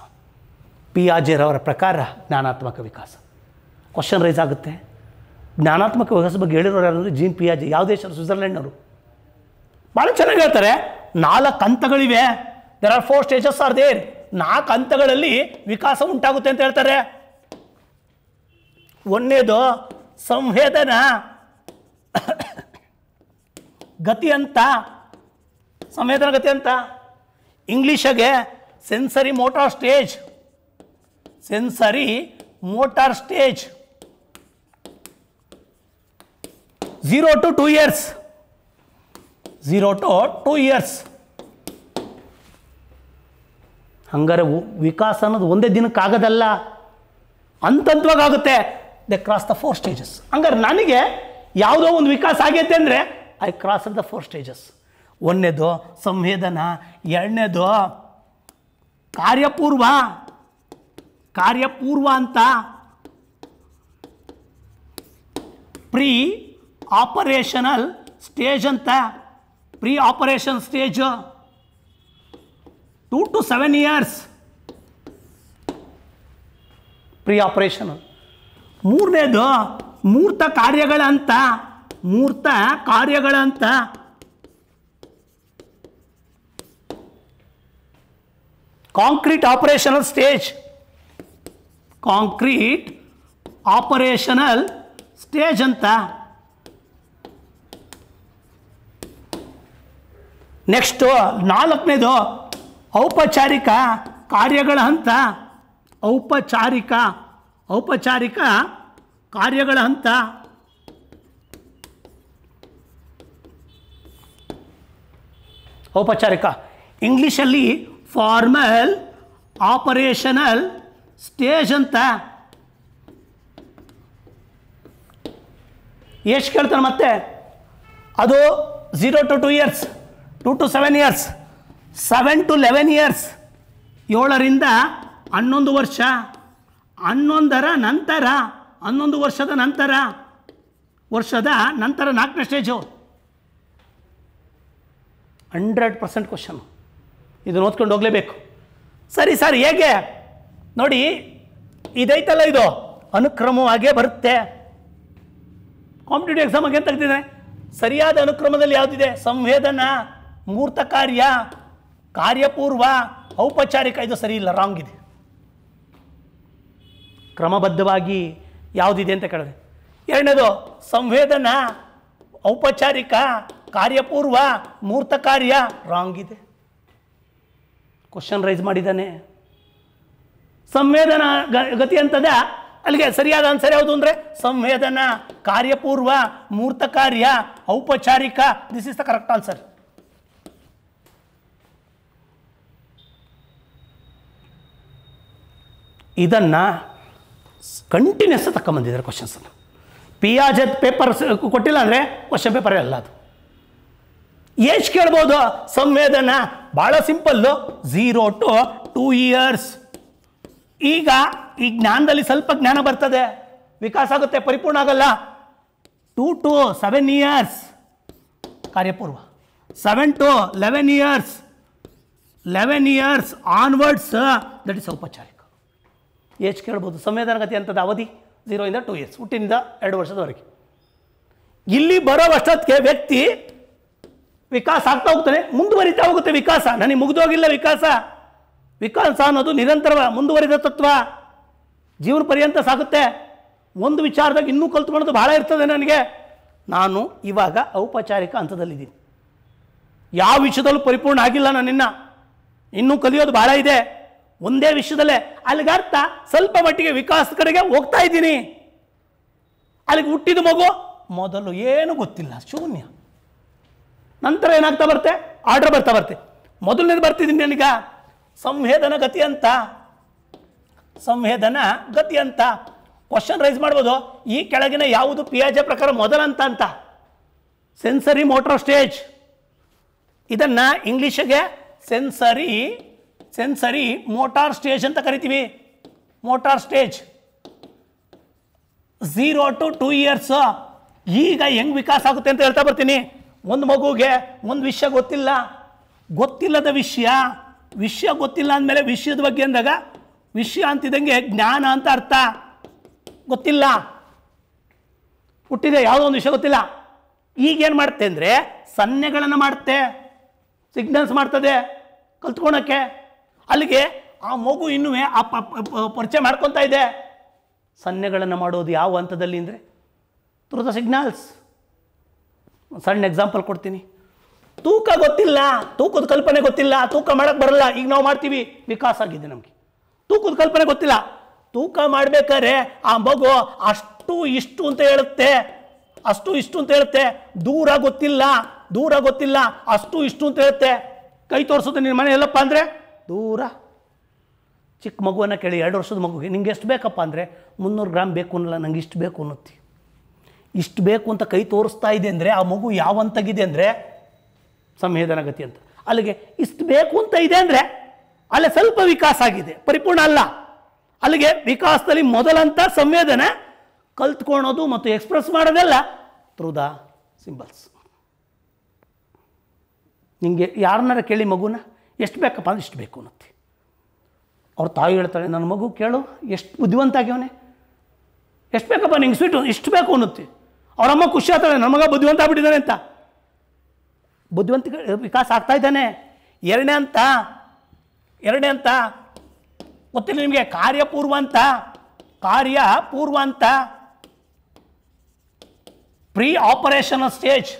ಪಿ ಆಜೆರವರ ಪ್ರಕಾರ ಜ್ಞಾನಾತ್ಮಕ ವಿಕಾಸ ಕ್ವಶನ್ ರೈಸ್ ಆಗುತ್ತೆ ಜ್ಞಾನಾತ್ಮಕ ವಿಕಾಸ ಬಗ್ಗೆ ಹೇಳಿರೋರು ಯಾರು ಜೀನ್ ಪಿ ಆಜೆ ಯಾವ ದೇಶ ಸ್ವಿಟ್ಜರ್ಲೆಂಡ್ನವರು ಭಾಳ ಚೆನ್ನಾಗಿ ಹೇಳ್ತಾರೆ ನಾಲ್ಕು ಹಂತಗಳಿವೆ there are four stages are there ನಾಲ್ಕು ಹಂತಗಳಲ್ಲಿ ವಿಕಾಸ ಉಂಟಾಗುತ್ತೆ ಅಂತ ಹೇಳ್ತಾರೆ ಒಂದನೇದು ಸಂವೇದನ ಗತಿ ಅಂತ ಸಂವೇದನ ಗತಿ ಅಂತ ಇಂಗ್ಲೀಷಗೆ sensory motor stage sensory motor stage 0 to 2 years zero to 2 years ಹಂಗಾರೆ ವಿಕಾಸ ಅನ್ನೋದು ಒಂದೇ ದಿನಕ್ಕೆ ಆಗೋದಲ್ಲ ಅಂತಂತವಾಗಿ ಆಗುತ್ತೆ the cross the four stages ಹಂಗಾರೆ ನನಗೆ ಯಾವುದೋ ಒಂದು ವಿಕಾಸ ಆಗೈತೆ ಅಂದರೆ I cross the four stages ಒಂದನೇದು ಸಂವೇದನಾ ಎರಡನೇದು ಕಾರ್ಯಪೂರ್ವ ಕಾರ್ಯಪೂರ್ವ ಅಂತ ಪ್ರೀ ಆಪರೇಷನಲ್ ಸ್ಟೇಜ್ ಅಂತ pre operation stage two to seven years pre operational ಮೂರನೇದು ಮೂರ್ತ ಕಾರ್ಯಗಳಂತ ಮೂರ್ತ ಕಾರ್ಯಗಳಂತ concrete operational stage concrete operational stage ಅಂತ ನೆಕ್ಸ್ಟು ನಾಲ್ಕನೇದು ಔಪಚಾರಿಕ ಕಾರ್ಯಗಳ ಹಂತ ಔಪಚಾರಿಕ ಔಪಚಾರಿಕ ಕಾರ್ಯಗಳ ಹಂತ ಔಪಚಾರಿಕ ಇಂಗ್ಲೀಷಲ್ಲಿ ಫಾರ್ಮಲ್ ಆಪರೇಷನಲ್ ಸ್ಟೇಜ್ ಅಂತ ಎಷ್ಟು ಕೇಳ್ತಾರೆ ಮತ್ತೆ ಅದು zero to two years two to seven years seven to eleven years ಏಳರಿಂದ ಹನ್ನೊಂದು ವರ್ಷ ಹನ್ನೊಂದರ ನಂತರ ಹನ್ನೊಂದು ವರ್ಷದ ನಂತರ ವರ್ಷದ ನಂತರ ನಾಲ್ಕನೇ ಸ್ಟೇಜು ಹಂಡ್ರೆಡ್ ಪರ್ಸೆಂಟ್ ಕ್ವಶನು ಇದನ್ನು ಓದ್ಕೊಂಡು ಹೋಗಲೇಬೇಕು ಸರಿ ಸರ್ ಹೇಗೆ ನೋಡಿ ಇದೈತಲ್ಲ ಇದು ಅನುಕ್ರಮವಾಗೇ ಬರುತ್ತೆ ಕಾಂಪಿಟೇಟಿವ್ ಎಕ್ಸಾಮ್ ಅಂತ ತೆಗ್ದಿದ್ದಾನೆ ಸರಿಯಾದ ಅನುಕ್ರಮದಲ್ಲಿ ಯಾವುದಿದೆ ಸಂವೇದನ ಮೂರ್ತ ಕಾರ್ಯ ಕಾರ್ಯಪೂರ್ವ ಔಪಚಾರಿಕ ಇದು ಸರಿ ಇಲ್ಲ ರಾಂಗ್ ಇದೆ ಕ್ರಮಬದ್ಧವಾಗಿ ಯಾವುದಿದೆ ಅಂತ ಕೇಳಿದೆ ಎರಡನೇದು ಸಂವೇದನ ಔಪಚಾರಿಕ ಕಾರ್ಯಪೂರ್ವ ಮೂರ್ತ ಕಾರ್ಯ ರಾಂಗ್ ಇದೆ ಕ್ವಶನ್ ರೈಸ್ ಮಾಡಿದ್ದಾನೆ ಸಂವೇದನಾ ಗತಿ ಅಂತದ ಅಲ್ಲಿಗೆ ಸರಿಯಾದ ಆನ್ಸರ್ ಯಾವುದು ಅಂದರೆ ಸಂವೇದನಾ ಕಾರ್ಯಪೂರ್ವ ಮೂರ್ತ ಕಾರ್ಯ ಔಪಚಾರಿಕ this is the correct answer ಇದನ್ನು ಕಂಟಿನ್ಯೂಸ್ ತಗೊಂಬಂದಿದ್ದಾರೆ ಕ್ವಶನ್ಸನ್ನು ಪಿಯಾಜತ್ ಪೇಪರ್ ಕೊಟ್ಟಿಲ್ಲ ಅಂದರೆ ಕ್ವಶನ್ ಪೇಪರ್ ಅಲ್ಲ ಅದು ಎಷ್ಟು ಕೇಳ್ಬೋದು ಸಂವೇದನ ಭಾಳ simple zero to two years ಈಗ ಈ ಜ್ಞಾನದಲ್ಲಿ ಸ್ವಲ್ಪ ಜ್ಞಾನ ಬರ್ತದೆ ವಿಕಾಸ ಆಗುತ್ತೆ ಪರಿಪೂರ್ಣ ಆಗಲ್ಲ ಟೂ ಟು ಸೆವೆನ್ ಇಯರ್ಸ್ ಕಾರ್ಯಪೂರ್ವ seven to eleven years eleven years onwards that is ಔಪಚಾರಿಕ ಏಜ್ ಕೇಳ್ಬೋದು ಗತಿ ಅಂತದ ಅವಧಿ ಝೀರೋ ಇಂದ ಟೂ ಇಯರ್ಸ್ ಹುಟ್ಟಿನಿಂದ ಎರಡು ವರ್ಷದವರೆಗೆ ಇಲ್ಲಿ ಬರೋ ಅಷ್ಟೊತ್ತಿಗೆ ವ್ಯಕ್ತಿ ವಿಕಾಸ ಆಗ್ತಾ ಹೋಗ್ತಾನೆ ಮುಂದುವರಿತಾ ಹೋಗುತ್ತೆ ವಿಕಾಸ ನನಗೆ ಮುಗಿದೋಗಿಲ್ಲ ವಿಕಾಸ ವಿಕಾಸ ಅನ್ನೋದು ನಿರಂತರ ಮುಂದುವರಿದ ತತ್ವ ಜೀವನ ಪರ್ಯಂತ ಸಾಗುತ್ತೆ ಒಂದು ವಿಚಾರದಾಗ ಇನ್ನೂ ಕಲ್ತ್ಕೊಳ್ಳೋದು ಭಾಳ ಇರ್ತದೆ ನನಗೆ ನಾನು ಇವಾಗ ಔಪಚಾರಿಕ ಹಂತದಲ್ಲಿದ್ದೀನಿ ಯಾವ ವಿಷಯದಲ್ಲೂ ಪರಿಪೂರ್ಣ ಆಗಿಲ್ಲ ನನ್ನಿನ್ನ ಇನ್ನೂ ಕಲಿಯೋದು ಭಾಳ ಇದೆ ಒಂದೇ ವಿಷಯದಲ್ಲೇ ಅಲ್ಲಿಗೆ ಅರ್ಥ ಸ್ವಲ್ಪ ಮಟ್ಟಿಗೆ ವಿಕಾಸದ ಕಡೆಗೆ ಹೋಗ್ತಾ ಇದ್ದೀನಿ ಅಲ್ಲಿಗೆ ಹುಟ್ಟಿದ ಮಗು ಮೊದಲು ಏನು ಗೊತ್ತಿಲ್ಲ ಶೂನ್ಯ ನಂತರ ಏನಾಗ್ತಾ ಬರ್ತೆ ಆರ್ಡರ್ ಬರ್ತಾ ಬರ್ತೆ ಮೊದಲನೇದು ಬರ್ತಿದ್ದೀನಿ ನನಗೆ ಸಂವೇದನ ಗತಿ ಅಂತ ಸಂವೇದನ ಗತಿ ಅಂತ ಕ್ವಶನ್ ರೈಸ್ ಮಾಡ್ಬೋದು ಈ ಕೆಳಗಿನ ಯಾವುದು ಪಿಯಾಜೆ ಪ್ರಕಾರ ಮೊದಲಂತ ಅಂತ ಸೆನ್ಸರಿ ಮೋಟಾರ್ ಸ್ಟೇಜ್ ಇದನ್ನು ಇಂಗ್ಲೀಷಿಗೆ ಸೆನ್ಸರಿ ಸೆನ್ಸರಿ ಮೋಟಾರ್ ಸ್ಟೇಜ್ ಅಂತ ಕರಿತೀವಿ motor stage zero to two years ಈಗ ಹೆಂಗೆ ವಿಕಾಸ ಆಗುತ್ತೆ ಅಂತ ಹೇಳ್ತಾ ಬರ್ತೀನಿ ಒಂದು ಮಗುಗೆ ಒಂದು ವಿಷಯ ಗೊತ್ತಿಲ್ಲ ಗೊತ್ತಿಲ್ಲದ ವಿಷಯ ವಿಷಯ ಗೊತ್ತಿಲ್ಲ ಅಂದಮೇಲೆ ವಿಷಯದ ಬಗ್ಗೆ ಅಂದಾಗ ವಿಷಯ ಅಂತಿದ್ದಂಗೆ ಜ್ಞಾನ ಅಂತ ಅರ್ಥ ಗೊತ್ತಿಲ್ಲ ಹುಟ್ಟಿದೆ ಯಾವುದೋ ಒಂದು ವಿಷಯ ಗೊತ್ತಿಲ್ಲ ಈಗೇನು ಮಾಡುತ್ತೆ ಅಂದರೆ ಸನ್ನೆಗಳನ್ನು ಮಾಡುತ್ತೆ ಸಿಗ್ನಲ್ಸ್ ಮಾಡ್ತದೆ ಕಲ್ತ್ಕೊಳಕ್ಕೆ ಅಲ್ಲಿಗೆ ಆ ಮಗು ಇನ್ನೂ ಆ ಪರಿಚಯ ಮಾಡ್ಕೊತಾ ಇದೆ ಸನ್ನೆಗಳನ್ನು ಮಾಡೋದು ಯಾವ ಹಂತದಲ್ಲಿ ಅಂದರೆ ಥ್ರೂ ಸಿಗ್ನಲ್ಸ್ ಒಂದು ಸಣ್ಣ ಎಕ್ಸಾಂಪಲ್ ಕೊಡ್ತೀನಿ ತೂಕ ಗೊತ್ತಿಲ್ಲ ತೂಕದ ಕಲ್ಪನೆ ಗೊತ್ತಿಲ್ಲ ತೂಕ ಮಾಡೋಕ್ಕೆ ಬರಲ್ಲ ಈಗ ನಾವು ಮಾಡ್ತೀವಿ ವಿಕಾಸ ಆಗಿದೆ ನಮಗೆ ತೂಕದ ಕಲ್ಪನೆ ಗೊತ್ತಿಲ್ಲ ತೂಕ ಮಾಡಬೇಕಾದ್ರೆ ಆ ಮಗು ಅಷ್ಟು ಇಷ್ಟು ಅಂತ ಹೇಳುತ್ತೆ ಅಷ್ಟು ಇಷ್ಟು ಅಂತ ಹೇಳುತ್ತೆ ದೂರ ಗೊತ್ತಿಲ್ಲ ದೂರ ಗೊತ್ತಿಲ್ಲ ಅಷ್ಟು ಇಷ್ಟು ಅಂತ ಹೇಳುತ್ತೆ ಕೈ ತೋರಿಸುತ್ತೆ ನಿನ್ನ ಮನೆ ಎಲ್ಲಪ್ಪ ಅಂದರೆ ದೂರ ಚಿಕ್ಕ ಮಗುವನ್ನು ಕೇಳಿ ಎರಡು ವರ್ಷದ ಮಗುಗೆ ನಿಂಗೆ ಎಷ್ಟು ಬೇಕಪ್ಪ ಅಂದರೆ ಮುನ್ನೂರು ಗ್ರಾಮ್ ಬೇಕು ಅನ್ನಲ್ಲ ನಂಗೆ ಇಷ್ಟು ಬೇಕು ಅನ್ನತ್ತಿ ಇಷ್ಟು ಬೇಕು ಅಂತ ಕೈ ತೋರಿಸ್ತಾ ಇದೆ ಅಂದರೆ ಆ ಮಗು ಯಾವಂತಾಗಿದೆ ಅಂದರೆ ಸಂವೇದನಾ ಗತಿ ಅಂತ ಅಲ್ಲಿಗೆ ಇಷ್ಟು ಬೇಕು ಅಂತ ಇದೆ ಅಂದರೆ ಅಲ್ಲೇ ಸ್ವಲ್ಪ ವಿಕಾಸ ಆಗಿದೆ ಪರಿಪೂರ್ಣ ಅಲ್ಲ ಅಲ್ಲಿಗೆ ವಿಕಾಸದಲ್ಲಿ ಮೊದಲಂತ ಸಂವೇದನೆ ಕಲ್ತ್ಕೊಳೋದು ಮತ್ತು ಎಕ್ಸ್ಪ್ರೆಸ್ ಮಾಡೋದೆಲ್ಲ ಥ್ರೂ ದ ಸಿಂಬಲ್ಸ್ ನಿಮಗೆ ಯಾರನ್ನಾರ ಕೇಳಿ ಮಗುನ ಎಷ್ಟು ಬೇಕಪ್ಪ ಅಂದ್ರೆ ಇಷ್ಟು ಬೇಕು ಅನ್ನತ್ತೆ ಅವ್ರ ತಾಯಿ ಹೇಳ್ತಾಳೆ ನನ್ನ ಮಗು ಕೇಳು ಎಷ್ಟು ಬುದ್ಧಿವಂತ ಆಗ್ಯವನೇ ಎಷ್ಟು ಬೇಕಪ್ಪ ನಿಂಗೆ ಸ್ವೀಟು ಇಷ್ಟು ಬೇಕು ಅನ್ನತ್ತೆ ಅವರಮ್ಮ ಖುಷಿ ಆಗ್ತಾಳೆ ನನ್ನ ಮಗ ಬುದ್ಧಿವಂತ ಆಗ್ಬಿಟ್ಟಿದ್ದಾನೆ ಅಂತ ಬುದ್ಧಿವಂತಿಕೆ ವಿಕಾಸ ಆಗ್ತಾ ಇದ್ದಾನೆ ಎರಡನೇ ಅಂತ ಎರಡನೇ ಅಂತ ಗೊತ್ತಿಲ್ಲ ನಿಮಗೆ ಕಾರ್ಯಪೂರ್ವ ಅಂತ ಕಾರ್ಯ ಪೂರ್ವ ಅಂತ pre operation stage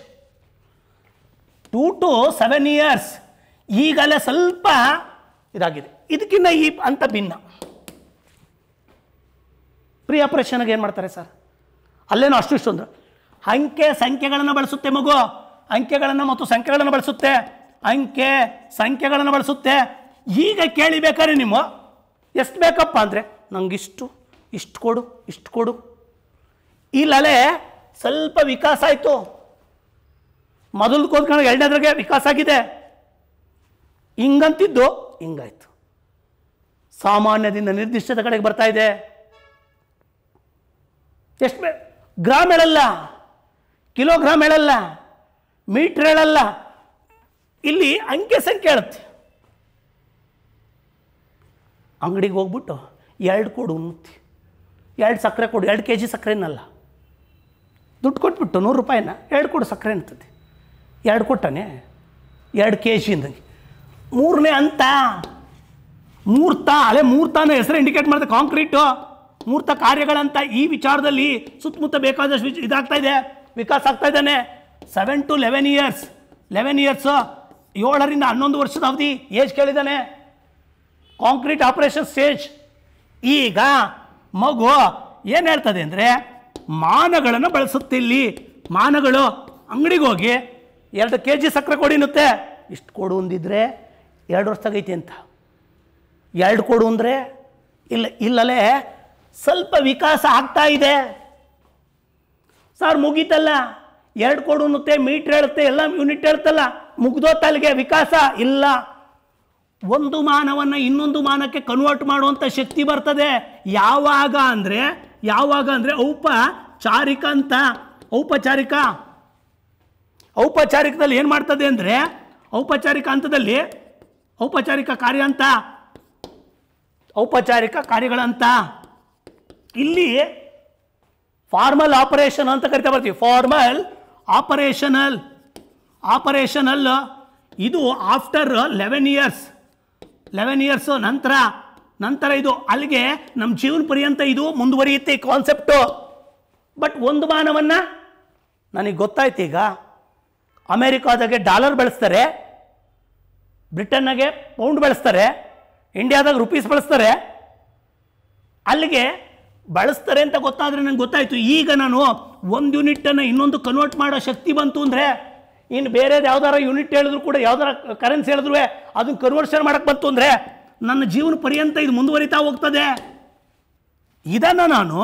two to seven years ಈಗಲೇ ಸ್ವಲ್ಪ ಇದಾಗಿದೆ ಇದಕ್ಕಿಂತ ಈ ಅಂತ ಭಿನ್ನ ಪ್ರೀ ಆಪರೇಷನ್ಗೆ ಏನು ಮಾಡ್ತಾರೆ ಸರ್ ಅಲ್ಲೇನೋ ಅಷ್ಟು ಇಷ್ಟೊಂದು ಅಂಕೆ ಸಂಖ್ಯೆಗಳನ್ನು ಬಳಸುತ್ತೆ ಮಗು ಅಂಕೆಗಳನ್ನು ಮತ್ತು ಸಂಖ್ಯೆಗಳನ್ನು ಬಳಸುತ್ತೆ ಅಂಕೆ ಸಂಖ್ಯೆಗಳನ್ನು ಬಳಸುತ್ತೆ ಈಗ ಕೇಳಿಬೇಕಾದ್ರೆ ನಿಮ್ಮ ಎಷ್ಟು ಬೇಕಪ್ಪ ಅಂದರೆ ನನಗಿಷ್ಟು ಇಷ್ಟು ಕೊಡು ಇಷ್ಟು ಕೊಡು ಇಲ್ಲಲೆ ಸ್ವಲ್ಪ ವಿಕಾಸ ಆಯಿತು ಮೊದಲು ಕೂತ್ಕೊಂಡು ಎರಡನೇದ್ರಾಗೆ ವಿಕಾಸ ಆಗಿದೆ ಹಿಂಗಂತಿದ್ದು ಹಿಂಗಾಯ್ತು ಸಾಮಾನ್ಯದಿಂದ ನಿರ್ದಿಷ್ಟದ ಕಡೆಗೆ ಬರ್ತಾ ಇದೆ ಎಷ್ಟು ಬೇ ಗ್ರಾಮ್ ಹೇಳಲ್ಲ ಕಿಲೋಗ್ರಾಮ್ ಹೇಳಲ್ಲ ಮೀಟ್ರ್ ಹೇಳಲ್ಲ ಇಲ್ಲಿ ಅಂಕೆ ಸಂಖ್ಯೆ ಹೇಳುತ್ತೆ ಅಂಗಡಿಗೆ ಹೋಗ್ಬಿಟ್ಟು ಎರಡು ಕೊಡು ಉನ್ನುತ್ತಿ ಎರಡು ಸಕ್ಕರೆ ಕೊಡು ಎರಡು ಕೆ ಜಿ ಸಕ್ಕರೆನಲ್ಲ ದುಡ್ಡು ಕೊಟ್ಬಿಟ್ಟು ನೂರು ರೂಪಾಯಿನ ಎರಡು ಕೊಡು ಸಕ್ಕರೆ ಅಂತದ್ದು ಎರಡು ಕೊಟ್ಟಾನೆ ಎರಡು ಕೆ ಜಿ ಅಂದಂಗೆ ಮೂರನೇ ಅಂತ ಮೂರ್ತ ಅದೇ ಮೂರ್ತಾನ ಹೆಸರು ಇಂಡಿಕೇಟ್ ಮಾಡಿದೆ ಕಾಂಕ್ರೀಟು ಮೂರ್ತ ಕಾರ್ಯಗಳಂತ ಈ ವಿಚಾರದಲ್ಲಿ ಸುತ್ತಮುತ್ತ ಬೇಕಾದಷ್ಟು ಇದಾಗ್ತಾ ಇದೆ ವಿಕಾಸ ಆಗ್ತಾ ಇದ್ದಾನೆ seven to eleven years eleven years ಏಳರಿಂದ ಹನ್ನೊಂದು ವರ್ಷದ ಅವಧಿ ಏಜ್ ಕೇಳಿದ್ದಾನೆ ಕಾಂಕ್ರೀಟ್ ಆಪರೇಷನ್ ಸ್ಟೇಜ್ ಈಗ ಮಗು ಏನು ಹೇಳ್ತದೆ ಅಂದರೆ ಮಾನಗಳನ್ನು ಬಳಸುತ್ತಿಲ್ಲಿ ಮಾನಗಳು ಅಂಗಡಿಗೆ ಹೋಗಿ ಎರಡು ಕೆ ಜಿ ಸಕ್ಕರೆ ಕೊಡಿನುತ್ತೆ ಇಷ್ಟು ಕೊಡು ಅಂದಿದ್ರೆ ಎರಡು ವರ್ಷ ತಗೈತಿ ಅಂತ ಎರಡು ಕೊಡು ಅಂದರೆ ಇಲ್ಲ ಇಲ್ಲಲೇ ಸ್ವಲ್ಪ ವಿಕಾಸ ಆಗ್ತಾ ಇದೆ ಸರ್ ಮುಗೀತಲ್ಲ ಎರಡು ಕೊಡು ಅನ್ನುತ್ತೆ ಮೀಟ್ರ್ ಹೇಳುತ್ತೆ ಎಲ್ಲ ಯೂನಿಟ್ ಹೇಳ್ತಲ್ಲ ತಲೆಗೆ ವಿಕಾಸ ಇಲ್ಲ ಒಂದು ಮಾನವನ್ನು ಇನ್ನೊಂದು ಮಾನಕ್ಕೆ ಕನ್ವರ್ಟ್ ಮಾಡುವಂಥ ಶಕ್ತಿ ಬರ್ತದೆ ಯಾವಾಗ ಅಂದರೆ ಯಾವಾಗ ಅಂದರೆ ಔಪಚಾರಿಕ ಅಂತ ಔಪಚಾರಿಕ ಔಪಚಾರಿಕದಲ್ಲಿ ಏನು ಮಾಡ್ತದೆ ಅಂದರೆ ಔಪಚಾರಿಕ ಹಂತದಲ್ಲಿ ಔಪಚಾರಿಕ ಕಾರ್ಯ ಅಂತ ಔಪಚಾರಿಕ ಕಾರ್ಯಗಳಂತ ಇಲ್ಲಿ ಫಾರ್ಮಲ್ ಆಪರೇಷನ್ ಅಂತ ಕರಿತಾ ಬರ್ತೀವಿ ಫಾರ್ಮಲ್ ಆಪರೇಷನಲ್ ಆಪರೇಷನಲ್ ಇದು after eleven years eleven years ನಂತರ ನಂತರ ಇದು ಅಲ್ಲಿಗೆ ನಮ್ಮ ಜೀವನ ಪರ್ಯಂತ ಇದು ಮುಂದುವರಿಯುತ್ತೆ ಈ ಕಾನ್ಸೆಪ್ಟು ಬಟ್ ಒಂದು ಮಾನವನ್ನು ನನಗೆ ಗೊತ್ತಾಯ್ತು ಈಗ ಅಮೇರಿಕಾದಾಗೆ ಡಾಲರ್ ಬಳಸ್ತಾರೆ ಬ್ರಿಟನ್ನಾಗೆ ಪೌಂಡ್ ಬಳಸ್ತಾರೆ ಇಂಡಿಯಾದಾಗ ರುಪೀಸ್ ಬಳಸ್ತಾರೆ ಅಲ್ಲಿಗೆ ಬಳಸ್ತಾರೆ ಅಂತ ಗೊತ್ತಾದರೆ ನನಗೆ ಗೊತ್ತಾಯಿತು ಈಗ ನಾನು ಒಂದು ಯೂನಿಟನ್ನು ಇನ್ನೊಂದು ಕನ್ವರ್ಟ್ ಮಾಡೋ ಶಕ್ತಿ ಬಂತು ಅಂದರೆ ಇನ್ನು ಬೇರೆದು ಯಾವ್ದಾರ ಯೂನಿಟ್ ಹೇಳಿದ್ರು ಕೂಡ ಯಾವ್ದಾರ ಕರೆನ್ಸಿ ಹೇಳಿದ್ರು ಅದನ್ನ ಕನ್ವರ್ಷನ್ ಮಾಡಕ್ಕೆ ಬಂತು ಅಂದರೆ ನನ್ನ ಜೀವನ ಪರ್ಯಂತ ಇದು ಮುಂದುವರಿತಾ ಹೋಗ್ತದೆ ಇದನ್ನು ನಾನು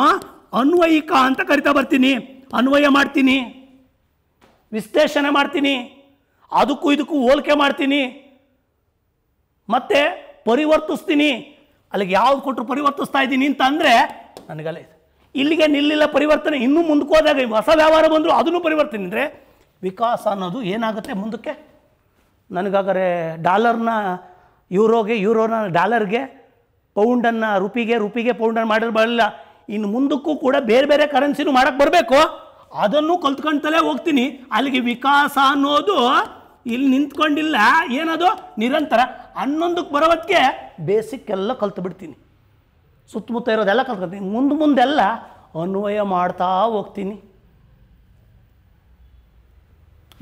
ಅನ್ವಯಿಕ ಅಂತ ಕರಿತಾ ಬರ್ತೀನಿ ಅನ್ವಯ ಮಾಡ್ತೀನಿ ವಿಶ್ಲೇಷಣೆ ಮಾಡ್ತೀನಿ ಅದಕ್ಕೂ ಇದಕ್ಕೂ ಹೋಲಿಕೆ ಮಾಡ್ತೀನಿ ಮತ್ತು ಪರಿವರ್ತಿಸ್ತೀನಿ ಅಲ್ಲಿಗೆ ಯಾವ್ದು ಕೊಟ್ಟರು ಪರಿವರ್ತಿಸ್ತಾ ಇದ್ದೀನಿ ಅಂತ ಅಂದರೆ ನನಗಲ್ಲ ಇದೆ ಇಲ್ಲಿಗೆ ನಿಲ್ಲಿಲ್ಲ ಪರಿವರ್ತನೆ ಇನ್ನೂ ಹೋದಾಗ ಹೊಸ ವ್ಯವಹಾರ ಬಂದರು ಅದನ್ನು ಪರಿವರ್ತನೆ ಅಂದರೆ ವಿಕಾಸ ಅನ್ನೋದು ಏನಾಗುತ್ತೆ ಮುಂದಕ್ಕೆ ನನಗಾಗರೆ ಡಾಲರ್ನ ಯೂರೋಗೆ ಯೂರೋನ ಡಾಲರ್ಗೆ ಪೌಂಡನ್ನು ರುಪಿಗೆ ರುಪಿಗೆ ಪೌಂಡನ್ನು ಬರಲಿಲ್ಲ ಇನ್ನು ಮುಂದಕ್ಕೂ ಕೂಡ ಬೇರೆ ಬೇರೆ ಕರೆನ್ಸಿನೂ ಮಾಡೋಕ್ಕೆ ಬರಬೇಕು ಅದನ್ನು ಕಲ್ತ್ಕೊಳ್ತಲೇ ಹೋಗ್ತೀನಿ ಅಲ್ಲಿಗೆ ವಿಕಾಸ ಅನ್ನೋದು ಇಲ್ಲಿ ನಿಂತ್ಕೊಂಡಿಲ್ಲ ಏನದು ನಿರಂತರ ಹನ್ನೊಂದಕ್ಕೆ ಬರೋದಕ್ಕೆ ಬೇಸಿಕ್ ಎಲ್ಲ ಕಲ್ತು ಬಿಡ್ತೀನಿ ಸುತ್ತಮುತ್ತ ಇರೋದೆಲ್ಲ ಕಲ್ತ್ಕೊತೀನಿ ಮುಂದೆ ಮುಂದೆಲ್ಲ ಅನ್ವಯ ಮಾಡ್ತಾ ಹೋಗ್ತೀನಿ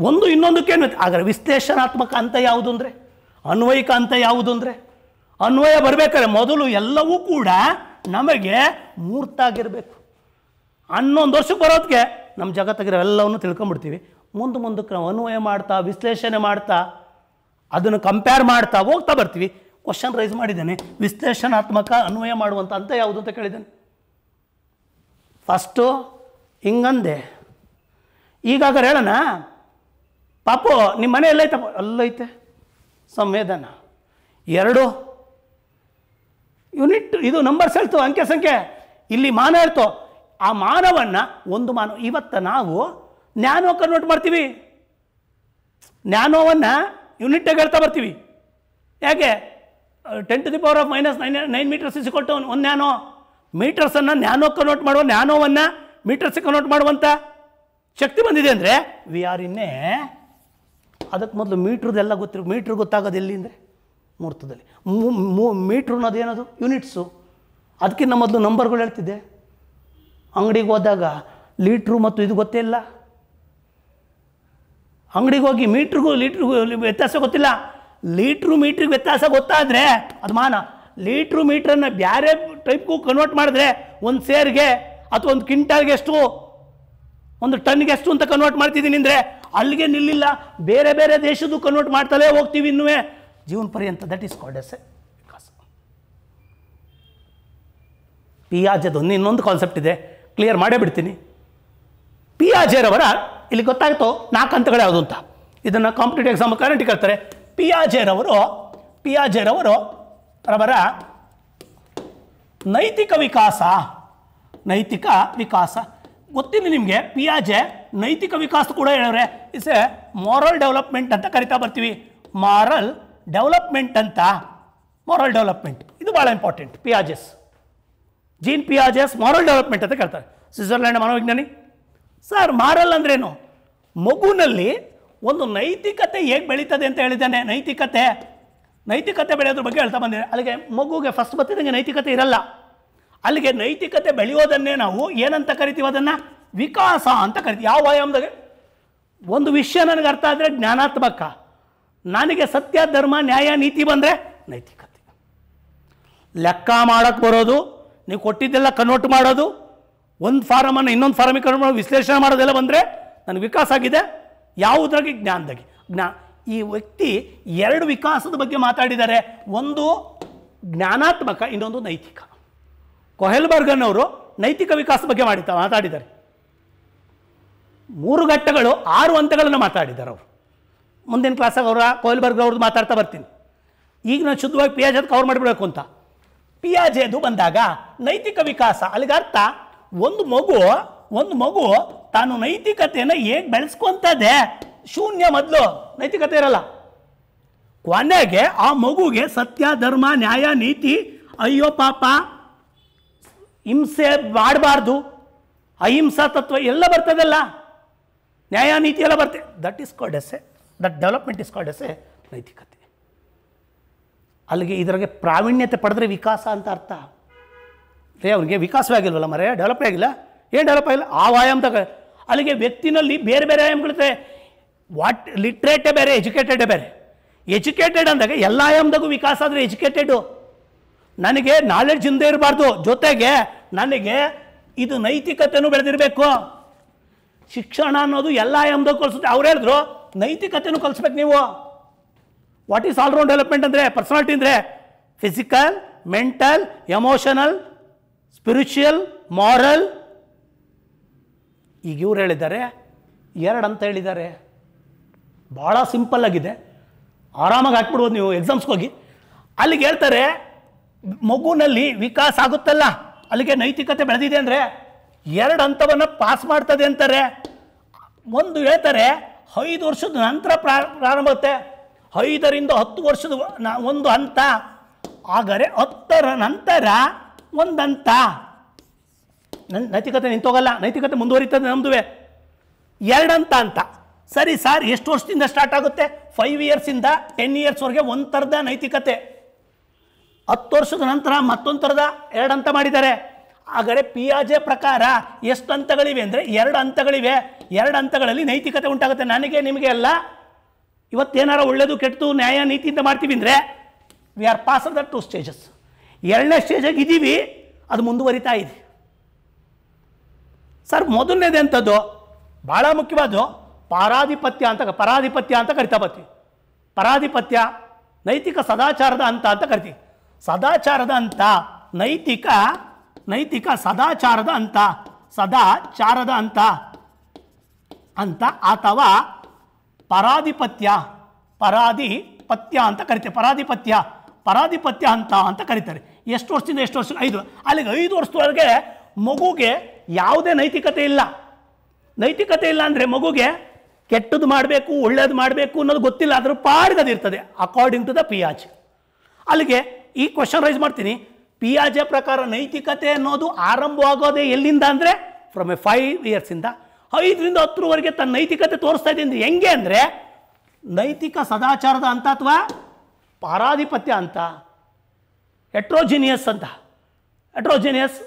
ಒಂದು ಇನ್ನೊಂದಕ್ಕೇನು ಆದರೆ ವಿಶ್ಲೇಷಣಾತ್ಮಕ ಅಂತ ಯಾವುದು ಅಂದರೆ ಅನ್ವಯಿಕ ಅಂತ ಯಾವುದು ಅಂದರೆ ಅನ್ವಯ ಬರಬೇಕಾದ್ರೆ ಮೊದಲು ಎಲ್ಲವೂ ಕೂಡ ನಮಗೆ ಮೂರ್ತಾಗಿರಬೇಕು ಹನ್ನೊಂದು ವರ್ಷಕ್ಕೆ ಬರೋದಕ್ಕೆ ನಮ್ಮ ಜಗತ್ತಾಗಿರೋ ಎಲ್ಲವನ್ನು ತಿಳ್ಕೊಂಬಿಡ್ತೀವಿ ಮುಂದೆ ಮುಂದಕ್ಕೆ ನಾವು ಅನ್ವಯ ಮಾಡ್ತಾ ವಿಶ್ಲೇಷಣೆ ಮಾಡ್ತಾ ಅದನ್ನು ಕಂಪೇರ್ ಮಾಡ್ತಾ ಹೋಗ್ತಾ ಬರ್ತೀವಿ ಕ್ವಶನ್ ರೈಸ್ ಮಾಡಿದ್ದೇನೆ ವಿಶ್ಲೇಷಣಾತ್ಮಕ ಅನ್ವಯ ಮಾಡುವಂಥ ಅಂತ ಯಾವುದು ಅಂತ ಕೇಳಿದ್ದೇನೆ ಫಸ್ಟು ಹಿಂಗಂದೆ ಈಗಾಗ ಹೇಳೋಣ ಪಾಪು ನಿಮ್ಮ ಮನೆ ಎಲ್ಲೈತೆ ಅಲ್ಲೈತೆ ಸಂವೇದನ ಎರಡು ಯೂನಿಟ್ ಇದು ನಂಬರ್ಸ್ ಹೇಳ್ತು ಅಂಕೆ ಸಂಖ್ಯೆ ಇಲ್ಲಿ ಮಾನ ಹೇಳ್ತು ಆ ಮಾನವನ್ನು ಒಂದು ಮಾನವ ಇವತ್ತು ನಾವು ನ್ಯಾನೋ ಕನ್ವರ್ಟ್ ಮಾಡ್ತೀವಿ ನ್ಯಾನೋವನ್ನು ಯೂನಿಟ್ಟಾಗಿ ಹೇಳ್ತಾ ಬರ್ತೀವಿ ಯಾಕೆ ten to the power of minus nine nine metres is ಕೊಟ್ಟು ಒಂದು ನ್ಯಾನೋ ಮೀಟರ್ಸನ್ನು ನ್ಯಾನೋ ಕನ್ವರ್ಟ್ ಮಾಡುವ ನ್ಯಾನೋವನ್ನು ಮೀಟರ್ಸ್ ಕನ್ವರ್ಟ್ ಮಾಡುವಂಥ ಶಕ್ತಿ ಬಂದಿದೆ ಅಂದರೆ ವಿ ಆರ್ ಇನ್ನೇ ಅದಕ್ಕೆ ಮೊದಲು ಎಲ್ಲ ಗೊತ್ತಿರು ಮೀಟ್ರ್ ಗೊತ್ತಾಗೋದು ಎಲ್ಲಿ ಅಂದರೆ ಮುಹೂರ್ತದಲ್ಲಿ ಮೂ ಮೀಟ್ರ್ ಅನ್ನೋದು ಏನದು ಯೂನಿಟ್ಸು ಅದಕ್ಕಿಂತ ಮೊದಲು ನಂಬರ್ಗಳು ಹೇಳ್ತಿದ್ದೆ ಅಂಗಡಿಗೆ ಹೋದಾಗ ಲೀಟ್ರು ಮತ್ತು ಇದು ಗೊತ್ತೇ ಇಲ್ಲ ಅಂಗಡಿಗೆ ಹೋಗಿ ಮೀಟ್ರಿಗೂ ಲೀಟ್ರಿಗೂ ವ್ಯತ್ಯಾಸ ಗೊತ್ತಿಲ್ಲ ಲೀಟ್ರು ಮೀಟ್ರಿಗೆ ವ್ಯತ್ಯಾಸ ಗೊತ್ತಾದರೆ ಅದು ಮಾನ ಲೀಟ್ರು ಮೀಟ್ರನ್ನು ಬೇರೆ ಟೈಪ್ಗೂ ಕನ್ವರ್ಟ್ ಮಾಡಿದ್ರೆ ಒಂದು ಸೇರ್ಗೆ ಅಥವಾ ಒಂದು ಕ್ವಿಂಟಾಲ್ಗೆ ಎಷ್ಟು ಒಂದು ಟನ್ಗೆ ಎಷ್ಟು ಅಂತ ಕನ್ವರ್ಟ್ ಮಾಡ್ತಿದ್ದೀನಿ ಅಂದರೆ ಅಲ್ಲಿಗೆ ನಿಲ್ಲಿಲ್ಲ ಬೇರೆ ಬೇರೆ ದೇಶದ್ದು ಕನ್ವರ್ಟ್ ಮಾಡ್ತಲೇ ಹೋಗ್ತೀವಿ ಇನ್ನೂ ಜೀವನ ಪರ್ಯಂತ that is called as a ವಿಕಾಸ ಪಿಯಾಜದೊಂದು ಇನ್ನೊಂದು ಕಾನ್ಸೆಪ್ಟ್ ಇದೆ ಕ್ಲಿಯರ್ ಮಾಡೇ ಬಿಡ್ತೀನಿ ಪಿಯಾಜೆರವರ ಇಲ್ಲಿ ಗೊತ್ತಾಗ್ತೋ ನಾಲ್ಕು ಹಂತಗಳು ಯಾವುದು ಅಂತ ಇದನ್ನು ಕಾಂಪಿಟೇಟಿವ್ ಎಕ್ಸಾಮ್ ಕರೆಂಟ್ ಕೇಳ್ತಾರೆ ಪಿಯಾಜೆರವರು ಪಿಯಾಜೆರವರು ಅವರ ನೈತಿಕ ವಿಕಾಸ ನೈತಿಕ ವಿಕಾಸ ಗೊತ್ತಿಲ್ಲ ನಿಮಗೆ ಪಿಯಾಜೆ ನೈತಿಕ ವಿಕಾಸ ಕೂಡ ಹೇಳವ್ರೆ ಇಸ್ ಎ ಮಾರಲ್ ಡೆವಲಪ್ಮೆಂಟ್ ಅಂತ ಕರಿತಾ ಬರ್ತೀವಿ ಮಾರಲ್ ಡೆವಲಪ್ಮೆಂಟ್ ಅಂತ ಮಾರಲ್ ಡೆವಲಪ್ಮೆಂಟ್ ಇದು ಭಾಳ important Piaget's Jean Piaget's moral development ಅಂತ ಕರ್ತಾರೆ ಸ್ವಿಟ್ಜರ್ಲ್ಯಾಂಡ್ ಮನೋವಿಜ್ಞಾನಿ ಸರ್ ಮಾರಲ್ ಅಂದ್ರೇನು ಮಗುನಲ್ಲಿ ಒಂದು ನೈತಿಕತೆ ಹೇಗೆ ಬೆಳೀತದೆ ಅಂತ ಹೇಳಿದ್ದೇನೆ ನೈತಿಕತೆ ನೈತಿಕತೆ ಬೆಳೆಯೋದ್ರ ಬಗ್ಗೆ ಹೇಳ್ತಾ ಬಂದಿದೆ ಅಲ್ಲಿಗೆ ಮಗುಗೆ ಫಸ್ಟ್ ಬರ್ತಿದ್ದಂಗೆ ನೈತಿಕತೆ ಇರಲ್ಲ ಅಲ್ಲಿಗೆ ನೈತಿಕತೆ ಬೆಳೆಯೋದನ್ನೇ ನಾವು ಏನಂತ ಕರಿತೀವಿ ಅದನ್ನು ವಿಕಾಸ ಅಂತ ಕರಿತೀವಿ ಯಾವ ವ್ಯಾಯಾಮದಾಗೆ ಒಂದು ವಿಷಯ ನನಗೆ ಅರ್ಥ ಆದರೆ ಜ್ಞಾನಾತ್ಮಕ ನನಗೆ ಸತ್ಯ ಧರ್ಮ ನ್ಯಾಯ ನೀತಿ ಬಂದರೆ ನೈತಿಕತೆ ಲೆಕ್ಕ ಮಾಡೋಕ್ಕೆ ಬರೋದು ನೀವು ಕೊಟ್ಟಿದ್ದೆಲ್ಲ ಕನ್ವರ್ಟ್ ಮಾಡೋದು ಒಂದು ಫಾರಮನ್ನು ಇನ್ನೊಂದು ಫಾರಮಿಗೆ ಕನ್ವರ್ಟ್ ಮಾಡೋದು ವಿಶ್ಲೇಷಣೆ ಮಾಡೋದೆಲ್ಲ ಬಂದರೆ ನನಗೆ ವಿಕಾಸ ಆಗಿದೆ ಯಾವುದ್ರಾಗಿ ಜ್ಞಾನದಾಗೆ ಜ್ಞಾ ಈ ವ್ಯಕ್ತಿ ಎರಡು ವಿಕಾಸದ ಬಗ್ಗೆ ಮಾತಾಡಿದ್ದಾರೆ ಒಂದು ಜ್ಞಾನಾತ್ಮಕ ಇನ್ನೊಂದು ನೈತಿಕ ಕೊಹೆಲ್ಬರ್ಗನ್ ಅವರು ನೈತಿಕ ವಿಕಾಸದ ಬಗ್ಗೆ ಮಾಡಿದ್ದ ಮಾತಾಡಿದ್ದಾರೆ ಮೂರು ಘಟ್ಟಗಳು ಆರು ಹಂತಗಳನ್ನು ಮಾತಾಡಿದ್ದಾರೆ ಅವರು ಮುಂದಿನ ಕ್ಲಾಸಾಗ ಅವರ ಕೊಹೆಲ್ಬರ್ಗ್ ಅವ್ರದ್ದು ಮಾತಾಡ್ತಾ ಬರ್ತೀನಿ ಈಗ ನಾನು ಶುದ್ಧವಾಗಿ ಪಿಯಾಜ್ ಅಂತ ಕವರ್ ಮಾಡಿಬಿಡಬೇಕು ಅಂತ ಪಿಯಾಜೆದು ಬಂದಾಗ ನೈತಿಕ ವಿಕಾಸ ಅಲ್ಲಿಗೆ ಅರ್ಥ ಒಂದು ಮಗು ಒಂದು ಮಗು ತಾನು ನೈತಿಕತೆಯನ್ನು ಹೇಗೆ ಬೆಳೆಸ್ಕೊಂತದೆ ಶೂನ್ಯ ಮೊದಲು ನೈತಿಕತೆ ಇರಲ್ಲ ಕೊನೆಗೆ ಆ ಮಗುಗೆ ಸತ್ಯ ಧರ್ಮ ನ್ಯಾಯ ನೀತಿ ಅಯ್ಯೋ ಪಾಪ ಹಿಂಸೆ ಮಾಡಬಾರ್ದು ಅಹಿಂಸಾ ತತ್ವ ಎಲ್ಲ ಬರ್ತದಲ್ಲ ನ್ಯಾಯ ನೀತಿ ಎಲ್ಲ ಬರ್ತದೆ that is called as a that development is called as a ನೈತಿಕತೆ ಅಲ್ಲಿಗೆ ಇದರಾಗೆ ಪ್ರಾವೀಣ್ಯತೆ ಪಡೆದ್ರೆ ವಿಕಾಸ ಅಂತ ಅರ್ಥ ರೇ ಅವನಿಗೆ ವಿಕಾಸವೇ ಆಗಿಲ್ವಲ್ಲ ಮರೇ ಡೆವಲಪೇ ಆಗಿಲ್ಲ ಏನು ಡೆವಲಪ್ ಆಗಿಲ್ಲ ಆ ವ್ಯಾಯಾಮ ತಗ ಅಲ್ಲಿಗೆ ವ್ಯಕ್ತಿನಲ್ಲಿ ಬೇರೆ ಬೇರೆ ಆಯಾಮಗಳಿದೆ ವಾಟ್ ಲಿಟ್ರೇಟೇ ಬೇರೆ ಎಜುಕೇಟೆಡೇ ಬೇರೆ ಎಜುಕೇಟೆಡ್ ಅಂದಾಗ ಎಲ್ಲ ಆಯಾಮದಾಗೂ ವಿಕಾಸ ಆದರೆ ಎಜುಕೇಟೆಡು ನನಗೆ ನಾಲೆಡ್ಜ್ ಹಿಂದೆ ಇರಬಾರ್ದು ಜೊತೆಗೆ ನನಗೆ ಇದು ನೈತಿಕತೆಯೂ ಬೆಳೆದಿರಬೇಕು ಶಿಕ್ಷಣ ಅನ್ನೋದು ಎಲ್ಲ ಆಯಾಮದಾಗ ಕಲಿಸುತ್ತೆ ಅವ್ರು ಹೇಳಿದ್ರು ನೈತಿಕತೆಯೂ ಕಲಿಸ್ಬೇಕು ನೀವು ವಾಟ್ ಈಸ್ ಆಲ್ರೌಂಡ್ ಡೆವಲಪ್ಮೆಂಟ್ ಅಂದರೆ ಪರ್ಸನಾಲಿಟಿ ಅಂದರೆ physical mental emotional spiritual moral ಈಗ ಇವ್ರು ಹೇಳಿದ್ದಾರೆ ಎರಡು ಅಂತ ಹೇಳಿದ್ದಾರೆ ಭಾಳ ಸಿಂಪಲ್ ಆಗಿದೆ ಆರಾಮಾಗಿ ಹಾಕ್ಬಿಡ್ಬೋದು ನೀವು ಎಕ್ಸಾಮ್ಸ್ಗೆ ಹೋಗಿ ಅಲ್ಲಿಗೆ ಹೇಳ್ತಾರೆ ಮಗುನಲ್ಲಿ ವಿಕಾಸ ಆಗುತ್ತಲ್ಲ ಅಲ್ಲಿಗೆ ನೈತಿಕತೆ ಬೆಳೆದಿದೆ ಅಂದರೆ ಎರಡು ಹಂತವನ್ನು ಪಾಸ್ ಮಾಡ್ತದೆ ಅಂತಾರೆ ಒಂದು ಹೇಳ್ತಾರೆ ಐದು ವರ್ಷದ ನಂತರ ಪ್ರಾರಂಭ ಆಗುತ್ತೆ ಐದರಿಂದ ಹತ್ತು ವರ್ಷದ ಒಂದು ಹಂತ ಆದರೆ ಹತ್ತರ ನಂತರ ಒಂದು ಹಂತ ನನ್ನ ನೈತಿಕತೆ ನಿಂತೋಗಲ್ಲ ನೈತಿಕತೆ ಮುಂದುವರಿತದೆ ಎರಡು ಎರಡಂತ ಅಂತ ಸರಿ ಸರ್ ಎಷ್ಟು ವರ್ಷದಿಂದ ಸ್ಟಾರ್ಟ್ ಆಗುತ್ತೆ ಫೈವ್ ಇಯರ್ಸಿಂದ ಟೆನ್ ಇಯರ್ಸ್ವರೆಗೆ ಒಂದು ಥರದ ನೈತಿಕತೆ ಹತ್ತು ವರ್ಷದ ನಂತರ ಮತ್ತೊಂದು ಥರದ ಎರಡು ಹಂತ ಮಾಡಿದ್ದಾರೆ ಆ ಜೆ ಪ್ರಕಾರ ಎಷ್ಟು ಹಂತಗಳಿವೆ ಅಂದರೆ ಎರಡು ಹಂತಗಳಿವೆ ಎರಡು ಹಂತಗಳಲ್ಲಿ ನೈತಿಕತೆ ಉಂಟಾಗುತ್ತೆ ನನಗೆ ನಿಮಗೆ ಎಲ್ಲ ಇವತ್ತೇನಾರ ಒಳ್ಳೆಯದು ಕೆಟ್ಟದು ನ್ಯಾಯ ನೀತಿಯಿಂದ ಮಾಡ್ತೀವಿ ಅಂದರೆ we are pass of the two stages ಎರಡನೇ ಸ್ಟೇಜಾಗಿ ಅದು ಮುಂದುವರಿತಾ ಇದೆ ಸರ್ ಮೊದಲನೇದು ಬಹಳ ಭಾಳ ಮುಖ್ಯವಾದ್ದು ಪರಾಧಿಪತ್ಯ ಅಂತ ಪರಾಧಿಪತ್ಯ ಅಂತ ಕರಿತಾ ಬರ್ತೀವಿ ಪರಾಧಿಪತ್ಯ ನೈತಿಕ ಸದಾಚಾರದ ಅಂತ ಅಂತ ಕರಿತೀವಿ ಸದಾಚಾರದ ಅಂತ ನೈತಿಕ ನೈತಿಕ ಸದಾಚಾರದ ಅಂತ ಸದಾಚಾರದ ಅಂತ ಅಂತ ಅಥವಾ ಪರಾಧಿಪತ್ಯ ಪರಾಧಿಪತ್ಯ ಅಂತ ಕರಿತೀವಿ ಪರಾಧಿಪತ್ಯ ಪರಾಧಿಪತ್ಯ ಅಂತ ಅಂತ ಕರೀತಾರೆ ಎಷ್ಟು ವರ್ಷದಿಂದ ಎಷ್ಟು ವರ್ಷ ಐದು ಅಲ್ಲಿಗೆ ಐದು ವರ್ಷದೊಳಗೆ ಮಗುಗೆ ಯಾವುದೇ ನೈತಿಕತೆ ಇಲ್ಲ ನೈತಿಕತೆ ಇಲ್ಲ ಅಂದರೆ ಮಗುಗೆ ಕೆಟ್ಟದ್ದು ಮಾಡಬೇಕು ಒಳ್ಳೇದು ಮಾಡಬೇಕು ಅನ್ನೋದು ಗೊತ್ತಿಲ್ಲ ಅದರ ಪಾಡಿಗೆ ಇರ್ತದೆ ಅಕಾರ್ಡಿಂಗ್ ಟು ದ ಪಿಯಾಜ್ ಅಲ್ಲಿಗೆ ಈ ಕ್ವಶನ್ ರೈಸ್ ಮಾಡ್ತೀನಿ ಪಿಯಾಜೆ ಪ್ರಕಾರ ನೈತಿಕತೆ ಅನ್ನೋದು ಆರಂಭವಾಗೋದೇ ಎಲ್ಲಿಂದ ಅಂದರೆ ಫ್ರಮ್ ಎ ಫೈವ್ ಇಯರ್ಸಿಂದ ಐದರಿಂದ ಹತ್ತರವರೆಗೆ ತನ್ನ ನೈತಿಕತೆ ತೋರಿಸ್ತಾ ಇದೆ ಹೆಂಗೆ ಅಂದರೆ ನೈತಿಕ ಸದಾಚಾರದ ಅಂತ ಅಥವಾ ಪಾರಾಧಿಪತ್ಯ ಅಂತ ಹೆಟ್ರೋಜಿನಿಯಸ್ ಅಂತ ಹೆಟ್ರೋಜಿನಿಯಸ್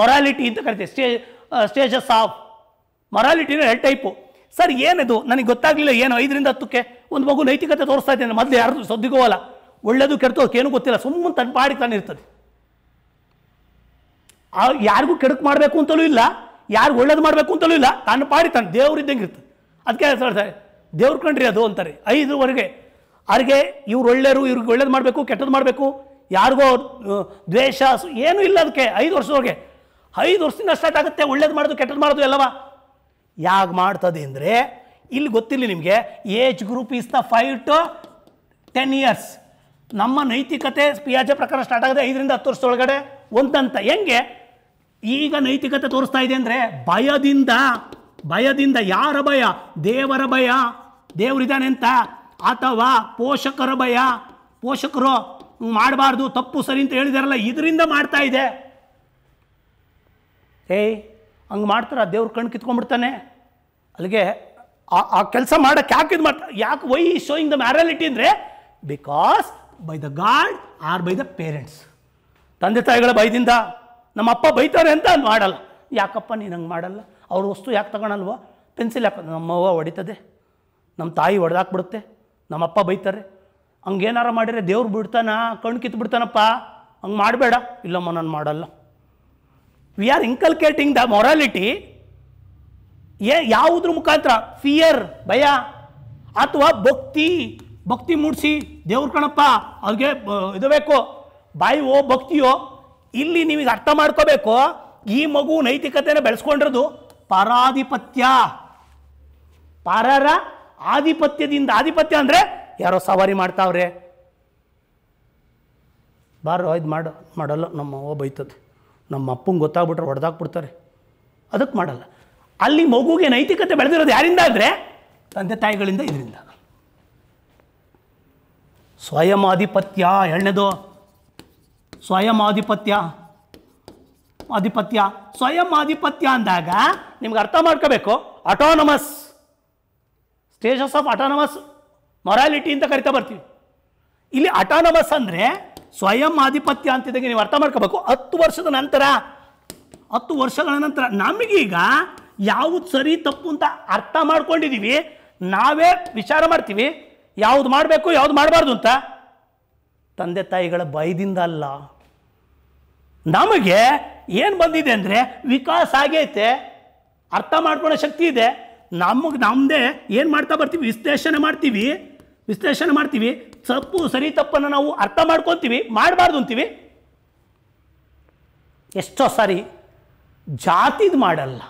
ಮೊರಾಲಿಟಿ ಅಂತ ಕರಿತೀವಿ ಸ್ಟೇ ಸ್ಟೇಜಸ್ ಆಫ್ ಮೊರಾಲಿಟಿನ ಎರಡು ಟೈಪು ಸರ್ ಏನಿದು ನನಗೆ ಗೊತ್ತಾಗಲಿಲ್ಲ ಏನು ಐದರಿಂದ ಹತ್ತಕ್ಕೆ ಒಂದು ಮಗು ನೈತಿಕತೆ ತೋರಿಸ್ತಾ ಇದ್ದೇನೆ ಮೊದಲು ಯಾರು ಸದ್ದಿಗೋಲ್ಲ ಒಳ್ಳೆಯದು ಕೆಡ್ತೋಕೆ ಏನೂ ಗೊತ್ತಿಲ್ಲ ಸುಮ್ಮನೆ ತನ್ನ ಪಾಡಿ ತಾನು ಇರ್ತದೆ ಯಾರಿಗೂ ಕೆಡಕು ಮಾಡಬೇಕು ಅಂತಲೂ ಇಲ್ಲ ಯಾರಿಗೂ ಒಳ್ಳೇದು ಮಾಡಬೇಕು ಅಂತಲೂ ಇಲ್ಲ ತಾನು ಪಾಡಿ ತಾನು ಇದ್ದಂಗೆ ಇರ್ತದೆ ಅದಕ್ಕೆ ಸರ್ ದೇವ್ರ ಕಂಡ್ರಿ ಅದು ಅಂತಾರೆ ಐದುವರೆಗೆ ಅವ್ರಿಗೆ ಇವ್ರು ಒಳ್ಳೆಯರು ಇವ್ರಿಗೆ ಒಳ್ಳೇದು ಮಾಡಬೇಕು ಕೆಟ್ಟದ್ದು ಮಾಡಬೇಕು ಯಾರಿಗೋ ದ್ವೇಷ ಏನೂ ಇಲ್ಲ ಅದಕ್ಕೆ ಐದು ವರ್ಷದವರೆಗೆ ಐದು ವರ್ಷದಿಂದ ಸ್ಟಾರ್ಟ್ ಆಗುತ್ತೆ ಒಳ್ಳೇದು ಮಾಡೋದು ಕೆಟ್ಟದ್ದು ಮಾಡೋದು ಎಲ್ಲವ ಯಾಗ ಮಾಡ್ತದೆ ಅಂದರೆ ಇಲ್ಲಿ ಗೊತ್ತಿಲ್ಲ ನಿಮಗೆ age group is the five to ten years ನಮ್ಮ ನೈತಿಕತೆ ಪಿಯಾಜೆ ಪ್ರಕಾರ ಸ್ಟಾರ್ಟ್ ಆಗಿದೆ ಐದರಿಂದ ಹತ್ತು ವರ್ಷದೊಳಗಡೆ ಒಂದಂತ ಹೆಂಗೆ ಈಗ ನೈತಿಕತೆ ತೋರಿಸ್ತಾ ಇದೆ ಅಂದರೆ ಭಯದಿಂದ ಭಯದಿಂದ ಯಾರ ಭಯ ದೇವರ ಭಯ ದೇವರಿದ್ದಾನೆ ಅಂತ ಅಥವಾ ಪೋಷಕರ ಭಯ ಪೋಷಕರು ಮಾಡಬಾರ್ದು ತಪ್ಪು ಸರಿ ಅಂತ ಹೇಳಿದಾರಲ್ಲ ಇದರಿಂದ ಮಾಡ್ತಾ ಇದೆ ಏಯ್ ಹಂಗೆ ಮಾಡ್ತಾರೆ ಆ ದೇವ್ರ ಕಣ್ಣು ಕಿತ್ಕೊಂಡ್ಬಿಡ್ತಾನೆ ಅಲ್ಲಿಗೆ ಆ ಕೆಲಸ ಮಾಡೋಕ್ಕೆ ಯಾಕೆ ಇದು ಮಾಡ್ತಾರೆ ಯಾಕೆ ವೈ ಶೋಯಿಂಗ್ ದ ಮ್ಯಾರಾಲಿಟಿ ಅಂದರೆ because by the god or by the parents ತಂದೆ ತಾಯಿಗಳ ಭಯದಿಂದ ನಮ್ಮ ಅಪ್ಪ ಬೈತಾರೆ ಅಂತ ಮಾಡಲ್ಲ ಯಾಕಪ್ಪ ನೀನು ಹಂಗೆ ಮಾಡಲ್ಲ ಅವ್ರ ವಸ್ತು ಯಾಕೆ ತಗೊಳಲ್ವ ಪೆನ್ಸಿಲ್ ನಮ್ಮ ಅವ್ವ ಹೊಡಿತದೆ ನಮ್ಮ ತಾಯಿ ಹೊಡೆದಾಕ್ಬಿಡುತ್ತೆ ಅಪ್ಪ ಬೈತಾರೆ ಹಂಗೇನಾರ ಮಾಡಿದ್ರೆ ದೇವ್ರು ಬಿಡ್ತಾನ ಕಣ್ಣು ಕಿತ್ತು ಬಿಡ್ತಾನಪ್ಪ ಹಂಗೆ ಮಾಡಬೇಡ ಇಲ್ಲಮ್ಮ ನಾನು ಮಾಡಲ್ಲ we are inculcating the morality ಏ ಯಾವುದ್ರ ಮುಖಾಂತರ ಫಿಯರ್ ಭಯ ಅಥವಾ ಭಕ್ತಿ ಭಕ್ತಿ ಮೂಡಿಸಿ ದೇವ್ರ ಕಣಪ್ಪ ಅವ್ರಿಗೆ ಇದು ಬೇಕು ಬಾಯಿವೋ ಭಕ್ತಿಯೋ ಇಲ್ಲಿ ನಿಮಗೆ ಅರ್ಥ ಮಾಡ್ಕೋಬೇಕು ಈ ಮಗು ನೈತಿಕತೆನ ಬೆಳೆಸ್ಕೊಂಡಿರೋದು ಪರಾಧಿಪತ್ಯ ಪರರ ಆಧಿಪತ್ಯದಿಂದ ಆಧಿಪತ್ಯ ಅಂದರೆ ಯಾರೋ ಸವಾರಿ ಮಾಡ್ತಾವ್ರೆ ಬಾರೋ ಇದು ಮಾಡು ಮಾಡಲ್ಲ ನಮ್ಮ ಬೈತದೆ ನಮ್ಮ ಅಪ್ಪಂಗೆ ಗೊತ್ತಾಗ್ಬಿಟ್ರೆ ಹೊಡೆದಾಕ್ಬಿಡ್ತಾರೆ ಅದಕ್ಕೆ ಮಾಡಲ್ಲ ಅಲ್ಲಿ ಮಗುಗೆ ನೈತಿಕತೆ ಬೆಳೆದಿರೋದು ಯಾರಿಂದ ಆದರೆ ತಂದೆ ತಾಯಿಗಳಿಂದ ಇದರಿಂದ ಸ್ವಯಂ ಆಧಿಪತ್ಯ ಎರಡನೇದು ಸ್ವಯಂ ಆಧಿಪತ್ಯ ಆಧಿಪತ್ಯ ಸ್ವಯಂ ಆಧಿಪತ್ಯ ಅಂದಾಗ ನಿಮ್ಗೆ ಅರ್ಥ ಮಾಡ್ಕೋಬೇಕು autonomous stages of autonomous morality ಅಂತ ಕರಿತಾ ಬರ್ತೀವಿ ಇಲ್ಲಿ ಅಟಾನಮಸ್ ಅಂದರೆ ಸ್ವಯಂ ಆಧಿಪತ್ಯ ಅಂತಿದ್ದಂಗೆ ನೀವು ಅರ್ಥ ಮಾಡ್ಕೋಬೇಕು ಹತ್ತು ವರ್ಷದ ನಂತರ ಹತ್ತು ವರ್ಷಗಳ ನಂತರ ನಮಗೀಗ ಯಾವುದು ಸರಿ ತಪ್ಪು ಅಂತ ಅರ್ಥ ಮಾಡ್ಕೊಂಡಿದ್ದೀವಿ ನಾವೇ ವಿಚಾರ ಮಾಡ್ತೀವಿ ಯಾವುದು ಮಾಡಬೇಕು ಯಾವುದು ಮಾಡಬಾರ್ದು ಅಂತ ತಂದೆ ತಾಯಿಗಳ ಭಯದಿಂದ ಅಲ್ಲ ನಮಗೆ ಏನು ಬಂದಿದೆ ಅಂದರೆ ವಿಕಾಸ ಆಗೈತೆ ಅರ್ಥ ಮಾಡ್ಕೊಳ್ಳೋ ಶಕ್ತಿ ಇದೆ ನಮಗೆ ನಮ್ಮದೇ ಏನು ಮಾಡ್ತಾ ಬರ್ತೀವಿ ವಿಶ್ಲೇಷಣೆ ಮಾಡ್ತೀವಿ ವಿಶ್ಲೇಷಣೆ ಮಾಡ್ತೀವಿ ತಪ್ಪು ಸರಿ ತಪ್ಪನ್ನು ನಾವು ಅರ್ಥ ಮಾಡ್ಕೊತೀವಿ ಮಾಡಬಾರ್ದು ಅಂತೀವಿ ಎಷ್ಟೋ ಸಾರಿ ಜಾತಿದು ಮಾಡಲ್ಲ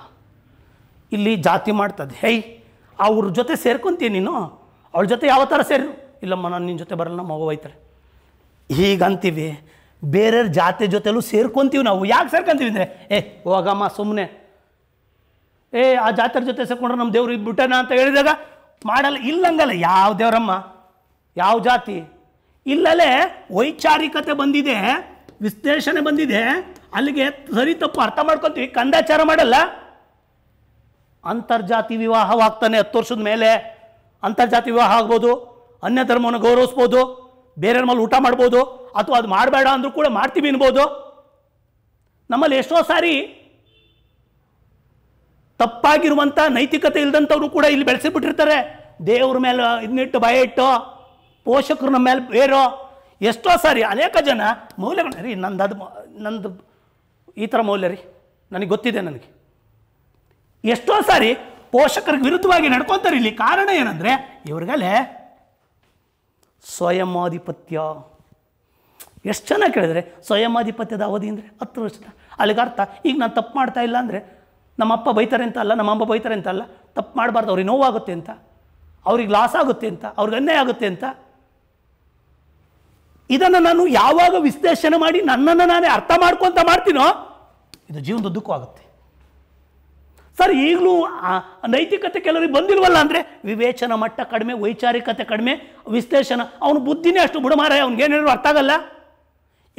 ಇಲ್ಲಿ ಜಾತಿ ಮಾಡ್ತದೆ ಹೇಯ್ ಅವ್ರ ಜೊತೆ ಸೇರ್ಕೊತೀಯ ನೀನು ಅವ್ರ ಜೊತೆ ಯಾವ ಥರ ಸೇರು ಇಲ್ಲಮ್ಮ ನಾನು ನಿನ್ನ ಜೊತೆ ಬರಲ್ಲ ಮಗು ಹೋಯ್ತಾರೆ ಹೀಗಂತೀವಿ ಬೇರೆಯವ್ರ ಜಾತಿ ಜೊತೆಲೂ ಸೇರ್ಕೊಂತೀವಿ ನಾವು ಯಾಕೆ ಸೇರ್ಕೊಂತೀವಿ ಅಂದರೆ ಏ ಹೋಗಮ್ಮ ಸುಮ್ಮನೆ ಏ ಆ ಜಾತಿಯ ಜೊತೆ ಸೇರ್ಕೊಂಡ್ರೆ ನಮ್ಮ ದೇವ್ರಿಗೆ ಬಿಟ್ಟಣ ಅಂತ ಹೇಳಿದಾಗ ಮಾಡಲ್ಲ ಇಲ್ಲಂಗಲ್ಲ ಯಾವ ದೇವರಮ್ಮ ಯಾವ ಜಾತಿ ಇಲ್ಲಲೇ ವೈಚಾರಿಕತೆ ಬಂದಿದೆ ವಿಶ್ಲೇಷಣೆ ಬಂದಿದೆ ಅಲ್ಲಿಗೆ ಸರಿ ತಪ್ಪು ಅರ್ಥ ಮಾಡ್ಕೊತೀವಿ ಕಂದಾಚಾರ ಮಾಡಲ್ಲ ಅಂತರ್ಜಾತಿ ವಿವಾಹವಾಗ್ತಾನೆ ಹತ್ತು ವರ್ಷದ ಮೇಲೆ ಅಂತರ್ಜಾತಿ ವಿವಾಹ ಆಗ್ಬೋದು ಅನ್ಯ ಧರ್ಮವನ್ನು ಗೌರವಿಸ್ಬೋದು ಬೇರೆಯವ್ರ ಮೇಲೆ ಊಟ ಮಾಡ್ಬೋದು ಅಥವಾ ಅದು ಮಾಡಬೇಡ ಅಂದರೂ ಕೂಡ ಮಾಡ್ತೀವಿ ಅನ್ಬೋದು ನಮ್ಮಲ್ಲಿ ಎಷ್ಟೋ ಸಾರಿ ತಪ್ಪಾಗಿರುವಂಥ ನೈತಿಕತೆ ಇಲ್ಲದಂಥವ್ರು ಕೂಡ ಇಲ್ಲಿ ಬೆಳೆಸಿಬಿಟ್ಟಿರ್ತಾರೆ ದೇವ್ರ ಮೇಲೆ ಇದನ್ನಿಟ್ಟು ಭಯ ಇಟ್ಟು ಪೋಷಕರು ನಮ್ಮ ಮೇಲೆ ಬೇರೋ ಎಷ್ಟೋ ಸಾರಿ ಅನೇಕ ಜನ ಮೌಲ್ಯಗಳು ರೀ ನಂದು ಅದು ನಂದು ಈ ಥರ ಮೌಲ್ಯ ರೀ ನನಗೆ ಗೊತ್ತಿದೆ ನನಗೆ ಎಷ್ಟೋ ಸಾರಿ ಪೋಷಕರಿಗೆ ವಿರುದ್ಧವಾಗಿ ನಡ್ಕೊತಾರೆ ಇಲ್ಲಿ ಕಾರಣ ಏನಂದರೆ ಇವ್ರಿಗಲ್ಲೇ ಸ್ವಯಮಾಧಿಪತ್ಯ ಎಷ್ಟು ಚೆನ್ನಾಗಿ ಕೇಳಿದರೆ ಸ್ವಯಮಾಧಿಪತ್ಯದ ಅವಧಿ ಅಂದರೆ ಹತ್ತು ವರ್ಷ ಅಲ್ಲಿಗೆ ಅರ್ಥ ಈಗ ನಾನು ತಪ್ಪು ಮಾಡ್ತಾ ಇಲ್ಲ ಅಂದರೆ ನಮ್ಮ ಅಪ್ಪ ಬೈತಾರೆ ಅಂತ ಅಲ್ಲ ನಮ್ಮ ಅಮ್ಮ ಬೈತಾರೆ ಅಂತ ಅಲ್ಲ ತಪ್ಪು ಮಾಡಬಾರ್ದು ಅವ್ರಿಗೆ ನೋವಾಗುತ್ತೆ ಅಂತ ಅವ್ರಿಗೆ ಲಾಸ್ ಆಗುತ್ತೆ ಅಂತ ಅವ್ರಿಗೆ ಅನ್ಯಾಯ ಆಗುತ್ತೆ ಅಂತ ಇದನ್ನು ನಾನು ಯಾವಾಗ ವಿಶ್ಲೇಷಣೆ ಮಾಡಿ ನನ್ನನ್ನು ನಾನೇ ಅರ್ಥ ಮಾಡ್ಕೊತ ಮಾಡ್ತೀನೋ ಇದು ಜೀವನದುದ್ದಕ್ಕೂ ಆಗುತ್ತೆ ಸರ್ ಈಗಲೂ ನೈತಿಕತೆ ಕೆಲವರಿಗೆ ಬಂದಿಲ್ವಲ್ಲ ಅಂದರೆ ವಿವೇಚನ ಮಟ್ಟ ಕಡಿಮೆ ವೈಚಾರಿಕತೆ ಕಡಿಮೆ ವಿಶ್ಲೇಷಣೆ ಅವನು ಬುದ್ಧಿನೇ ಅಷ್ಟು ಬುಡಮಾರ ಅವ್ನಿಗೇನೇನು ಅರ್ಥ ಆಗಲ್ಲ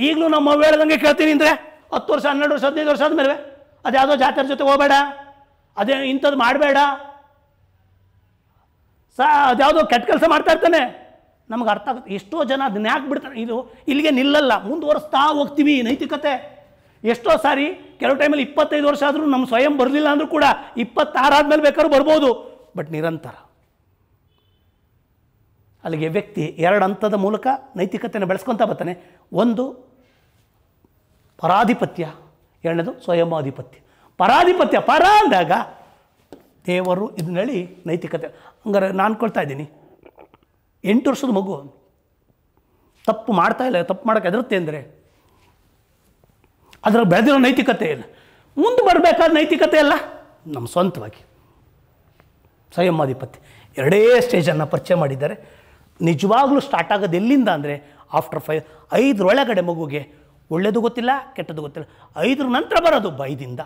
ಈಗಲೂ ನಮ್ಮ ಹೇಳ್ದಂಗೆ ಕೇಳ್ತೀನಿ ಅಂದರೆ ಹತ್ತು ವರ್ಷ ಹನ್ನೆರಡು ವರ್ಷ ಹದಿನೈದು ವರ್ಷ ಆದಮೇಲೆ ಅದ್ಯಾವುದೋ ಜಾತ್ರೆ ಜೊತೆ ಹೋಗಬೇಡ ಅದೇ ಇಂಥದ್ದು ಮಾಡಬೇಡ ಸಾ ಅದ್ಯಾವುದೋ ಕೆಟ್ಟ ಕೆಲಸ ಮಾಡ್ತಾ ಇರ್ತಾನೆ ನಮ್ಗೆ ಅರ್ಥ ಆಗುತ್ತೆ ಎಷ್ಟೋ ಜನ ಅದನ್ನ ಯಾಕೆ ಬಿಡ್ತಾರೆ ಇದು ಇಲ್ಲಿಗೆ ನಿಲ್ಲಲ್ಲ ಮುಂದುವರೆಸ್ತಾ ಹೋಗ್ತೀವಿ ನೈತಿಕತೆ ಎಷ್ಟೋ ಸಾರಿ ಕೆಲವು ಟೈಮಲ್ಲಿ ಇಪ್ಪತ್ತೈದು ವರ್ಷ ಆದರೂ ನಮ್ಮ ಸ್ವಯಂ ಬರಲಿಲ್ಲ ಅಂದರೂ ಕೂಡ ಇಪ್ಪತ್ತಾರಾದ್ಮೇಲೆ ಬೇಕಾದ್ರೂ ಬರ್ಬೋದು ಬಟ್ ನಿರಂತರ ಅಲ್ಲಿಗೆ ವ್ಯಕ್ತಿ ಎರಡು ಹಂತದ ಮೂಲಕ ನೈತಿಕತೆಯನ್ನು ಬೆಳೆಸ್ಕೊತಾ ಬರ್ತಾನೆ ಒಂದು ಪರಾಧಿಪತ್ಯ ಎರಡನೇದು ಸ್ವಯಂಾಧಿಪತ್ಯ ಪರಾಧಿಪತ್ಯ ಪರ ಅಂದಾಗ ದೇವರು ಇದನ್ನ ಹೇಳಿ ನೈತಿಕತೆ ಹಂಗಾರೆ ನಾನು ಕೊಳ್ತಾ ಇದ್ದೀನಿ ಎಂಟು ವರ್ಷದ ಮಗು ತಪ್ಪು ಮಾಡ್ತಾ ಇಲ್ಲ ತಪ್ಪು ಮಾಡೋಕ್ಕೆ ಹೆದರುತ್ತೆ ಅಂದರೆ ಅದರ ಬೆಳೆದಿರೋ ನೈತಿಕತೆ ಇಲ್ಲ ಮುಂದೆ ಬರಬೇಕಾದ ನೈತಿಕತೆ ಅಲ್ಲ ನಮ್ಮ ಸ್ವಂತವಾಗಿ ಸಂಯಮಾಧಿಪತ್ಯ ಎರಡೇ ಸ್ಟೇಜನ್ನು ಪರಿಚಯ ಮಾಡಿದ್ದಾರೆ ನಿಜವಾಗ್ಲೂ ಸ್ಟಾರ್ಟ್ ಆಗೋದು ಎಲ್ಲಿಂದ ಅಂದರೆ ಆಫ್ಟರ್ ಫೈವ್ ಐದರೊಳಗಡೆ ಮಗುಗೆ ಒಳ್ಳೆಯದು ಗೊತ್ತಿಲ್ಲ ಕೆಟ್ಟದ್ದು ಗೊತ್ತಿಲ್ಲ ಐದರ ನಂತರ ಬರೋದು ಭಯದಿಂದ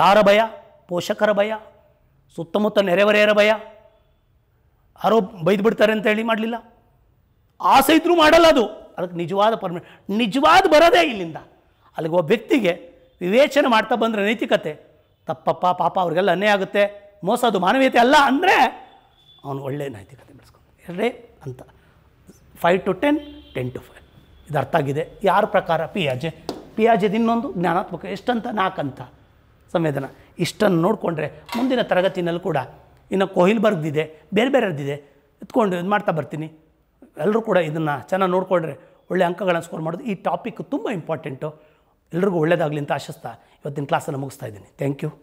ಯಾರ ಭಯ ಪೋಷಕರ ಭಯ ಸುತ್ತಮುತ್ತ ನೆರೆಹೊರೆಯರ ಭಯ ಆರೋಪ ಬೈದು ಬಿಡ್ತಾರೆ ಅಂತ ಹೇಳಿ ಮಾಡಲಿಲ್ಲ ಆಸೆ ಇದ್ರೂ ಮಾಡಲ್ಲ ಅದು ಅದಕ್ಕೆ ನಿಜವಾದ ಪರ್ಮ ನಿಜವಾದ ಬರೋದೇ ಇಲ್ಲಿಂದ ಅಲ್ಲಿಗೆ ಒಬ್ಬ ವ್ಯಕ್ತಿಗೆ ವಿವೇಚನೆ ಮಾಡ್ತಾ ಬಂದರೆ ನೈತಿಕತೆ ತಪ್ಪಪ್ಪ ಪಾಪ ಅವ್ರಿಗೆಲ್ಲ ಅನ್ಯಾಯ ಆಗುತ್ತೆ ಮೋಸ ಅದು ಮಾನವೀಯತೆ ಅಲ್ಲ ಅಂದರೆ ಅವನು ಒಳ್ಳೆಯ ನೈತಿಕತೆ ಬೆಳೆಸ್ಕೊಂಡು ಎರಡೇ ಅಂತ five to ten ten to five ಇದು ಅರ್ಥ ಆಗಿದೆ ಯಾರ ಪ್ರಕಾರ ಪಿಯಾಜೆ ಪಿಯಾಜೆದು ಇನ್ನೊಂದು ಜ್ಞಾನಾತ್ಮಕ ಎಷ್ಟಂತ ನಾಲ್ಕಂತ ಸಂವೇದನಾ ಇಷ್ಟನ್ನು ನೋಡಿಕೊಂಡ್ರೆ ಮುಂದಿನ ತರಗತಿನಲ್ಲಿ ಕೂಡ ಇನ್ನು ಕೊಹಿಲ್ ಬೇರೆ ಬೇರೆದಿದೆ ಎತ್ಕೊಂಡು ಇದು ಮಾಡ್ತಾ ಬರ್ತೀನಿ ಎಲ್ಲರೂ ಕೂಡ ಇದನ್ನು ಚೆನ್ನಾಗಿ ನೋಡಿಕೊಂಡ್ರೆ ಒಳ್ಳೆ ಅಂಕಗಳನ್ನು ಸ್ಕೋರ್ ಮಾಡೋದು ಈ ಟಾಪಿಕ್ ತುಂಬ ಇಂಪಾರ್ಟೆಂಟು ಎಲ್ರಿಗೂ ಒಳ್ಳೆಯದಾಗಲಿ ಅಂತ ಆಶಿಸ್ತಾ ಇವತ್ತಿನ ಕ್ಲಾಸನ್ನು ಮುಗಿಸ್ತಾ ಇದ್ದೀನಿ ಥ್ಯಾಂಕ್ ಯು